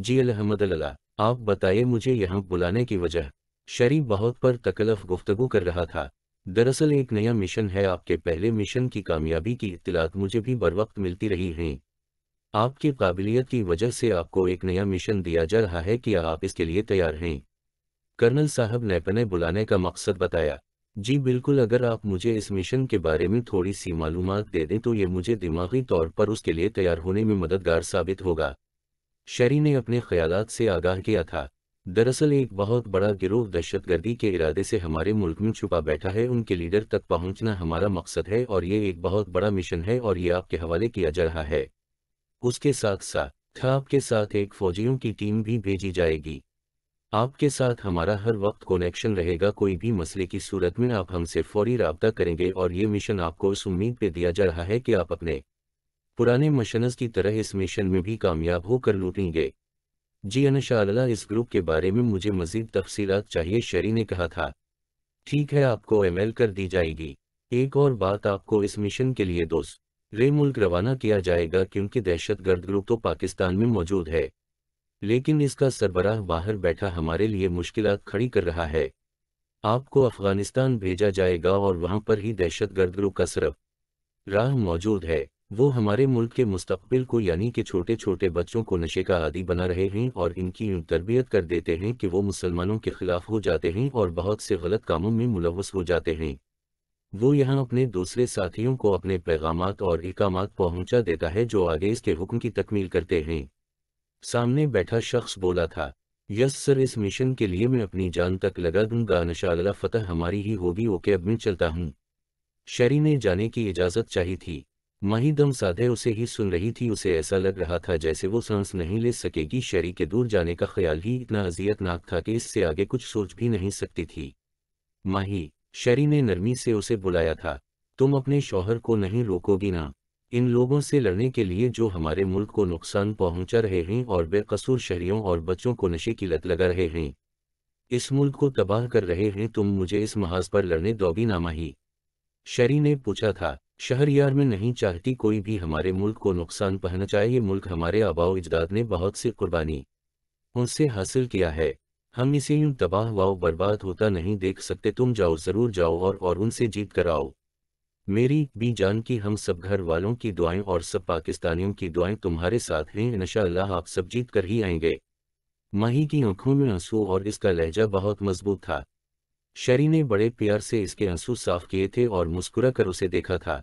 जी अलहमद अल्लाह आप बताइए मुझे यहाँ बुलाने की वजह शरी बहुत पर तकलफ गुफ्तगु कर रहा था दरअसल एक नया मिशन है आपके पहले मिशन की कामयाबी की इतलात मुझे भी बर वक्त मिलती रही हैं आपकी काबिलियत की वजह से आपको एक नया मिशन दिया जा रहा है कि आप इसके लिए तैयार हैं कर्नल साहब नेपने बुलाने का मकसद बताया जी बिल्कुल अगर आप मुझे इस मिशन के बारे में थोड़ी सी मालूम दे दें तो ये मुझे दिमागी तौर पर उसके लिए तैयार होने में मददगार साबित होगा शरी ने अपने ख्याल से आगाह किया था दरअसल एक बहुत बड़ा गिरोह दहशतगर्दी के इरादे से हमारे मुल्क में छुपा बैठा है उनके लीडर तक पहुंचना हमारा मकसद है और ये एक बहुत बड़ा मिशन है और ये आपके हवाले किया जा रहा है उसके साथ साथ आपके साथ एक फौजियों की टीम भी भेजी जाएगी आपके साथ हमारा हर वक्त कनेक्शन रहेगा कोई भी मसले की सूरत में आप हमसे फौरी रबता करेंगे और ये मिशन आपको इस उम्मीद पे दिया जा रहा है कि आप अपने पुराने मशनस की तरह इस मिशन में भी कामयाब होकर लूटेंगे जी अनशाला इस ग्रुप के बारे में मुझे मजीद तफसीत चाहिए शरी ने कहा था ठीक है आपको एमएल कर दी जाएगी एक और बात आपको इस मिशन के लिए दोस्त रे मुल्क रवाना किया जाएगा क्योंकि दहशत गर्द ग्रुप तो पाकिस्तान में मौजूद है लेकिन इसका सरबराह बाहर बैठा हमारे लिए मुश्किल खड़ी कर रहा है आपको अफगानिस्तान भेजा जाएगा और वहां पर ही दहशतगर्दों का सरफ राह मौजूद है वो हमारे मुल्क के मुस्तबिल को यानी कि छोटे छोटे बच्चों को नशे का आदि बना रहे हैं और इनकी यूं तरबियत कर देते हैं कि वो मुसलमानों के खिलाफ हो जाते हैं और बहुत से गलत कामों में मुलवस हो जाते हैं वो यहाँ अपने दूसरे साथियों को अपने पैगाम और इकाम पहुँचा देता है जो आगे इसके हुक्म की तकमील करते हैं सामने बैठा शख्स बोला था यस सर इस मिशन के लिए मैं अपनी जान तक लगा दूंगा नशाला फतह हमारी ही होगी ओके अब मैं चलता हूँ शरी ने जाने की इजाज़त चाही थी माही दम साधे उसे ही सुन रही थी उसे ऐसा लग रहा था जैसे वो सांस नहीं ले सकेगी शरी के दूर जाने का ख्याल ही इतना अजियतनाक था कि इससे आगे कुछ सोच भी नहीं सकती थी माही शरी ने नरमी से उसे बुलाया था तुम अपने शौहर को नहीं रोकोगी ना इन लोगों से लड़ने के लिए जो हमारे मुल्क को नुकसान पहुंचा रहे हैं और बेकसूर शहरियों और बच्चों को नशे की लत लगा रहे हैं इस मुल्क को तबाह कर रहे हैं तुम मुझे इस महाज पर लड़ने दो भी नामा ही शहरी ने पूछा था शहरियार में नहीं चाहती कोई भी हमारे मुल्क को नुकसान पहुंचाए ये मुल्क हमारे आबाओ इजदाद ने बहुत सी कुर्बानी उनसे हासिल किया है हम इसे यूं तबाह वाओ बर्बाद होता नहीं देख सकते तुम जाओ जरूर जाओ और, और उनसे जीत कर आओ मेरी भी जान की हम सब घर वालों की दुआएं और सब पाकिस्तानियों की दुआएं तुम्हारे साथ हैं इनशाला आप सब जीत कर ही आएंगे माही की आंखों में आंसू और इसका लहजा बहुत मजबूत था शरी ने बड़े प्यार से इसके आंसू साफ किए थे और मुस्कुरा कर उसे देखा था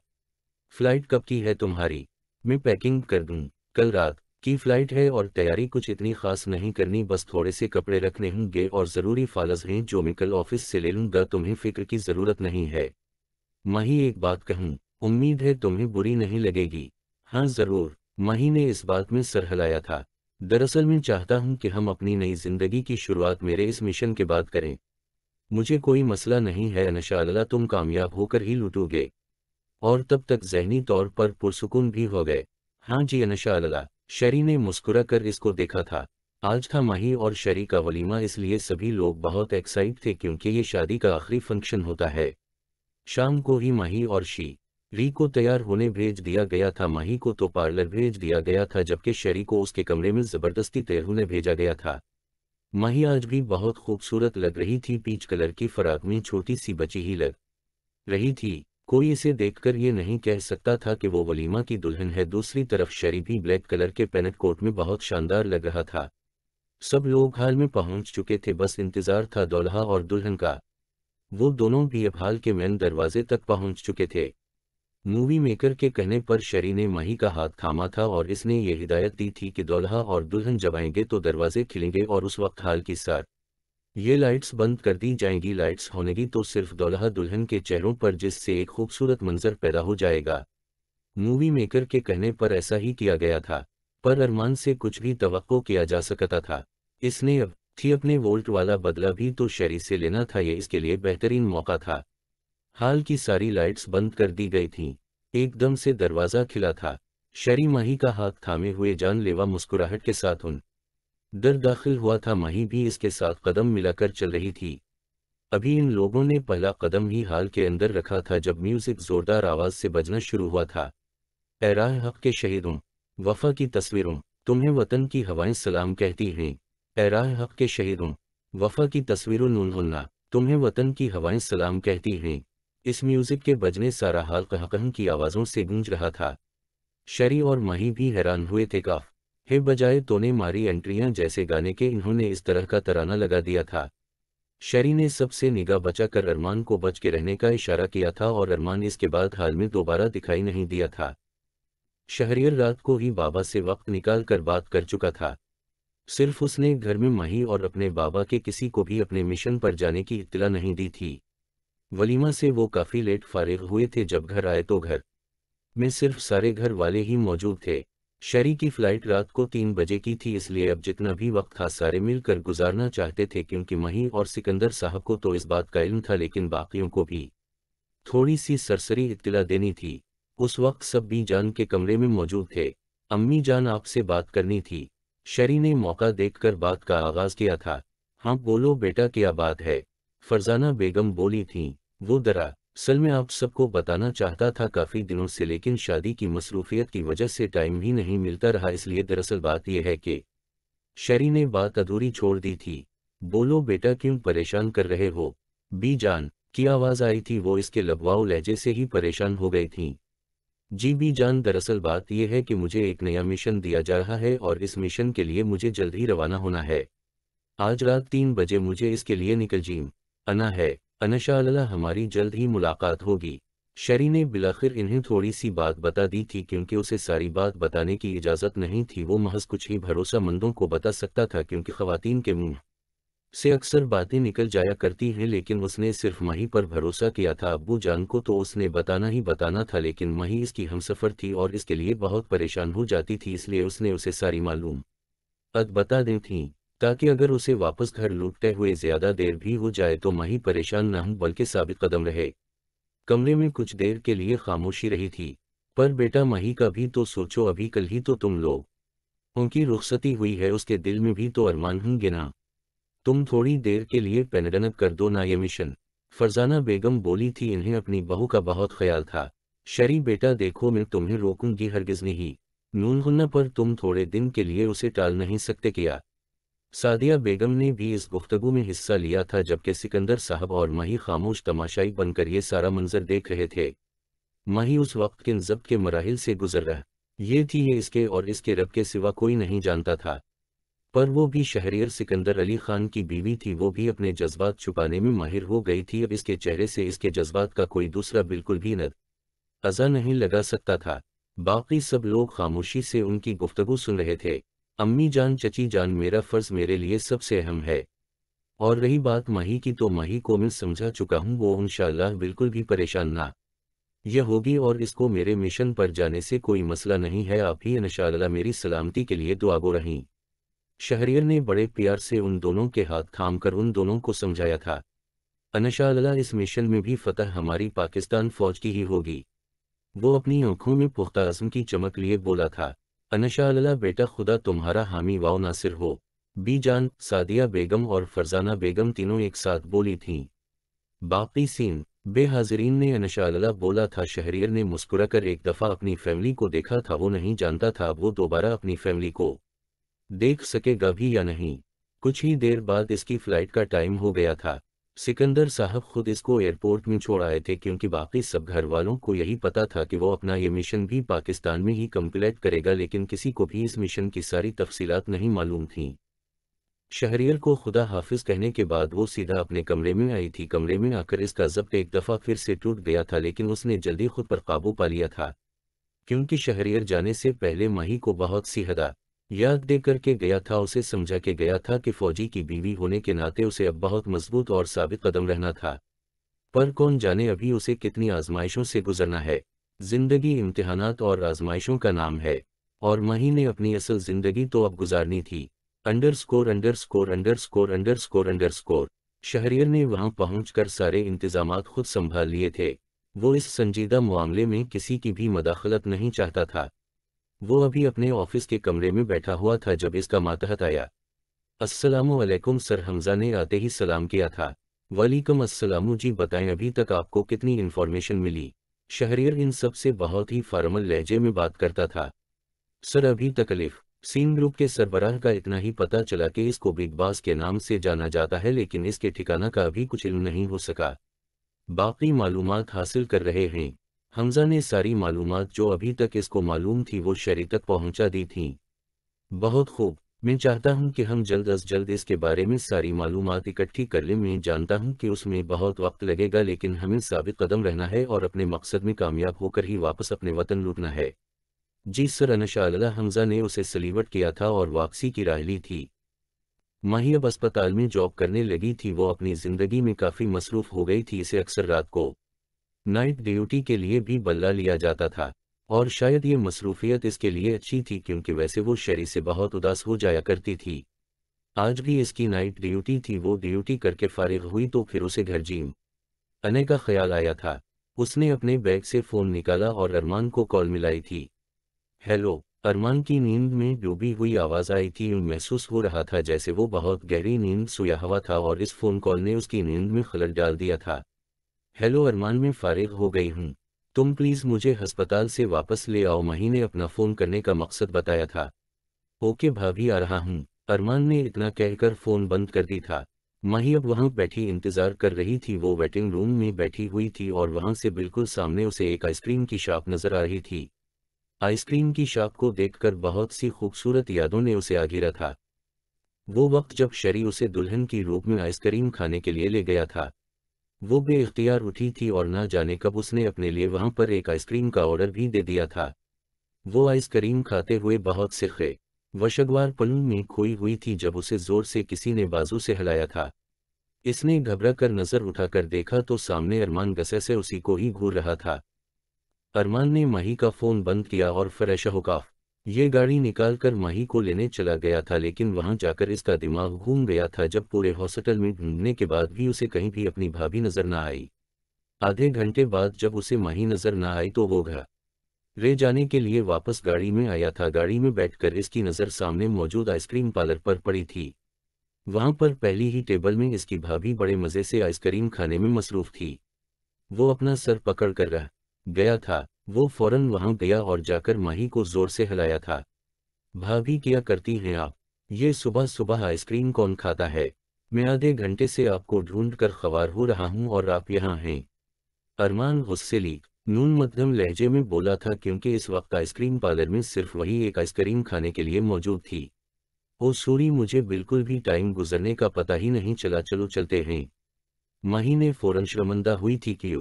फ्लाइट कब की है तुम्हारी मैं पैकिंग कर दूं कल रात की फ्लाइट है और तैयारी कुछ इतनी खास नहीं करनी बस थोड़े से कपड़े रखने होंगे और ज़रूरी फालस हैं जो मैं कल ऑफिस से ले लूँगा तुम्हें फिक्र की ज़रूरत नहीं है मही एक बात कहूँ उम्मीद है तुम्हें बुरी नहीं लगेगी हाँ ज़रूर मही ने इस बात में सर हिलाया था दरअसल मैं चाहता हूँ कि हम अपनी नई जिंदगी की शुरुआत मेरे इस मिशन के बाद करें मुझे कोई मसला नहीं है नशाला तुम कामयाब होकर ही लुटोगे और तब तक जहनी तौर पर पुरसकून भी हो गए हाँ जी अनशाला शरी ने मुस्कुरा कर इसको देखा था आज था माही और शरी का वलीमा इसलिए सभी लोग बहुत एक्साइट थे क्योंकि ये शादी का आखिरी फंक्शन होता है शाम को ही मही और शी री को तैयार होने भेज दिया गया था मही को तो पार्लर भेज दिया गया था जबकि शेरी को उसके कमरे में जबरदस्ती तैयार होने भेजा गया था मही आज भी बहुत खूबसूरत लग रही थी पीच कलर की फराक में छोटी सी बची ही लग रही थी कोई इसे देखकर ये नहीं कह सकता था कि वो वलीमा की दुल्हन है दूसरी तरफ शेरी भी ब्लैक कलर के पेनट कोट में बहुत शानदार लग रहा था सब लोग हाल में पहुंच चुके थे बस इंतजार था दोल्हा और दुल्हन का वो दोनों भी अफाल के मैन दरवाजे तक पहुंच चुके थे मूवी मेकर के कहने पर शरी ने माही का हाथ थामा था और इसने ये हिदायत दी थी कि दोल्हा और दुल्हन जब आएंगे तो दरवाजे खिलेंगे और उस वक्त हाल की सार ये लाइट्स बंद कर दी जाएंगी लाइट्स होनेगी तो सिर्फ दोल्हा दुल्हन के चेहरों पर जिससे एक खूबसूरत मंजर पैदा हो जाएगा मूवी मेकर के कहने पर ऐसा ही किया गया था पर अरमान से कुछ भी तो किया जा सकता था इसने अब थी अपने वोल्ट वाला बदला भी तो शेरी से लेना था ये इसके लिए बेहतरीन मौका था हाल की सारी लाइट्स बंद कर दी गई थीं एकदम से दरवाज़ा खिला था शरी माही का हाथ थामे हुए जानलेवा मुस्कुराहट के साथ उन दर दाखिल हुआ था माही भी इसके साथ कदम मिलाकर चल रही थी अभी इन लोगों ने पहला कदम ही हाल के अंदर रखा था जब म्यूजिक जोरदार आवाज से बजना शुरू हुआ था एराय हक के शहीदों वफा की तस्वीरों तुम्हें वतन की हवाएं सलाम कहती हैं पैराह हक के शहीदों वफा की तस्वीरों तस्वीरुल्ला तुम्हें वतन की हवाएं सलाम कहती हैं इस म्यूजिक के बजने सारा हाल कहकहन की आवाज़ों से गूंज रहा था शरी और मही भी हैरान हुए थे काफ हे बजाय तोने मारी एंट्रियां जैसे गाने के इन्होंने इस तरह का तराना लगा दिया था शरी ने सबसे निगाह बचा कर अरमान को बच के रहने का इशारा किया था और अरमान इसके बाद हाल में दोबारा दिखाई नहीं दिया था शहरियर रात को ही बाबा से वक्त निकाल कर बात कर चुका था सिर्फ उसने घर में माही और अपने बाबा के किसी को भी अपने मिशन पर जाने की इतला नहीं दी थी वलीमा से वो काफ़ी लेट फारिग हुए थे जब घर आए तो घर में सिर्फ सारे घर वाले ही मौजूद थे शरी की फ़्लाइट रात को तीन बजे की थी इसलिए अब जितना भी वक्त था सारे मिलकर गुजारना चाहते थे क्योंकि मही और सिकंदर साहब को तो इस बात का इल्म था लेकिन बाकियों को भी थोड़ी सी सरसरी इतला देनी थी उस वक्त सब भी जान के कमरे में मौजूद थे अम्मी जान आपसे बात करनी थी शरी ने मौका देखकर बात का आगाज किया था हाँ बोलो बेटा क्या बात है फरजाना बेगम बोली थी वो दरा असल में आप सबको बताना चाहता था काफ़ी दिनों से लेकिन शादी की मसरूफियत की वजह से टाइम ही नहीं मिलता रहा इसलिए दरअसल बात यह है कि शरी ने बात अधूरी छोड़ दी थी बोलो बेटा क्यों परेशान कर रहे हो बी जान की आवाज़ आई थी वो इसके लबवाओ लहजे से ही परेशान हो गई थी जी बी जान दरअसल बात यह है कि मुझे एक नया मिशन दिया जा रहा है और इस मिशन के लिए मुझे जल्द ही रवाना होना है आज रात तीन बजे मुझे इसके लिए निकल जीम अना है अनशाला हमारी जल्द ही मुलाकात होगी शरी ने बिलाखिर इन्हें थोड़ी सी बात बता दी थी क्योंकि उसे सारी बात बताने की इजाज़त नहीं थी वो महज कुछ ही भरोसा मंदों को बता सकता था क्योंकि खुवान के मुंह से अक्सर बातें निकल जाया करती हैं लेकिन उसने सिर्फ मही पर भरोसा किया था अब्बू जान को तो उसने बताना ही बताना था लेकिन मही इसकी हमसफ़र थी और इसके लिए बहुत परेशान हो जाती थी इसलिए उसने उसे सारी मालूम अद बता दी थी ताकि अगर उसे वापस घर लौटते हुए ज़्यादा देर भी हो जाए तो मही परेशान न हो बल्कि साबित कदम रहे कमरे में कुछ देर के लिए खामोशी रही थी पर बेटा मही का भी तो सोचो अभी कल ही तो तुम लोग उनकी रुखसती हुई है उसके दिल में भी तो अरमान होंगे ना तुम थोड़ी देर के लिए पेनडनक कर दो ना ये मिशन फरजाना बेगम बोली थी इन्हें अपनी बहू का बहुत ख्याल था शरी बेटा देखो मैं तुम्हें रोकूंगी हरगिज नहीं नूनगुन्ना पर तुम थोड़े दिन के लिए उसे टाल नहीं सकते किया सादिया बेगम ने भी इस गुफ्तगु में हिस्सा लिया था जबकि सिकंदर साहब और मही खामोश तमाशाई बनकर ये सारा मंजर देख रहे थे मही उस वक्त के जब्त के मराहल से गुजर रहा ये थी ये इसके और इसके रब के सिवा कोई नहीं जानता था पर वो भी शहरियर सिकंदर अली खान की बीवी थी वो भी अपने जज्बात छुपाने में माहिर हो गई थी अब इसके चेहरे से इसके जज्बात का कोई दूसरा बिल्कुल भी न अजा नहीं लगा सकता था बाकी सब लोग खामोशी से उनकी गुफ्तगु सुन रहे थे अम्मी जान चची जान मेरा फ़र्ज़ मेरे लिए सबसे अहम है और रही बात माही की तो माही को मैं समझा चुका हूँ वो इनशाला बिल्कुल भी परेशान ना यह होगी और इसको मेरे मिशन पर जाने से कोई मसला नहीं है आप ही इनशाला मेरी सलामती के लिए दुआगो रहीं शहरियर ने बड़े प्यार से उन दोनों के हाथ कर उन दोनों को समझाया था अनशाला इस मिशन में भी फतह हमारी पाकिस्तान फौज की ही होगी वो अपनी आंखों में पुख्ता असम की चमक लिए बोला था अनशाला बेटा खुदा तुम्हारा हामी वाओ नासिर हो बी जान सादिया बेगम और फरजाना बेगम तीनों एक साथ बोली थीं बाकी सीन बेहाजरीन ने अनशाला बोला था शहरियर ने मुस्कुराकर एक दफ़ा अपनी फैमिली को देखा था वो नहीं जानता था वो दोबारा अपनी फैमिली को देख सकेगा भी या नहीं कुछ ही देर बाद इसकी फ्लाइट का टाइम हो गया था सिकंदर साहब खुद इसको एयरपोर्ट में छोड़ आए थे क्योंकि बाकी सब घर वालों को यही पता था कि वो अपना ये मिशन भी पाकिस्तान में ही कम्प्लीट करेगा लेकिन किसी को भी इस मिशन की सारी तफसीलात नहीं मालूम थी शहरियर को खुदा हाफिज कहने के बाद वो सीधा अपने कमरे में आई थी कमरे में आकर इसका जब्त एक दफ़ा फिर से टूट गया था लेकिन उसने जल्दी खुद पर काबू पा लिया था क्योंकि शहरियर जाने से पहले माही को बहुत सी हदा याद देकर के गया था उसे समझा के गया था कि फौजी की बीवी होने के नाते उसे अब बहुत मजबूत और साबित कदम रहना था पर कौन जाने अभी उसे कितनी आजमाइशों से गुजरना है जिंदगी इम्तहान और आजमाइशों का नाम है और मही ने अपनी असल जिंदगी तो अब गुजारनी थी underscore underscore underscore underscore underscore शहरियर ने वहां पहुंचकर सारे इंतजाम खुद संभाल लिए थे वो इस संजीदा मामले में किसी की भी मदाखलत नहीं चाहता था वो अभी अपने ऑफिस के कमरे में बैठा हुआ था जब इसका मातहत आया असलकुम सर हमजा ने आते ही सलाम किया था वालेकुम असलम जी बताएं अभी तक आपको कितनी इन्फॉर्मेशन मिली शहरियर इन सब से बहुत ही फार्मल लहजे में बात करता था सर अभी तकलीफ सीन ग्रुप के सरबराह का इतना ही पता चला कि इसको बिग बास के नाम से जाना जाता है लेकिन इसके ठिकाना का अभी कुछ इल्म नहीं हो सका बाकी मालूम हासिल कर रहे हैं हमजा ने सारी मालूम जो अभी तक इसको मालूम थी वो शरी तक पहुंचा दी थी बहुत खूब मैं चाहता हूं कि हम जल्द अज जल्द इसके बारे में सारी मालूम इकट्ठी कर लें मैं जानता हूं कि उसमें बहुत वक्त लगेगा लेकिन हमें साबित कदम रहना है और अपने मकसद में कामयाब होकर ही वापस अपने वतन लूटना है जी सर अनशा हमजा ने उसे सलीवट किया था और वापसी की राह ली थी माही अब अस्पताल में जॉब करने लगी थी वो अपनी ज़िंदगी में काफ़ी मसरूफ़ हो गई थी इसे अक्सर रात को नाइट ड्यूटी के लिए भी बल्ला लिया जाता था और शायद ये मसरूफियत इसके लिए अच्छी थी क्योंकि वैसे वो शरी से बहुत उदास हो जाया करती थी आज भी इसकी नाइट ड्यूटी थी वो ड्यूटी करके फारिग हुई तो फिर उसे घर जीम अने का ख्याल आया था उसने अपने बैग से फ़ोन निकाला और अरमान को कॉल मिलाई थी हेलो अरमान की नींद में डूबी हुई आवाज़ आई थी महसूस हो रहा था जैसे वो बहुत गहरी नींद सुया हुआ था और इस फ़ोन कॉल ने उसकी नींद में खलट डाल दिया था हेलो अरमान में फारिग हो गई हूँ तुम प्लीज़ मुझे हस्पताल से वापस ले आओ मही ने अपना फ़ोन करने का मकसद बताया था ओके भाभी आ रहा हूँ अरमान ने इतना कहकर फ़ोन बंद कर दी था मही अब वहाँ बैठी इंतज़ार कर रही थी वो वेटिंग रूम में बैठी हुई थी और वहाँ से बिल्कुल सामने उसे एक आइसक्रीम की शॉप नज़र आ रही थी आइसक्रीम की शॉप को देखकर बहुत सी खूबसूरत यादों ने उसे आघेरा था वो वक्त जब शरी उसे दुल्हन की रूप में आइसक्रीम खाने के लिए ले गया था वो बेख्तियार उठी थी और न जाने कब उसने अपने लिए वहां पर एक आइसक्रीम का ऑर्डर भी दे दिया था वो आइसक्रीम खाते हुए बहुत सिखे वशगवार पलू में खोई हुई थी जब उसे जोर से किसी ने बाजू से हिलाया था इसने घबरा कर नजर उठाकर देखा तो सामने अरमान गसे से उसी को ही घूर रहा था अरमान ने माही का फोन बंद किया और फ्रेश होकाफ ये गाड़ी निकालकर माही को लेने चला गया था लेकिन वहां जाकर इसका दिमाग घूम गया था जब पूरे हॉस्पिटल में ढूंढने के बाद भी उसे कहीं भी अपनी भाभी नजर न आई आधे घंटे बाद जब उसे माही नजर न आई तो वो घर रे जाने के लिए वापस गाड़ी में आया था गाड़ी में बैठकर इसकी नज़र सामने मौजूद आइसक्रीम पार्लर पर पड़ी थी वहां पर पहली ही टेबल में इसकी भाभी बड़े मज़े से आइसक्रीम खाने में मसरूफ थी वो अपना सर पकड़ कर रह गया था वो फौरन वहां गया और जाकर माही को जोर से हिलाया था भाभी क्या करती हैं आप ये सुबह सुबह आइसक्रीम कौन खाता है मैं आधे घंटे से आपको ढूंढ कर खवार हो रहा हूँ और आप यहाँ हैं अरमान गुस्से ली नून मध्यम लहजे में बोला था क्योंकि इस वक्त आइसक्रीम पार्लर में सिर्फ वही एक आइसक्रीम खाने के लिए मौजूद थी ओ सूरी मुझे बिल्कुल भी टाइम गुजरने का पता ही नहीं चला चलो चलते हैं माही ने फौरन शर्मंदा हुई थी कि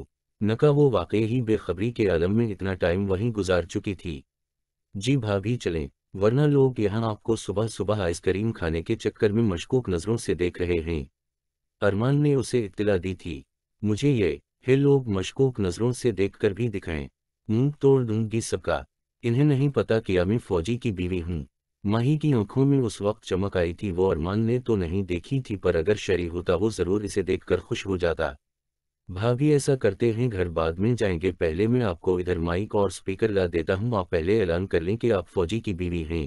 नका वो वाकई ही बेखबरी के आलम में इतना टाइम वहीं गुजार चुकी थी जी भाभी चले वरना लोग यहाँ आपको सुबह सुबह आइसक्रीम खाने के चक्कर में मशकूक नज़रों से देख रहे हैं अरमान ने उसे इतला दी थी मुझे ये हे लोग मशकूक नज़रों से देखकर भी दिखाएं मुंह तोड़ दूंगी सबका इन्हें नहीं पता कि मैं फौजी की बीवी हूँ माही की आंखों में उस वक्त चमक आई थी वो अरमान ने तो नहीं देखी थी पर अगर शरी होता वो जरूर इसे देखकर खुश हो जाता भाभी ऐसा करते हैं घर बाद में जाएंगे पहले मैं आपको इधर माइक और स्पीकर ला देता हूँ आप पहले ऐलान कर लें कि आप फौजी की बीवी हैं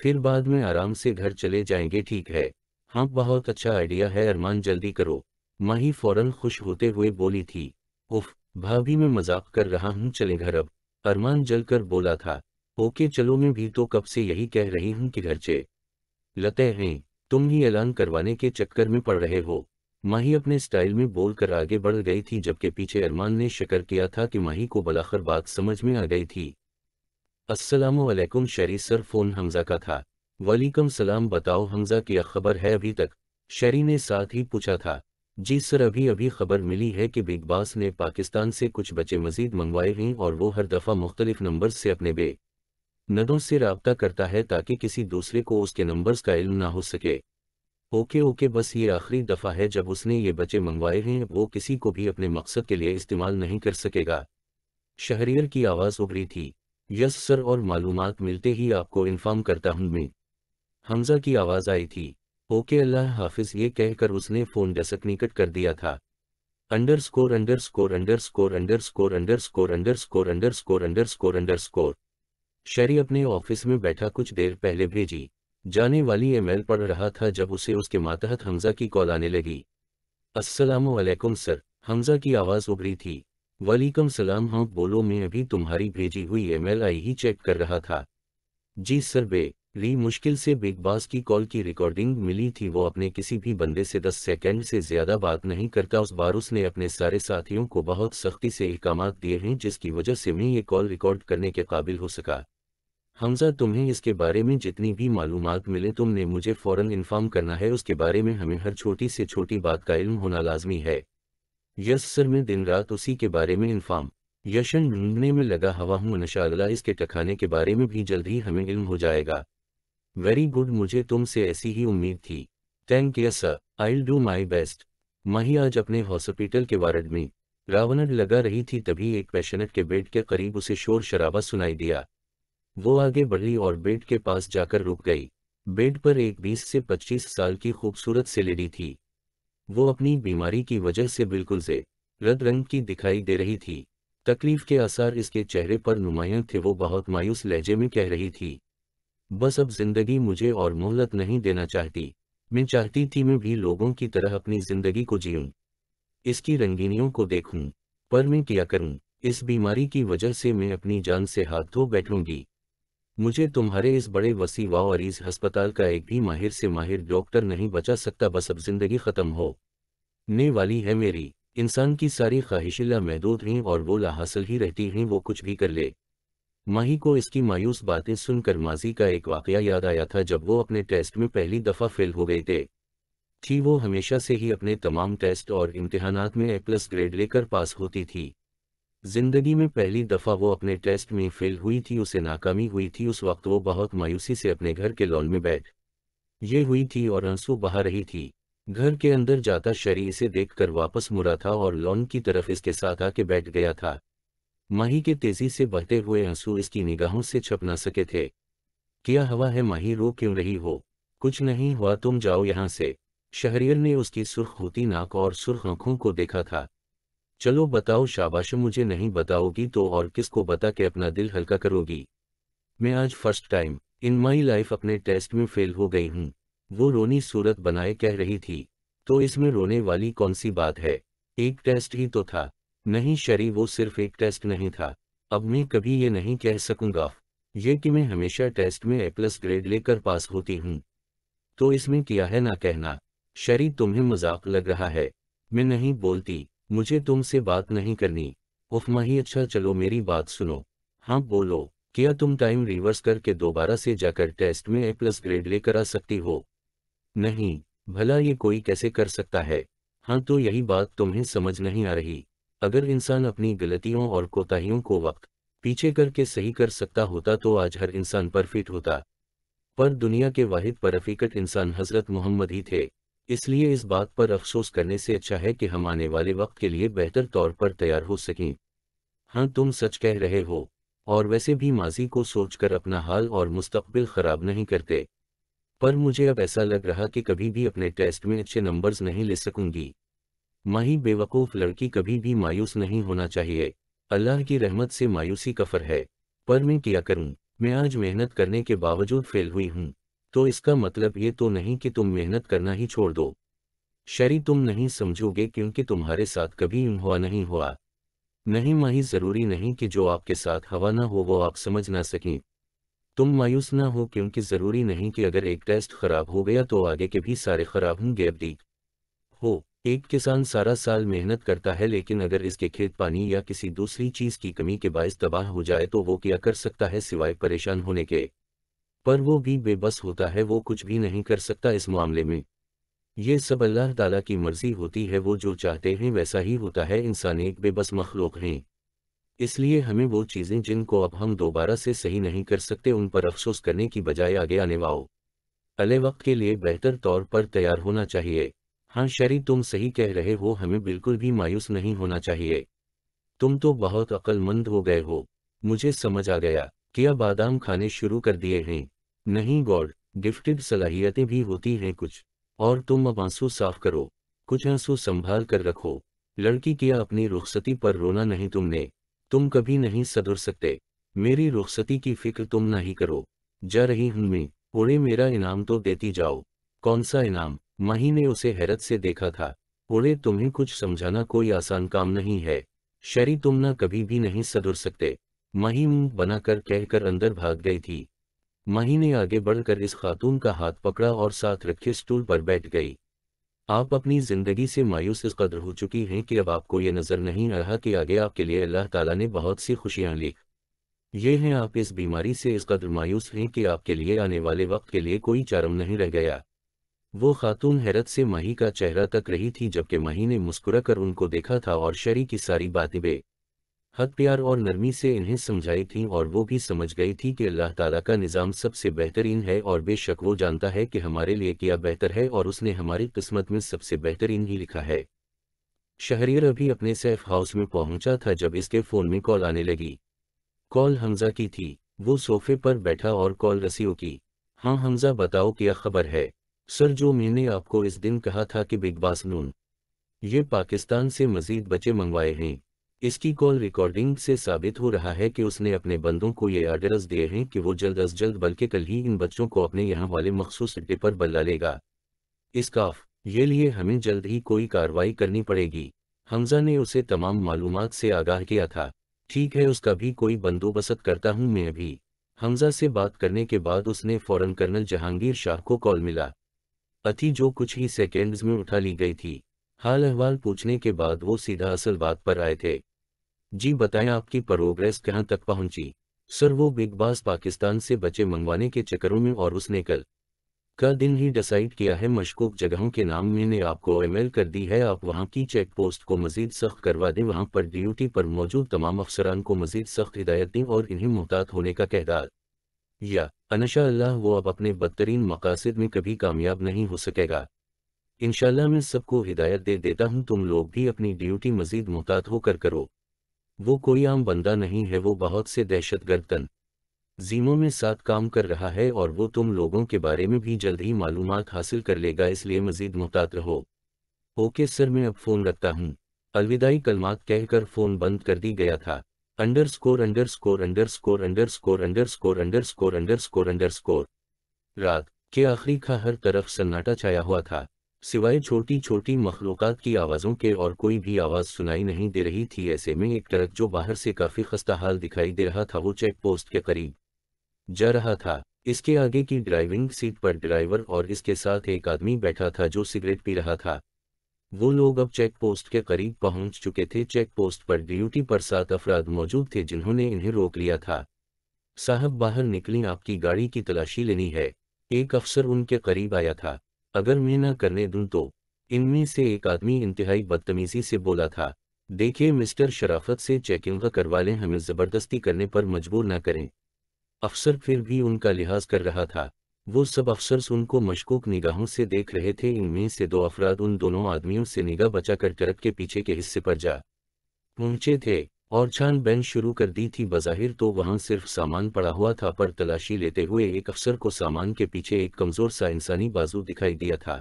फिर बाद में आराम से घर चले जाएंगे ठीक है हाँ बहुत अच्छा आइडिया है अरमान जल्दी करो माही फौरन खुश होते हुए बोली थी उफ भाभी मैं मजाक कर रहा हूँ चले घर अब अरमान जल कर बोला था ओके चलो मैं भी तो कब से यही कह रही हूँ कि घर चे लते हैं तुम ही ऐलान करवाने के चक्कर में पड़ रहे हो माही अपने स्टाइल में बोलकर आगे बढ़ गई थी जबकि पीछे अरमान ने शिकर किया था कि माही को बलाखर बात समझ में आ गई थी असलकुम शेरी सर फोन हमजा का था वालेकुम सलाम बताओ हमजा क्या खबर है अभी तक शेरी ने साथ ही पूछा था जी सर अभी अभी खबर मिली है कि बिग बॉस ने पाकिस्तान से कुछ बच्चे मजीद मंगवाए हैं और वो हर दफ़ा मुख्तलिफ नंबर से अपने बे नदों से रबता करता है ताकि किसी दूसरे को उसके नंबर्स का इल्म ना हो सके ओके ओके बस ये आखिरी दफ़ा है जब उसने ये बच्चे मंगवाए हैं वो किसी को भी अपने मकसद के लिए इस्तेमाल नहीं कर सकेगा शहरियर की आवाज़ उभरी थी यस सर और मालूम मिलते ही आपको इन्फॉर्म करता हूं मैं हमजा की आवाज़ आई थी ओके अल्लाह हाफिज ये कहकर उसने फ़ोन डसक निकट कर दिया था underscore underscore underscore underscore underscore underscore underscore underscore underscore शहरी अपने ऑफिस में बैठा कुछ देर पहले भेजी जाने वाली ईमेल पढ़ रहा था जब उसे उसके मातहत हमजा की कॉल आने लगी असलकुम सर हमजा की आवाज़ उभरी थी वालेकुम सलाम हाँ बोलो मैं अभी तुम्हारी भेजी हुई ईमेल आई ही चेक कर रहा था जी सर बे री मुश्किल से बिग बॉस की कॉल की रिकॉर्डिंग मिली थी वो अपने किसी भी बंदे से दस सेकंड से ज्यादा बात नहीं करता उस बार उसने अपने सारे साथियों को बहुत सख्ती से अहकाम दिए हैं जिसकी वजह से मैं ये कॉल रिकॉर्ड करने के काबिल हो सका हमजा तुम्हें इसके बारे में जितनी भी मालूम मिले तुमने मुझे फ़ौरन इन्फॉर्म करना है उसके बारे में हमें हर छोटी से छोटी बात का इल्म होना लाजमी है यस सर में दिन रात उसी के बारे में इन्फॉर्म यशन ढूंढने में लगा हवा हूँ नशाला इसके टखाने के बारे में भी जल्द ही हमें इल्म हो जाएगा वेरी गुड मुझे तुमसे ऐसी ही उम्मीद थी thank yes sir I do my best मही आज अपने हॉस्पिटल के वार्ड में रावण लगा रही थी तभी एक पैशनट के बेड के करीब उसे शोर शराबा सुनाई दिया वो आगे बढ़ी और बेड के पास जाकर रुक गई बेड पर एक बीस से पच्चीस साल की खूबसूरत से लेडी थी वो अपनी बीमारी की वजह से बिल्कुल से रद रंग की दिखाई दे रही थी तकलीफ के आसार इसके चेहरे पर नुमायां थे वो बहुत मायूस लहजे में कह रही थी बस अब जिंदगी मुझे और मोहलत नहीं देना चाहती मैं चाहती थी मैं भी लोगों की तरह अपनी जिंदगी को जीऊं इसकी रंगीनियों को देखूं पर मैं क्या करूं इस बीमारी की वजह से मैं अपनी जान से हाथ धो बैठूंगी मुझे तुम्हारे इस बड़े वसी व और इस अस्पताल का एक भी माहिर से माहिर डॉक्टर नहीं बचा सकता बस अब जिंदगी खत्म हो ने वाली है मेरी इंसान की सारी ख्वाहिशें महदूद हैं और वो ला हासिल ही रहती हैं वो कुछ भी कर ले माही को इसकी मायूस बातें सुनकर माजी का एक वाकया याद आया था जब वो अपने टेस्ट में पहली दफ़ा फेल हो गए थे थी वो हमेशा से ही अपने तमाम टेस्ट और इम्तहान में ए प्लस ग्रेड लेकर पास होती थी जिंदगी में पहली दफ़ा वो अपने टेस्ट में फेल हुई थी उसे नाकामी हुई थी उस वक्त वो बहुत मायूसी से अपने घर के लॉन में बैठ ये हुई थी और आंसू बहा रही थी घर के अंदर जाता शरी इसे देखकर वापस मुड़ा था और लॉन की तरफ इसके साथ आके बैठ गया था माही के तेजी से बहते हुए आंसू इसकी निगाहों से छप ना सके थे क्या हवा है माही रो क्यों रही हो कुछ नहीं हुआ तुम जाओ यहां से शहरियर ने उसकी सुर्ख होती नाक और सुर्ख आंखों को देखा था चलो बताओ शाबाश मुझे नहीं बताओगी तो और किसको बता के अपना दिल हल्का करोगी मैं आज first time in my life अपने टेस्ट में फेल हो गई हूँ वो रोनी सूरत बनाए कह रही थी तो इसमें रोने वाली कौन सी बात है एक टेस्ट ही तो था नहीं शरी वो सिर्फ एक टेस्ट नहीं था अब मैं कभी ये नहीं कह सकूंगा ये कि मैं हमेशा टेस्ट में ए प्लस ग्रेड लेकर पास होती हूँ तो इसमें किया है ना कहना शरी तुम्हें मजाक लग रहा है मैं नहीं बोलती मुझे तुमसे बात नहीं करनी उफ मही अच्छा चलो मेरी बात सुनो हाँ बोलो क्या तुम टाइम रिवर्स करके दोबारा से जाकर टेस्ट में ए प्लस ग्रेड लेकर आ सकती हो नहीं भला ये कोई कैसे कर सकता है हाँ तो यही बात तुम्हें समझ नहीं आ रही अगर इंसान अपनी गलतियों और कोताहियों को वक्त पीछे करके सही कर सकता होता तो आज हर इंसान परफिट होता पर दुनिया के वाहिद परफिकट इंसान हजरत मोहम्मद ही थे इसलिए इस बात पर अफसोस करने से अच्छा है कि हम आने वाले वक्त के लिए बेहतर तौर पर तैयार हो सकें हाँ तुम सच कह रहे हो और वैसे भी माजी को सोचकर अपना हाल और मुस्तबिल ख़राब नहीं करते पर मुझे अब ऐसा लग रहा कि कभी भी अपने टेस्ट में अच्छे नंबर्स नहीं ले सकूंगी माही बेवकूफ़ लड़की कभी भी मायूस नहीं होना चाहिए अल्लाह की रहमत से मायूसी कफर है पर मैं क्या करूं? मैं आज मेहनत करने के बावजूद फेल हुई हूं। तो इसका मतलब ये तो नहीं कि तुम मेहनत करना ही छोड़ दो शरी तुम नहीं समझोगे क्योंकि तुम्हारे साथ कभी हुआ नहीं हुआ नहीं माही जरूरी नहीं कि जो आपके साथ हवा ना हो वो आप समझ ना सकें तुम मायूस ना हो क्योंकि ज़रूरी नहीं कि अगर एक टेस्ट खराब हो गया तो आगे के भी सारे खराब होंगे अब दी हो एक किसान सारा साल मेहनत करता है लेकिन अगर इसके खेत पानी या किसी दूसरी चीज़ की कमी के बायस तबाह हो जाए तो वो क्या कर सकता है सिवाय परेशान होने के पर वो भी बेबस होता है वो कुछ भी नहीं कर सकता इस मामले में ये सब अल्लाह ताला की मर्जी होती है वो जो चाहते हैं वैसा ही होता है इंसान एक बेबस मखलूक हैं इसलिए हमें वो चीज़ें जिनको अब हम दोबारा से सही नहीं कर सकते उन पर अफसोस करने की बजाय आगे आने वाओ अले वक्त के लिए बेहतर तौर पर तैयार होना चाहिए हाँ शरी तुम सही कह रहे हो हमें बिल्कुल भी मायूस नहीं होना चाहिए तुम तो बहुत अक्लमंद हो गए हो मुझे समझ आ गया क्या बादाम खाने शुरू कर दिए हैं नहीं गॉड गिफ्टेड सलाहियतें भी होती हैं कुछ और तुम अब आंसू साफ करो कुछ आंसू संभाल कर रखो लड़की किया अपनी रुखसती पर रोना नहीं तुमने तुम कभी नहीं सधुर सकते मेरी रुखसती की फिक्र तुम ना ही करो जा रही हूं मैं उड़े मेरा इनाम तो देती जाओ कौन सा इनाम मही ने उसे हैरत से देखा था उड़े तुम्हें कुछ समझाना कोई आसान काम नहीं है शरी तुम ना कभी भी नहीं सधुर सकते मही मुंह बनाकर कहकर अंदर भाग गई थी मही ने आगे बढ़कर इस खातून का हाथ पकड़ा और साथ रखे स्टूल पर बैठ गई आप अपनी जिंदगी से मायूस इस कदर हो चुकी हैं कि अब आपको ये नजर नहीं आ रहा कि आगे आपके लिए अल्लाह ताला ने बहुत सी खुशियां ली ये हैं आप इस बीमारी से इस कदर मायूस हैं कि आपके लिए आने वाले वक्त के लिए कोई चारम नहीं रह गया वो खातून हैरत से माही का चेहरा तक रही थी जबकि माही ने मुस्कुरा कर उनको देखा था और शरी की सारी बातें बे हक प्यार और नरमी से इन्हें समझाई थी और वो भी समझ गई थी कि अल्लाह ताला का निज़ाम सबसे बेहतरीन है और बेशक वो जानता है कि हमारे लिए क्या बेहतर है और उसने हमारी किस्मत में सबसे बेहतरीन ही लिखा है शहरियर अभी अपने सेफ हाउस में पहुंचा था जब इसके फ़ोन में कॉल आने लगी कॉल हमजा की थी वो सोफे पर बैठा और कॉल रसीओ की हाँ हमजा बताओ क्या खबर है सर जो मैंने आपको इस दिन कहा था कि बिग बास नून ये पाकिस्तान से मजीद बच्चे मंगवाए हैं इसकी कॉल रिकॉर्डिंग से साबित हो रहा है कि उसने अपने बंदों को ये आर्डर्स दिए हैं कि वो जल्द अज जल्द बल्कि कल ही इन बच्चों को अपने यहाँ वाले मखसूस अड्डे पर बल्ला लेगा इसकाफ ये लिए हमें जल्द ही कोई कार्रवाई करनी पड़ेगी हमजा ने उसे तमाम मालूम से आगाह किया था ठीक है उसका भी कोई बंदोबस्त करता हूँ मैं अभी हमजा से बात करने के बाद उसने फौरन कर्नल जहांगीर शाह को कॉल मिला अति जो कुछ ही सेकेंड्स में उठा ली गई थी हाल अहवाल पूछने के बाद वो सीधा असल बात पर आए थे जी बताएं आपकी प्रोग्रेस कहां तक पहुंची सर वो बिग बॉस पाकिस्तान से बचे मंगवाने के चक्करों में और उसने कल का दिन ही डिसाइड किया है मशकूक जगहों के नाम मैंने आपको ईमेल कर दी है आप वहां की चेक पोस्ट को मजीद सख्त करवा दें वहां पर ड्यूटी पर मौजूद तमाम अफसरान को मजीद सख्त हिदायत दें और इन्हें मुहतात होने का कहदार या अनशा अल्लाह वो अब अपने बदतरीन मकासद में कभी कामयाब नहीं हो सकेगा इनशाला मैं सबको हिदायत दे देता हूँ तुम लोग भी अपनी ड्यूटी मजीद मुहतात होकर करो वो कोई आम बंदा नहीं है वो बहुत से दहशतगर्द जीमो में साथ काम कर रहा है और वो तुम लोगों के बारे में भी जल्द ही मालूम हासिल कर लेगा इसलिए मजीद मुहतात रहो ओके सर मैं अब फ़ोन रखता हूँ अलविदाई कलमात कहकर फ़ोन बंद कर दी गया था underscore underscore underscore underscore underscore underscore underscore underscore रात के आखिरी का हर तरफ सन्नाटा छाया हुआ था सिवाय छोटी छोटी मखलूक की आवाज़ों के और कोई भी आवाज़ सुनाई नहीं दे रही थी ऐसे में एक ट्रक जो बाहर से काफ़ी खस्ता हाल दिखाई दे रहा था वो चेक पोस्ट के करीब जा रहा था इसके आगे की ड्राइविंग सीट पर ड्राइवर और इसके साथ एक आदमी बैठा था जो सिगरेट पी रहा था वो लोग अब चेक पोस्ट के करीब पहुंच चुके थे चेक पोस्ट पर ड्यूटी पर सात अफराद मौजूद थे जिन्होंने इन्हें रोक लिया था साहब बाहर निकली आपकी गाड़ी की तलाशी लेनी है एक अफसर उनके करीब आया था अगर मैं न करने दूं तो इनमें से एक आदमी इंतहाई बदतमीजी से बोला था देखिए मिस्टर शराफत से चेकिंग करवा लें हमें ज़बरदस्ती करने पर मजबूर न करें अफसर फिर भी उनका लिहाज कर रहा था वो सब अफसर उनको मशकूक निगाहों से देख रहे थे इनमें से दो अफराद उन दोनों आदमियों से निगाह कर ट्रक के पीछे के हिस्से पर जा पहुंचे थे और छान बैन शुरू कर दी थी बज़ाहिर तो वहां सिर्फ सामान पड़ा हुआ था पर तलाशी लेते हुए एक अफसर को सामान के पीछे एक कमज़ोर सा इंसानी बाजू दिखाई दिया था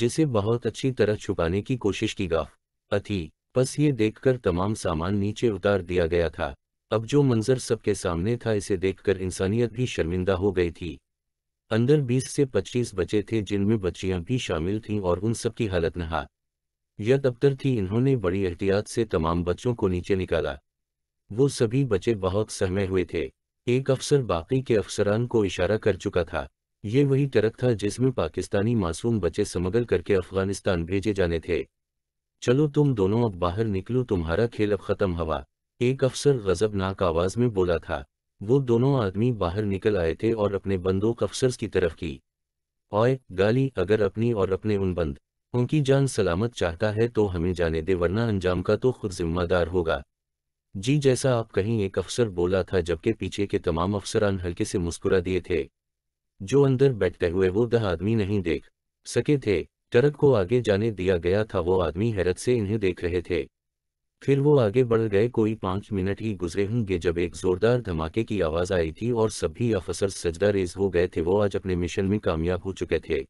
जिसे बहुत अच्छी तरह छुपाने की कोशिश की गाफ अथी बस ये देखकर तमाम सामान नीचे उतार दिया गया था अब जो मंजर सबके सामने था इसे देखकर इंसानियत भी शर्मिंदा हो गई थी अंदर 20 से 25 बच्चे थे जिनमें बच्चियां भी शामिल थीं और उन सबकी हालत नहा यह दफ्तर थी इन्होंने बड़ी एहतियात से तमाम बच्चों को नीचे निकाला वो सभी बच्चे बहुत सहमे हुए थे एक अफसर बाकी के अफसरान को इशारा कर चुका था ये वही ट्रक था जिसमें पाकिस्तानी मासूम बच्चे समगल करके अफगानिस्तान भेजे जाने थे चलो तुम दोनों अब बाहर निकलो तुम्हारा खेल अब खत्म हवा एक अफसर गजबनाक आवाज में बोला था वो दोनों आदमी बाहर निकल आए थे और अपने बंदूक अफसर की तरफ की और गाली अगर अपनी और अपने उन बंद उनकी जान सलामत चाहता है तो हमें जाने दे वरना अंजाम का तो खुद जिम्मेदार होगा जी जैसा आप कहीं एक अफसर बोला था जबकि पीछे के तमाम अफसरान हल्के से मुस्कुरा दिए थे जो अंदर बैठते हुए वो दह आदमी नहीं देख सके थे टरक को आगे जाने दिया गया था वो आदमी हैरत से इन्हें देख रहे थे फिर वो आगे बढ़ गए कोई पांच मिनट ही गुजरे होंगे जब एक जोरदार धमाके की आवाज़ आई थी और सभी अफसर सजदा रेज हो गए थे वो आज अपने मिशन में कामयाब हो चुके थे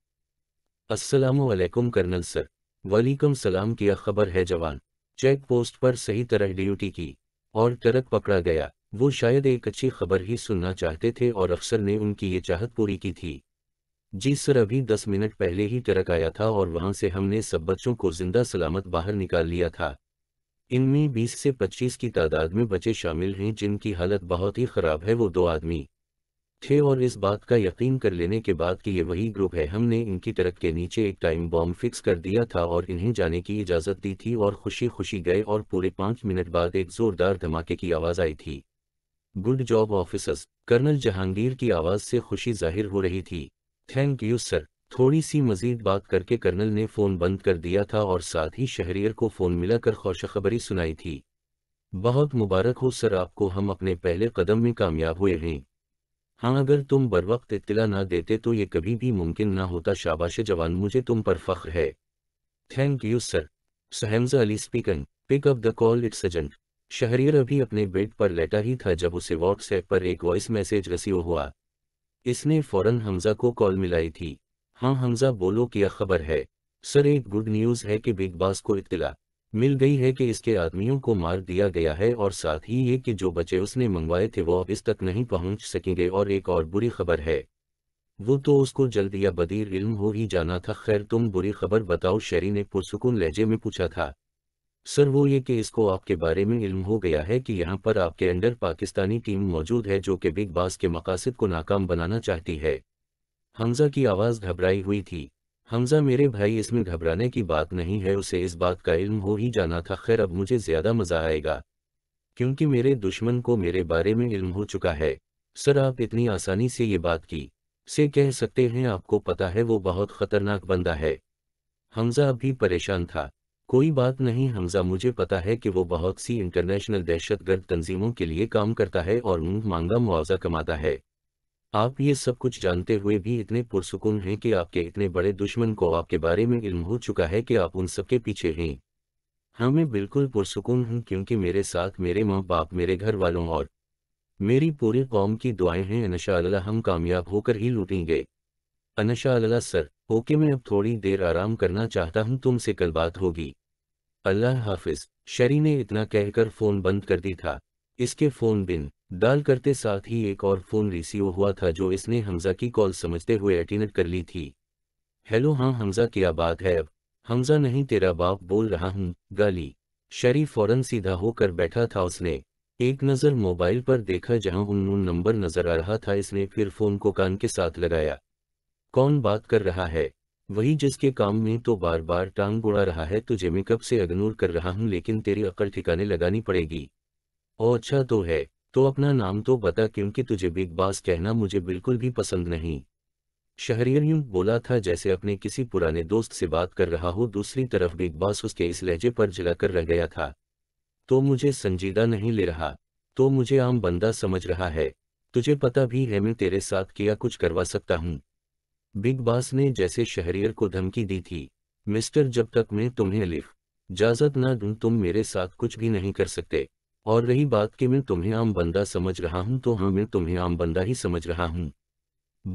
असलकुम कर्नल सर वालेकुम सलाम की खबर है जवान चेक पोस्ट पर सही तरह ड्यूटी की और ट्रक पकड़ा गया वो शायद एक अच्छी खबर ही सुनना चाहते थे और अफसर ने उनकी ये चाहत पूरी की थी जी सर अभी दस मिनट पहले ही ट्रक आया था और वहां से हमने सब बच्चों को जिंदा सलामत बाहर निकाल लिया था इनमें 20 से 25 की तादाद में बच्चे शामिल हैं जिनकी हालत बहुत ही खराब है वो दो आदमी थे और इस बात का यकीन कर लेने के बाद कि ये वही ग्रुप है हमने इनकी तरक के नीचे एक टाइम बॉम्ब फिक्स कर दिया था और इन्हें जाने की इजाज़त दी थी और खुशी खुशी गए और पूरे पाँच मिनट बाद एक ज़ोरदार धमाके की आवाज़ आई थी good job officers colonel Jahangir की आवाज़ से खुशी जाहिर हो रही थी थैंक यू सर थोड़ी सी मजीद बात करके कर्नल ने फ़ोन बंद कर दिया था और साथ ही शहरियर को फ़ोन मिलाकर खौशखबरी सुनाई थी बहुत मुबारक हो सर आपको हम अपने पहले कदम में कामयाब हुए हैं हाँ अगर तुम बर वक्त इतला ना देते तो ये कभी भी मुमकिन ना होता शाबाश जवान मुझे तुम पर फख्र है थैंक यू सर सहमजा Ali speaking pick up the call it's agent Shahriyar अभी अपने बेड पर लेटा ही था जब उसे व्हाट्सएप पर एक वॉइस मैसेज रसीव हुआ इसने फौरन हमजा को कॉल मिलाई थी हाँ हमजा बोलो क्या खबर है सर एक गुड न्यूज़ है कि बिग बॉस को इतला मिल गई है कि इसके आदमियों को मार दिया गया है और साथ ही ये कि जो बचे उसने मंगवाए थे वो अब इस तक नहीं पहुंच सकेंगे और एक और बुरी खबर है वो तो उसको जल्द या बदीर इल्म हो ही जाना था खैर तुम बुरी खबर बताओ शेरी ने पुरसकून लहजे में पूछा था सर वो ये कि इसको आपके बारे में इल्म हो गया है कि यहाँ पर आपके अंडर पाकिस्तानी टीम मौजूद है जो कि बिग बास के मकासद को नाकाम बनाना चाहती है हमजा की आवाज़ घबराई हुई थी हमजा मेरे भाई इसमें घबराने की बात नहीं है उसे इस बात का इल्म हो ही जाना था खैर अब मुझे ज्यादा मजा आएगा क्योंकि मेरे दुश्मन को मेरे बारे में इल्म हो चुका है सर आप इतनी आसानी से ये बात की से कह सकते हैं आपको पता है वो बहुत खतरनाक बंदा है हमजा अभी परेशान था कोई बात नहीं हमजा मुझे पता है कि वो बहुत सी इंटरनेशनल दहशतगर्द तंजीमों के लिए काम करता है और मुंह मांगा मुआवजा कमाता है आप ये सब कुछ जानते हुए भी इतने पुरसुकून हैं कि आपके इतने बड़े दुश्मन को आपके बारे में इल्म हो चुका है कि आप उन सबके पीछे हैं हाँ मैं बिल्कुल पुरसुकून हूँ क्योंकि मेरे साथ मेरे माँ बाप मेरे घर वालों और मेरी पूरी कौम की दुआएं हैं अनशा हम कामयाब होकर ही लूटेंगे अनशा सर ओके मैं अब थोड़ी देर आराम करना चाहता हूँ तुमसे कल बात होगी अल्लाह हाफिज शरी ने इतना कहकर फ़ोन बंद कर दी था इसके फ़ोन बिन डाल करते साथ ही एक और फोन रिसीव हुआ था जो इसने हमजा की कॉल समझते हुए अटेंड कर ली थी हेलो हाँ हमजा क्या बात है अब हमजा नहीं तेरा बाप बोल रहा हूँ गाली शरीफ फौरन सीधा होकर बैठा था उसने एक नज़र मोबाइल पर देखा जहां उन्नून नंबर नज़र आ रहा था इसने फिर फ़ोन को कान के साथ लगाया कौन बात कर रहा है वही जिसके काम में तो बार बार टांग उड़ा रहा है तुझे मेकअप से अगनूर कर रहा हूं लेकिन तेरी अकड़ ठिकाने लगानी पड़ेगी ओ अच्छा तो है तो अपना नाम तो बता क्योंकि तुझे बिग बास कहना मुझे बिल्कुल भी पसंद नहीं शहरियर यूं बोला था जैसे अपने किसी पुराने दोस्त से बात कर रहा हो दूसरी तरफ बिग बॉस उसके इस लहजे पर जला कर रह गया था तो मुझे संजीदा नहीं ले रहा तो मुझे आम बंदा समझ रहा है तुझे पता भी है मैं तेरे साथ क्या कुछ करवा सकता हूँ बिग बॉस ने जैसे शहरियर को धमकी दी थी मिस्टर जब तक मैं तुम्हें लिफ इजाजत ना दूं तुम मेरे साथ कुछ भी नहीं कर सकते और रही बात कि मैं तुम्हें आम बंदा समझ रहा हूँ तो हाँ मैं तुम्हें आम बंदा ही समझ रहा हूँ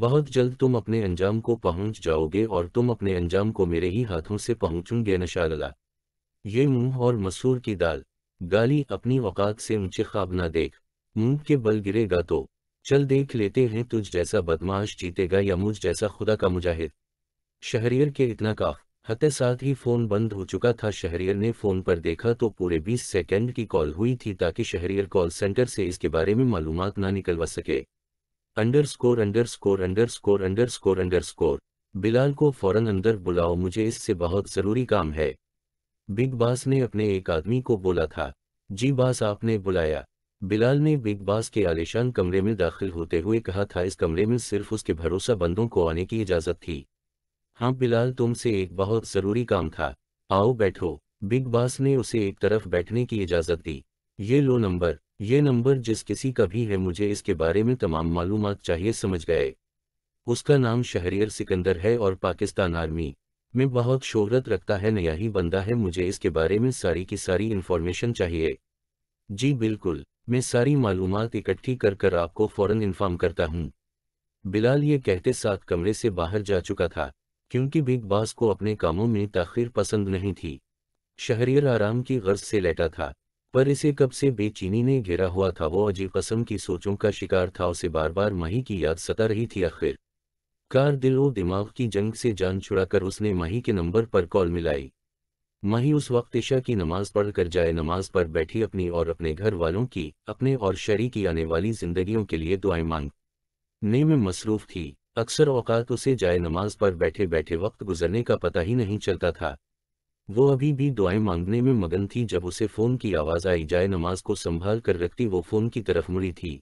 बहुत जल्द तुम अपने अंजाम को पहुंच जाओगे और तुम अपने अंजाम को मेरे ही हाथों से पहुंचूंगे नशाला ये मुंह और मसूर की दाल गाली अपनी औकात से ऊंचे ख्वाब ना देख मुंह के बल गिरेगा तो चल देख लेते हैं तुझ जैसा बदमाश जीतेगा या मुझ जैसा खुदा का मुजाहिद शहरियर के इतना काफ हते साथ ही फोन बंद हो चुका था शहरियर ने फोन पर देखा तो पूरे 20 सेकंड की कॉल हुई थी ताकि शहरियर कॉल सेंटर से इसके बारे में मालूम ना निकलवा सके underscore underscore underscore underscore underscore Bilal को फौरन अंदर बुलाओ मुझे इससे बहुत ज़रूरी काम है बिग बास ने अपने एक आदमी को बोला था जी बास आपने बुलाया बिलाल ने बिग बास के आलिशान कमरे में दाखिल होते हुए कहा था इस कमरे में सिर्फ उसके भरोसा बंदों को आने की इजाज़त थी हाँ बिलाल तुमसे एक बहुत ज़रूरी काम था आओ बैठो बिग बॉस ने उसे एक तरफ बैठने की इजाज़त दी ये लो नंबर ये नंबर जिस किसी का भी है मुझे इसके बारे में तमाम मालूम चाहिए समझ गए उसका नाम शहरियर सिकंदर है और पाकिस्तान आर्मी में बहुत शोहरत रखता है नया ही बंदा है मुझे इसके बारे में सारी की सारी इन्फॉर्मेशन चाहिए जी बिल्कुल मैं सारी मालूम इकट्ठी कर कर आपको फ़ौरन इन्फॉर्म करता हूँ बिलाल ये कहते साथ कमरे से बाहर जा चुका था क्योंकि बिग बॉस को अपने कामों में तखिर पसंद नहीं थी शहरियर आराम की गर्ज से लेटा था पर इसे कब से बेचीनी ने घेरा हुआ था वो अजीब कसम की सोचों का शिकार था उसे बार बार मही की याद सता रही थी आखिर कार दिल और दिमाग की जंग से जान छुड़ाकर उसने मही के नंबर पर कॉल मिलाई मही उस वक्त ईशा की नमाज पढ़कर जाए नमाज पर बैठी अपनी और अपने घर वालों की अपने और शरी की आने वाली जिंदगियों के लिए दुआएं मांग ने में मसरूफ थी अक्सर औकात उसे जाए नमाज पर बैठे बैठे वक्त गुजरने का पता ही नहीं चलता था वो अभी भी दुआएं मांगने में मगन थी जब उसे फ़ोन की आवाज़ आई जाए नमाज को संभाल कर रखती वो फ़ोन की तरफ मुड़ी थी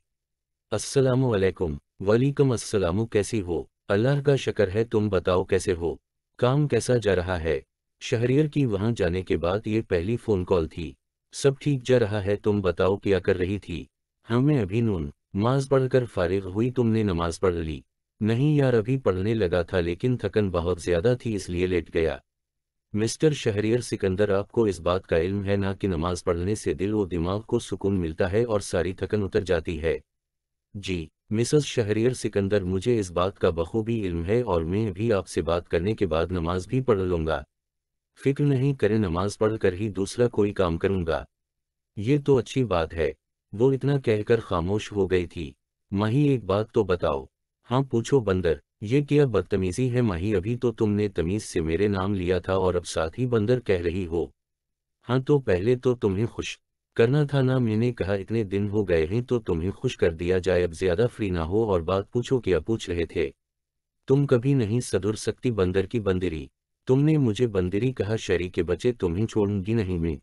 अस्सलाम वालेकुम वालेकुम अस्सलाम कैसी हो अल्लाह का शकर है तुम बताओ कैसे हो काम कैसा जा रहा है शहरियर की वहां जाने के बाद ये पहली फ़ोन कॉल थी सब ठीक जा रहा है तुम बताओ क्या कर रही थी हमें अभी नून नमाज पढ़कर फारिग हुई तुमने नमाज पढ़ ली नहीं यार अभी पढ़ने लगा था लेकिन थकन बहुत ज्यादा थी इसलिए लेट गया मिस्टर शहरियर सिकंदर आपको इस बात का इल्म है ना कि नमाज पढ़ने से दिल व दिमाग को सुकून मिलता है और सारी थकन उतर जाती है जी मिसेस शहरियर सिकंदर मुझे इस बात का बखूबी इल्म है और मैं भी आपसे बात करने के बाद नमाज भी पढ़ लूँगा फिक्र नहीं करें नमाज पढ़ कर ही दूसरा कोई काम करूँगा ये तो अच्छी बात है वो इतना कहकर खामोश हो गई थी मही एक बात तो बताओ हाँ पूछो बंदर ये क्या बदतमीजी है माही अभी तो तुमने तमीज से मेरे नाम लिया था और अब साथ ही बंदर कह रही हो हाँ तो पहले तो तुम्हें खुश करना था ना मैंने कहा इतने दिन हो गए हैं तो तुम्हें खुश कर दिया जाए अब ज्यादा फ्री ना हो और बात पूछो क्या पूछ रहे थे तुम कभी नहीं सदुर सकती बंदर की बंदरी तुमने मुझे बंदरी कहा शरी के बच्चे तुम्हें छोड़ूंगी नहीं मैं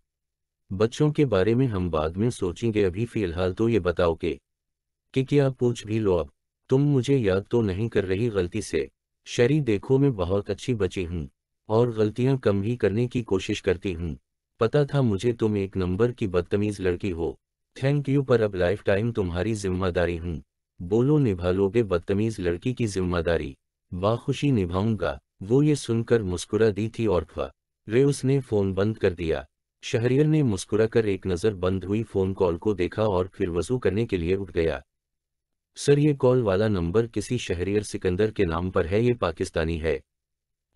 बच्चों के बारे में हम बाद में सोचेंगे अभी फिलहाल तो ये बताओगे कि क्या पूछ भी लो अब तुम मुझे याद तो नहीं कर रही गलती से शरी देखो मैं बहुत अच्छी बची हूँ और गलतियाँ कम ही करने की कोशिश करती हूँ पता था मुझे तुम एक नंबर की बदतमीज़ लड़की हो थैंक यू पर अब लाइफ टाइम तुम्हारी जिम्मेदारी हूँ बोलो निभा लोगे बदतमीज़ लड़की की जिम्मेदारी बाखुशी निभाऊंगा वो ये सुनकर मुस्कुरा दी थी और फा रे उसने फ़ोन बंद कर दिया शहरियर ने मुस्कुराकर एक नज़र बंद हुई फ़ोन कॉल को देखा और फिर वजू करने के लिए उठ गया सर ये कॉल वाला नंबर किसी शहरियर सिकंदर के नाम पर है ये पाकिस्तानी है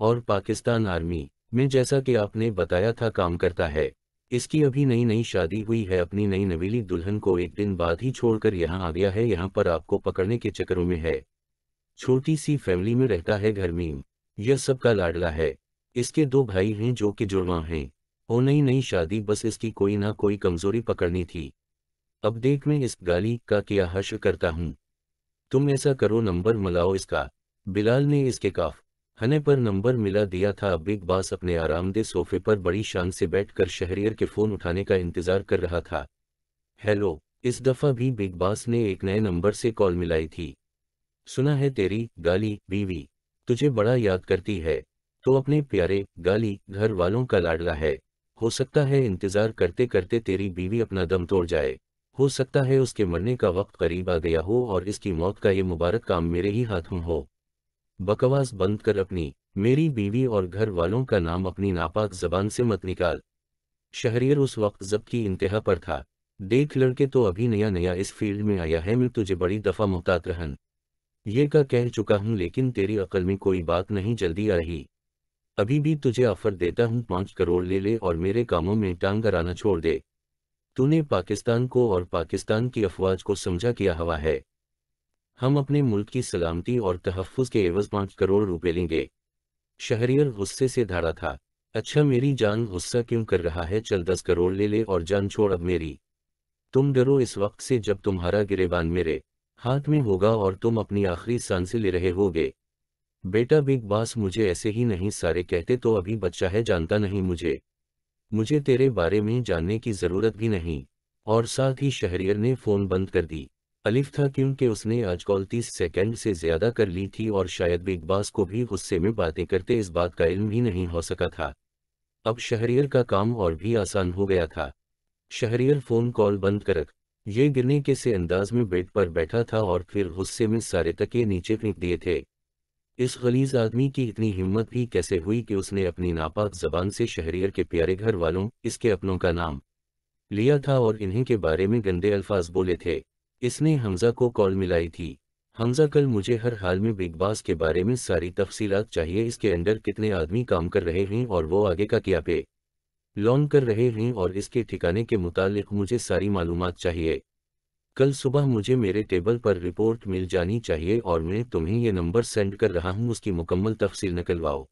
और पाकिस्तान आर्मी में जैसा कि आपने बताया था काम करता है इसकी अभी नई नई शादी हुई है अपनी नई नवीली दुल्हन को एक दिन बाद ही छोड़कर यहाँ आ गया है यहाँ पर आपको पकड़ने के चक्करों में है छोटी सी फैमिली में रहता है घर में यह सबका लाडला है इसके दो भाई हैं जो कि जुड़वा हैं और नई नई शादी बस इसकी कोई ना कोई कमजोरी पकड़नी थी अब देख मैं इस गाली का क्या हश करता हूँ तुम ऐसा करो नंबर मिलाओ इसका बिलाल ने इसके काफ हने पर नंबर मिला दिया था अब बिग बॉस अपने आरामदेह सोफे पर बड़ी शान से बैठकर शहरियर के फ़ोन उठाने का इंतज़ार कर रहा था हेलो इस दफ़ा भी बिग बॉस ने एक नए नंबर से कॉल मिलाई थी सुना है तेरी गाली बीवी तुझे बड़ा याद करती है तो अपने प्यारे गाली घर वालों का लाडला है हो सकता है इंतज़ार करते करते तेरी बीवी अपना दम तोड़ जाए हो सकता है उसके मरने का वक्त करीब आ गया हो और इसकी मौत का ये मुबारक काम मेरे ही हाथ में हो बकवास बंद कर अपनी मेरी बीवी और घर वालों का नाम अपनी नापाक जबान से मत निकाल शहरियर उस वक्त जब की इंतहा पर था देख लड़के तो अभी नया नया इस फील्ड में आया है मैं तुझे बड़ी दफा मुहतात रहन ये का कह चुका हूँ लेकिन तेरी अकल में कोई बात नहीं जल्दी आ रही अभी भी तुझे ऑफर देता हूँ पांच करोड़ ले ले और मेरे कामों में टांग कराना छोड़ दे तूने पाकिस्तान को और पाकिस्तान की अफवाज को समझा किया हवा है हम अपने मुल्क की सलामती और तहफ़ के एवज पाँच करोड़ रुपए लेंगे शहरियर गुस्से से धारा था अच्छा मेरी जान गुस्सा क्यों कर रहा है चल दस करोड़ ले ले और जान छोड़ अब मेरी तुम डरो इस वक्त से जब तुम्हारा गिरेबान मेरे हाथ में होगा और तुम अपनी आखिरी सांसें ले रहे होगे बेटा बिग बॉस मुझे ऐसे ही नहीं सारे कहते तो अभी बच्चा है जानता नहीं मुझे मुझे तेरे बारे में जानने की ज़रूरत भी नहीं और साथ ही शहरियर ने फ़ोन बंद कर दी अलिफ था क्योंकि उसने आज कॉल तीस सेकेंड से ज़्यादा कर ली थी और शायद बिग बॉस को भी गुस्से में बातें करते इस बात का इल्म ही नहीं हो सका था अब शहरियर का काम और भी आसान हो गया था शहरियर फ़ोन कॉल बंद कर ये गिरने के से अंदाज में बेड पर बैठा था और फिर गुस्से में सारे तके नीचे फेंक दिए थे इस गलीज आदमी की इतनी हिम्मत भी कैसे हुई कि उसने अपनी नापाक जबान से शहरियर के प्यारे घर वालों इसके अपनों का नाम लिया था और इन्हीं के बारे में गंदे अल्फाज बोले थे इसने हमजा को कॉल मिलाई थी हमजा कल मुझे हर हाल में बिग बॉस के बारे में सारी तफसीलात चाहिए इसके अंडर कितने आदमी काम कर रहे हैं और वो आगे का क्या पे लॉन्ग कर रहे हैं और इसके ठिकाने के मुतालिक मुझे सारी मालूम चाहिए कल सुबह मुझे मेरे टेबल पर रिपोर्ट मिल जानी चाहिए और मैं तुम्हें यह नंबर सेंड कर रहा हूँ उसकी मुकम्मल तफसील निकलवाओ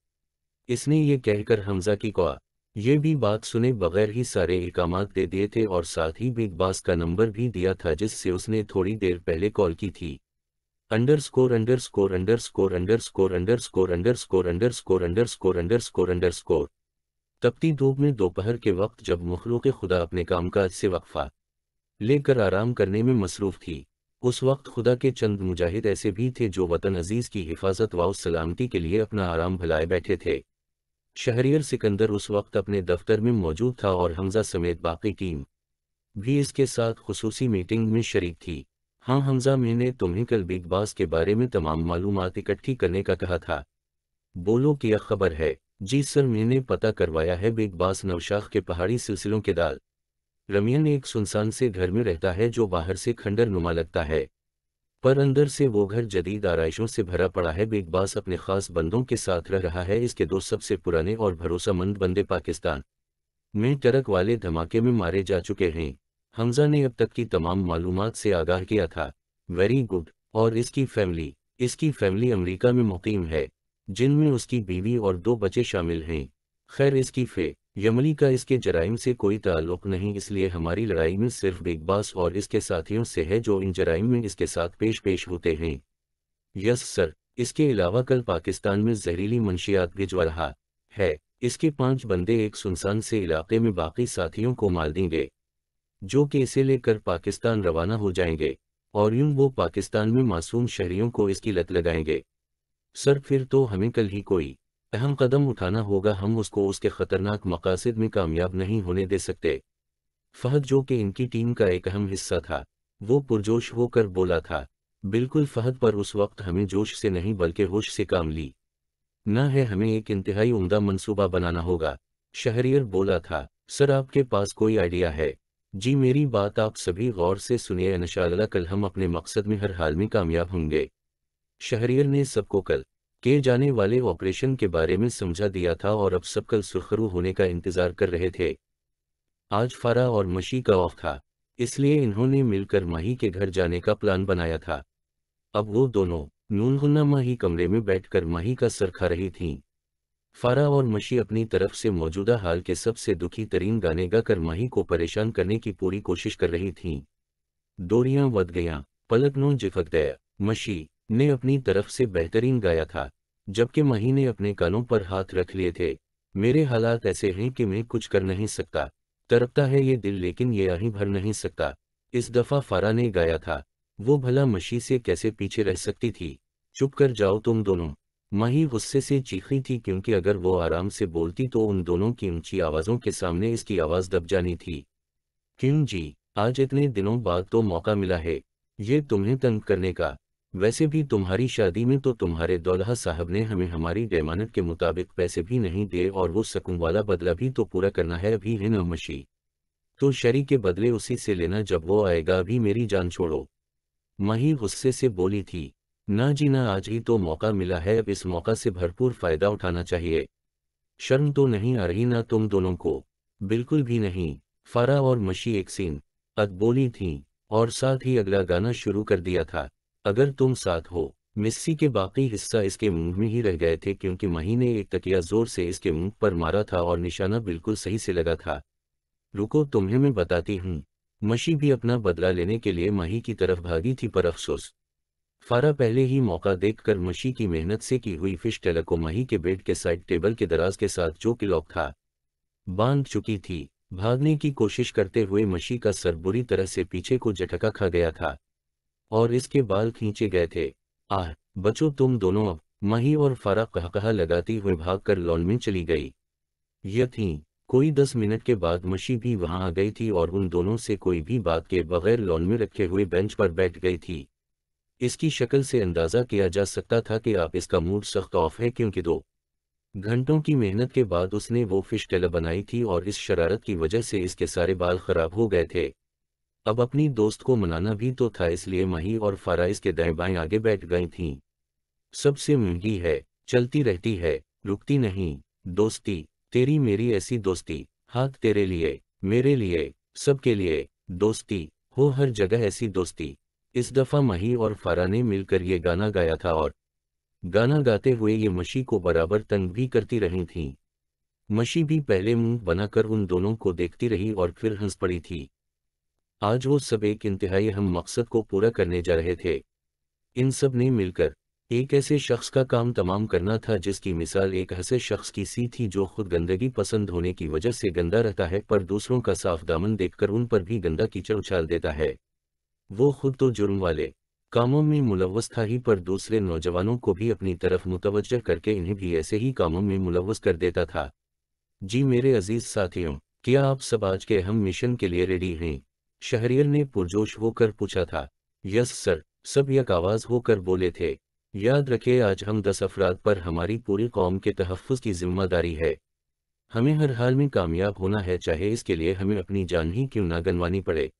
इसने ये कहकर हमजा की कहा यह भी बात सुने बगैर ही सारे इकाम दे दिए थे और साथ ही बिग बास का नंबर भी दिया था जिससे उसने थोड़ी देर पहले कॉल की थी underscore underscore underscore underscore underscore underscore underscore underscore underscore underscore तपती धूप में दोपहर के वक्त जब मखलूक खुदा अपने कामकाज से वक्फा लेकर आराम करने में मसरूफ़ थी उस वक्त खुदा के चंद मुजाहिद ऐसे भी थे जो वतन अजीज़ की हिफाजत व सलामती के लिए अपना आराम भलाए बैठे थे शहरियर सिकंदर उस वक्त अपने दफ्तर में मौजूद था और हमजा समेत बाकी टीम भी इसके साथ खसूसी मीटिंग में शरीक थी हाँ हमजा मैंने तुम्हें कल बिग बास के बारे में तमाम मालूम इकट्ठी करने का कहा था बोलो कि यह खबर है जी सर मैंने पता करवाया है बिग बास नवशाख के पहाड़ी सिलसिलों के दाल रमियन एक सुनसान से घर में रहता है जो बाहर से खंडर नुमा लगता है पर अंदर से वो घर जदीद आरइशों से भरा पड़ा है बेगबास अपने खास बंदों के साथ रह रहा है इसके दो सबसे पुराने और भरोसामंद बंदे पाकिस्तान में टरक वाले धमाके में मारे जा चुके हैं हमजा ने अब तक की तमाम मालूम से आगाह किया था वेरी गुड और इसकी फैमिली इसकी फैमिली अमरीका में मुकीम है जिनमें उसकी बीवी और दो बच्चे शामिल हैं खैर इसकी फे यमली का इसके जराइम से कोई ताल्लुक नहीं इसलिए हमारी लड़ाई में सिर्फ बिग बॉस और इसके साथियों से है जो इन जराइम में इसके साथ पेश पेश होते हैं यस सर इसके अलावा कल पाकिस्तान में जहरीली मंशियात भिजवा रहा है इसके पांच बंदे एक सुनसान से इलाके में बाकी साथियों को मार देंगे जो कि इसे लेकर पाकिस्तान रवाना हो जाएंगे और यूं वो पाकिस्तान में मासूम शहरियों को इसकी लत लगाएंगे सर फिर तो हमें कल ही कोई अहम कदम उठाना होगा हम उसको उसके खतरनाक मकासद में कामयाब नहीं होने दे सकते फहद जो कि इनकी टीम का एक अहम हिस्सा था वो पुरजोश होकर बोला था बिल्कुल फहद पर उस वक्त हमें जोश से नहीं बल्कि होश से काम ली न है हमें एक इंतहाई उमदा मनसूबा बनाना होगा शहरियर बोला था सर आपके पास कोई आइडिया है जी मेरी बात आप सभी गौर से सुनिए इनशाला कल हम अपने मकसद में हर हाल में कामयाब होंगे शहरियर ने सबको कल किए जाने वाले ऑपरेशन के बारे में समझा दिया था और अब सब कल होने का इंतजार कर रहे थे आज फारा और मशी का ऑफ था इसलिए इन्होंने मिलकर माही के घर जाने का प्लान बनाया था अब वो दोनों नूनहुन्ना माही कमरे में बैठकर माही का सर खा रही थीं। फारा और मशी अपनी तरफ से मौजूदा हाल के सबसे दुखी तरीन गाने गाकर माही को परेशान करने की पूरी कोशिश कर रही थीं। डोरियां बद गया पलक जिफक दया मशी ने अपनी तरफ से बेहतरीन गाया था जबकि मही ने अपने कानों पर हाथ रख लिए थे मेरे हालात ऐसे हैं कि मैं कुछ कर नहीं सकता तरपता है ये दिल लेकिन ये आही भर नहीं सकता इस दफा फारा ने गाया था वो भला मशी से कैसे पीछे रह सकती थी चुप कर जाओ तुम दोनों मही गुस्से से चीखी थी क्योंकि अगर वो आराम से बोलती तो उन दोनों की ऊंची आवाज़ों के सामने इसकी आवाज़ दब जानी थी क्यों जी आज इतने दिनों बाद तो मौका मिला है ये तुम्हें तंग करने का वैसे भी तुम्हारी शादी में तो तुम्हारे दौलह साहब ने हमें हमारी जैमानत के मुताबिक पैसे भी नहीं दिए और वो सकुम वाला बदला भी तो पूरा करना है अभी है न मशी तो शरी के बदले उसी से लेना जब वो आएगा अभी मेरी जान छोड़ो मही गुस्से से बोली थी ना जी ना आज ही तो मौका मिला है अब इस मौका से भरपूर फायदा उठाना चाहिए शर्म तो नहीं आ रही ना तुम दोनों को बिल्कुल भी नहीं फरा और मशी एक सीन अद बोली थी और साथ ही अगला गाना शुरू कर दिया था अगर तुम साथ हो मिस्सी के बाकी हिस्सा इसके मुंह में ही रह गए थे क्योंकि मही ने एक तकिया जोर से इसके मुंह पर मारा था और निशाना बिल्कुल सही से लगा था रुको तुम्हें मैं बताती हूँ मशी भी अपना बदला लेने के लिए मही की तरफ भागी थी पर अफसोस फारा पहले ही मौका देखकर मशी की मेहनत से की हुई फिश टेलर को मही के बेड के साइड टेबल के दराज के साथ जो कि लॉक था बांध चुकी थी भागने की कोशिश करते हुए मशी का सर बुरी तरह से पीछे को झटका खा गया था और इसके बाल खींचे गए थे आह बचो तुम दोनों अब मही और फरा कहकहा लगाती हुए भाग कर लॉन में चली गई यह थी कोई दस मिनट के बाद मशी भी वहां आ गई थी और उन दोनों से कोई भी बात के बगैर लॉन में रखे हुए बेंच पर बैठ गई थी इसकी शक्ल से अंदाज़ा किया जा सकता था कि आप इसका मूड सख्त ऑफ है क्योंकि दो घंटों की मेहनत के बाद उसने वो फिश टेला बनाई थी और इस शरारत की वजह से इसके सारे बाल खराब हो गए थे अब अपनी दोस्त को मनाना भी तो था इसलिए मही और फराइज के दाएं बाएं आगे बैठ गई थीं। सबसे महंगी है चलती रहती है रुकती नहीं दोस्ती तेरी मेरी ऐसी दोस्ती हाथ तेरे लिए मेरे लिए सबके लिए दोस्ती हो हर जगह ऐसी दोस्ती इस दफा मही और फारा ने मिलकर ये गाना गाया था और गाना गाते हुए ये मशी को बराबर तंग भी करती रही थी मशी भी पहले मुंह बनाकर उन दोनों को देखती रही और फिर हंस पड़ी थी आज वो सब एक इंतहाई अहम मकसद को पूरा करने जा रहे थे इन सब ने मिलकर एक ऐसे शख्स का काम तमाम करना था जिसकी मिसाल एक ऐसे शख्स की सी थी जो खुद गंदगी पसंद होने की वजह से गंदा रहता है पर दूसरों का साफ दामन देखकर उन पर भी गंदा कीचड़ उछाल देता है वो खुद तो जुर्म वाले कामों में मुलवस था ही पर दूसरे नौजवानों को भी अपनी तरफ मुतवजह करके इन्हें भी ऐसे ही कामों में मुलवस कर देता था जी मेरे अजीज साथियों क्या आप सब आज के अहम मिशन के लिए रेडी हैं शहरियर ने पुरजोश होकर पूछा था यस सर सब यक आवाज होकर बोले थे याद रखे आज हम दस अफराद पर हमारी पूरी कौम के तहफ़ की जिम्मेदारी है हमें हर हाल में कामयाब होना है चाहे इसके लिए हमें अपनी जान ही क्यों ना गनवानी पड़े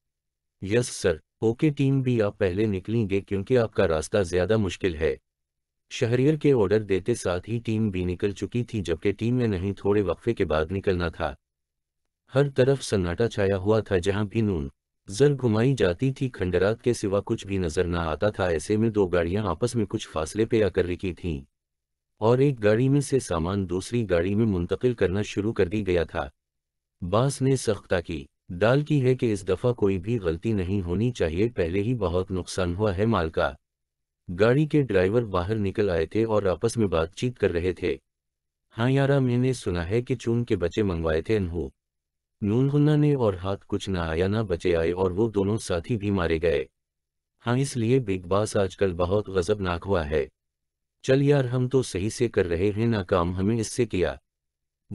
यस सर ओके टीम भी आप पहले निकलेंगे क्योंकि आपका रास्ता ज्यादा मुश्किल है शहरियर के ऑर्डर देते साथ ही टीम भी निकल चुकी थी जबकि टीम में नहीं थोड़े वक्फे के बाद निकलना था हर तरफ सन्नाटा छाया हुआ था जहां भी नून जर घुमाई जाती थी खंडरात के सिवा कुछ भी नजर न आता था ऐसे में दो गाड़ियां आपस में कुछ फासले पे आकर रुकी थीं और एक गाड़ी में से सामान दूसरी गाड़ी में मुंतकिल करना शुरू कर दी गया था बास ने सख्ता की डाल की है कि इस दफ़ा कोई भी गलती नहीं होनी चाहिए पहले ही बहुत नुकसान हुआ है माल का गाड़ी के ड्राइवर बाहर निकल आए थे और आपस में बातचीत कर रहे थे हाँ यारा मैंने सुना है कि चून के बच्चे मंगवाए थे अनहू नूनहुन्ना ने और हाथ कुछ न आया न बचे आए और वो दोनों साथी भी मारे गए हाँ इसलिए बिग बॉस आजकल बहुत गजबनाक हुआ है चल यार हम तो सही से कर रहे हैं ना काम हमें इससे किया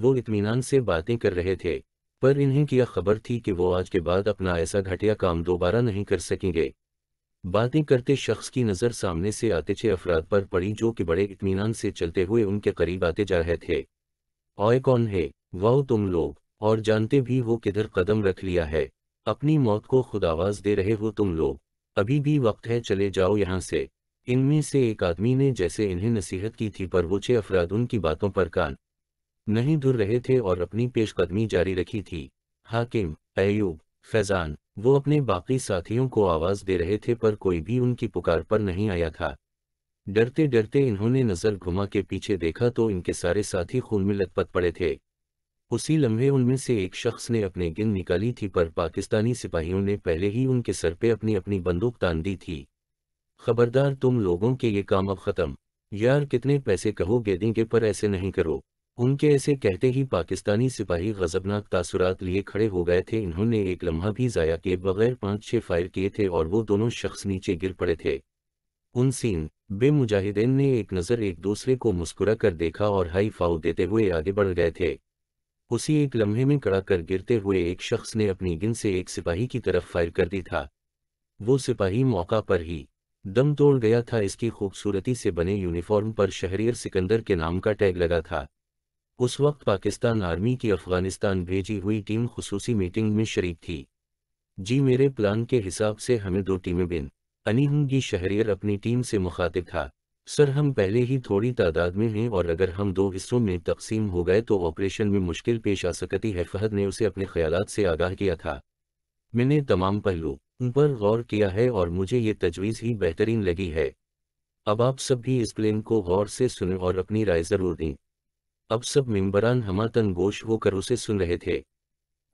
वो इतमान से बातें कर रहे थे पर इन्हें क्या खबर थी कि वो आज के बाद अपना ऐसा घटिया काम दोबारा नहीं कर सकेंगे बातें करते शख्स की नज़र सामने से आते छे अफराद पर पड़ी जो कि बड़े इतमान से चलते हुए उनके करीब आते जा रहे थे और कौन है वाह तुम लोग और जानते भी हो किधर कदम रख लिया है अपनी मौत को खुदावाज दे रहे हो तुम लोग अभी भी वक्त है चले जाओ यहाँ से इनमें से एक आदमी ने जैसे इन्हें नसीहत की थी पर वोचे अफराद उनकी बातों पर कान नहीं धुर रहे थे और अपनी पेशकदमी जारी रखी थी हाकिम अयूब फैजान वो अपने बाकी साथियों को आवाज़ दे रहे थे पर कोई भी उनकी पुकार पर नहीं आया था डरते डरते इन्होंने नज़र घुमा के पीछे देखा तो इनके सारे साथी खून में लतपत पड़े थे उसी लम्हे उनमें से एक शख्स ने अपने गिन निकाली थी पर पाकिस्तानी सिपाहियों ने पहले ही उनके सर पे अपनी अपनी बंदूक तान दी थी खबरदार तुम लोगों के ये काम अब ख़त्म यार कितने पैसे कहोगे देंगे पर ऐसे नहीं करो उनके ऐसे कहते ही पाकिस्तानी सिपाही गजबनाक तासुरात लिए खड़े हो गए थे इन्होंने एक लम्हा भी ज़ाया किए बगैर पाँच छः फायर किए थे और वो दोनों शख्स नीचे गिर पड़े थे उन सीन बे मुजाहिदीन ने एक नज़र एक दूसरे को मुस्कुरा कर देखा और हाई फाउ देते हुए आगे बढ़ गए थे उसी एक लम्हे में कड़ा कर गिरते हुए एक शख्स ने अपनी गिन से एक सिपाही की तरफ फायर कर दी था वो सिपाही मौका पर ही दम तोड़ गया था इसकी खूबसूरती से बने यूनिफॉर्म पर शहरियर सिकंदर के नाम का टैग लगा था उस वक्त पाकिस्तान आर्मी की अफगानिस्तान भेजी हुई टीम खसूसी मीटिंग में शरीक थी जी मेरे प्लान के हिसाब से हमें दो टीमें बिन अनिहंगी शहरियर अपनी टीम से मुखातिब था सर हम पहले ही थोड़ी तादाद में हैं और अगर हम दो हिस्सों में तकसीम हो गए तो ऑपरेशन में मुश्किल पेश आ सकती है फहद ने उसे अपने ख्याल से आगाह किया था मैंने तमाम पहलू उन पर गौर किया है और मुझे ये तजवीज़ ही बेहतरीन लगी है अब आप सब भी इस प्लेन को गौर से सुने और अपनी राय ज़रूर दें अब सब मेम्बरान हमातन गोश होकर उसे सुन रहे थे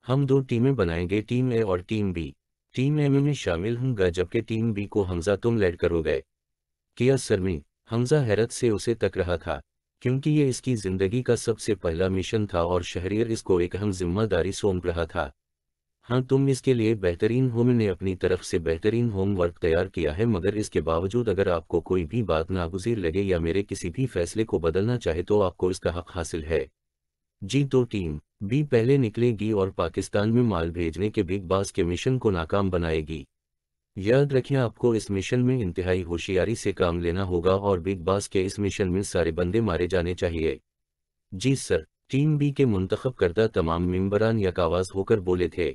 हम दो टीमें बनाएंगे टीम ए और टीम बी टीम ए में शामिल होंगे जबकि टीम बी को हमजा तुम लेड करोगे किया सरमी हमजा हैरत से उसे तक रहा था क्योंकि ये इसकी जिंदगी का सबसे पहला मिशन था और शहरियर इसको एक अहम जिम्मेदारी सौंप रहा था हाँ तुम इसके लिए बेहतरीन होम ने अपनी तरफ से बेहतरीन होमवर्क तैयार किया है मगर इसके बावजूद अगर आपको कोई भी बात नागुजीर लगे या मेरे किसी भी फैसले को बदलना चाहे तो आपको इसका हक हासिल है जी तो टीम बी पहले निकलेगी और पाकिस्तान में माल भेजने के बिग बास के मिशन को नाकाम बनाएगी याद रखिए आपको इस मिशन में इंतहाई होशियारी से काम लेना होगा और बिग बास के इस मिशन में सारे बंदे मारे जाने चाहिए जी सर टीम बी के मुंतखब करदा तमाम मेम्बरान यकावाज होकर बोले थे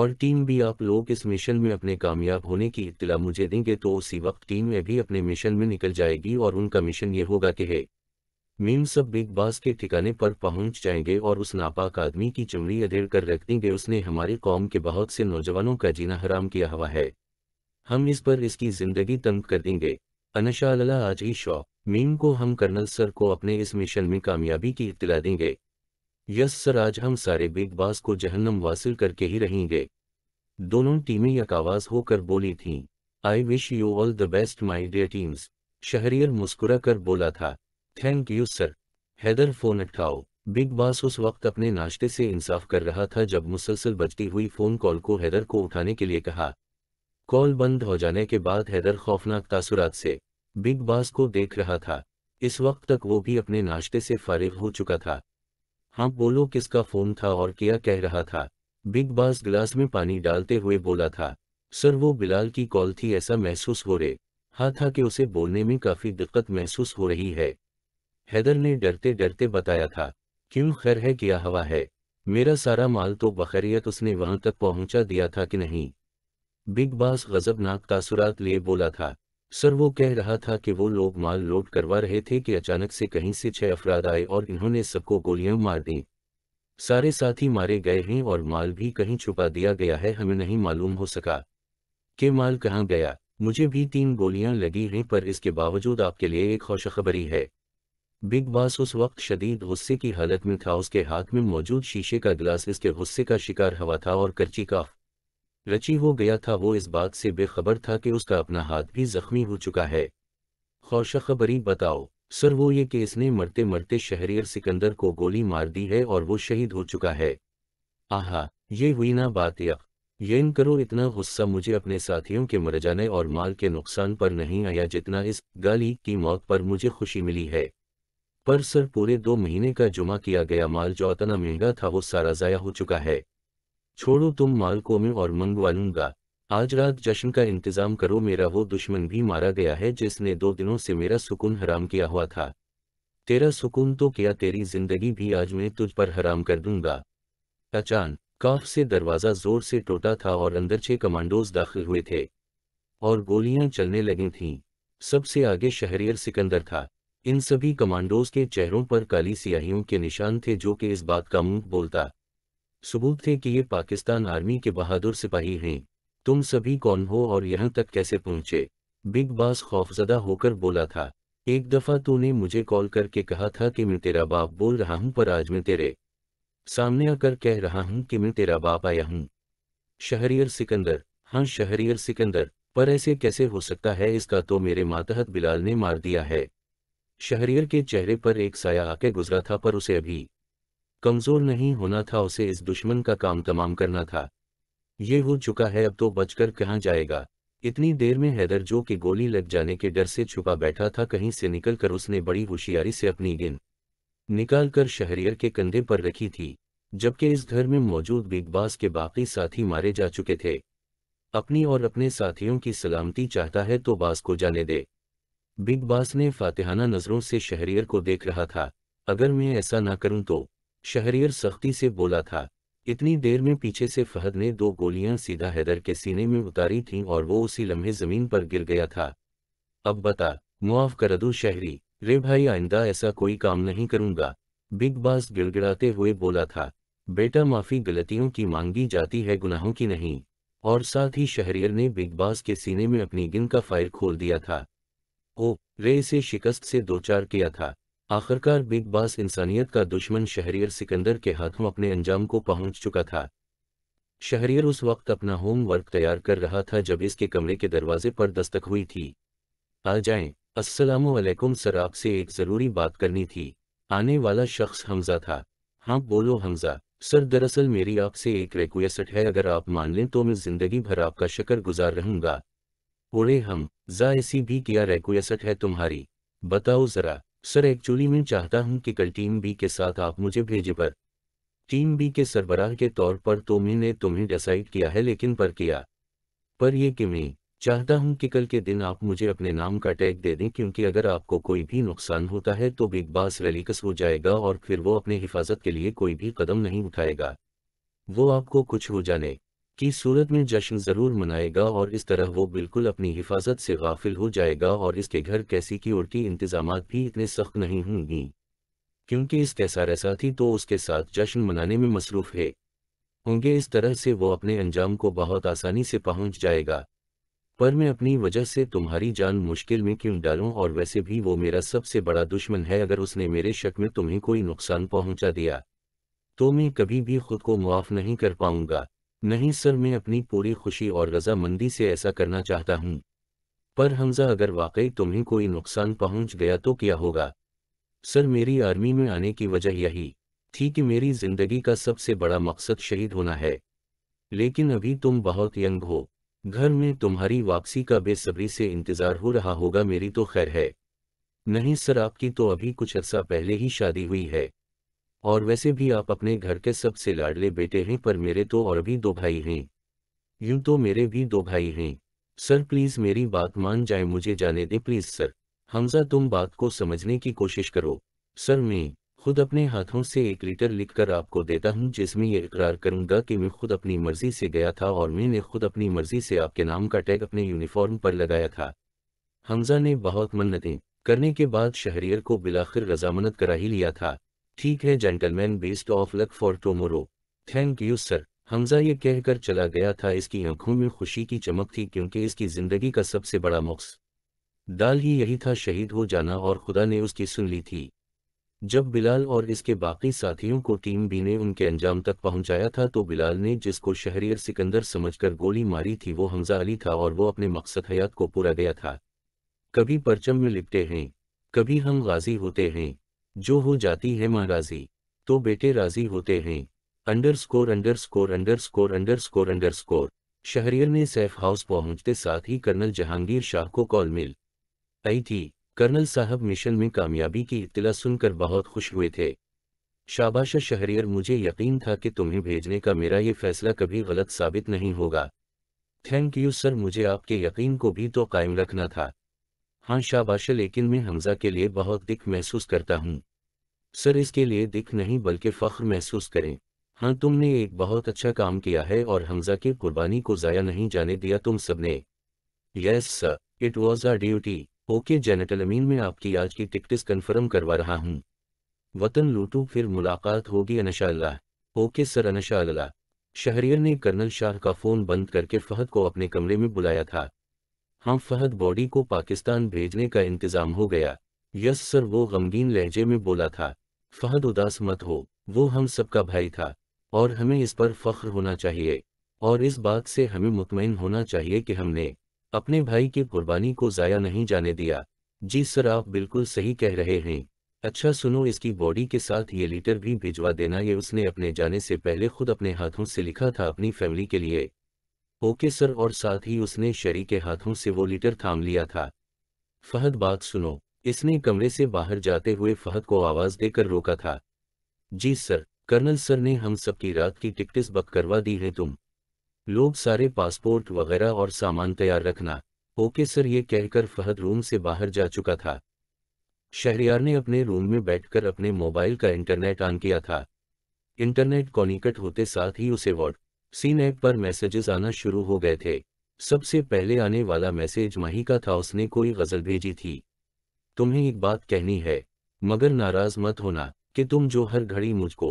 और टीम बी आप लोग इस मिशन में अपने कामयाब होने की इतला मुझे देंगे तो उसी वक्त टीम ए भी अपने मिशन में निकल जाएगी और उनका मिशन ये होगा कि है मीम सब बिग बास के ठिकाने पर पहुंच जाएंगे और उस नापाक आदमी की चमड़ी अधेड़ कर रख देंगे उसने हमारी कौम के बहुत से नौजवानों का जीना हराम किया हुआ है हम इस पर इसकी जिंदगी तंग कर देंगे अनशाला आज ही शॉ मीम को हम कर्नल सर को अपने इस मिशन में कामयाबी की इतला देंगे यस सर आज हम सारे बिग बास को जहन्नम वासिल करके ही रहेंगे दोनों टीमें एक आवाज होकर बोली थीं I wish you all the best my dear teams Shahriyar मुस्कुरा कर बोला था thank you sir Haider phone उठाओ बिग बॉस उस वक्त अपने नाश्ते से इंसाफ कर रहा था जब मुसलसल बजती हुई फोन कॉल को हैदर को उठाने के लिए कहा कॉल बंद हो जाने के बाद हैदर खौफनाक तासुरात से बिग बास को देख रहा था इस वक्त तक वो भी अपने नाश्ते से फारिग हो चुका था हाँ बोलो किसका फ़ोन था और क्या कह रहा था बिग बास गिलास में पानी डालते हुए बोला था सर वो बिलाल की कॉल थी ऐसा महसूस हो रहे हाँ था कि उसे बोलने में काफ़ी दिक्कत महसूस हो रही है हैदर ने डरते डरते बताया था क्यों खैर है क्या हवा है मेरा सारा माल तो बखैरियत उसने वहां तक पहुंचा दिया था कि नहीं बिग बॉस गजबनाक तासुरात लिए बोला था सर वो कह रहा था कि वो लोग माल लोड करवा रहे थे कि अचानक से कहीं से छह अफराद आए और इन्होंने सबको गोलियां मार दी सारे साथी मारे गए हैं और माल भी कहीं छुपा दिया गया है हमें नहीं मालूम हो सका कि माल कहाँ गया मुझे भी तीन गोलियां लगी हैं पर इसके बावजूद आपके लिए एक खौशखबरी है बिग बॉस उस वक्त शदीद गुस्से की हालत में था उसके हाथ में मौजूद शीशे का गिलास इसके गुस्से का शिकार हवा था और करची का रची हो गया था वो इस बात से बेखबर था कि उसका अपना हाथ भी जख्मी हो चुका है खौश खबरी बताओ सर वो ये कि इसने मरते मरते शहरियर सिकंदर को गोली मार दी है और वो शहीद हो चुका है आहा ये हुई ना बात यक यन करो इतना गुस्सा मुझे अपने साथियों के मर जाने और माल के नुकसान पर नहीं आया जितना इस गाली की मौत पर मुझे खुशी मिली है पर सर पूरे दो महीने का जुमा किया गया माल जो इतना महंगा था वो सारा ज़ाया हो चुका है छोड़ो तुम माल को मैं और मंगवा लूंगा आज रात जश्न का इंतजाम करो मेरा वो दुश्मन भी मारा गया है जिसने दो दिनों से मेरा सुकून हराम किया हुआ था तेरा सुकून तो क्या तेरी जिंदगी भी आज मैं तुझ पर हराम कर दूंगा अचान काफ से दरवाज़ा जोर से टूटा था और अंदर छह कमांडोज दाखिल हुए थे और गोलियां चलने लगी थीं सबसे आगे शहरियर सिकंदर था इन सभी कमांडोज के चेहरों पर काली सियाहियों के निशान थे जो कि इस बात का मुंह बोलता सबूत थे कि ये पाकिस्तान आर्मी के बहादुर सिपाही हैं तुम सभी कौन हो और यहाँ तक कैसे पहुंचे बिग बास खौफजदा होकर बोला था एक दफ़ा तूने मुझे कॉल करके कहा था कि मैं तेरा बाप बोल रहा हूं पर आज मैं तेरे सामने आकर कह रहा हूं कि मैं तेरा बाप आया हूं शहरियर सिकंदर हाँ शहरियर सिकंदर पर ऐसे कैसे हो सकता है इसका तो मेरे मातहत बिलाल ने मार दिया है शहरियर के चेहरे पर एक साया आके गुजरा था पर उसे अभी कमजोर नहीं होना था उसे इस दुश्मन का काम तमाम करना था ये हो चुका है अब तो बचकर कहाँ जाएगा इतनी देर में हैदर जो कि गोली लग जाने के डर से छुपा बैठा था कहीं से निकलकर उसने बड़ी होशियारी से अपनी गिन निकालकर शहरियर के कंधे पर रखी थी जबकि इस घर में मौजूद बिगबास के बाकी साथी मारे जा चुके थे अपनी और अपने साथियों की सलामती चाहता है तो बास को जाने दे बिग बास ने फातिहाना नज़रों से शहरियर को देख रहा था अगर मैं ऐसा ना करूं तो शहरियर सख्ती से बोला था इतनी देर में पीछे से फहद ने दो गोलियां सीधा हैदर के सीने में उतारी थीं और वो उसी लम्हे जमीन पर गिर गया था अब बता मुआफ कर दो शहरी रे भाई आइंदा ऐसा कोई काम नहीं करूंगा बिग बास गिड़गिड़ाते हुए बोला था बेटा माफ़ी गलतियों की मांगी जाती है गुनाहों की नहीं और साथ ही शहरियर ने बिग बास के सीने में अपनी गिन का फायर खोल दिया था ओ रे इसे शिकस्त से दो चार किया था आखिरकार बिग बॉस इंसानियत का दुश्मन शहरियर सिकंदर के हाथों अपने अंजाम को पहुंच चुका था शहरियर उस वक्त अपना होमवर्क तैयार कर रहा था जब इसके कमरे के दरवाजे पर दस्तक हुई थी आ जाए असलम सर आपसे एक ज़रूरी बात करनी थी आने वाला शख्स हमज़ा था हाँ बोलो हमज़ा सर दरअसल मेरी आपसे एक रिक्वेस्ट है अगर आप मान लें तो मैं ज़िंदगी भर आपका शक्र गुजार रहूँगा ओरे हम जा ऐसी भी किया रिक्वेस्ट है तुम्हारी बताओ ज़रा सर एक्चुअली मैं चाहता हूं कि कल टीम बी के साथ आप मुझे भेजे पर टीम बी के सरबराह के तौर पर तो मैंने तुम्हें डिसाइड किया है लेकिन पर किया पर यह कि मैं चाहता हूं कि कल के दिन आप मुझे अपने नाम का टैग दे दें क्योंकि अगर आपको कोई भी नुकसान होता है तो बिग बास रेलिकस हो जाएगा और फिर वो अपने हिफाजत के लिए कोई भी कदम नहीं उठाएगा वो आपको कुछ हो जाने की सूरत में जश्न ज़रूर मनाएगा और इस तरह वो बिल्कुल अपनी हिफाजत से गाफिल हो जाएगा और इसके घर कैसी की और इंतजाम भी इतने सख्त नहीं होंगी क्योंकि इस कैसा रैसा थी तो उसके साथ जश्न मनाने में मसरूफ़ है होंगे इस तरह से वो अपने अंजाम को बहुत आसानी से पहुंच जाएगा पर मैं अपनी वजह से तुम्हारी जान मुश्किल में क्यों डालूं और वैसे भी वो मेरा सबसे बड़ा दुश्मन है अगर उसने मेरे शक में तुम्हें कोई नुकसान पहुंचा दिया तो मैं कभी भी खुद को मुआफ नहीं कर पाऊंगा नहीं सर मैं अपनी पूरी खुशी और रजामंदी से ऐसा करना चाहता हूँ पर हमजा अगर वाकई तुम्हें कोई नुकसान पहुंच गया तो क्या होगा सर मेरी आर्मी में आने की वजह यही थी कि मेरी जिंदगी का सबसे बड़ा मकसद शहीद होना है लेकिन अभी तुम बहुत यंग हो घर में तुम्हारी वापसी का बेसब्री से इंतज़ार हो रहा होगा मेरी तो खैर है नहीं सर आपकी तो अभी कुछ अर्सा पहले ही शादी हुई है और वैसे भी आप अपने घर के सबसे लाडले बेटे हैं पर मेरे तो और भी दो भाई हैं यूं तो मेरे भी दो भाई हैं सर प्लीज़ मेरी बात मान जाए मुझे जाने दे प्लीज़ सर हमजा तुम बात को समझने की कोशिश करो सर मैं खुद अपने हाथों से एक लीटर लिखकर आपको देता हूं जिसमें यह इकरार करूंगा कि मैं खुद अपनी मर्जी से गया था और मैंने खुद अपनी मर्जी से आपके नाम का टैग अपने यूनिफॉर्म पर लगाया था हमजा ने बहुत मन्नतें करने के बाद शहरियर को बिलाखिर रजामनत करा ही लिया था ठीक है gentleman best of luck for tomorrow thank you sir Hamza ये कहकर चला गया था इसकी आंखों में खुशी की चमक थी क्योंकि इसकी जिंदगी का सबसे बड़ा मकस दाल ही यही था शहीद हो जाना और खुदा ने उसकी सुन ली थी जब बिलाल और इसके बाकी साथियों को टीम बी ने उनके अंजाम तक पहुंचाया था तो बिलाल ने जिसको शहरियर सिकंदर समझकर गोली मारी थी वो हमजा अली था और वो अपने मकसद हयात को पूरा गया था कभी परचम में लिपटे हैं कभी हम गाजी होते हैं जो हो जाती है माँ राजी तो बेटे राजी होते हैं underscore underscore underscore underscore underscore शहरियर ने सैफ हाउस पहुंचते साथ ही कर्नल जहांगीर शाह को कॉल मिल आई थी कर्नल साहब मिशन में कामयाबी की इतला सुनकर बहुत खुश हुए थे शाबाशा शहरियर मुझे यकीन था कि तुम्हें भेजने का मेरा ये फैसला कभी गलत साबित नहीं होगा थैंक यू सर मुझे आपके यकीन को भी तो कायम रखना था हाँ शाबाश लेकिन मैं हमजा के लिए बहुत दिख महसूस करता हूँ सर इसके लिए दिख नहीं बल्कि फ़ख्र महसूस करें हाँ तुमने एक बहुत अच्छा काम किया है और हमजा की कुर्बानी को ज़ाया नहीं जाने दिया तुम सबने yes sir it was our duty okay gentlemen में आपकी आज की टिकटिस कन्फर्म करवा रहा हूँ वतन लूटू फिर मुलाकात होगी अनशाला ओके सर अनशाला शहरियर ने कर्नल शाह का फ़ोन बंद करके फहद को अपने कमरे में बुलाया था हम हाँ, फहद बॉडी को पाकिस्तान भेजने का इंतज़ाम हो गया यस सर वो गमगीन लहजे में बोला था फहद उदास मत हो वो हम सबका भाई था और हमें इस पर फख्र होना चाहिए और इस बात से हमें मुतमिन होना चाहिए कि हमने अपने भाई की कुर्बानी को ज़ाया नहीं जाने दिया जी सर आप बिल्कुल सही कह रहे हैं अच्छा सुनो इसकी बॉडी के साथ ये लीटर भी भिजवा देना ये उसने अपने जाने से पहले खुद अपने हाथों से लिखा था अपनी फैमिली के लिए ओके सर और साथ ही उसने शरी के हाथों से वो लीटर थाम लिया था फहद बात सुनो इसने कमरे से बाहर जाते हुए फहद को आवाज़ देकर रोका था जी सर कर्नल सर ने हम सबकी रात की टिकटिस बक करवा दी है तुम लोग सारे पासपोर्ट वगैरह और सामान तैयार रखना ओके सर ये कहकर फहद रूम से बाहर जा चुका था शहरियार ने अपने रूम में बैठकर अपने मोबाइल का इंटरनेट ऑन किया था इंटरनेट कॉनिकट होते साथ ही उसे वॉट सीन ऐप पर मैसेजेस आना शुरू हो गए थे सबसे पहले आने वाला मैसेज मही का था उसने कोई गज़ल भेजी थी तुम्हें एक बात कहनी है मगर नाराज मत होना कि तुम जो हर घड़ी मुझको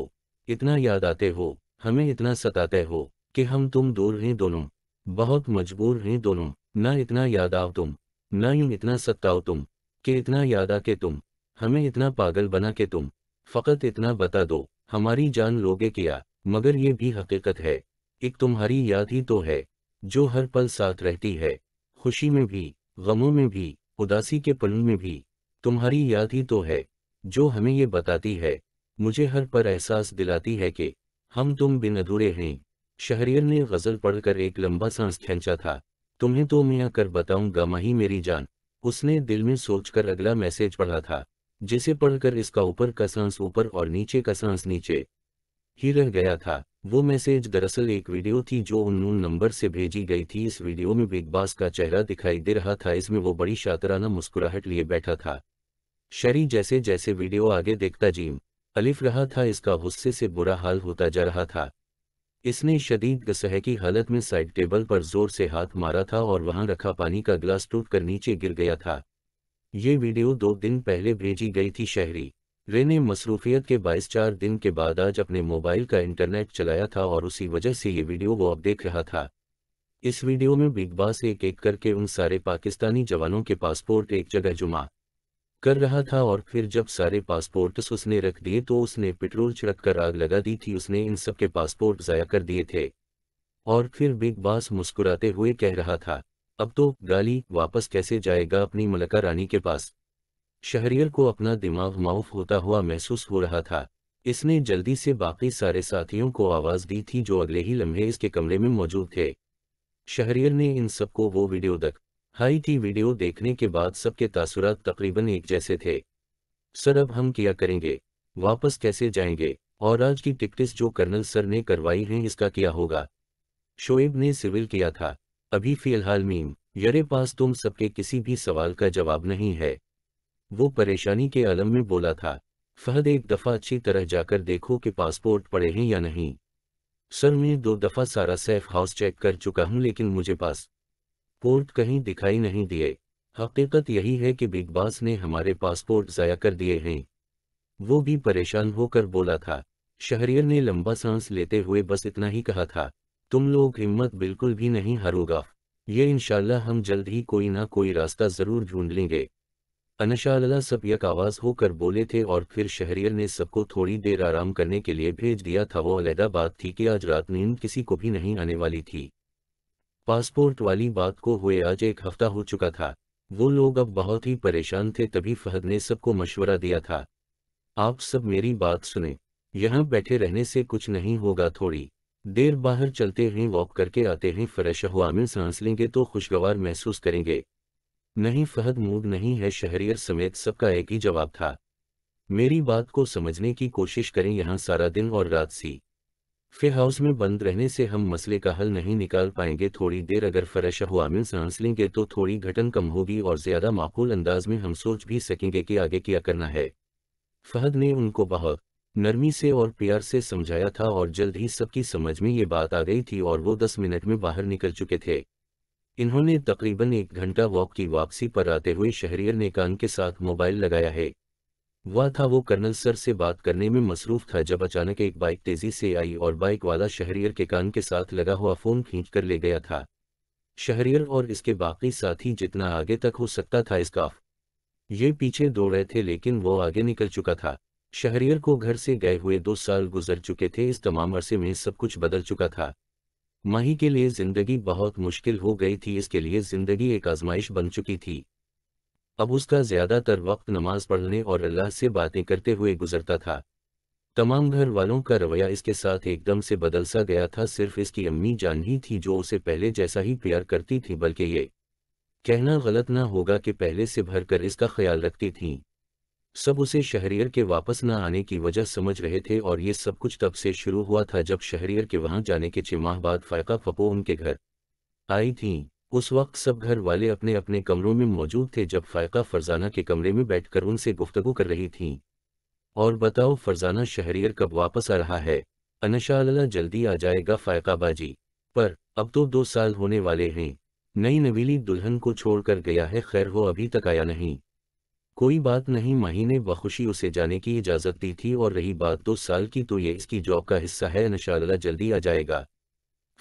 इतना याद आते हो हमें इतना सताते हो कि हम तुम दूर हैं दोनों बहुत मजबूर हैं दोनों ना इतना याद आओ तुम ना यूं इतना सताओ तुम कि इतना याद आ के तुम हमें इतना पागल बना के तुम फ़कत इतना बता दो हमारी जान लोगे किया मगर ये भी हकीकत है एक तुम्हारी याद ही तो है जो हर पल साथ रहती है खुशी में भी गमों में भी उदासी के पलों में भी तुम्हारी याद ही तो है जो हमें ये बताती है मुझे हर पर एहसास दिलाती है कि हम तुम बिन अधूरे हैं शहरियर ने गज़ल पढ़कर एक लंबा सांस खेचा था तुम्हें तो मैं आकर बताऊंगा माही मेरी जान उसने दिल में सोचकर अगला मैसेज पढ़ा था जिसे पढ़कर इसका ऊपर का सांस ऊपर और नीचे का सांस नीचे ही रह गया था वो मैसेज दरअसल एक वीडियो थी जो उन्नून नंबर से भेजी गई थी इस वीडियो में बिग बॉस का चेहरा दिखाई दे रहा था इसमें वो बड़ी शातराना मुस्कुराहट लिए बैठा था शरी जैसे जैसे वीडियो आगे देखता जीम अलिफ रहा था इसका गुस्से से बुरा हाल होता जा रहा था इसने शदीद गसह की हालत में साइड टेबल पर जोर से हाथ मारा था और वहां रखा पानी का गिलास टूट कर नीचे गिर गया था ये वीडियो दो दिन पहले भेजी गई थी शहरी रे ने मसरूफियत के बाईस चार दिन के बाद आज अपने मोबाइल का इंटरनेट चलाया था और उसी वजह से ये वीडियो वो अब देख रहा था इस वीडियो में बिग बॉस एक एक करके उन सारे पाकिस्तानी जवानों के पासपोर्ट एक जगह जुमा कर रहा था और फिर जब सारे पासपोर्ट्स उसने रख दिए तो उसने पेट्रोल छिड़क कर आग लगा दी थी उसने इन सबके पासपोर्ट जया कर दिए थे और फिर बिग बॉस मुस्कुराते हुए कह रहा था अब तो गाली वापस कैसे जाएगा अपनी मलका रानी के पास शहरियर को अपना दिमाग माउफ होता हुआ महसूस हो रहा था इसने जल्दी से बाकी सारे साथियों को आवाज़ दी थी जो अगले ही लम्हे इसके कमरे में मौजूद थे शहरियर ने इन सबको वो वीडियो तक हाई थी वीडियो देखने के बाद सबके तासुरात तकरीबन एक जैसे थे सर अब हम क्या करेंगे वापस कैसे जाएंगे और आज की टिकटिस जो कर्नल सर ने करवाई है इसका क्या होगा शोएब ने सिविल किया था अभी फिलहाल मीम यरे पास तुम सबके किसी भी सवाल का जवाब नहीं है वो परेशानी के आलम में बोला था फहद एक दफ़ा अच्छी तरह जाकर देखो कि पासपोर्ट पड़े हैं या नहीं सर मैं दो दफ़ा सारा सेफ हाउस चेक कर चुका हूँ लेकिन मुझे पास पोर्ट कहीं दिखाई नहीं दिए हकीकत यही है कि बिग बास ने हमारे पासपोर्ट ज़ाया कर दिए हैं वो भी परेशान होकर बोला था शहरियर ने लंबा सांस लेते हुए बस इतना ही कहा था तुम लोग हिम्मत बिल्कुल भी नहीं हारोगा ये इनशाला हम जल्द ही कोई ना कोई रास्ता ज़रूर ढूंढ लेंगे अनशाला सब यक आवाज़ होकर बोले थे और फिर शहरियर ने सबको थोड़ी देर आराम करने के लिए भेज दिया था वो अलहदा बात थी कि आज रात नींद किसी को भी नहीं आने वाली थी पासपोर्ट वाली बात को हुए आज एक हफ्ता हो चुका था वो लोग अब बहुत ही परेशान थे तभी फहद ने सबको मशवरा दिया था आप सब मेरी बात सुने यहाँ बैठे रहने से कुछ नहीं होगा थोड़ी देर बाहर चलते हैं वॉक करके आते हैं फ्रेश हुआ में सांस लेंगे तो खुशगवार महसूस करेंगे नहीं फहद मूड नहीं है शहरियर समेत सबका एक ही जवाब था मेरी बात को समझने की कोशिश करें यहाँ सारा दिन और रात सी फे हाउस में बंद रहने से हम मसले का हल नहीं निकाल पाएंगे थोड़ी देर अगर फ्रेश हुआ में सांस लेंगे तो थोड़ी घटन कम होगी और ज्यादा माकूल अंदाज में हम सोच भी सकेंगे कि आगे क्या करना है फहद ने उनको बहुत नरमी से और प्यार से समझाया था और जल्द ही सबकी समझ में ये बात आ गई थी और वो दस मिनट में बाहर निकल चुके थे इन्होंने तकरीबन एक घंटा वॉक की वापसी पर आते हुए शहरियर ने कान के साथ मोबाइल लगाया है वह था वो कर्नल सर से बात करने में मसरूफ था जब अचानक एक बाइक तेजी से आई और बाइक वाला शहरियर के कान के साथ लगा हुआ फोन खींच कर ले गया था शहरियर और इसके बाकी साथी जितना आगे तक हो सकता था इसकाफ ये पीछे दौड़ रहे थे लेकिन वो आगे निकल चुका था शहरियर को घर से गए हुए दो साल गुजर चुके थे इस तमाम अरसे में सब कुछ बदल चुका था माही के लिए जिंदगी बहुत मुश्किल हो गई थी इसके लिए जिंदगी एक आजमाइश बन चुकी थी अब उसका ज्यादातर वक्त नमाज पढ़ने और अल्लाह से बातें करते हुए गुजरता था तमाम घर वालों का रवैया इसके साथ एकदम से बदल सा गया था सिर्फ इसकी अम्मी जान ही थी जो उसे पहले जैसा ही प्यार करती थी बल्कि ये कहना गलत ना होगा कि पहले से भरकर इसका ख्याल रखती थीं सब उसे शहरियर के वापस न आने की वजह समझ रहे थे और ये सब कुछ तब से शुरू हुआ था जब शहरियर के वहां जाने के चिमाह बाद फ़ायका फपो उनके घर आई थी उस वक्त सब घर वाले अपने अपने कमरों में मौजूद थे जब फ़ायका फरजाना के कमरे में बैठकर उनसे गुफ्तगु कर रही थीं और बताओ फरजाना शहरियर कब वापस आ रहा है अनशाला जल्दी आ जाएगा फ़ायकाबाजी पर अब तो दो साल होने वाले हैं नई नवीली दुल्हन को छोड़कर गया है खैर वो अभी तक आया नहीं कोई बात नहीं महीने बखुशी उसे जाने की इजाज़त दी थी और रही बात दो साल की तो ये इसकी जॉब का हिस्सा है नशाला जल्दी आ जाएगा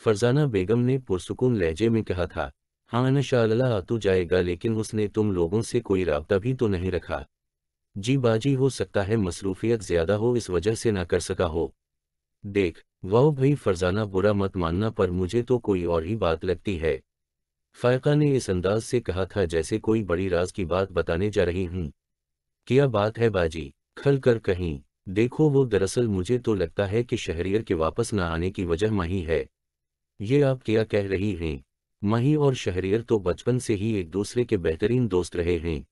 फरजाना बेगम ने पुरसकून लहजे में कहा था हाँ नशाला आ तो जाएगा लेकिन उसने तुम लोगों से कोई रबता भी तो नहीं रखा जी बाजी हो सकता है मसरूफियत ज़्यादा हो इस वजह से ना कर सका हो देख वाह भाई फरजाना बुरा मत मानना पर मुझे तो कोई और ही बात लगती है फ़ायका ने इस अंदाज से कहा था जैसे कोई बड़ी राज की बात बताने जा रही हूँ क्या बात है बाजी खल कर कहीं देखो वो दरअसल मुझे तो लगता है कि शहरियर के वापस न आने की वजह मही है ये आप क्या कह रही हैं मही और शहरियर तो बचपन से ही एक दूसरे के बेहतरीन दोस्त रहे हैं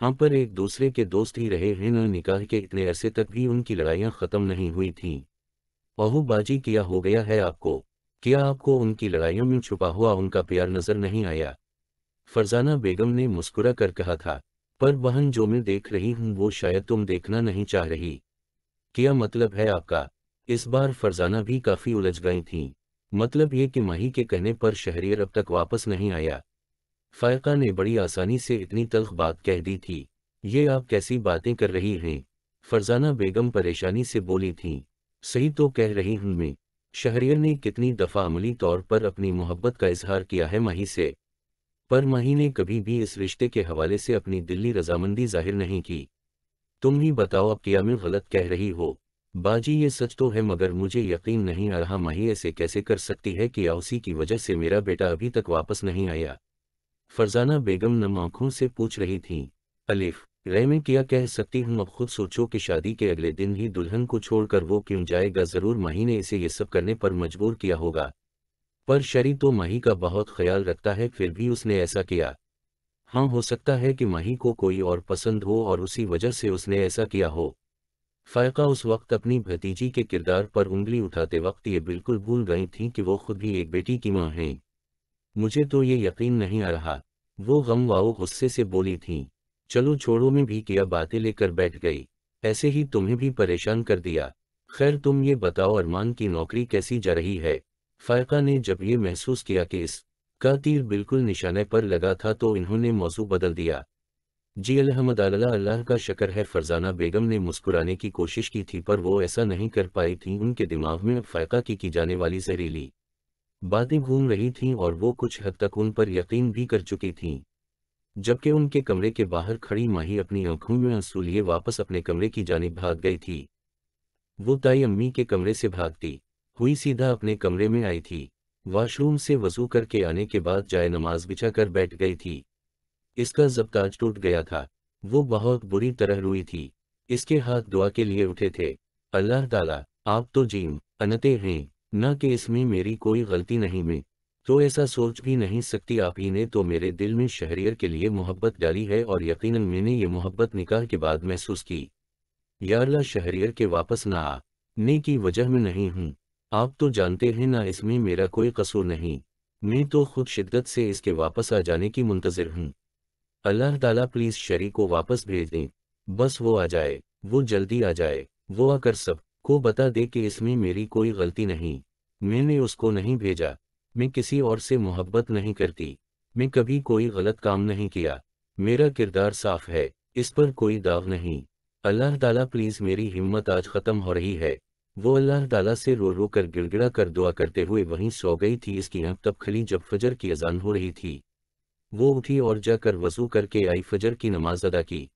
हाँ पर एक दूसरे के दोस्त ही रहे हैं न निकाह के इतने अरसे तक भी उनकी लड़ाइयाँ ख़त्म नहीं हुई थी बहू बाजी किया हो गया है आपको क्या आपको उनकी लड़ाइयों में छुपा हुआ उनका प्यार नजर नहीं आया फरजाना बेगम ने मुस्कुरा कर कहा था पर बहन जो मैं देख रही हूं वो शायद तुम देखना नहीं चाह रही क्या मतलब है आपका इस बार फरजाना भी काफी उलझ गई थी मतलब ये कि माही के कहने पर शहरियर अब तक वापस नहीं आया फायका ने बड़ी आसानी से इतनी तल्ख बात कह दी थी ये आप कैसी बातें कर रही हैं फरजाना बेगम परेशानी से बोली थी सही तो कह रही हूं मैं शहरियर ने कितनी दफ़ा अमली तौर पर अपनी मोहब्बत का इजहार किया है माही से पर माही ने कभी भी इस रिश्ते के हवाले से अपनी दिल्ली रजामंदी जाहिर नहीं की तुम ही बताओ अब क्या मैं गलत कह रही हो बाजी ये सच तो है मगर मुझे यकीन नहीं आ रहा माही ऐसे कैसे कर सकती है कि उसी की वजह से मेरा बेटा अभी तक वापस नहीं आया फरजाना बेगम नम आंखों से पूछ रही थी अलिफ रैमी क्या कह सकती हूँ अब खुद सोचो कि शादी के अगले दिन ही दुल्हन को छोड़कर वो क्यों जाएगा जरूर मही ने इसे ये सब करने पर मजबूर किया होगा पर शरी तो मही का बहुत ख्याल रखता है फिर भी उसने ऐसा किया हाँ हो सकता है कि मही को कोई और पसंद हो और उसी वजह से उसने ऐसा किया हो फ़ायका उस वक्त अपनी भतीजी के किरदार पर उंगली उठाते वक्त ये बिल्कुल भूल गई थी कि वो खुद भी एक बेटी की माँ हैं मुझे तो ये यकीन नहीं आ रहा वो गम वाओ गुस्से से बोली थी चलो छोड़ो में भी किया बातें लेकर बैठ गई ऐसे ही तुम्हें भी परेशान कर दिया खैर तुम ये बताओ अरमान की नौकरी कैसी जा रही है फायका ने जब ये महसूस किया कि इस का तीर बिल्कुल निशाने पर लगा था तो इन्होंने मौजू बदल दिया जी अलहमद अल्लाह अल्लाह का शकर है फरजाना बेगम ने मुस्कुराने की कोशिश की थी पर वो ऐसा नहीं कर पाई थी उनके दिमाग में फायका की की जाने वाली जहरीली बातें घूम रही थीं और वो कुछ हद तक उन पर यकीन भी कर चुकी थीं जबकि उनके कमरे के बाहर खड़ी माही अपनी आंखों में आंसू लिए वापस अपने कमरे की जानब भाग गई थी वो ताई अम्मी के कमरे से भागती हुई सीधा अपने कमरे में आई थी वॉशरूम से वजू करके आने के बाद जाए नमाज बिछा कर बैठ गई थी इसका जबताज टूट गया था वो बहुत बुरी तरह रुई थी इसके हाथ दुआ के लिए उठे थे अल्लाह ताला आप तो जीम अनते हैं न कि इसमें मेरी कोई गलती नहीं में तो ऐसा सोच भी नहीं सकती आप ही ने तो मेरे दिल में शहरियर के लिए मोहब्बत डाली है और यकीनन मैंने ये मोहब्बत निकाह के बाद महसूस की यारला शहरियर के वापस ना आ की वजह में नहीं हूँ आप तो जानते हैं ना इसमें मेरा कोई कसूर नहीं मैं तो खुद शिद्दत से इसके वापस आ जाने की मुंतज़र हूँ अल्लाह ताला प्लीज़ शरी को वापस भेज दें बस वो आ जाए वो जल्दी आ जाए वो आकर सब को बता दे कि इसमें मेरी कोई गलती नहीं मैंने उसको नहीं भेजा मैं किसी और से मोहब्बत नहीं करती मैं कभी कोई गलत काम नहीं किया मेरा किरदार साफ है इस पर कोई दाव नहीं अल्लाह ताला प्लीज़ मेरी हिम्मत आज ख़त्म हो रही है वो अल्लाह ताला से रो रो कर गिड़गिड़ा कर दुआ करते हुए वहीं सो गई थी इसकी आँख तब खली जब फजर की अजान हो रही थी वो उठी और जाकर वजू करके आई फजर की नमाज अदा की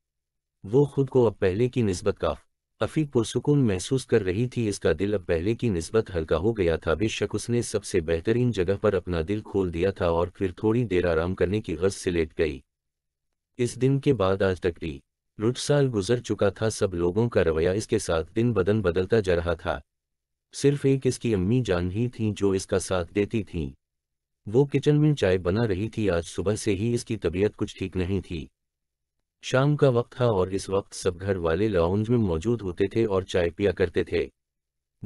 वो खुद को अब पहले की नस्बत काफ़ अफी पुरसुकून महसूस कर रही थी इसका दिल अब पहले की नस्बत हल्का हो गया था बेशक उसने सबसे बेहतरीन जगह पर अपना दिल खोल दिया था और फिर थोड़ी देर आराम करने की गर्ज से लेट गई इस दिन के बाद आज तक भी रुट साल गुजर चुका था सब लोगों का रवैया इसके साथ दिन बदन बदलता जा रहा था सिर्फ एक इसकी अम्मी जान ही थी जो इसका साथ देती थी वो किचन में चाय बना रही थी आज सुबह से ही इसकी तबीयत कुछ ठीक नहीं थी शाम का वक्त था और इस वक्त सब घर वाले लाउंज में मौजूद होते थे और चाय पिया करते थे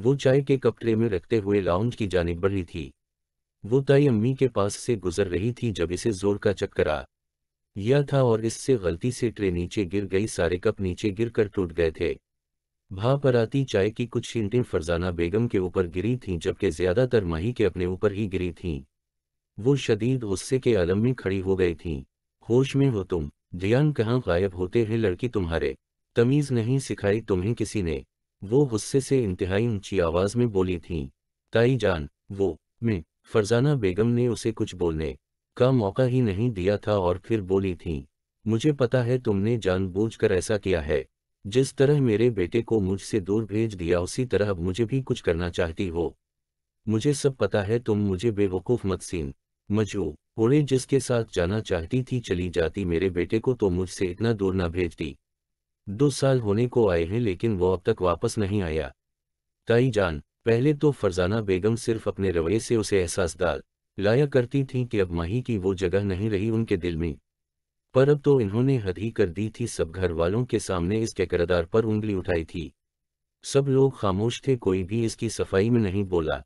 वो चाय के कपड़े में रखते हुए लाउंज की जानब बढ़ी थी वो ताई अम्मी के पास से गुजर रही थी जब इसे जोर का चक्कर आ गया था और इससे गलती से ट्रे नीचे गिर गई सारे कप नीचे गिर कर टूट गए थे भा पर आती चाय की कुछ छींटें फरजाना बेगम के ऊपर गिरी थीं जबकि ज्यादातर माही के अपने ऊपर ही गिरी थीं वो शदीद गुस्से के आलम में खड़ी हो गई थीं होश में हो तुम ध्यान कहाँ गायब होते हैं लड़की तुम्हारे तमीज़ नहीं सिखाई तुम्हें किसी ने वो गुस्से से इंतहाई ऊंची आवाज़ में बोली थीं ताई जान वो मैं फरजाना बेगम ने उसे कुछ बोलने का मौका ही नहीं दिया था और फिर बोली थीं मुझे पता है तुमने जानबूझकर ऐसा किया है जिस तरह मेरे बेटे को मुझसे दूर भेज दिया उसी तरह मुझे भी कुछ करना चाहती हो मुझे सब पता है तुम मुझे बेवकूफ़ मत सीन मजू उन्हें जिसके साथ जाना चाहती थी चली जाती मेरे बेटे को तो मुझसे इतना दूर भेज भेजती दो साल होने को आए हैं लेकिन वो अब तक वापस नहीं आया ताई जान पहले तो फरजाना बेगम सिर्फ अपने रवैये से उसे एहसास डाल लाया करती थी कि अब माही की वो जगह नहीं रही उनके दिल में पर अब तो इन्होंने हद ही कर दी थी सब घर वालों के सामने इसके करदार पर उंगली उठाई थी सब लोग खामोश थे कोई भी इसकी सफाई में नहीं बोला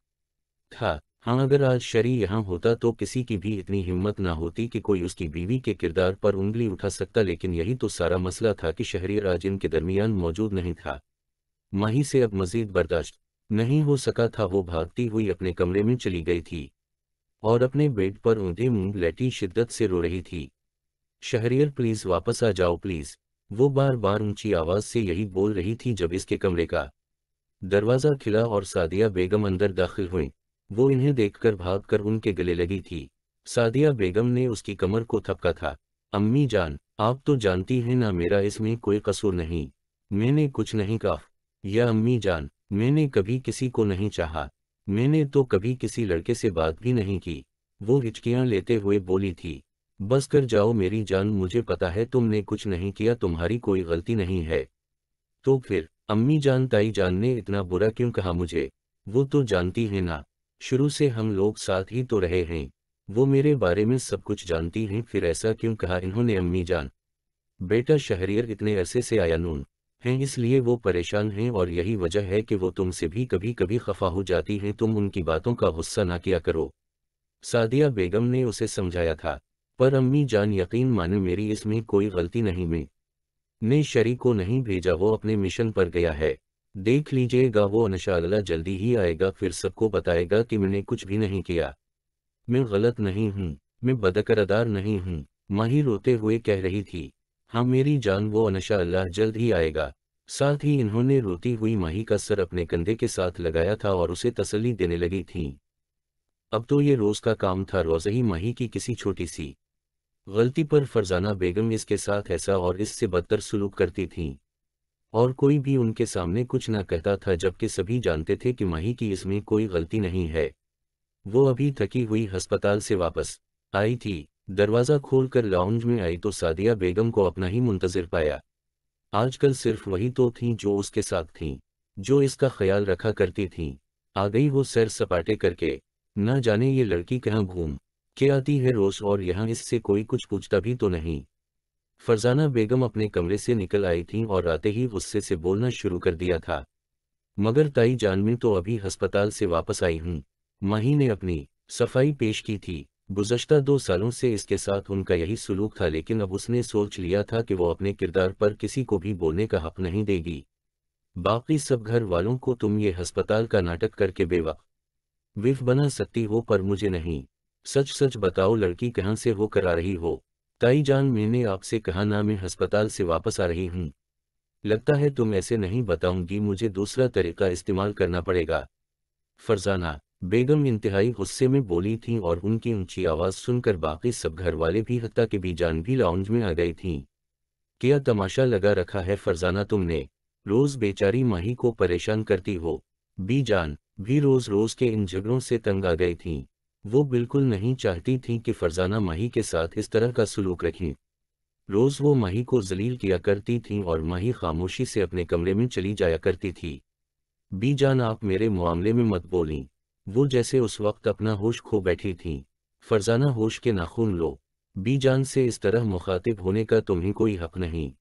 था हाँ अगर आज शरी यहाँ होता तो किसी की भी इतनी हिम्मत ना होती कि कोई उसकी बीवी के किरदार पर उंगली उठा सकता लेकिन यही तो सारा मसला था कि शहरी राज इनके दरमियान मौजूद नहीं था माही से अब मजीद बर्दाश्त नहीं हो सका था वो भागती हुई अपने कमरे में चली गई थी और अपने बेड पर ऊंधे मुंह लेटी शिद्दत से रो रही थी शहरियर प्लीज वापस आ जाओ प्लीज वो बार बार ऊंची आवाज से यही बोल रही थी जब इसके कमरे का दरवाजा खिला और सादिया बेगम अंदर दाखिल हुई वो इन्हें देखकर भागकर उनके गले लगी थी सादिया बेगम ने उसकी कमर को थपका था अम्मी जान आप तो जानती हैं ना मेरा इसमें कोई कसूर नहीं मैंने कुछ नहीं कहा या अम्मी जान मैंने कभी किसी को नहीं चाहा मैंने तो कभी किसी लड़के से बात भी नहीं की वो हिचकियां लेते हुए बोली थी बस कर जाओ मेरी जान मुझे पता है तुमने कुछ नहीं किया तुम्हारी कोई गलती नहीं है तो फिर अम्मी जान ताई जान ने इतना बुरा क्यों कहा मुझे वो तो जानती है ना शुरू से हम लोग साथ ही तो रहे हैं वो मेरे बारे में सब कुछ जानती हैं फिर ऐसा क्यों कहा इन्होंने अम्मी जान बेटा शहरियर इतने अरसे से आया नून हैं इसलिए वो परेशान हैं और यही वजह है कि वो तुमसे भी कभी कभी खफा हो जाती हैं तुम उनकी बातों का गुस्सा ना किया करो सादिया बेगम ने उसे समझाया था पर अम्मी जान यकीन माने मेरी इसमें कोई गलती नहीं मैं ने शरी को नहीं भेजा वो अपने मिशन पर गया है देख लीजिएगा वो नशाला जल्दी ही आएगा फिर सबको बताएगा कि मैंने कुछ भी नहीं किया मैं गलत नहीं हूँ मैं बदकरदार नहीं हूँ माही रोते हुए कह रही थी हाँ मेरी जान वो नशाला जल्द ही आएगा साथ ही इन्होंने रोती हुई माही का सर अपने कंधे के साथ लगाया था और उसे तसली देने लगी थी अब तो ये रोज का काम था रोज ही माही की किसी छोटी सी गलती पर फरजाना बेगम इसके साथ ऐसा और इससे बदतर सलूक करती थी और कोई भी उनके सामने कुछ न कहता था जबकि सभी जानते थे कि माही की इसमें कोई गलती नहीं है वो अभी थकी हुई अस्पताल से वापस आई थी दरवाज़ा खोलकर लाउंज में आई तो सादिया बेगम को अपना ही मुंतज़र पाया आजकल सिर्फ वही तो थीं जो उसके साथ थीं जो इसका ख्याल रखा करती थीं आ गई वो सैर सपाटे करके न जाने ये लड़की कहाँ घूम के आती है रोज और यहाँ इससे कोई कुछ पूछता भी तो नहीं फरजाना बेगम अपने कमरे से निकल आई थीं और आते ही गुस्से से बोलना शुरू कर दिया था मगर ताई जान में तो अभी अस्पताल से वापस आई हूं माही ने अपनी सफाई पेश की थी गुजशत दो सालों से इसके साथ उनका यही सलूक था लेकिन अब उसने सोच लिया था कि वो अपने किरदार पर किसी को भी बोलने का हक नहीं देगी बाकी सब घर वालों को तुम ये हस्पताल का नाटक करके बेवा विफ बना सकती हो पर मुझे नहीं सच सच बताओ लड़की कहाँ से वो करा रही हो ताई जान मैंने आपसे कहा ना मैं अस्पताल से वापस आ रही हूँ लगता है तुम ऐसे नहीं बताऊंगी मुझे दूसरा तरीका इस्तेमाल करना पड़ेगा फरजाना बेगम इंतहाई गुस्से में बोली थी और उनकी ऊंची आवाज़ सुनकर बाकी सब घर वाले भी हत्या के बीजान भी लाउंज में आ गई थी क्या तमाशा लगा रखा है फरजाना तुमने रोज़ बेचारी माही को परेशान करती हो बीजान भी रोज़ रोज़ के इन झगड़ों से तंग आ गई थीं वो बिल्कुल नहीं चाहती थी कि फरजाना माही के साथ इस तरह का सलूक रखें रोज वो माही को जलील किया करती थी और माही खामोशी से अपने कमरे में चली जाया करती थी बी जान आप मेरे मामले में मत बोली वो जैसे उस वक्त अपना होश खो बैठी थी फरजाना होश के नाखून लो बी जान से इस तरह मुखातिब होने का तुम्हें कोई हक नहीं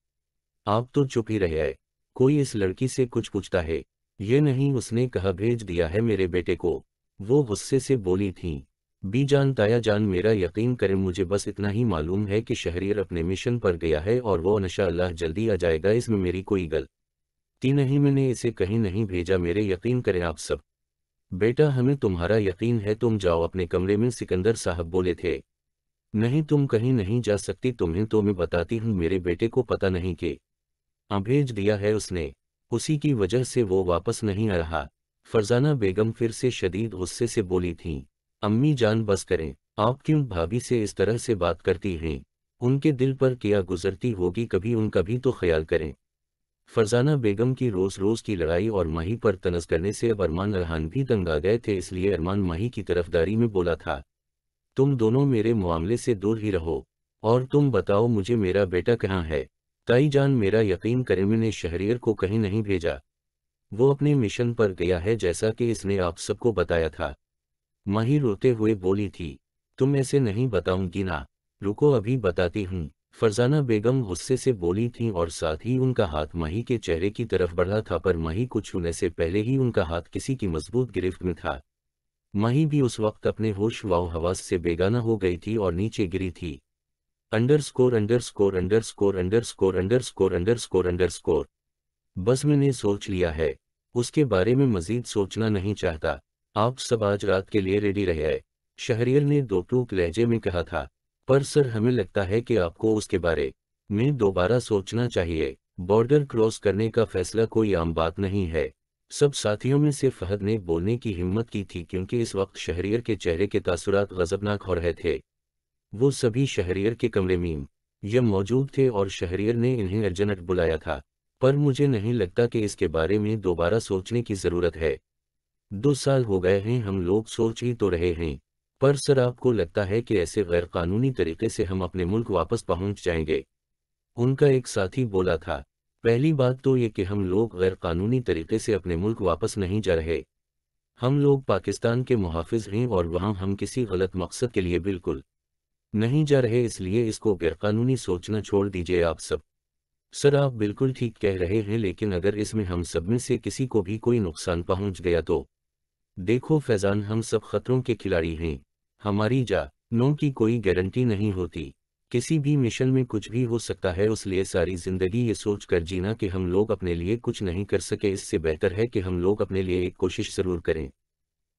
आप तो चुप ही रह आए कोई इस लड़की से कुछ पूछता है ये नहीं उसने कहा भेज दिया है मेरे बेटे को वो गुस्से से बोली थी बी जानता या जान मेरा यकीन करें मुझे बस इतना ही मालूम है कि शहरीर अपने मिशन पर गया है और वो नशा अल्लाह जल्दी आ जाएगा इसमें मेरी कोई गलती नहीं मैंने इसे कहीं नहीं भेजा मेरे यकीन करें आप सब बेटा हमें तुम्हारा यकीन है तुम जाओ अपने कमरे में सिकंदर साहब बोले थे नहीं तुम कहीं नहीं जा सकती तुम्हें तो मैं बताती हूँ मेरे बेटे को पता नहीं कि भेज दिया है उसने उसी की वजह से वो वापस नहीं आ रहा फरजाना बेगम फिर से शदीद गुस्से से बोली थीं अम्मी जान बस करें आप क्यों भाभी से इस तरह से बात करती हैं उनके दिल पर क्या गुजरती होगी कभी उनका भी तो ख्याल करें फरजाना बेगम की रोज रोज की लड़ाई और माही पर तनस करने से अब अरमान अरहान भी दंग आ गए थे इसलिए अरमान माही की तरफदारी में बोला था तुम दोनों मेरे मामले से दूर ही रहो और तुम बताओ मुझे मेरा बेटा कहाँ है ताई जान मेरा यकीन करें मैंने शहरियर को कहीं नहीं भेजा वो अपने मिशन पर गया है जैसा कि इसने आप सबको बताया था मही रोते हुए बोली थी तुम ऐसे नहीं बताऊंगी ना रुको अभी बताती हूँ फरजाना बेगम गुस्से से बोली थी और साथ ही उनका हाथ मही के चेहरे की तरफ बढ़ा था पर मही को छूने से पहले ही उनका हाथ किसी की मजबूत गिरफ्त में था मही भी उस वक्त अपने होश वाव हवास से बेगाना हो गई थी और नीचे गिरी थी underscore underscore underscore underscore underscore underscore underscore बस मैंने सोच लिया है उसके बारे में मजीद सोचना नहीं चाहता आप सब आज रात के लिए रेडी रहे शहरियल ने दो टूक लहजे में कहा था पर सर हमें लगता है कि आपको उसके बारे में दोबारा सोचना चाहिए बॉर्डर क्रॉस करने का फैसला कोई आम बात नहीं है सब साथियों में से फहद ने बोलने की हिम्मत की थी क्योंकि इस वक्त शहरियर के चेहरे के तासुरात गजबनाक हो रहे थे वो सभी शहरियर के कमरे में यह मौजूद थे और शहरियर ने इन्हें अर्जनट बुलाया था पर मुझे नहीं लगता कि इसके बारे में दोबारा सोचने की ज़रूरत है दो साल हो गए हैं हम लोग सोच ही तो रहे हैं पर सर आपको लगता है कि ऐसे गैरकानूनी तरीके से हम अपने मुल्क वापस पहुंच जाएंगे उनका एक साथी बोला था पहली बात तो ये कि हम लोग गैरकानूनी तरीके से अपने मुल्क वापस नहीं जा रहे हम लोग पाकिस्तान के मुहाफिज हैं और वहां हम किसी गलत मकसद के लिए बिल्कुल नहीं जा रहे इसलिए इसको गैरकानूनी सोचना छोड़ दीजिए आप सब सर आप बिल्कुल ठीक कह रहे हैं लेकिन अगर इसमें हम सब में से किसी को भी कोई नुकसान पहुंच गया तो देखो फैजान हम सब खतरों के खिलाड़ी हैं हमारी जा नों की कोई गारंटी नहीं होती किसी भी मिशन में कुछ भी हो सकता है उसलिए सारी जिंदगी ये सोच कर जीना कि हम लोग अपने लिए कुछ नहीं कर सके इससे बेहतर है कि हम लोग अपने लिए एक कोशिश जरूर करें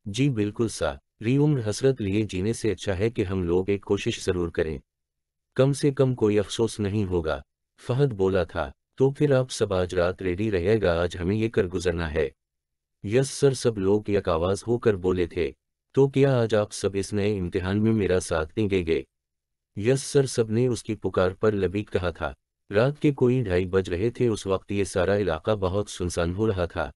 जी बिल्कुल सा री उम्र हसरत लिए जीने से अच्छा है कि हम लोग एक कोशिश जरूर करें कम से कम कोई अफसोस नहीं होगा फहद बोला था तो फिर आप सब आज रात रेडी रहेगा आज हमें ये कर गुजरना है यस सर सब लोग एक आवाज़ होकर बोले थे तो क्या आज आप सब इस नए इम्तिहान में मेरा साथ देंगे गए यस सर सब ने उसकी पुकार पर लबीक कहा था रात के कोई ढाई बज रहे थे उस वक्त ये सारा इलाका बहुत सुनसान हो रहा था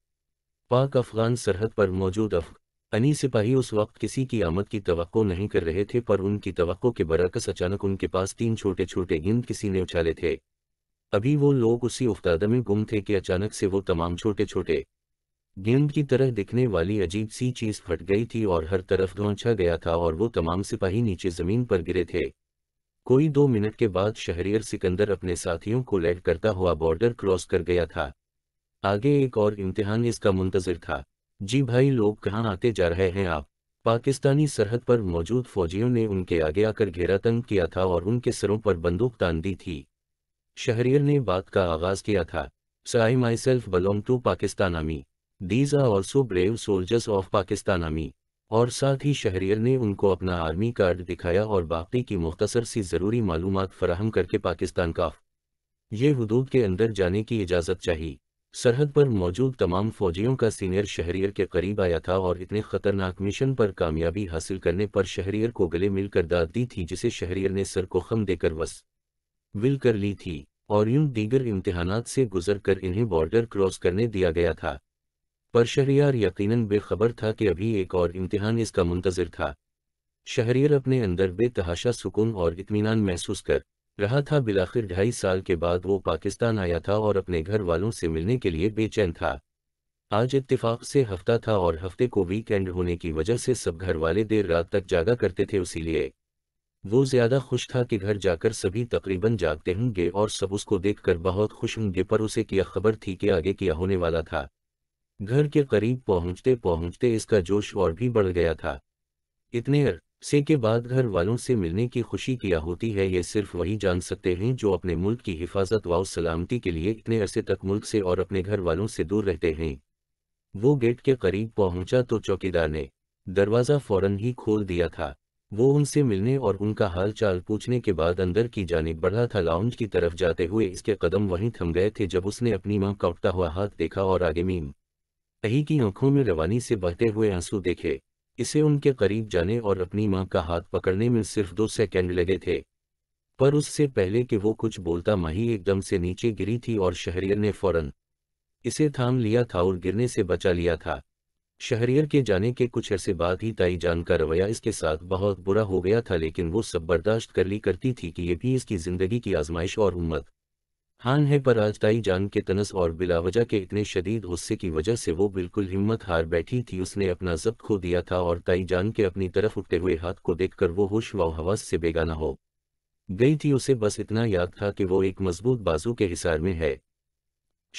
पाक अफगान सरहद पर मौजूद अफ अनी सिपाही उस वक्त किसी की आमद की तो नहीं कर रहे थे पर उनकी तो के बरकस अचानक उनके पास तीन छोटे छोटे गिंद किसी ने उछाले थे अभी वो लोग उसी उफ्तादा में गुम थे कि अचानक से वो तमाम छोटे छोटे गेंद की तरह दिखने वाली अजीब सी चीज फट गई थी और हर तरफ ढोंचा गया था और वो तमाम सिपाही नीचे जमीन पर गिरे थे कोई दो मिनट के बाद शहरियर सिकंदर अपने साथियों को लैड करता हुआ बॉर्डर क्रॉस कर गया था आगे एक और इम्तिहान इसका मुंतजर था जी भाई लोग कहाँ आते जा रहे हैं आप पाकिस्तानी सरहद पर मौजूद फौजियों ने उनके आगे आकर घेरा तंग किया था और उनके सरों पर बंदूक तान दी थी शहरियर ने बात का आगाज किया था so I myself belong to Pakistan army these are also brave soldiers of Pakistan army और साथ ही शहरियर ने उनको अपना आर्मी कार्ड दिखाया और बाकी की मुख्तसर सी ज़रूरी मालूम फराहम करके पाकिस्तान का ये हदूद के अंदर जाने की इजाज़त चाहिए सरहद पर मौजूद तमाम फौजियों का सीनियर शहरियर के करीब आया था और इतने खतरनाक मिशन पर कामयाबी हासिल करने पर शहरियर को गले मिलकर दाद दी थी जिसे शहरियर ने सर को खम देकर वस विल कर ली थी और यूं दीगर इम्तहान से गुजर कर इन्हें बॉर्डर क्रॉस करने दिया गया था पर शहरियार यकीनन बेखबर था कि अभी एक और इम्तिहान इसका मुंतजर था शहरियर अपने अंदर बेतहाशा सुकून और इतमान महसूस कर रहा था बिलाखिर ढाई साल के बाद वो पाकिस्तान आया था और अपने घर वालों से मिलने के लिए बेचैन था आज इत्तेफाक से हफ्ता था और हफ्ते को वीकेंड होने की वजह से सब घर वाले देर रात तक जागा करते थे उसी लिए वो ज्यादा खुश था कि घर जाकर सभी तकरीबन जागते होंगे और सब उसको देखकर बहुत खुश होंगे पर उसे क्या खबर थी कि आगे क्या होने वाला था घर के करीब पहुंचते पहुंचते इसका जोश और भी बढ़ गया था इतने अरसे के बाद घर वालों से मिलने की खुशी किया होती है ये सिर्फ वही जान सकते हैं जो अपने मुल्क की हिफाजत व सलामती के लिए इतने अरसे तक मुल्क से और अपने घर वालों से दूर रहते हैं वो गेट के करीब पहुंचा तो चौकीदार ने दरवाज़ा फौरन ही खोल दिया था वो उनसे मिलने और उनका हाल चाल पूछने के बाद अंदर की जानेब बढ़ा था लाउंज की तरफ जाते हुए इसके कदम वहीं थम गए थे जब उसने अपनी माँ का उठता हुआ हाथ देखा और आगे मीम कहीं की आंखों में रवानी से बहते हुए आंसू देखे इसे उनके करीब जाने और अपनी माँ का हाथ पकड़ने में सिर्फ दो सेकंड लगे थे पर उससे पहले कि वो कुछ बोलता माही एकदम से नीचे गिरी थी और शहरियर ने फौरन इसे थाम लिया था और गिरने से बचा लिया था शहरियर के जाने के कुछ अरसे बाद ही ताई जान का रवैया इसके साथ बहुत बुरा हो गया था लेकिन वो सब बर्दाश्त कर ली करती थी कि ये भी इसकी ज़िंदगी की आजमाइश और उम्मत हान है पर आज ताई जान के तनस और बिलावजा के इतने शदीद गुस्से की वजह से वो बिल्कुल हिम्मत हार बैठी थी उसने अपना जब्त खो दिया था और ताई जान के अपनी तरफ उठते हुए हाथ को देखकर वो होश व हवास से बेगाना हो गई थी उसे बस इतना याद था कि वो एक मजबूत बाजू के हिसार में है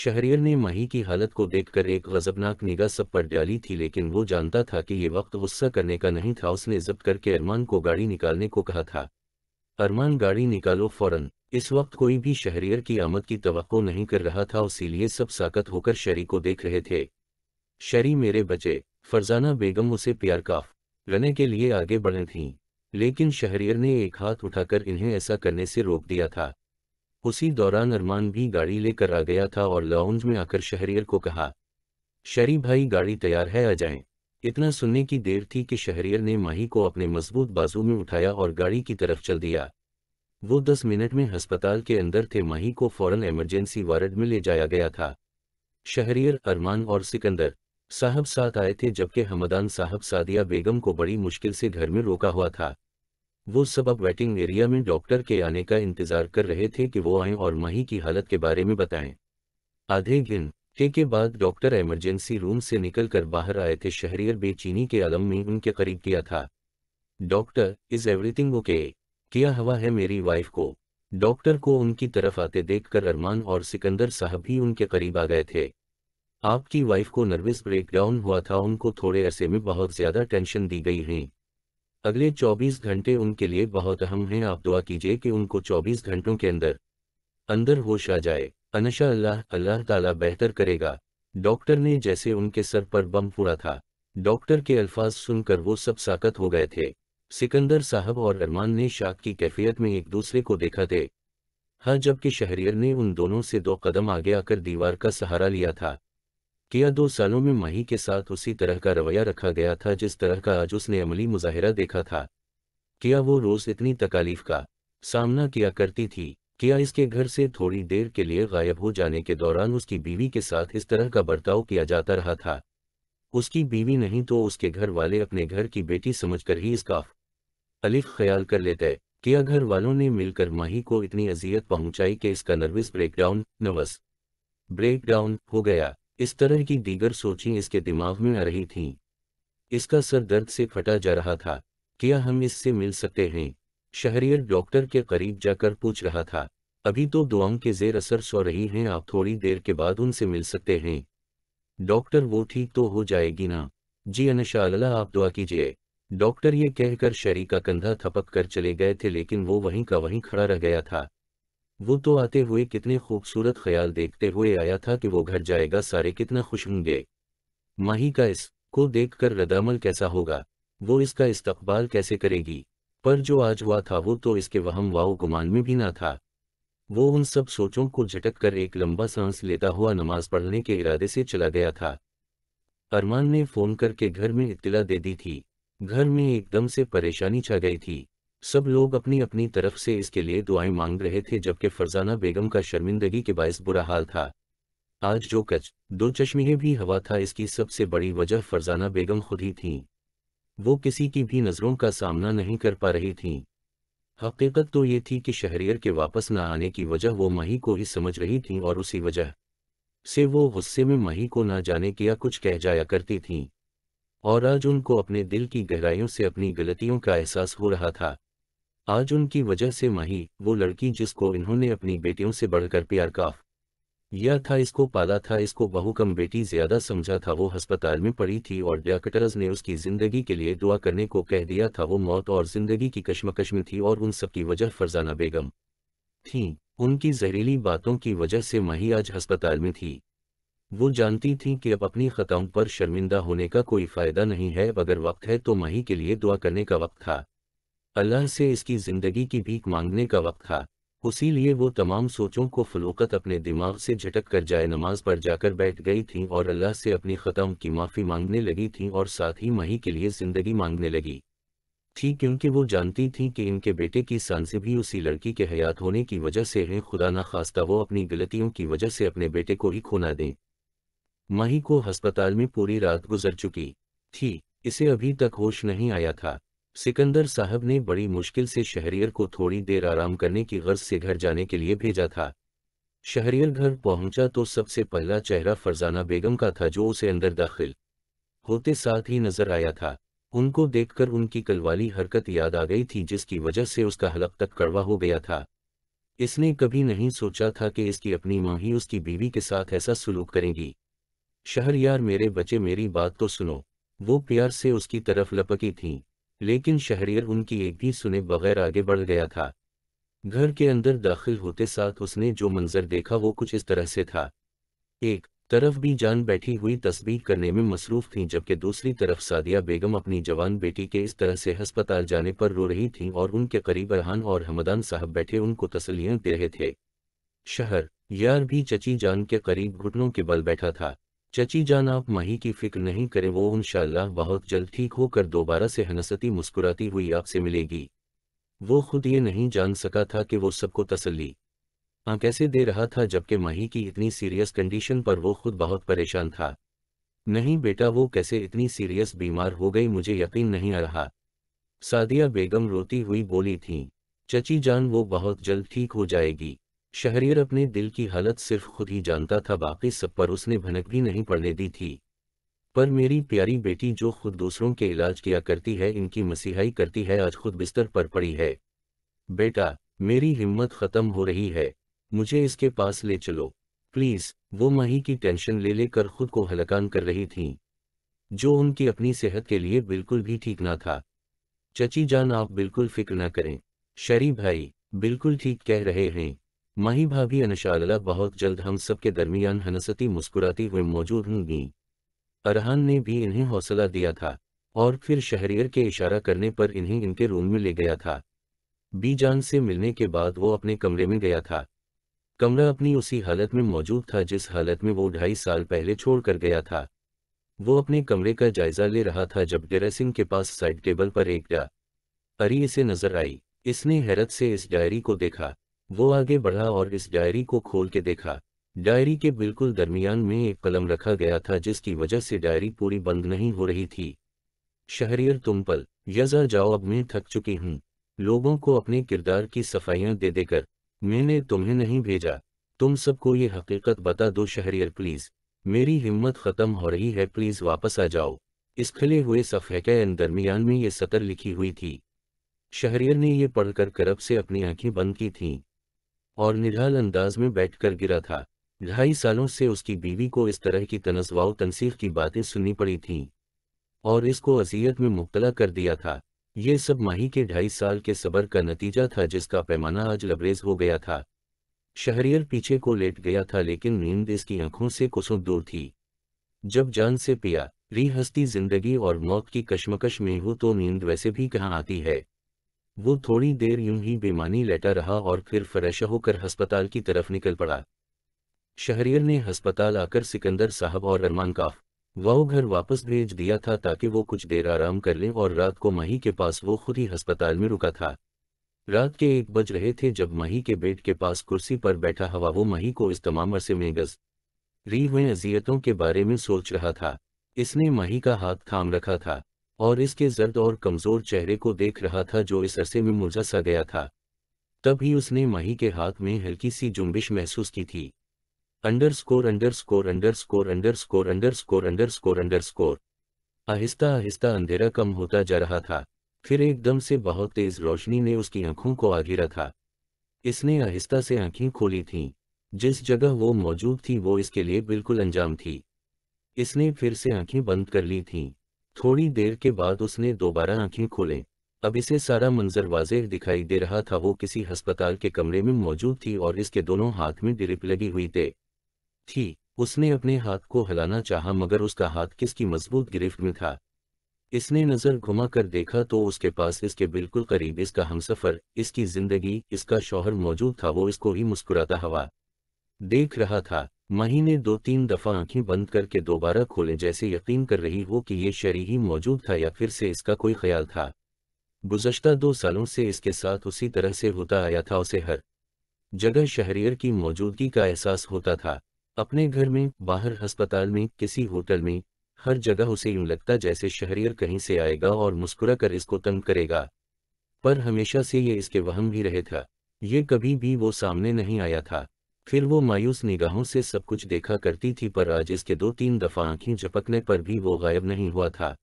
शहरियर ने माही की हालत को देखकर एक गजबनाक निगाह सब पर डाली थी लेकिन वो जानता था कि ये वक्त गुस्सा करने का नहीं था उसने जब्त करके अरमान को गाड़ी निकालने को कहा था अरमान गाड़ी निकालो फौरन इस वक्त कोई भी शहरियर की आमद की तो नहीं कर रहा था उसीलिए सब साकत होकर शरी को देख रहे थे शरी मेरे बचे फरजाना बेगम उसे प्यार काफ रने के लिए आगे बढ़े थीं लेकिन शहरियर ने एक हाथ उठाकर इन्हें ऐसा करने से रोक दिया था उसी दौरान अरमान भी गाड़ी लेकर आ गया था और लाउंज में आकर शहरियर को कहा शरी भाई गाड़ी तैयार है आ जाएं। इतना सुनने की देर थी कि शहरियर ने माही को अपने मजबूत बाजू में उठाया और गाड़ी की तरफ चल दिया वो दस मिनट में अस्पताल के अंदर थे माही को फौरन इमरजेंसी वार्ड में ले जाया गया था शहरियर अरमान और सिकंदर साहब साथ आए थे जबकि हमदान साहब सादिया बेगम को बड़ी मुश्किल से घर में रोका हुआ था वो सब अब वेटिंग एरिया में डॉक्टर के आने का इंतजार कर रहे थे कि वो आए और माही की हालत के बारे में बताएं आधे दिन हफ्ते के बाद डॉक्टर इमरजेंसी रूम से निकलकर बाहर आए थे शहरियर बेचीनी के आलम में उनके करीब किया था डॉक्टर इज एवरीथिंग ओके किया हवा है मेरी वाइफ को डॉक्टर को उनकी तरफ आते देखकर अरमान और सिकंदर साहब भी उनके करीब आ गए थे आपकी वाइफ को नर्वस ब्रेकडाउन हुआ था उनको थोड़े अरसे में बहुत ज़्यादा टेंशन दी गई है अगले 24 घंटे उनके लिए बहुत अहम हैं आप दुआ कीजिए कि उनको 24 घंटों के अंदर अंदर होश आ जाए अनशा अल्लाह अल्लाह ताला बेहतर करेगा डॉक्टर ने जैसे उनके सर पर बम फोड़ा था डॉक्टर के अल्फाज सुनकर वो सब साकत हो गए थे सिकंदर साहब और अरमान ने शाक की कैफियत में एक दूसरे को देखा थे हाँ जबकि शहरियर ने उन दोनों से दो कदम आगे आकर दीवार का सहारा लिया था किया दो सालों में माही के साथ उसी तरह का रवैया रखा गया था जिस तरह का आज उसने अमली मुजाहरा देखा था किया वो रोज़ इतनी तकालीफ का सामना किया करती थी किया इसके घर से थोड़ी देर के लिए गायब हो जाने के दौरान उसकी बीवी के साथ इस तरह का बर्ताव किया जाता रहा था उसकी बीवी नहीं तो उसके घर वाले अपने घर की बेटी समझकर ही इसका अलिफ ख्याल कर लेते किया घर वालों ने मिलकर माही को इतनी अजियत पहुंचाई कि इसका नर्वस ब्रेकडाउन नर्वस ब्रेकडाउन हो गया इस तरह की दीगर सोचें इसके दिमाग में आ रही थीं। इसका सर दर्द से फटा जा रहा था क्या हम इससे मिल सकते हैं शहरियर डॉक्टर के करीब जाकर पूछ रहा था अभी तो दुआओं के जेर असर सो रही हैं आप थोड़ी देर के बाद उनसे मिल सकते हैं डॉक्टर वो ठीक तो हो जाएगी ना जी अनशाला आप दुआ कीजिए डॉक्टर ये कहकर शहरी का कंधा थपक कर चले गए थे लेकिन वो वहीं का वहीं खड़ा रह गया था वो तो आते हुए कितने खूबसूरत ख्याल देखते हुए आया था कि वो घर जाएगा सारे कितना खुश होंगे माही का इस देख देखकर रदामल कैसा होगा वो इसका इस्तकबाल कैसे करेगी पर जो आज हुआ था वो तो इसके वहम वाव गुमान में भी ना था वो उन सब सोचों को झटक कर एक लंबा सांस लेता हुआ नमाज पढ़ने के इरादे से चला गया था अरमान ने फोन करके घर में इतला दे दी थी घर में एकदम से परेशानी छा गई थी सब लोग अपनी अपनी तरफ से इसके लिए दुआएं मांग रहे थे जबकि फरजाना बेगम का शर्मिंदगी के बायस बुरा हाल था आज जो कच दो चश्मे भी हवा था इसकी सबसे बड़ी वजह फरजाना बेगम खुद ही थीं वो किसी की भी नज़रों का सामना नहीं कर पा रही थीं। हकीकत तो ये थी कि शहरियर के वापस न आने की वजह वो मही को ही समझ रही थीं और उसी वजह से वो गुस्से में मही को ना जाने या कुछ कह जाया करती थीं और आज उनको अपने दिल की गहराइयों से अपनी गलतियों का एहसास हो रहा था आज उनकी वजह से मही वो लड़की जिसको इन्होंने अपनी बेटियों से बढ़कर प्यार काफ यह था इसको पाला था इसको बहु कम बेटी ज्यादा समझा था वो अस्पताल में पड़ी थी और डॉक्टर्स ने उसकी जिंदगी के लिए दुआ करने को कह दिया था वो मौत और जिंदगी की कश्मकश में थी और उन सब की वजह फरजाना बेगम थी उनकी जहरीली बातों की वजह से मही आज अस्पताल में थी वो जानती थी कि अब अपनी खताओं पर शर्मिंदा होने का कोई फायदा नहीं है अगर वक्त है तो मही के लिए दुआ करने का वक्त था अल्लाह से इसकी जिंदगी की भीख मांगने का वक्त था उसी लिए वो तमाम सोचों को फलोकत अपने दिमाग से झटक कर जाए नमाज पर जाकर बैठ गई थी और अल्लाह से अपनी ख़त्म की माफ़ी मांगने लगी थी और साथ ही मही के लिए ज़िंदगी मांगने लगी थी क्योंकि वो जानती थी कि इनके बेटे की सांसें भी उसी लड़की के हयात होने की वजह से हैं खुदा ना खास्ता वो अपनी गलतियों की वजह से अपने बेटे को ही खोना दें मही को हस्पताल में पूरी रात गुजर चुकी थी इसे अभी तक होश नहीं आया था सिकंदर साहब ने बड़ी मुश्किल से शहरियर को थोड़ी देर आराम करने की गर्ज से घर जाने के लिए भेजा था शहरियर घर पहुंचा तो सबसे पहला चेहरा फरजाना बेगम का था जो उसे अंदर दाखिल होते साथ ही नजर आया था उनको देखकर उनकी कलवाली हरकत याद आ गई थी जिसकी वजह से उसका हलक तक कड़वा हो गया था इसने कभी नहीं सोचा था कि इसकी अपनी माँ ही उसकी बीवी के साथ ऐसा सुलूक करेंगी शहर मेरे बचे मेरी बात तो सुनो वो प्यार से उसकी तरफ लपकी थीं लेकिन शहरियर उनकी एक भी सुने बगैर आगे बढ़ गया था घर के अंदर दाखिल होते साथ उसने जो मंजर देखा वो कुछ इस तरह से था एक तरफ भी जान बैठी हुई तस्वीर करने में मसरूफ थी जबकि दूसरी तरफ सादिया बेगम अपनी जवान बेटी के इस तरह से हस्पताल जाने पर रो रही थीं और उनके करीब अरहान और हमदान साहब बैठे उनको तसलियां दे रहे थे शहर यार भी चची जान के करीब घुटनों के बल बैठा था चची जान आप मही की फिक्र नहीं करें वो इनशाला बहुत जल्द ठीक होकर दोबारा से हनसती मुस्कुराती हुई आपसे मिलेगी वो खुद ये नहीं जान सका था कि वो सबको तसल्ली हाँ कैसे दे रहा था जबकि मही की इतनी सीरियस कंडीशन पर वो खुद बहुत परेशान था नहीं बेटा वो कैसे इतनी सीरियस बीमार हो गई मुझे यकीन नहीं आ रहा सादिया बेगम रोती हुई बोली थी चची जान वो बहुत जल्द ठीक हो जाएगी शहरीर अपने दिल की हालत सिर्फ खुद ही जानता था बाकी सब पर उसने भनक भी नहीं पड़ने दी थी पर मेरी प्यारी बेटी जो खुद दूसरों के इलाज किया करती है इनकी मसीहाई करती है आज खुद बिस्तर पर पड़ी है बेटा मेरी हिम्मत खत्म हो रही है मुझे इसके पास ले चलो प्लीज वो मही की टेंशन ले लेकर खुद को हलकान कर रही थी जो उनकी अपनी सेहत के लिए बिल्कुल भी ठीक ना था चची जान आप बिल्कुल फिक्र ना करें शरी भाई बिल्कुल ठीक कह रहे हैं माही भाभी अनशाला बहुत जल्द हम सब के दरमियान हनसती मुस्कुराती हुई मौजूद होंगी अरहान ने भी इन्हें हौसला दिया था और फिर शहरियर के इशारा करने पर इन्हें इनके रूम में ले गया था बीजान से मिलने के बाद वो अपने कमरे में गया था कमरा अपनी उसी हालत में मौजूद था जिस हालत में वो ढाई साल पहले छोड़ कर गया था वो अपने कमरे का जायजा ले रहा था जब सिंह के पास साइड टेबल पर एक डा अरी इसे नजर आई इसने हैरत से इस डायरी को देखा वो आगे बढ़ा और इस डायरी को खोल के देखा डायरी के बिल्कुल दरमियान में एक कलम रखा गया था जिसकी वजह से डायरी पूरी बंद नहीं हो रही थी शहरियर तुम पर यजा जाओ अब मैं थक चुकी हूँ लोगों को अपने किरदार की सफाइयां दे देकर मैंने तुम्हें नहीं भेजा तुम सबको ये हकीकत बता दो शहरियर प्लीज़ मेरी हिम्मत ख़त्म हो रही है प्लीज़ वापस आ जाओ इस खिले हुए सफ़े के दरमियान में ये सतर लिखी हुई थी शहरियर ने ये पढ़कर करब से अपनी आंखें बंद की थीं और निराल अंदाज में बैठकर गिरा था ढाई सालों से उसकी बीवी को इस तरह की तनसवाव तनसीख की बातें सुननी पड़ी थीं और इसको असीयत में मुबतला कर दिया था ये सब माही के ढाई साल के सबर का नतीजा था जिसका पैमाना आज लबरेज हो गया था शहरियर पीछे को लेट गया था लेकिन नींद इसकी आंखों से कुसुम दूर थी जब जान से पिया री हस्ती जिंदगी और मौत की कश्मकश में हो तो नींद वैसे भी कहाँ आती है वो थोड़ी देर यूं ही बेमानी लेटा रहा और फिर फ्रेश होकर अस्पताल की तरफ निकल पड़ा शहरियर ने अस्पताल आकर सिकंदर साहब और अरमान काफ वह घर वापस भेज दिया था ताकि वो कुछ देर आराम कर लें और रात को मही के पास वो खुद ही अस्पताल में रुका था रात के एक बज रहे थे जब मही के बेड के पास कुर्सी पर बैठा हवा वो मही को इस तमाम अरसे में गज री हुए अजियतों के बारे में सोच रहा था इसने मही का हाथ थाम रखा था और इसके जर्द और कमजोर चेहरे को देख रहा था जो इस अरसे में मुरझा सा गया था तभी उसने माही के हाथ में हल्की सी जुम्बिश महसूस की थी underscore underscore underscore underscore underscore underscore underscore आहिस्ता आहिस्ता अंधेरा कम होता जा रहा था फिर एकदम से बहुत तेज रोशनी ने उसकी आंखों को आ था इसने आहिस्ता से आंखें खोली थीं जिस जगह वो मौजूद थी वो इसके लिए बिल्कुल अंजाम थी इसने फिर से आंखें बंद कर ली थीं थोड़ी देर के बाद उसने दोबारा आंखें खोलें अब इसे सारा मंजर वाजे दिखाई दे रहा था वो किसी अस्पताल के कमरे में मौजूद थी और इसके दोनों हाथ में ड्रिप लगी हुई थे थी उसने अपने हाथ को हिलाना चाहा मगर उसका हाथ किसकी मजबूत गिरफ्त में था इसने नज़र घुमा कर देखा तो उसके पास इसके बिल्कुल करीब इसका हमसफर इसकी जिंदगी इसका शौहर मौजूद था वो इसको ही मुस्कुराता हवा देख रहा था मही ने दो तीन दफा आंखें बंद करके दोबारा खोले जैसे यकीन कर रही हो कि ये शरी ही मौजूद था या फिर से इसका कोई ख्याल था गुजशत दो सालों से इसके साथ उसी तरह से होता आया था उसे हर जगह शहरियर की मौजूदगी का एहसास होता था अपने घर में बाहर अस्पताल में किसी होटल में हर जगह उसे यूं लगता जैसे शहरियर कहीं से आएगा और मुस्कुरा कर इसको तंग करेगा पर हमेशा से ये इसके वहम भी रहे था ये कभी भी वो सामने नहीं आया था फिर वो मायूस निगाहों से सब कुछ देखा करती थी पर आज इसके दो तीन दफा आंखें झपकने पर भी वो गायब नहीं हुआ था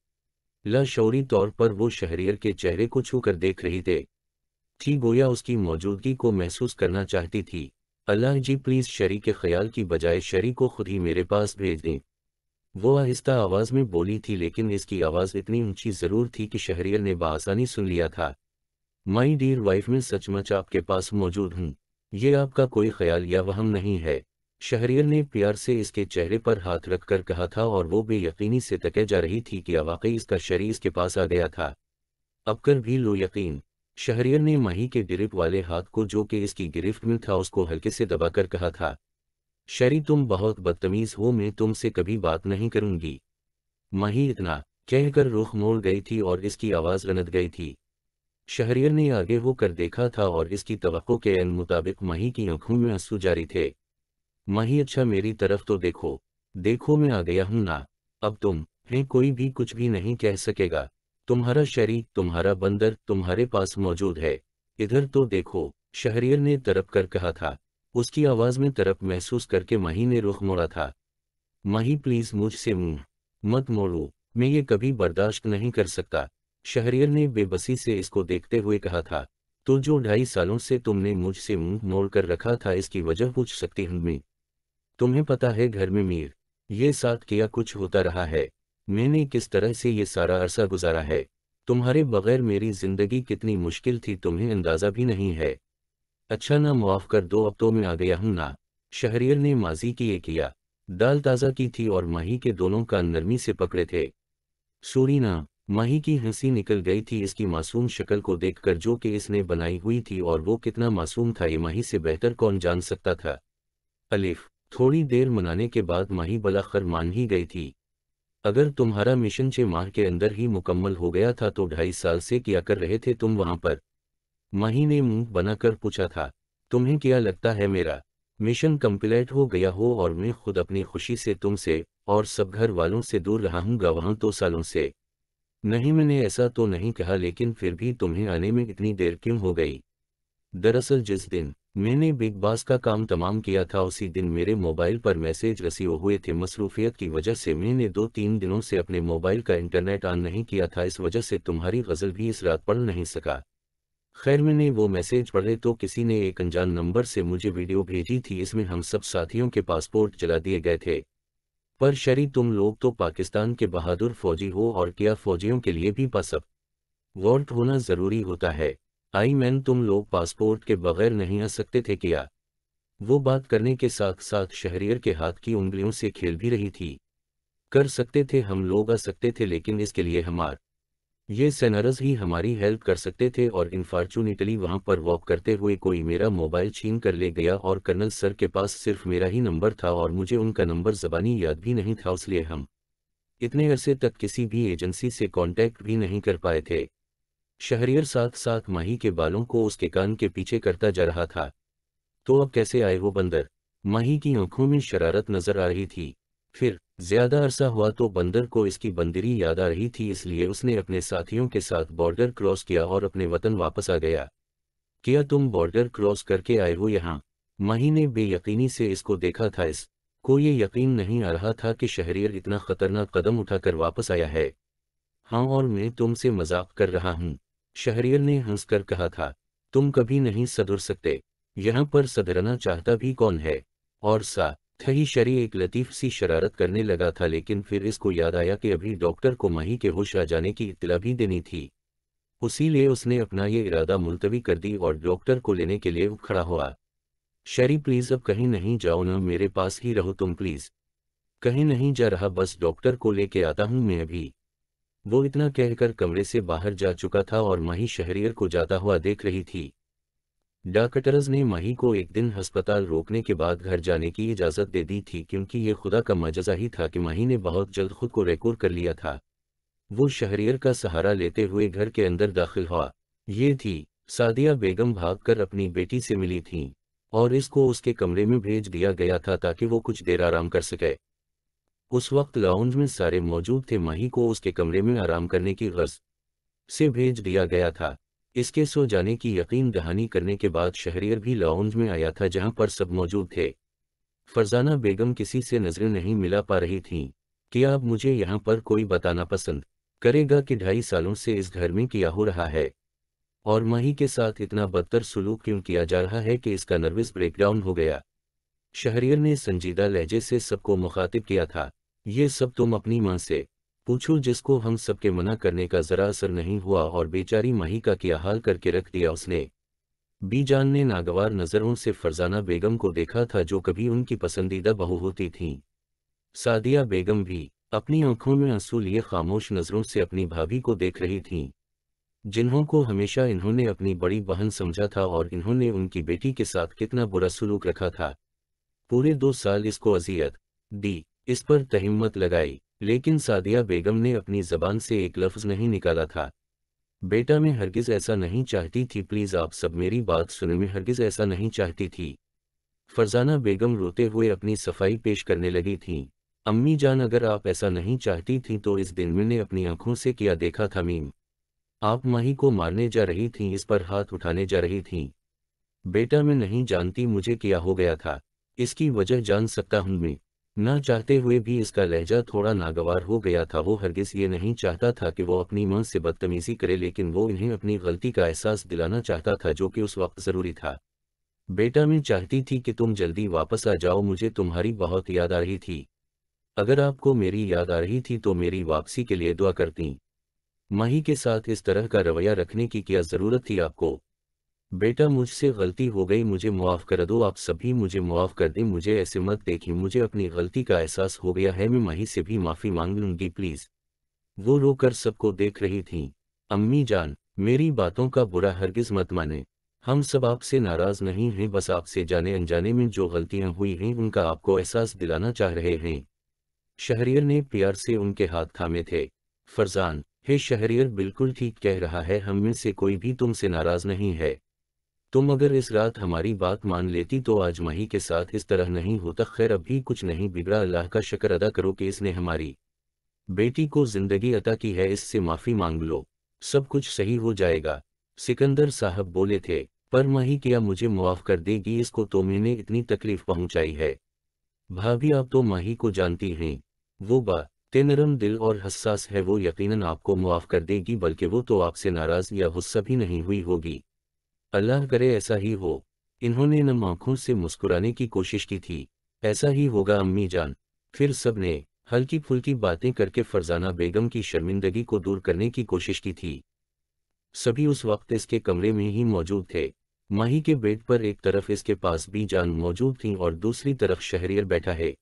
लाशौरी तौर पर वो शहरियर के चेहरे को छूकर देख रही थे थी गोया उसकी मौजूदगी को महसूस करना चाहती थी अल्लाह जी प्लीज़ शरी के ख्याल की बजाय शरी को खुद ही मेरे पास भेज दें वो आहिस्ता आवाज़ में बोली थी लेकिन इसकी आवाज़ इतनी ऊंची ज़रूर थी कि शहरियर ने बासानी सुन लिया था माई डियर वाइफ में सचमच आपके पास मौजूद हूँ ये आपका कोई ख्याल या वहम नहीं है शहरियर ने प्यार से इसके चेहरे पर हाथ रखकर कहा था और वो बेयकीनी से तके जा रही थी कि वाकई इसका शरीर इसके पास आ गया था अब कर भी लो यकीन शहरियर ने मही के गिरफ्त वाले हाथ को जो कि इसकी गिरफ्त में था उसको हल्के से दबाकर कहा था शरी तुम बहुत बदतमीज हो मैं तुमसे कभी बात नहीं करूंगी मही इतना कहकर रुख मोड़ गई थी और इसकी आवाज़ रनत गई थी शहरियर ने आगे वो कर देखा था और इसकी तो के अन मुताबिक मही की आंखों में आंसू जारी थे मही अच्छा मेरी तरफ तो देखो देखो मैं आ गया हूं ना अब तुम है कोई भी कुछ भी नहीं कह सकेगा तुम्हारा शरीर तुम्हारा बंदर तुम्हारे पास मौजूद है इधर तो देखो शहरियर ने तरप कर कहा था उसकी आवाज में तरप महसूस करके मही ने रुख मोड़ा था मही प्लीज मुझसे मुंह मत मोड़ो मैं ये कभी बर्दाश्त नहीं कर सकता शहरियर ने बेबसी से इसको देखते हुए कहा था तो जो ढाई सालों से तुमने मुझसे मुंह मोड़ कर रखा था इसकी वजह पूछ सकती हूं मैं तुम्हें पता है घर में मीर ये साथ किया कुछ होता रहा है मैंने किस तरह से ये सारा अरसा गुजारा है तुम्हारे बगैर मेरी जिंदगी कितनी मुश्किल थी तुम्हें अंदाजा भी नहीं है अच्छा ना मुआफ कर दो अब तो मैं आ गया हूं ना शहरियर ने माजी की ये किया दाल ताज़ा की थी और माही के दोनों का नरमी से पकड़े थे सूरी ना माही की हंसी निकल गई थी इसकी मासूम शक्ल को देखकर जो कि इसने बनाई हुई थी और वो कितना मासूम था ये माही से बेहतर कौन जान सकता था अलिफ थोड़ी देर मनाने के बाद माही बलाखर मान ही गई थी अगर तुम्हारा मिशन छह माह के अंदर ही मुकम्मल हो गया था तो ढाई साल से किया कर रहे थे तुम वहां पर माही ने मुंह बनाकर पूछा था तुम्हें क्या लगता है मेरा मिशन कम्प्लीट हो गया हो और मैं खुद अपनी खुशी से तुमसे और सब घर वालों से दूर रहा हूँ गवाहों तो सालों से नहीं मैंने ऐसा तो नहीं कहा लेकिन फिर भी तुम्हें आने में इतनी देर क्यों हो गई दरअसल जिस दिन मैंने बिग बॉस का काम तमाम किया था उसी दिन मेरे मोबाइल पर मैसेज रसीव हुए थे मसरूफियत की वजह से मैंने दो तीन दिनों से अपने मोबाइल का इंटरनेट ऑन नहीं किया था इस वजह से तुम्हारी गज़ल भी इस रात पढ़ नहीं सका खैर मैंने वो मैसेज पढ़े तो किसी ने एक अनजान नंबर से मुझे वीडियो भेजी थी इसमें हम सब साथियों के पासपोर्ट जला दिए गए थे पर शरी तुम लोग तो पाकिस्तान के बहादुर फौजी हो और क्या फौजियों के लिए भी बस वॉन्ट होना ज़रूरी होता है आई मैन तुम लोग पासपोर्ट के बगैर नहीं आ सकते थे क्या वो बात करने के साथ साथ शहरियर के हाथ की उंगलियों से खेल भी रही थी कर सकते थे हम लोग आ सकते थे लेकिन इसके लिए हमार ये सेनरस ही हमारी हेल्प कर सकते थे और इनफॉर्चुनेटली वहां पर वॉक करते हुए कोई मेरा मोबाइल छीन कर ले गया और कर्नल सर के पास सिर्फ मेरा ही नंबर था और मुझे उनका नंबर जबानी याद भी नहीं था इसलिए हम इतने अरसे तक किसी भी एजेंसी से कांटेक्ट भी नहीं कर पाए थे शहरियर साथ साथ माही के बालों को उसके कान के पीछे करता जा रहा था तो अब कैसे आए वो बंदर माही की आंखों में शरारत नजर आ रही थी फिर ज्यादा अरसा हुआ तो बंदर को इसकी बंदरी याद आ रही थी इसलिए उसने अपने साथियों के साथ बॉर्डर क्रॉस किया और अपने वतन वापस आ गया क्या तुम बॉर्डर क्रॉस करके आए हो यहाँ महीने बेयकीनी से इसको देखा था इस को ये यकीन नहीं आ रहा था कि शहरियर इतना खतरनाक कदम उठाकर वापस आया है हाँ और मैं तुमसे मजाक कर रहा हूँ शहरियर ने हंसकर कहा था तुम कभी नहीं सदुर सकते यहाँ पर सदरना चाहता भी कौन है और सा थही शरी एक लतीफ सी शरारत करने लगा था लेकिन फिर इसको याद आया कि अभी डॉक्टर को मही के होश आ जाने की इतला भी देनी थी उसी लिये उसने अपना ये इरादा मुलतवी कर दी और डॉक्टर को लेने के लिए खड़ा हुआ शरी प्लीज अब कहीं नहीं जाओ न मेरे पास ही रहो तुम प्लीज कहीं नहीं जा रहा बस डॉक्टर को लेके आता हूँ मैं अभी वो इतना कहकर कमरे से बाहर जा चुका था और मही शहरियर को जाता हुआ देख रही थी डाकटरज ने मही को एक दिन अस्पताल रोकने के बाद घर जाने की इजाज़त दे दी थी क्योंकि ये खुदा का मजजा ही था कि मही ने बहुत जल्द खुद को रेकोर कर लिया था वो शहरियर का सहारा लेते हुए घर के अंदर दाखिल हुआ ये थी सादिया बेगम भागकर अपनी बेटी से मिली थीं और इसको उसके कमरे में भेज दिया गया था ताकि वो कुछ देर आराम कर सके उस वक्त लाउंज में सारे मौजूद थे मही को उसके कमरे में आराम करने की गर्ज से भेज दिया गया था इसके सो जाने की यकीन दहानी करने के बाद शहरियर भी लाउंज में आया था जहां पर सब मौजूद थे फरजाना बेगम किसी से नजरें नहीं मिला पा रही थीं कि आप मुझे यहाँ पर कोई बताना पसंद करेगा कि ढाई सालों से इस घर में किया हो रहा है और माही के साथ इतना बदतर सलूक क्यों किया जा रहा है कि इसका नर्वस ब्रेकडाउन हो गया शहरियर ने संजीदा लहजे से सबको मुखातिब किया था ये सब तुम अपनी माँ से पूछो जिसको हम सबके मना करने का जरा असर नहीं हुआ और बेचारी माही का किया हाल करके रख दिया उसने बीजान ने नागवार नज़रों से फरजाना बेगम को देखा था जो कभी उनकी पसंदीदा बहू होती थीं सादिया बेगम भी अपनी आंखों में आंसू लिए खामोश नज़रों से अपनी भाभी को देख रही थीं जिन्हों को हमेशा इन्होंने अपनी बड़ी बहन समझा था और इन्होंने उनकी बेटी के साथ कितना बुरा सुलूक रखा था पूरे दो साल इसको अजियत दी इस पर तहिम्मत लगाई लेकिन सादिया बेगम ने अपनी जबान से एक लफ्ज़ नहीं निकाला था बेटा मैं हरगिज़ ऐसा नहीं चाहती थी प्लीज़ आप सब मेरी बात सुने में हरगिज़ ऐसा नहीं चाहती थी फरजाना बेगम रोते हुए अपनी सफाई पेश करने लगी थी अम्मी जान अगर आप ऐसा नहीं चाहती थी तो इस दिन मैंने अपनी आंखों से किया देखा था मीम आप माही को मारने जा रही थीं इस पर हाथ उठाने जा रही थीं बेटा मैं नहीं जानती मुझे क्या हो गया था इसकी वजह जान सकता हूं मैं न चाहते हुए भी इसका लहजा थोड़ा नागवार हो गया था वो हरगिज ये नहीं चाहता था कि वो अपनी माँ से बदतमीजी करे लेकिन वो इन्हें अपनी गलती का एहसास दिलाना चाहता था जो कि उस वक्त ज़रूरी था बेटा मैं चाहती थी कि तुम जल्दी वापस आ जाओ मुझे तुम्हारी बहुत याद आ रही थी अगर आपको मेरी याद आ रही थी तो मेरी वापसी के लिए दुआ करती माही के साथ इस तरह का रवैया रखने की क्या ज़रूरत थी आपको बेटा मुझसे गलती हो गई मुझे मुआफ़ कर दो आप सभी मुझे मुआफ़ कर दें मुझे ऐसे मत देखी मुझे अपनी गलती का एहसास हो गया है मैं माही से भी माफ़ी मांग लूंगी प्लीज़ वो रो कर सबको देख रही थी अम्मी जान मेरी बातों का बुरा हरगिज मत माने हम सब आपसे नाराज नहीं हैं बस आपसे जाने अनजाने में जो गलतियां हुई हैं उनका आपको एहसास दिलाना चाह रहे हैं शहरियर ने प्यार से उनके हाथ थामे थे फरजान हे शहरियर बिल्कुल ठीक कह रहा है हम में से कोई भी तुमसे नाराज नहीं है तुम अगर इस रात हमारी बात मान लेती तो आज मही के साथ इस तरह नहीं होता खैर अभी कुछ नहीं बिगड़ा अल्लाह का शक्र अदा करो कि इसने हमारी बेटी को जिंदगी अता की है इससे माफ़ी मांग लो सब कुछ सही हो जाएगा सिकंदर साहब बोले थे पर मही क्या मुझे मुआफ़ कर देगी इसको तो मैंने इतनी तकलीफ पहुंचाई है भाभी आप तो मही को जानती हैं वो बा ते नरम दिल और हसास है वो यकीनन आपको मुआफ़ कर देगी बल्कि वो तो आपसे नाराज़ या गुस्सा भी नहीं हुई होगी अल्लाह करे ऐसा ही हो इन्होंने नम आंखों से मुस्कुराने की कोशिश की थी ऐसा ही होगा अम्मी जान फिर सब ने हल्की फुल्की बातें करके फरजाना बेगम की शर्मिंदगी को दूर करने की कोशिश की थी सभी उस वक्त इसके कमरे में ही मौजूद थे माही के बेड पर एक तरफ इसके पास भी जान मौजूद थी और दूसरी तरफ शहरियर बैठा है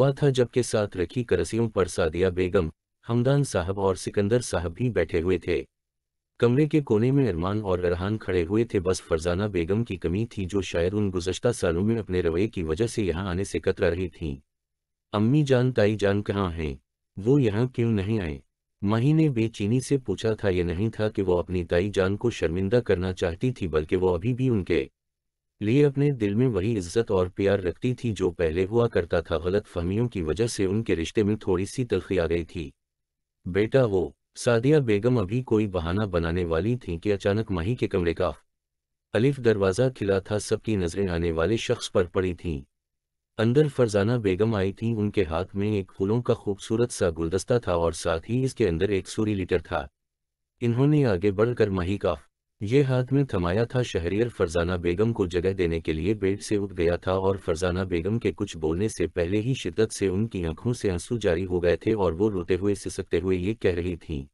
वह था जबकि साथ रखी करसियों पर सादिया बेगम हमदान साहब और सिकंदर साहब भी बैठे हुए थे कमरे के कोने में अरमान और अरहान खड़े हुए थे बस फरजाना बेगम की कमी थी जो शायद उन गुजशत सालों में अपने रवैये की वजह से यहाँ आने से कतरा रही थी अम्मी जान ताई जान कहाँ हैं वो यहाँ क्यों नहीं आए माही ने बेचीनी से पूछा था यह नहीं था कि वो अपनी ताई जान को शर्मिंदा करना चाहती थी बल्कि वो अभी भी उनके लिए अपने दिल में वही इज्जत और प्यार रखती थी जो पहले हुआ करता था गलत फहमियों की वजह से उनके रिश्ते में थोड़ी सी तलखी आ गई थी बेटा वो सादिया बेगम अभी कोई बहाना बनाने वाली थीं कि अचानक माही के कमरे का अलिफ दरवाज़ा खिला था सबकी नज़रें आने वाले शख्स पर पड़ी थीं अंदर फरजाना बेगम आई थीं उनके हाथ में एक फूलों का खूबसूरत सा गुलदस्ता था और साथ ही इसके अंदर एक सूरी लीटर था इन्होंने आगे बढ़कर माही का ये हाथ में थमाया था शहरियर फरजाना बेगम को जगह देने के लिए बेड से उठ गया था और फरजाना बेगम के कुछ बोलने से पहले ही शिद्दत से उनकी आंखों से आंसू जारी हो गए थे और वो रोते हुए सिसकते हुए ये कह रही थी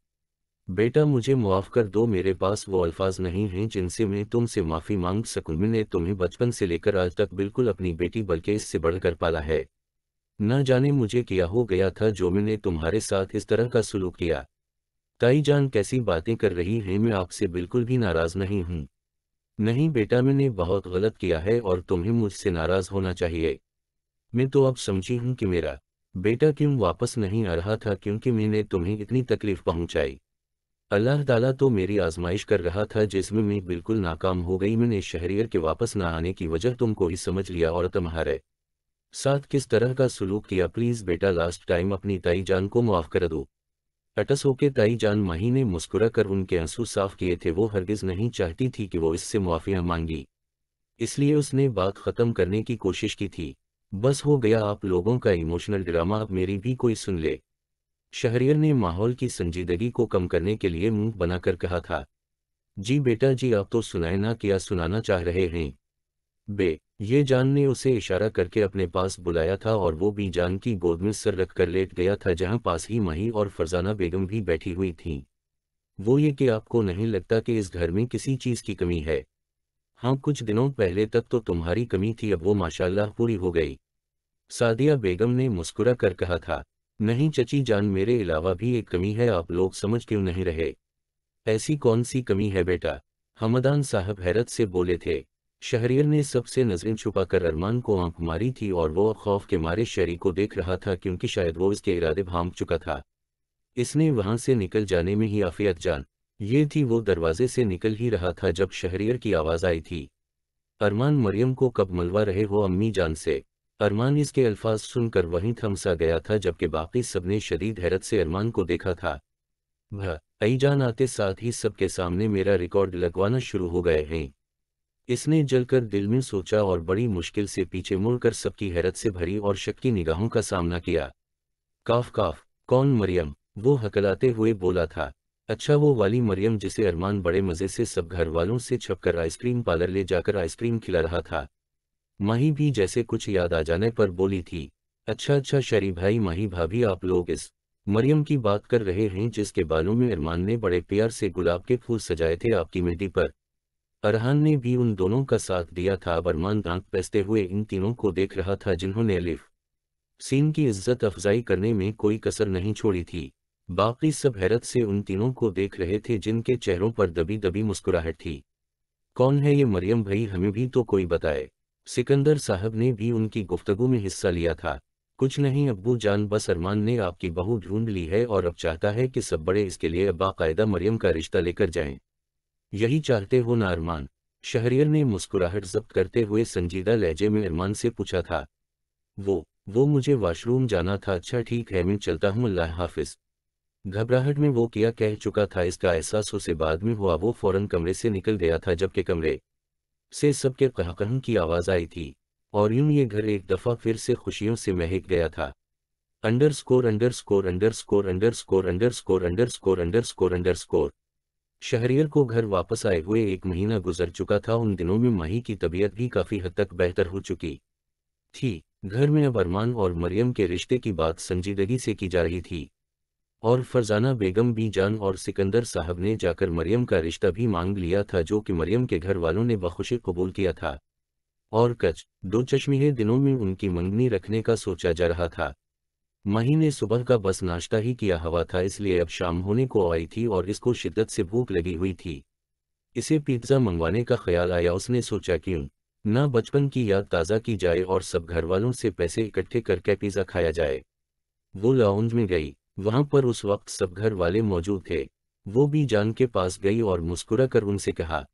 बेटा मुझे मुआफ़ कर दो मेरे पास वो अल्फाज नहीं हैं जिनसे मैं तुमसे माफ़ी मांग सकूं मैंने तुम्हें बचपन से लेकर आज तक बिल्कुल अपनी बेटी बल्कि इससे बढ़कर पाला है न जाने मुझे किया हो गया था जो मैंने तुम्हारे साथ इस तरह का सुलूक किया ताई जान कैसी बातें कर रही हैं मैं आपसे बिल्कुल भी नाराज नहीं हूं नहीं बेटा मैंने बहुत गलत किया है और तुम्हें मुझसे नाराज होना चाहिए मैं तो अब समझी हूँ कि मेरा बेटा क्यों वापस नहीं आ रहा था क्योंकि मैंने तुम्हें इतनी तकलीफ पहुंचाई अल्लाह ताला तो मेरी आजमाइश कर रहा था जिसमें मैं बिल्कुल नाकाम हो गई मैंने शहरियर के वापस ना आने की वजह तुमको ही समझ लिया और तुम्हारे साथ किस तरह का सलूक किया प्लीज़ बेटा लास्ट टाइम अपनी ताई जान को माफ़ कर दो तटस होकर ताई जान माही ने मुस्कुरा कर उनके आंसू साफ किए थे वो हरगिज नहीं चाहती थी कि वो इससे मुआफिया मांगी इसलिए उसने बात ख़त्म करने की कोशिश की थी बस हो गया आप लोगों का इमोशनल ड्रामा अब मेरी भी कोई सुन ले शहरियर ने माहौल की संजीदगी को कम करने के लिए मुंह बनाकर कहा था जी बेटा जी आप तो सुनाए ना क्या सुनाना चाह रहे हैं बे ये जान ने उसे इशारा करके अपने पास बुलाया था और वो भी जान की गोद में सर रख कर लेट गया था जहां पास ही मही और फरजाना बेगम भी बैठी हुई थीं। वो ये कि आपको नहीं लगता कि इस घर में किसी चीज़ की कमी है हाँ कुछ दिनों पहले तक तो तुम्हारी कमी थी अब वो माशाल्लाह पूरी हो गई सादिया बेगम ने मुस्कुरा कर कहा था नहीं चची जान मेरे अलावा भी एक कमी है आप लोग समझ क्यों नहीं रहे ऐसी कौन सी कमी है बेटा हमदान साहब हैरत से बोले थे शहरियर ने सबसे नजरें छुपाकर अरमान को आंख मारी थी और वो खौफ के मारे शहरी को देख रहा था क्योंकि शायद वो इसके इरादे भाम चुका था इसने वहां से निकल जाने में ही आफियत जान ये थी वो दरवाजे से निकल ही रहा था जब शहरियर की आवाज़ आई थी अरमान मरियम को कब मलवा रहे हो अम्मी जान से अरमान इसके अल्फाज सुनकर वहीं थमसा गया था जबकि बाकी सबने शदीद हैरत से अरमान को देखा था भई जान आते साथ ही सबके सामने मेरा रिकॉर्ड लगवाना शुरू हो गए हैं इसने जलकर दिल में सोचा और बड़ी मुश्किल से पीछे मुड़कर सबकी हैरत से भरी और शक की निगाहों का सामना किया काफ काफ कौन मरियम वो हकलाते हुए बोला था अच्छा वो वाली मरियम जिसे अरमान बड़े मज़े से सब घर वालों से छपकर आइसक्रीम पार्लर ले जाकर आइसक्रीम खिला रहा था माही भी जैसे कुछ याद आ जाने पर बोली थी अच्छा अच्छा शरी भाई माही भाभी आप लोग इस मरियम की बात कर रहे हैं जिसके बालों में अरमान ने बड़े प्यार से गुलाब के फूल सजाए थे आपकी मेहंदी पर अरहान ने भी उन दोनों का साथ दिया था बरमान दांत पैसते हुए इन तीनों को देख रहा था जिन्होंने अलिफ सीन की इज्जत अफजाई करने में कोई कसर नहीं छोड़ी थी बाकी सब हैरत से उन तीनों को देख रहे थे जिनके चेहरों पर दबी दबी मुस्कुराहट थी कौन है ये मरियम भाई हमें भी तो कोई बताए सिकंदर साहब ने भी उनकी गुफ्तगु में हिस्सा लिया था कुछ नहीं अब्बू जान बस अरमान ने आपकी बहू ढूंढ ली है और अब चाहता है कि सब बड़े इसके लिए बाकायदा मरियम का रिश्ता लेकर जाएं। यही चाहते हो ना अरमान शहरियर ने मुस्कुराहट जब्त करते हुए संजीदा लहजे में अरमान से पूछा था वो वो मुझे वॉशरूम जाना था अच्छा ठीक है मैं चलता हूँ अल्लाह हाफिज घबराहट में वो किया कह चुका था इसका एहसास उसे बाद में हुआ वो फौरन कमरे से निकल गया था जबकि कमरे से सबके कहकहन की आवाज़ आई थी और यूं ये घर एक दफ़ा फिर से खुशियों से महक गया था underscore underscore underscore underscore underscore underscore underscore underscore Shahriyar को घर वापस आए हुए एक महीना गुजर चुका था उन दिनों में माही की तबीयत भी काफी हद तक बेहतर हो चुकी थी घर में अब अरमान और मरियम के रिश्ते की बात संजीदगी से की जा रही थी और फरजाना बेगम भी जान और सिकंदर साहब ने जाकर मरियम का रिश्ता भी मांग लिया था जो कि मरियम के घर वालों ने बखुशी कबूल किया था और कच दो चश्मे दिनों में उनकी मंगनी रखने का सोचा जा रहा था मही ने सुबह का बस नाश्ता ही किया हुआ था इसलिए अब शाम होने को आई थी और इसको शिद्दत से भूख लगी हुई थी इसे पिज्ज़ा मंगवाने का ख्याल आया उसने सोचा क्यों ना बचपन की याद ताज़ा की जाए और सब घर वालों से पैसे इकट्ठे करके पिज़्ज़ा खाया जाए वो लाउंज में गई वहां पर उस वक्त सब घर वाले मौजूद थे वो बी जान के पास गई और मुस्कुरा कर उनसे कहा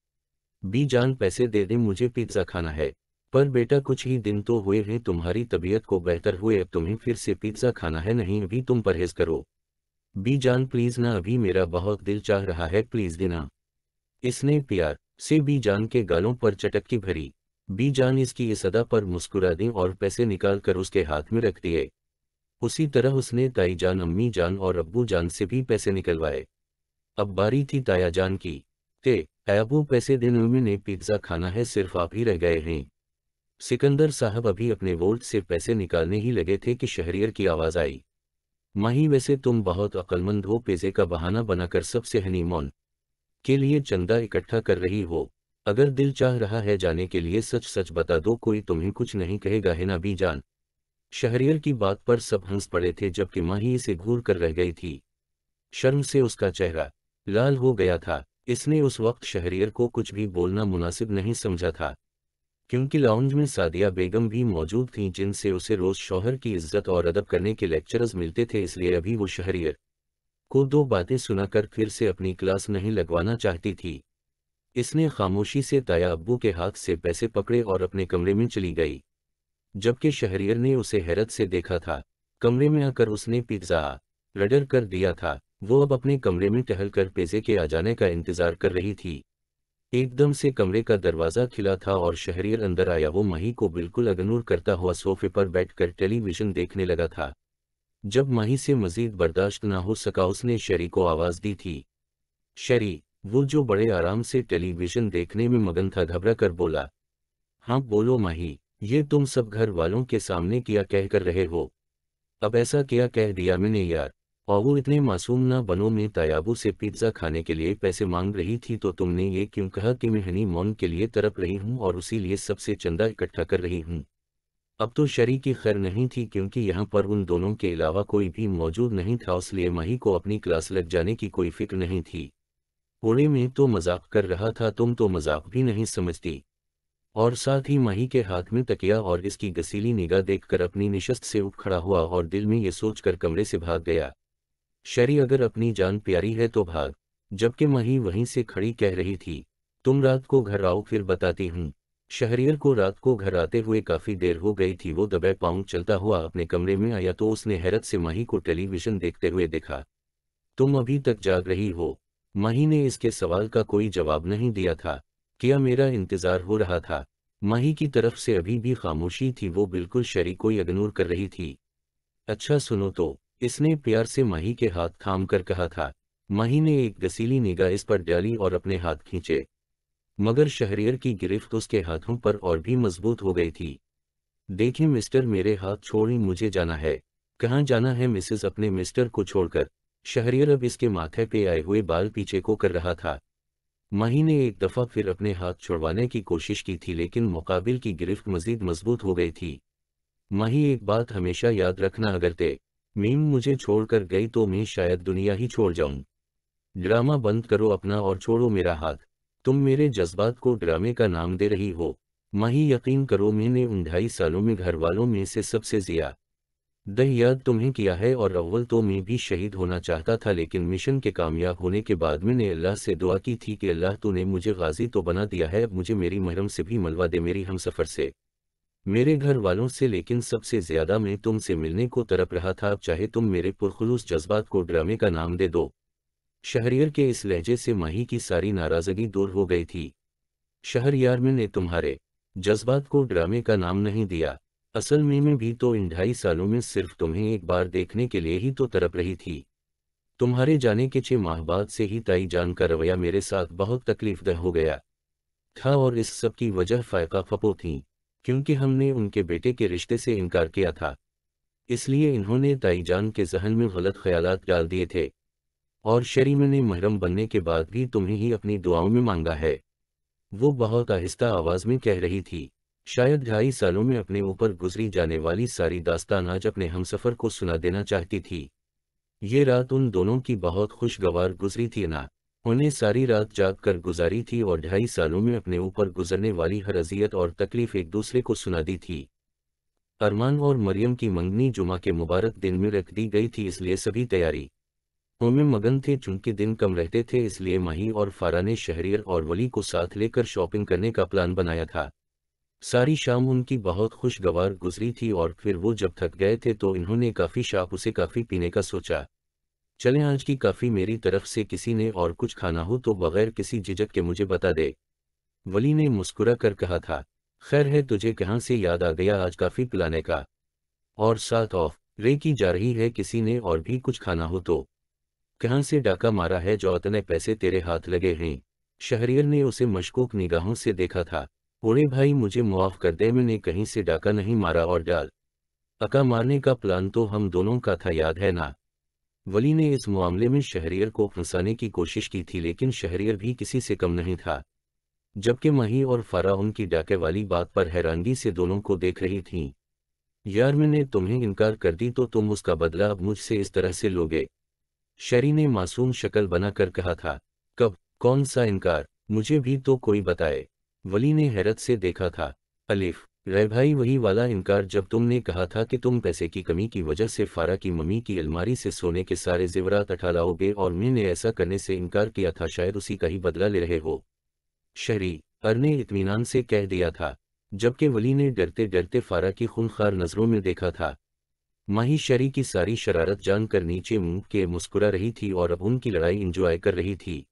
बी जान पैसे दे दे मुझे पिज्ज़ा खाना है पर बेटा कुछ ही दिन तो हुए हैं तुम्हारी तबीयत को बेहतर हुए अब तुम्हें फिर से पिज्ज़ा खाना है नहीं अभी तुम परहेज करो बी जान प्लीज़ ना अभी मेरा बहुत दिल चाह रहा है प्लीज़ देना इसने प्यार से बी जान के गालों पर चटकी भरी बी जान इसकी इस अदा पर मुस्कुरा दी और पैसे निकाल कर उसके हाथ में रख दिए उसी तरह उसने ताई जान अम्मी जान और अब्बू जान से भी पैसे निकलवाए अब बारी थी ताया जान की ते अबू पैसे देने में पिज्ज़ा खाना है सिर्फ आप ही रह गए हैं सिकंदर साहब अभी अपने वोल्ट से पैसे निकालने ही लगे थे कि शहरियर की आवाज़ आई माही वैसे तुम बहुत अक्लमंद हो पेजे का बहाना बनाकर सबसे हनीमोन के लिए चंदा इकट्ठा कर रही हो अगर दिल चाह रहा है जाने के लिए सच सच बता दो कोई तुम्हें कुछ नहीं कहेगा है ना भी जान शहरियर की बात पर सब हंस पड़े थे जबकि माही इसे घूर कर रह गई थी शर्म से उसका चेहरा लाल हो गया था इसने उस वक्त शहरियर को कुछ भी बोलना मुनासिब नहीं समझा था क्योंकि लॉन्ज में सादिया बेगम भी मौजूद थीं जिनसे उसे रोज शौहर की इज्जत और अदब करने के लेक्चरर्स मिलते थे इसलिए अभी वो शहरियर को दो बातें सुनाकर फिर से अपनी क्लास नहीं लगवाना चाहती थी इसने खामोशी से ताया अब्बू के हाथ से पैसे पकड़े और अपने कमरे में चली गई जबकि शहरियर ने उसे हैरत से देखा था कमरे में आकर उसने पिज्ज़ा रडर कर दिया था वो अब अपने कमरे में टहल कर पैसे के आ जाने का इंतज़ार कर रही थी एकदम से कमरे का दरवाज़ा खिला था और शहरीर अंदर आया वो मही को बिल्कुल अगनूर करता हुआ सोफे पर बैठकर टेलीविज़न देखने लगा था जब मही से मजीद बर्दाश्त ना हो सका उसने शरी को आवाज़ दी थी शरी वो जो बड़े आराम से टेलीविज़न देखने में मगन था घबरा कर बोला हाँ बोलो मही ये तुम सब घर वालों के सामने किया कह कर रहे हो अब ऐसा क्या कह दिया मैंने यार और वो इतने मासूम ना बनो मैं तायाबू से पिज्ज़ा खाने के लिए पैसे मांग रही थी तो तुमने ये क्यों कहा कि मैं हनी मौन के लिए तरप रही हूँ और उसी लिए सबसे चंदा इकट्ठा कर रही हूँ अब तो शरी की खैर नहीं थी क्योंकि यहाँ पर उन दोनों के अलावा कोई भी मौजूद नहीं था उसलिए माही को अपनी क्लास लग जाने की कोई फिक्र नहीं थी कोड़े में तो मजाक कर रहा था तुम तो मजाक भी नहीं समझती और साथ ही माही के हाथ में तकिया और इसकी गसीली निगाह देखकर अपनी निशस्त से उठ खड़ा हुआ और दिल में ये सोचकर कमरे से भाग गया शरी अगर अपनी जान प्यारी है तो भाग जबकि मही वहीं से खड़ी कह रही थी तुम रात को घर आओ फिर बताती हूँ शहरियर को रात को घर आते हुए काफी देर हो गई थी वो दबे पाँव चलता हुआ अपने कमरे में आया तो उसने हैरत से मही को टेलीविजन देखते हुए देखा तुम अभी तक जाग रही हो मही ने इसके सवाल का कोई जवाब नहीं दिया था किया मेरा इंतजार हो रहा था मही की तरफ से अभी भी खामोशी थी वो बिल्कुल शरी को इग्नोर कर रही थी अच्छा सुनो तो इसने प्यार से मही के हाथ थाम कर कहा था मही ने एक गसीली निगाह इस पर डाली और अपने हाथ खींचे मगर शहरियर की गिरफ्त उसके हाथों पर और भी मजबूत हो गई थी देखे मिस्टर मेरे हाथ छोड़ ही मुझे जाना है कहाँ जाना है मिसेस अपने मिस्टर को छोड़कर शहरियर अब इसके माथे पे आए हुए बाल पीछे को कर रहा था मही ने एक दफा फिर अपने हाथ छोड़वाने की कोशिश की थी लेकिन मुकाबिल की गिरफ्त मजीद मजबूत हो गई थी मही एक बात हमेशा याद रखना अगर ते मीम मुझे छोड़कर गई तो मैं शायद दुनिया ही छोड़ जाऊं ड्रामा बंद करो अपना और छोड़ो मेरा हाथ तुम मेरे जज्बात को ड्रामे का नाम दे रही हो माही यकीन करो मैंने उन ढाई सालों में घर वालों में से सबसे ज़िया याद तुम्हें किया है और अव्वल तो मैं भी शहीद होना चाहता था लेकिन मिशन के कामयाब होने के बाद मैंने अल्लाह से दुआ की थी कि अल्लाह तूने मुझे गाजी तो बना दिया है अब मुझे मेरी महरम से भी मलवा दे मेरी हम सफ़र से मेरे घर वालों से लेकिन सबसे ज्यादा मैं तुमसे मिलने को तरप रहा था चाहे तुम मेरे पुरखलूस जज्बात को ड्रामे का नाम दे दो शहरियर के इस लहजे से माही की सारी नाराजगी दूर हो गई थी शहरयार ने तुम्हारे जज्बात को ड्रामे का नाम नहीं दिया असल में मैं भी तो इन ढाई सालों में सिर्फ तुम्हें एक बार देखने के लिए ही तो तरप रही थी तुम्हारे जाने के छह माह बाद से ही ताई जान का रवैया मेरे साथ बहुत तकलीफदह हो गया था और इस सब की वजह फायका फपो थी क्योंकि हमने उनके बेटे के रिश्ते से इनकार किया था इसलिए इन्होंने ताईजान के जहन में गलत ख्याल डाल दिए थे और शरीम ने महरम बनने के बाद भी तुम्हें ही अपनी दुआओं में मांगा है वो बहुत आहिस्ता आवाज में कह रही थी शायद ढाई सालों में अपने ऊपर गुजरी जाने वाली सारी दास्तान आज अपने हमसफर को सुना देना चाहती थी ये रात उन दोनों की बहुत खुशगवार गुजरी थी ना उन्हें सारी रात जाग कर गुजारी थी और ढाई सालों में अपने ऊपर गुजरने वाली हर अजियत और तकलीफ एक दूसरे को सुना दी थी अरमान और मरियम की मंगनी जुमा के मुबारक दिन में रख दी गई थी इसलिए सभी तैयारी होमें मगन थे चूंकि दिन कम रहते थे इसलिए माही और फारा ने शहरियर और वली को साथ लेकर शॉपिंग करने का प्लान बनाया था सारी शाम उनकी बहुत खुशगवार गुजरी थी और फिर वो जब थक गए थे तो इन्होंने काफ़ी शाप उसे काफ़ी पीने का सोचा चले आज की काफ़ी मेरी तरफ से किसी ने और कुछ खाना हो तो बगैर किसी झिझक के मुझे बता दे वली ने मुस्कुरा कर कहा था खैर है तुझे कहाँ से याद आ गया आज काफ़ी पिलाने का और साथ ऑफ रे की जा रही है किसी ने और भी कुछ खाना हो तो कहाँ से डाका मारा है जो इतने पैसे तेरे हाथ लगे हैं शहरियर ने उसे मशकूक निगाहों से देखा था ओड़े भाई मुझे मुआफ कर दे मैंने कहीं से डाका नहीं मारा और डाल अका मारने का प्लान तो हम दोनों का था याद है ना वली ने इस मामले में शहरियर को फंसाने की कोशिश की थी लेकिन शहरियर भी किसी से कम नहीं था जबकि मही और फरा उनकी डाके वाली बात पर हैरानगी से दोनों को देख रही थीं। यार मैंने तुम्हें इनकार कर दी तो तुम उसका बदला अब मुझसे इस तरह से लोगे शरी ने मासूम शक्ल बनाकर कहा था कब कौन सा इनकार मुझे भी तो कोई बताए वली ने हैरत से देखा था अलिफ रह भाई वही वाला इनकार जब तुमने कहा था कि तुम पैसे की कमी की वजह से फारा की मम्मी की अलमारी से सोने के सारे जेवरात उठा लाओगे और मैंने ऐसा करने से इनकार किया था शायद उसी का ही बदला ले रहे हो शहरी अर ने इतमान से कह दिया था जबकि वली ने डरते डरते फारा की खूनखार नजरों में देखा था माही शरी की सारी शरारत जानकर नीचे मुंह के मुस्कुरा रही थी और अब उनकी लड़ाई इंजॉय कर रही थी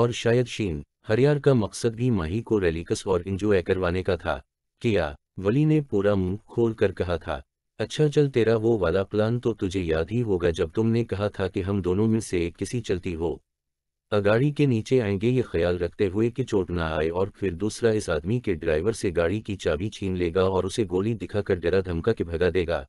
और शायद शीन हरियार का मकसद भी माही को रैलीकस और इंजॉय करवाने का था किया वली ने पूरा मुंह खोल कर कहा था अच्छा चल तेरा वो वाला प्लान तो तुझे याद ही होगा जब तुमने कहा था कि हम दोनों में से एक किसी चलती हो अगाड़ी के नीचे आएंगे ये ख्याल रखते हुए कि चोट ना आए और फिर दूसरा इस आदमी के ड्राइवर से गाड़ी की चाबी छीन लेगा और उसे गोली दिखाकर डरा धमका के भगा देगा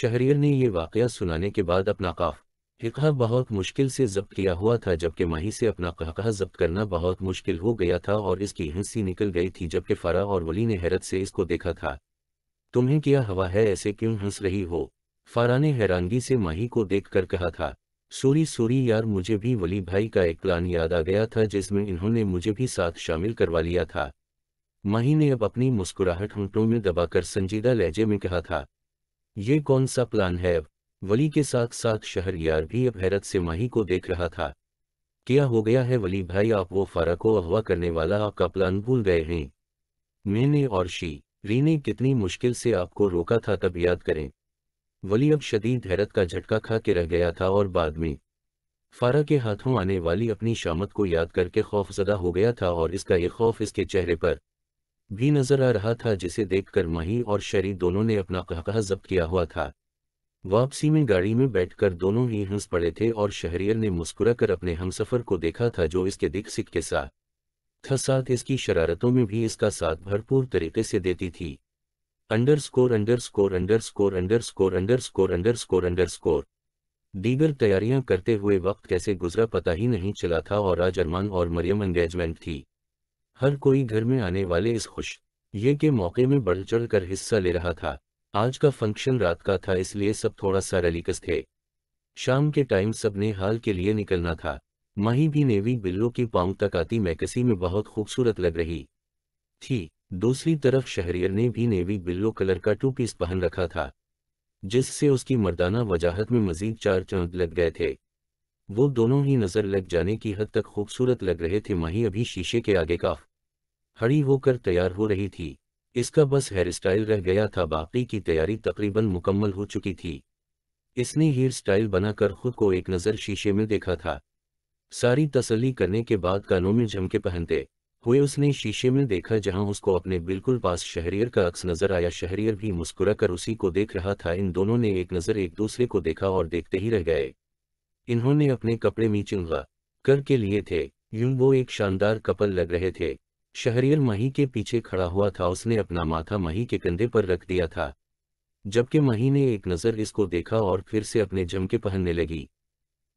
शहरियर ने यह वाकया सुनाने के बाद अपना काफ कहकहा बहुत मुश्किल से जब्त किया हुआ था जबकि माही से अपना कहकह जब्त करना बहुत मुश्किल हो गया था और इसकी हंसी निकल गई थी जबकि फरा और वली ने हैरत से इसको देखा था तुम्हें क्या हवा है ऐसे क्यों हंस रही हो फरा ने हैरानगी से माही को देखकर कहा था सूरी सूरी यार मुझे भी वली भाई का एक प्लान याद आ गया था जिसमें इन्होंने मुझे भी साथ शामिल करवा लिया था माही ने अब अपनी मुस्कुराहट हंटों में दबाकर संजीदा लहजे में कहा था ये कौन सा प्लान है अब वली के साथ साथ शहरयार भी अब हैरत से माही को देख रहा था क्या हो गया है वली भाई आप वो फारा को अगवा करने वाला आपका प्लान भूल गए हैं मैंने और शी री ने कितनी मुश्किल से आपको रोका था तब याद करें वली अब शदीद हैरत का झटका खा के रह गया था और बाद में फारा के हाथों आने वाली अपनी शामत को याद करके खौफजदा हो गया था और इसका ये खौफ इसके चेहरे पर भी नजर आ रहा था जिसे देखकर माही और शरी दोनों ने अपना कहकहा जब्त किया हुआ था वापसी में गाड़ी में बैठकर दोनों ही हंस पड़े थे और शहरियर ने मुस्कुराकर अपने हमसफर को देखा था जो इसके दिख सिख के साथ था साथ इसकी शरारतों में भी इसका साथ भरपूर तरीके से देती थी underscore underscore underscore underscore underscore underscore underscore दीगर तैयारियां करते हुए वक्त कैसे गुजरा पता ही नहीं चला था और आज अरमान और मरियम एंगेजमेंट थी हर कोई घर में आने वाले इस खुश ये के मौके में बढ़ चढ़ कर हिस्सा ले रहा था आज का फंक्शन रात का था इसलिए सब थोड़ा सा रलीकस थे शाम के टाइम सबने हाल के लिए निकलना था माही भी नेवी बिल्लों की पांव तक आती मैकसी में बहुत खूबसूरत लग रही थी दूसरी तरफ शहरियर ने भी नेवी बिल्लो कलर का टू पीस पहन रखा था जिससे उसकी मर्दाना वजाहत में मजीद चार चंद लग गए थे वो दोनों ही नज़र लग जाने की हद तक खूबसूरत लग रहे थे माही अभी शीशे के आगे काफ हड़ी होकर तैयार हो रही थी इसका बस हेयर स्टाइल रह गया था बाकी की तैयारी तकरीबन मुकम्मल हो चुकी थी इसने हेयर स्टाइल बनाकर खुद को एक नज़र शीशे में देखा था सारी तसली करने के बाद कानों में झमके पहनते हुए उसने शीशे में देखा जहां उसको अपने बिल्कुल पास शहरियर का अक्स नजर आया शहरियर भी मुस्कुरा कर उसी को देख रहा था इन दोनों ने एक नज़र एक दूसरे को देखा और देखते ही रह गए इन्होंने अपने कपड़े में करके लिए थे यूं वो एक शानदार कपल लग रहे थे शहरियल मही के पीछे खड़ा हुआ था उसने अपना माथा मही के कंधे पर रख दिया था जबकि मही ने एक नज़र इसको देखा और फिर से अपने झमके पहनने लगी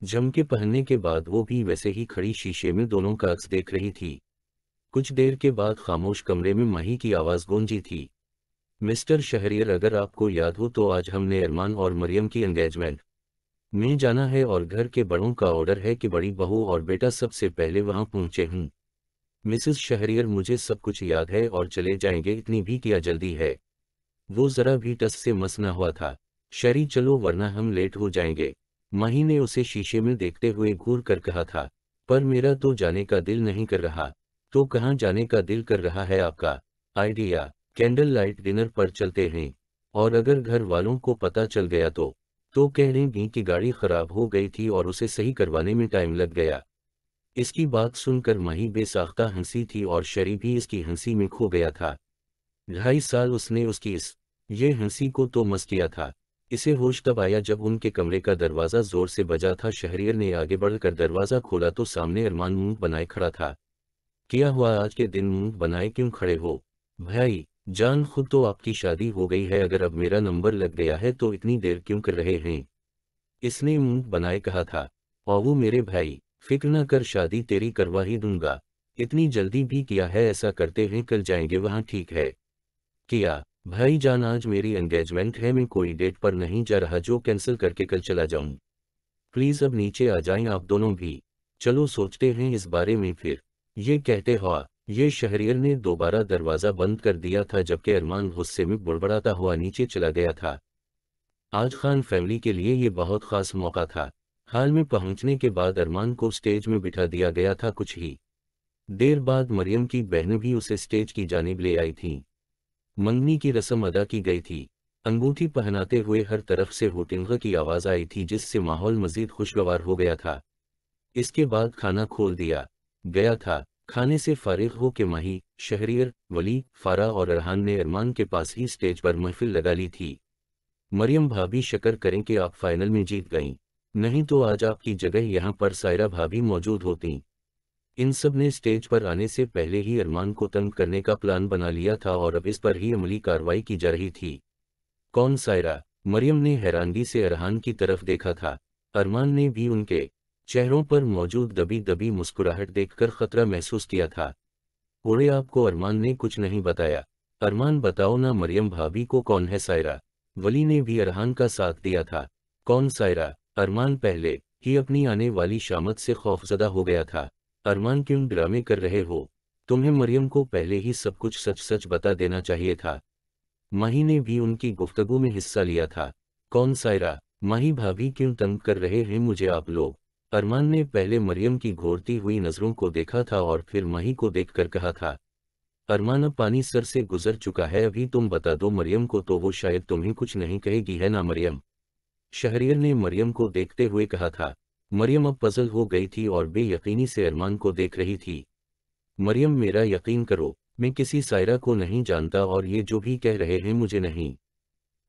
झमके पहनने के बाद वो भी वैसे ही खड़ी शीशे में दोनों का अक्स देख रही थी कुछ देर के बाद खामोश कमरे में मही की आवाज़ गूंजी थी मिस्टर शहरियर अगर आपको याद हो तो आज हमने अरमान और मरियम की एंगेजमेंट में जाना है और घर के बड़ों का ऑर्डर है कि बड़ी बहू और बेटा सबसे पहले वहां पहुंचे हूं मिसिस शहरियर मुझे सब कुछ याद है और चले जाएंगे इतनी भी क्या जल्दी है वो जरा भी टस से मस न हुआ था शरी चलो वरना हम लेट हो जाएंगे माही ने उसे शीशे में देखते हुए घूर कर कहा था पर मेरा तो जाने का दिल नहीं कर रहा तो कहाँ जाने का दिल कर रहा है आपका आइडिया कैंडल लाइट डिनर पर चलते हैं और अगर घर वालों को पता चल गया तो तो कह रही कि गाड़ी खराब हो गई थी और उसे सही करवाने में टाइम लग गया इसकी बात सुनकर मही बेसाख्ता हंसी थी और शरी भी इसकी हंसी में खो गया था ढाई साल उसने उसकी इस ये हंसी को तो मस किया था इसे होश तब आया जब उनके कमरे का दरवाज़ा ज़ोर से बजा था शहरियर ने आगे बढ़कर दरवाज़ा खोला तो सामने अरमान मुंह बनाए खड़ा था किया हुआ आज के दिन मुंह बनाए क्यों खड़े हो भाई जान खुद तो आपकी शादी हो गई है अगर अब मेरा नंबर लग गया है तो इतनी देर क्यों कर रहे हैं इसने मुंह बनाए कहा था और वो मेरे भाई फिक्र न कर शादी तेरी करवा ही दूंगा इतनी जल्दी भी किया है ऐसा करते हैं कल जाएंगे वहां ठीक है किया भाई जान आज मेरी एंगेजमेंट है मैं कोई डेट पर नहीं जा रहा जो कैंसिल करके कल चला जाऊं प्लीज अब नीचे आ जाएं आप दोनों भी चलो सोचते हैं इस बारे में फिर ये कहते हुआ हाँ, ये शहरियर ने दोबारा दरवाज़ा बंद कर दिया था जबकि अरमान गुस्से में बुड़बड़ाता हुआ नीचे चला गया था आज खान फैमिली के लिए ये बहुत खास मौका था हाल में पहुंचने के बाद अरमान को स्टेज में बिठा दिया गया था कुछ ही देर बाद मरियम की बहन भी उसे स्टेज की जानब ले आई थी मंगनी की रस्म अदा की गई थी अंगूठी पहनाते हुए हर तरफ से होटिंग की आवाज़ आई थी जिससे माहौल मजीद खुशगवार हो गया था इसके बाद खाना खोल दिया गया था खाने से फारिग हो के माही शहरियर वली फारा और अरहान ने अरमान के पास ही स्टेज पर महफिल लगा ली थी मरियम भाभी शकर करें कि आप फाइनल में जीत गईं नहीं तो आज आपकी जगह यहाँ पर सायरा भाभी मौजूद होती इन सब ने स्टेज पर आने से पहले ही अरमान को तंग करने का प्लान बना लिया था और अब इस पर ही अमली कार्रवाई की जा रही थी कौन सायरा मरियम ने हैरानगी से अरहान की तरफ देखा था अरमान ने भी उनके चेहरों पर मौजूद दबी दबी मुस्कुराहट देखकर खतरा महसूस किया था ओड़े आपको अरमान ने कुछ नहीं बताया अरमान बताओ ना मरियम भाभी को कौन है सायरा वली ने भी अरहान का साथ दिया था कौन सायरा अरमान पहले ही अपनी आने वाली शामत से खौफजदा हो गया था अरमान क्यों ड्रामे कर रहे हो तुम्हें मरियम को पहले ही सब कुछ सच सच बता देना चाहिए था माही ने भी उनकी गुफ्तगु में हिस्सा लिया था कौन सायरा माही भाभी क्यों तंग कर रहे हैं मुझे आप लोग अरमान ने पहले मरियम की घोरती हुई नज़रों को देखा था और फिर माही को देखकर कहा था अरमान अब पानी सर से गुजर चुका है अभी तुम बता दो मरियम को तो वो शायद तुम्हें कुछ नहीं कहेगी है ना मरियम शहरियर ने मरियम को देखते हुए कहा था मरियम अब पजल हो गई थी और बेयकीनी से अरमान को देख रही थी मरियम मेरा यकीन करो मैं किसी सायरा को नहीं जानता और ये जो भी कह रहे हैं मुझे नहीं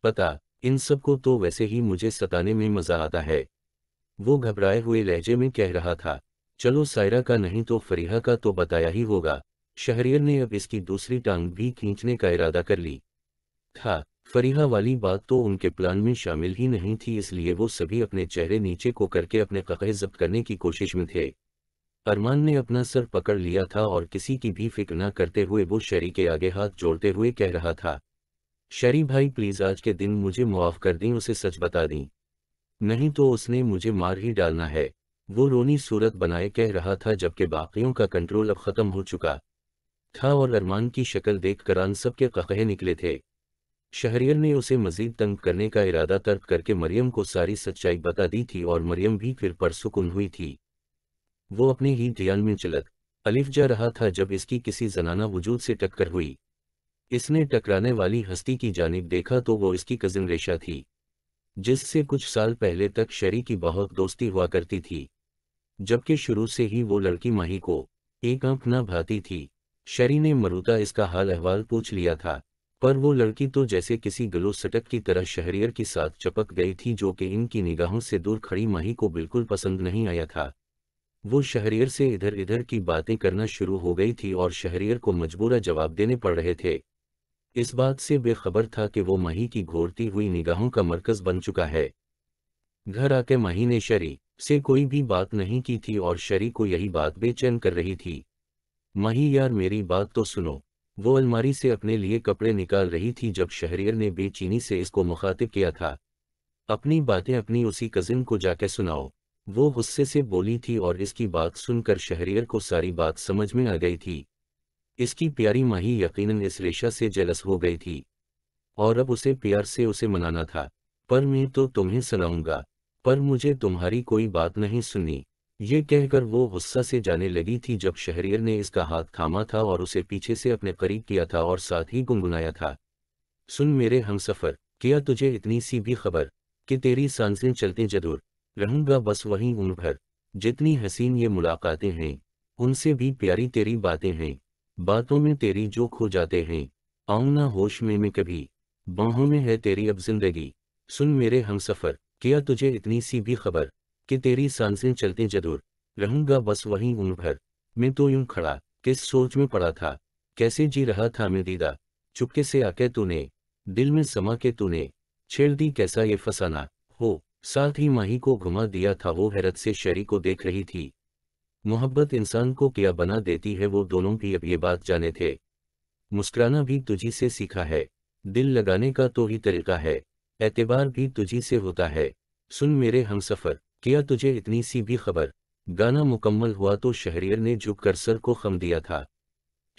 पता इन सब को तो वैसे ही मुझे सताने में मज़ा आता है वो घबराए हुए लहजे में कह रहा था चलो सायरा का नहीं तो फरीहा का तो बताया ही होगा शहरियर ने अब इसकी दूसरी टांग भी खींचने का इरादा कर ली था फरीहा वाली बात तो उनके प्लान में शामिल ही नहीं थी इसलिए वो सभी अपने चेहरे नीचे को करके अपने कहे जब्त करने की कोशिश में थे अरमान ने अपना सर पकड़ लिया था और किसी की भी फिक्र न करते हुए वो शरी के आगे हाथ जोड़ते हुए कह रहा था शरी भाई प्लीज आज के दिन मुझे मुआफ़ कर दें उसे सच बता दें नहीं तो उसने मुझे मार ही डालना है वो रोनी सूरत बनाए कह रहा था जबकि बाकियों का कंट्रोल अब ख़त्म हो चुका था और अरमान की शक्ल देख करान सबके कहे निकले थे शहरियर ने उसे मजीद तंग करने का इरादा तर्क करके मरियम को सारी सच्चाई बता दी थी और मरियम भी फिर परसुकुन हुई थी वो अपने ही ध्यान में चलत अलिफ जा रहा था जब इसकी किसी जनाना वजूद से टक्कर हुई इसने टकराने वाली हस्ती की जानब देखा तो वो इसकी कजिन रेशा थी जिससे कुछ साल पहले तक शरी की बहुत दोस्ती हुआ करती थी जबकि शुरू से ही वो लड़की माही को एक आंख ना भाती थी शरी ने मरुता इसका हाल अहवाल पूछ लिया था पर वो लड़की तो जैसे किसी गलो सटक की तरह शहरियर के साथ चपक गई थी जो कि इनकी निगाहों से दूर खड़ी मही को बिल्कुल पसंद नहीं आया था वो शहरियर से इधर इधर की बातें करना शुरू हो गई थी और शहरियर को मजबूरा जवाब देने पड़ रहे थे इस बात से बेखबर था कि वो मही की घोरती हुई निगाहों का मरकज बन चुका है घर आके मही ने शरी से कोई भी बात नहीं की थी और शरी को यही बात बेचैन कर रही थी मही यार मेरी बात तो सुनो वो अलमारी से अपने लिए कपड़े निकाल रही थी जब शहरियर ने बेचीनी से इसको मुखातिब किया था अपनी बातें अपनी उसी कजिन को जाके सुनाओ वो गुस्से से बोली थी और इसकी बात सुनकर शहरियर को सारी बात समझ में आ गई थी इसकी प्यारी माही यकीनन इस रेशा से जलस हो गई थी और अब उसे प्यार से उसे मनाना था पर मैं तो तुम्हें सुनाऊंगा पर मुझे तुम्हारी कोई बात नहीं सुननी ये कहकर वो गुस्सा से जाने लगी थी जब शहरियर ने इसका हाथ थामा था और उसे पीछे से अपने करीब किया था और साथ ही गुनगुनाया था सुन मेरे सफर किया तुझे इतनी सी भी खबर कि तेरी सांसें चलते जरूर रहूंगा बस वहीं उम्र भर जितनी हसीन ये मुलाकातें हैं उनसे भी प्यारी तेरी बातें हैं बातों में तेरी जो खो जाते हैं आऊँ ना होश में मैं कभी बाहों में है तेरी अब जिंदगी सुन मेरे सफ़र किया तुझे इतनी सी भी खबर कि तेरी सांसें चलते जरूर रहूंगा बस वहीं उम्र भर मैं तो यूं खड़ा किस सोच में पड़ा था कैसे जी रहा था मैं दीदा चुपके से आके तूने दिल में समा के तूने छेड़ दी कैसा ये फसाना हो साथ ही माही को घुमा दिया था वो हैरत से शरी को देख रही थी मोहब्बत इंसान को क्या बना देती है वो दोनों भी अब ये बात जाने थे मुस्कुराना भी तुझी से सीखा है दिल लगाने का तो ही तरीका है एतबार भी तुझी से होता है सुन मेरे हम सफ़र किया तुझे इतनी सी भी खबर गाना मुकम्मल हुआ तो शहरियर ने झुक कर सर को खम दिया था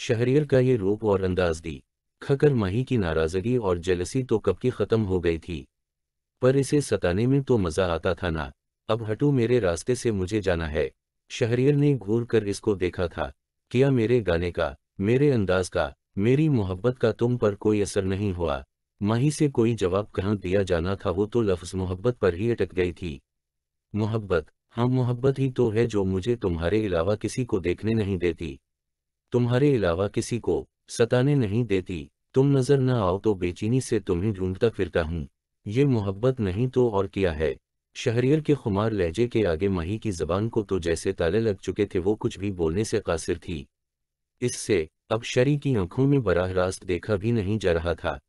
शहरियर का ये रूप और अंदाज दी खकर माही की नाराजगी और जलसी तो कब की ख़त्म हो गई थी पर इसे सताने में तो मज़ा आता था ना अब हटू मेरे रास्ते से मुझे जाना है शहरियर ने घूर कर इसको देखा था किया मेरे गाने का मेरे अंदाज का मेरी मोहब्बत का तुम पर कोई असर नहीं हुआ माही से कोई जवाब कहाँ दिया जाना था वो तो लफ्ज़ मोहब्बत पर ही अटक गई थी मोहब्बत हाँ मोहब्बत ही तो है जो मुझे तुम्हारे अलावा किसी को देखने नहीं देती तुम्हारे अलावा किसी को सताने नहीं देती तुम नजर न आओ तो बेचीनी से तुम्हें ढूंढता फिरता हूँ ये मोहब्बत नहीं तो और क्या है शहरियर के खुमार लहजे के आगे मही की जबान को तो जैसे ताले लग चुके थे वो कुछ भी बोलने से कासिर थी इससे अब शरी की आंखों में बराह रास्त देखा भी नहीं जा रहा था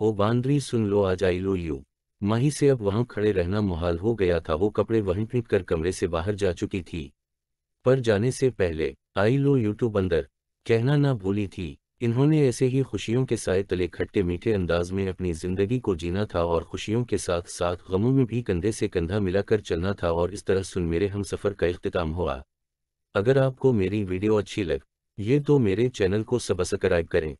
ओ बांद्री सुन लो आ जाइलो लो यू माही से अब वहां खड़े रहना मुहाल हो गया था वो कपड़े वहीं फेंक कर कमरे से बाहर जा चुकी थी पर जाने से पहले आई लो यूट्यूब अंदर कहना ना भूली थी इन्होंने ऐसे ही खुशियों के साय तले खट्टे मीठे अंदाज में अपनी जिंदगी को जीना था और खुशियों के साथ साथ गमों में भी कंधे से कंधा मिलाकर चलना था और इस तरह सुन मेरे हम सफ़र का अख्ताम हुआ अगर आपको मेरी वीडियो अच्छी लग ये तो मेरे चैनल को सब्सक्राइब करें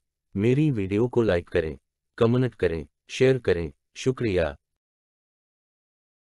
मेरी वीडियो को लाइक करें कमेंट करें शेयर करें शुक्रिया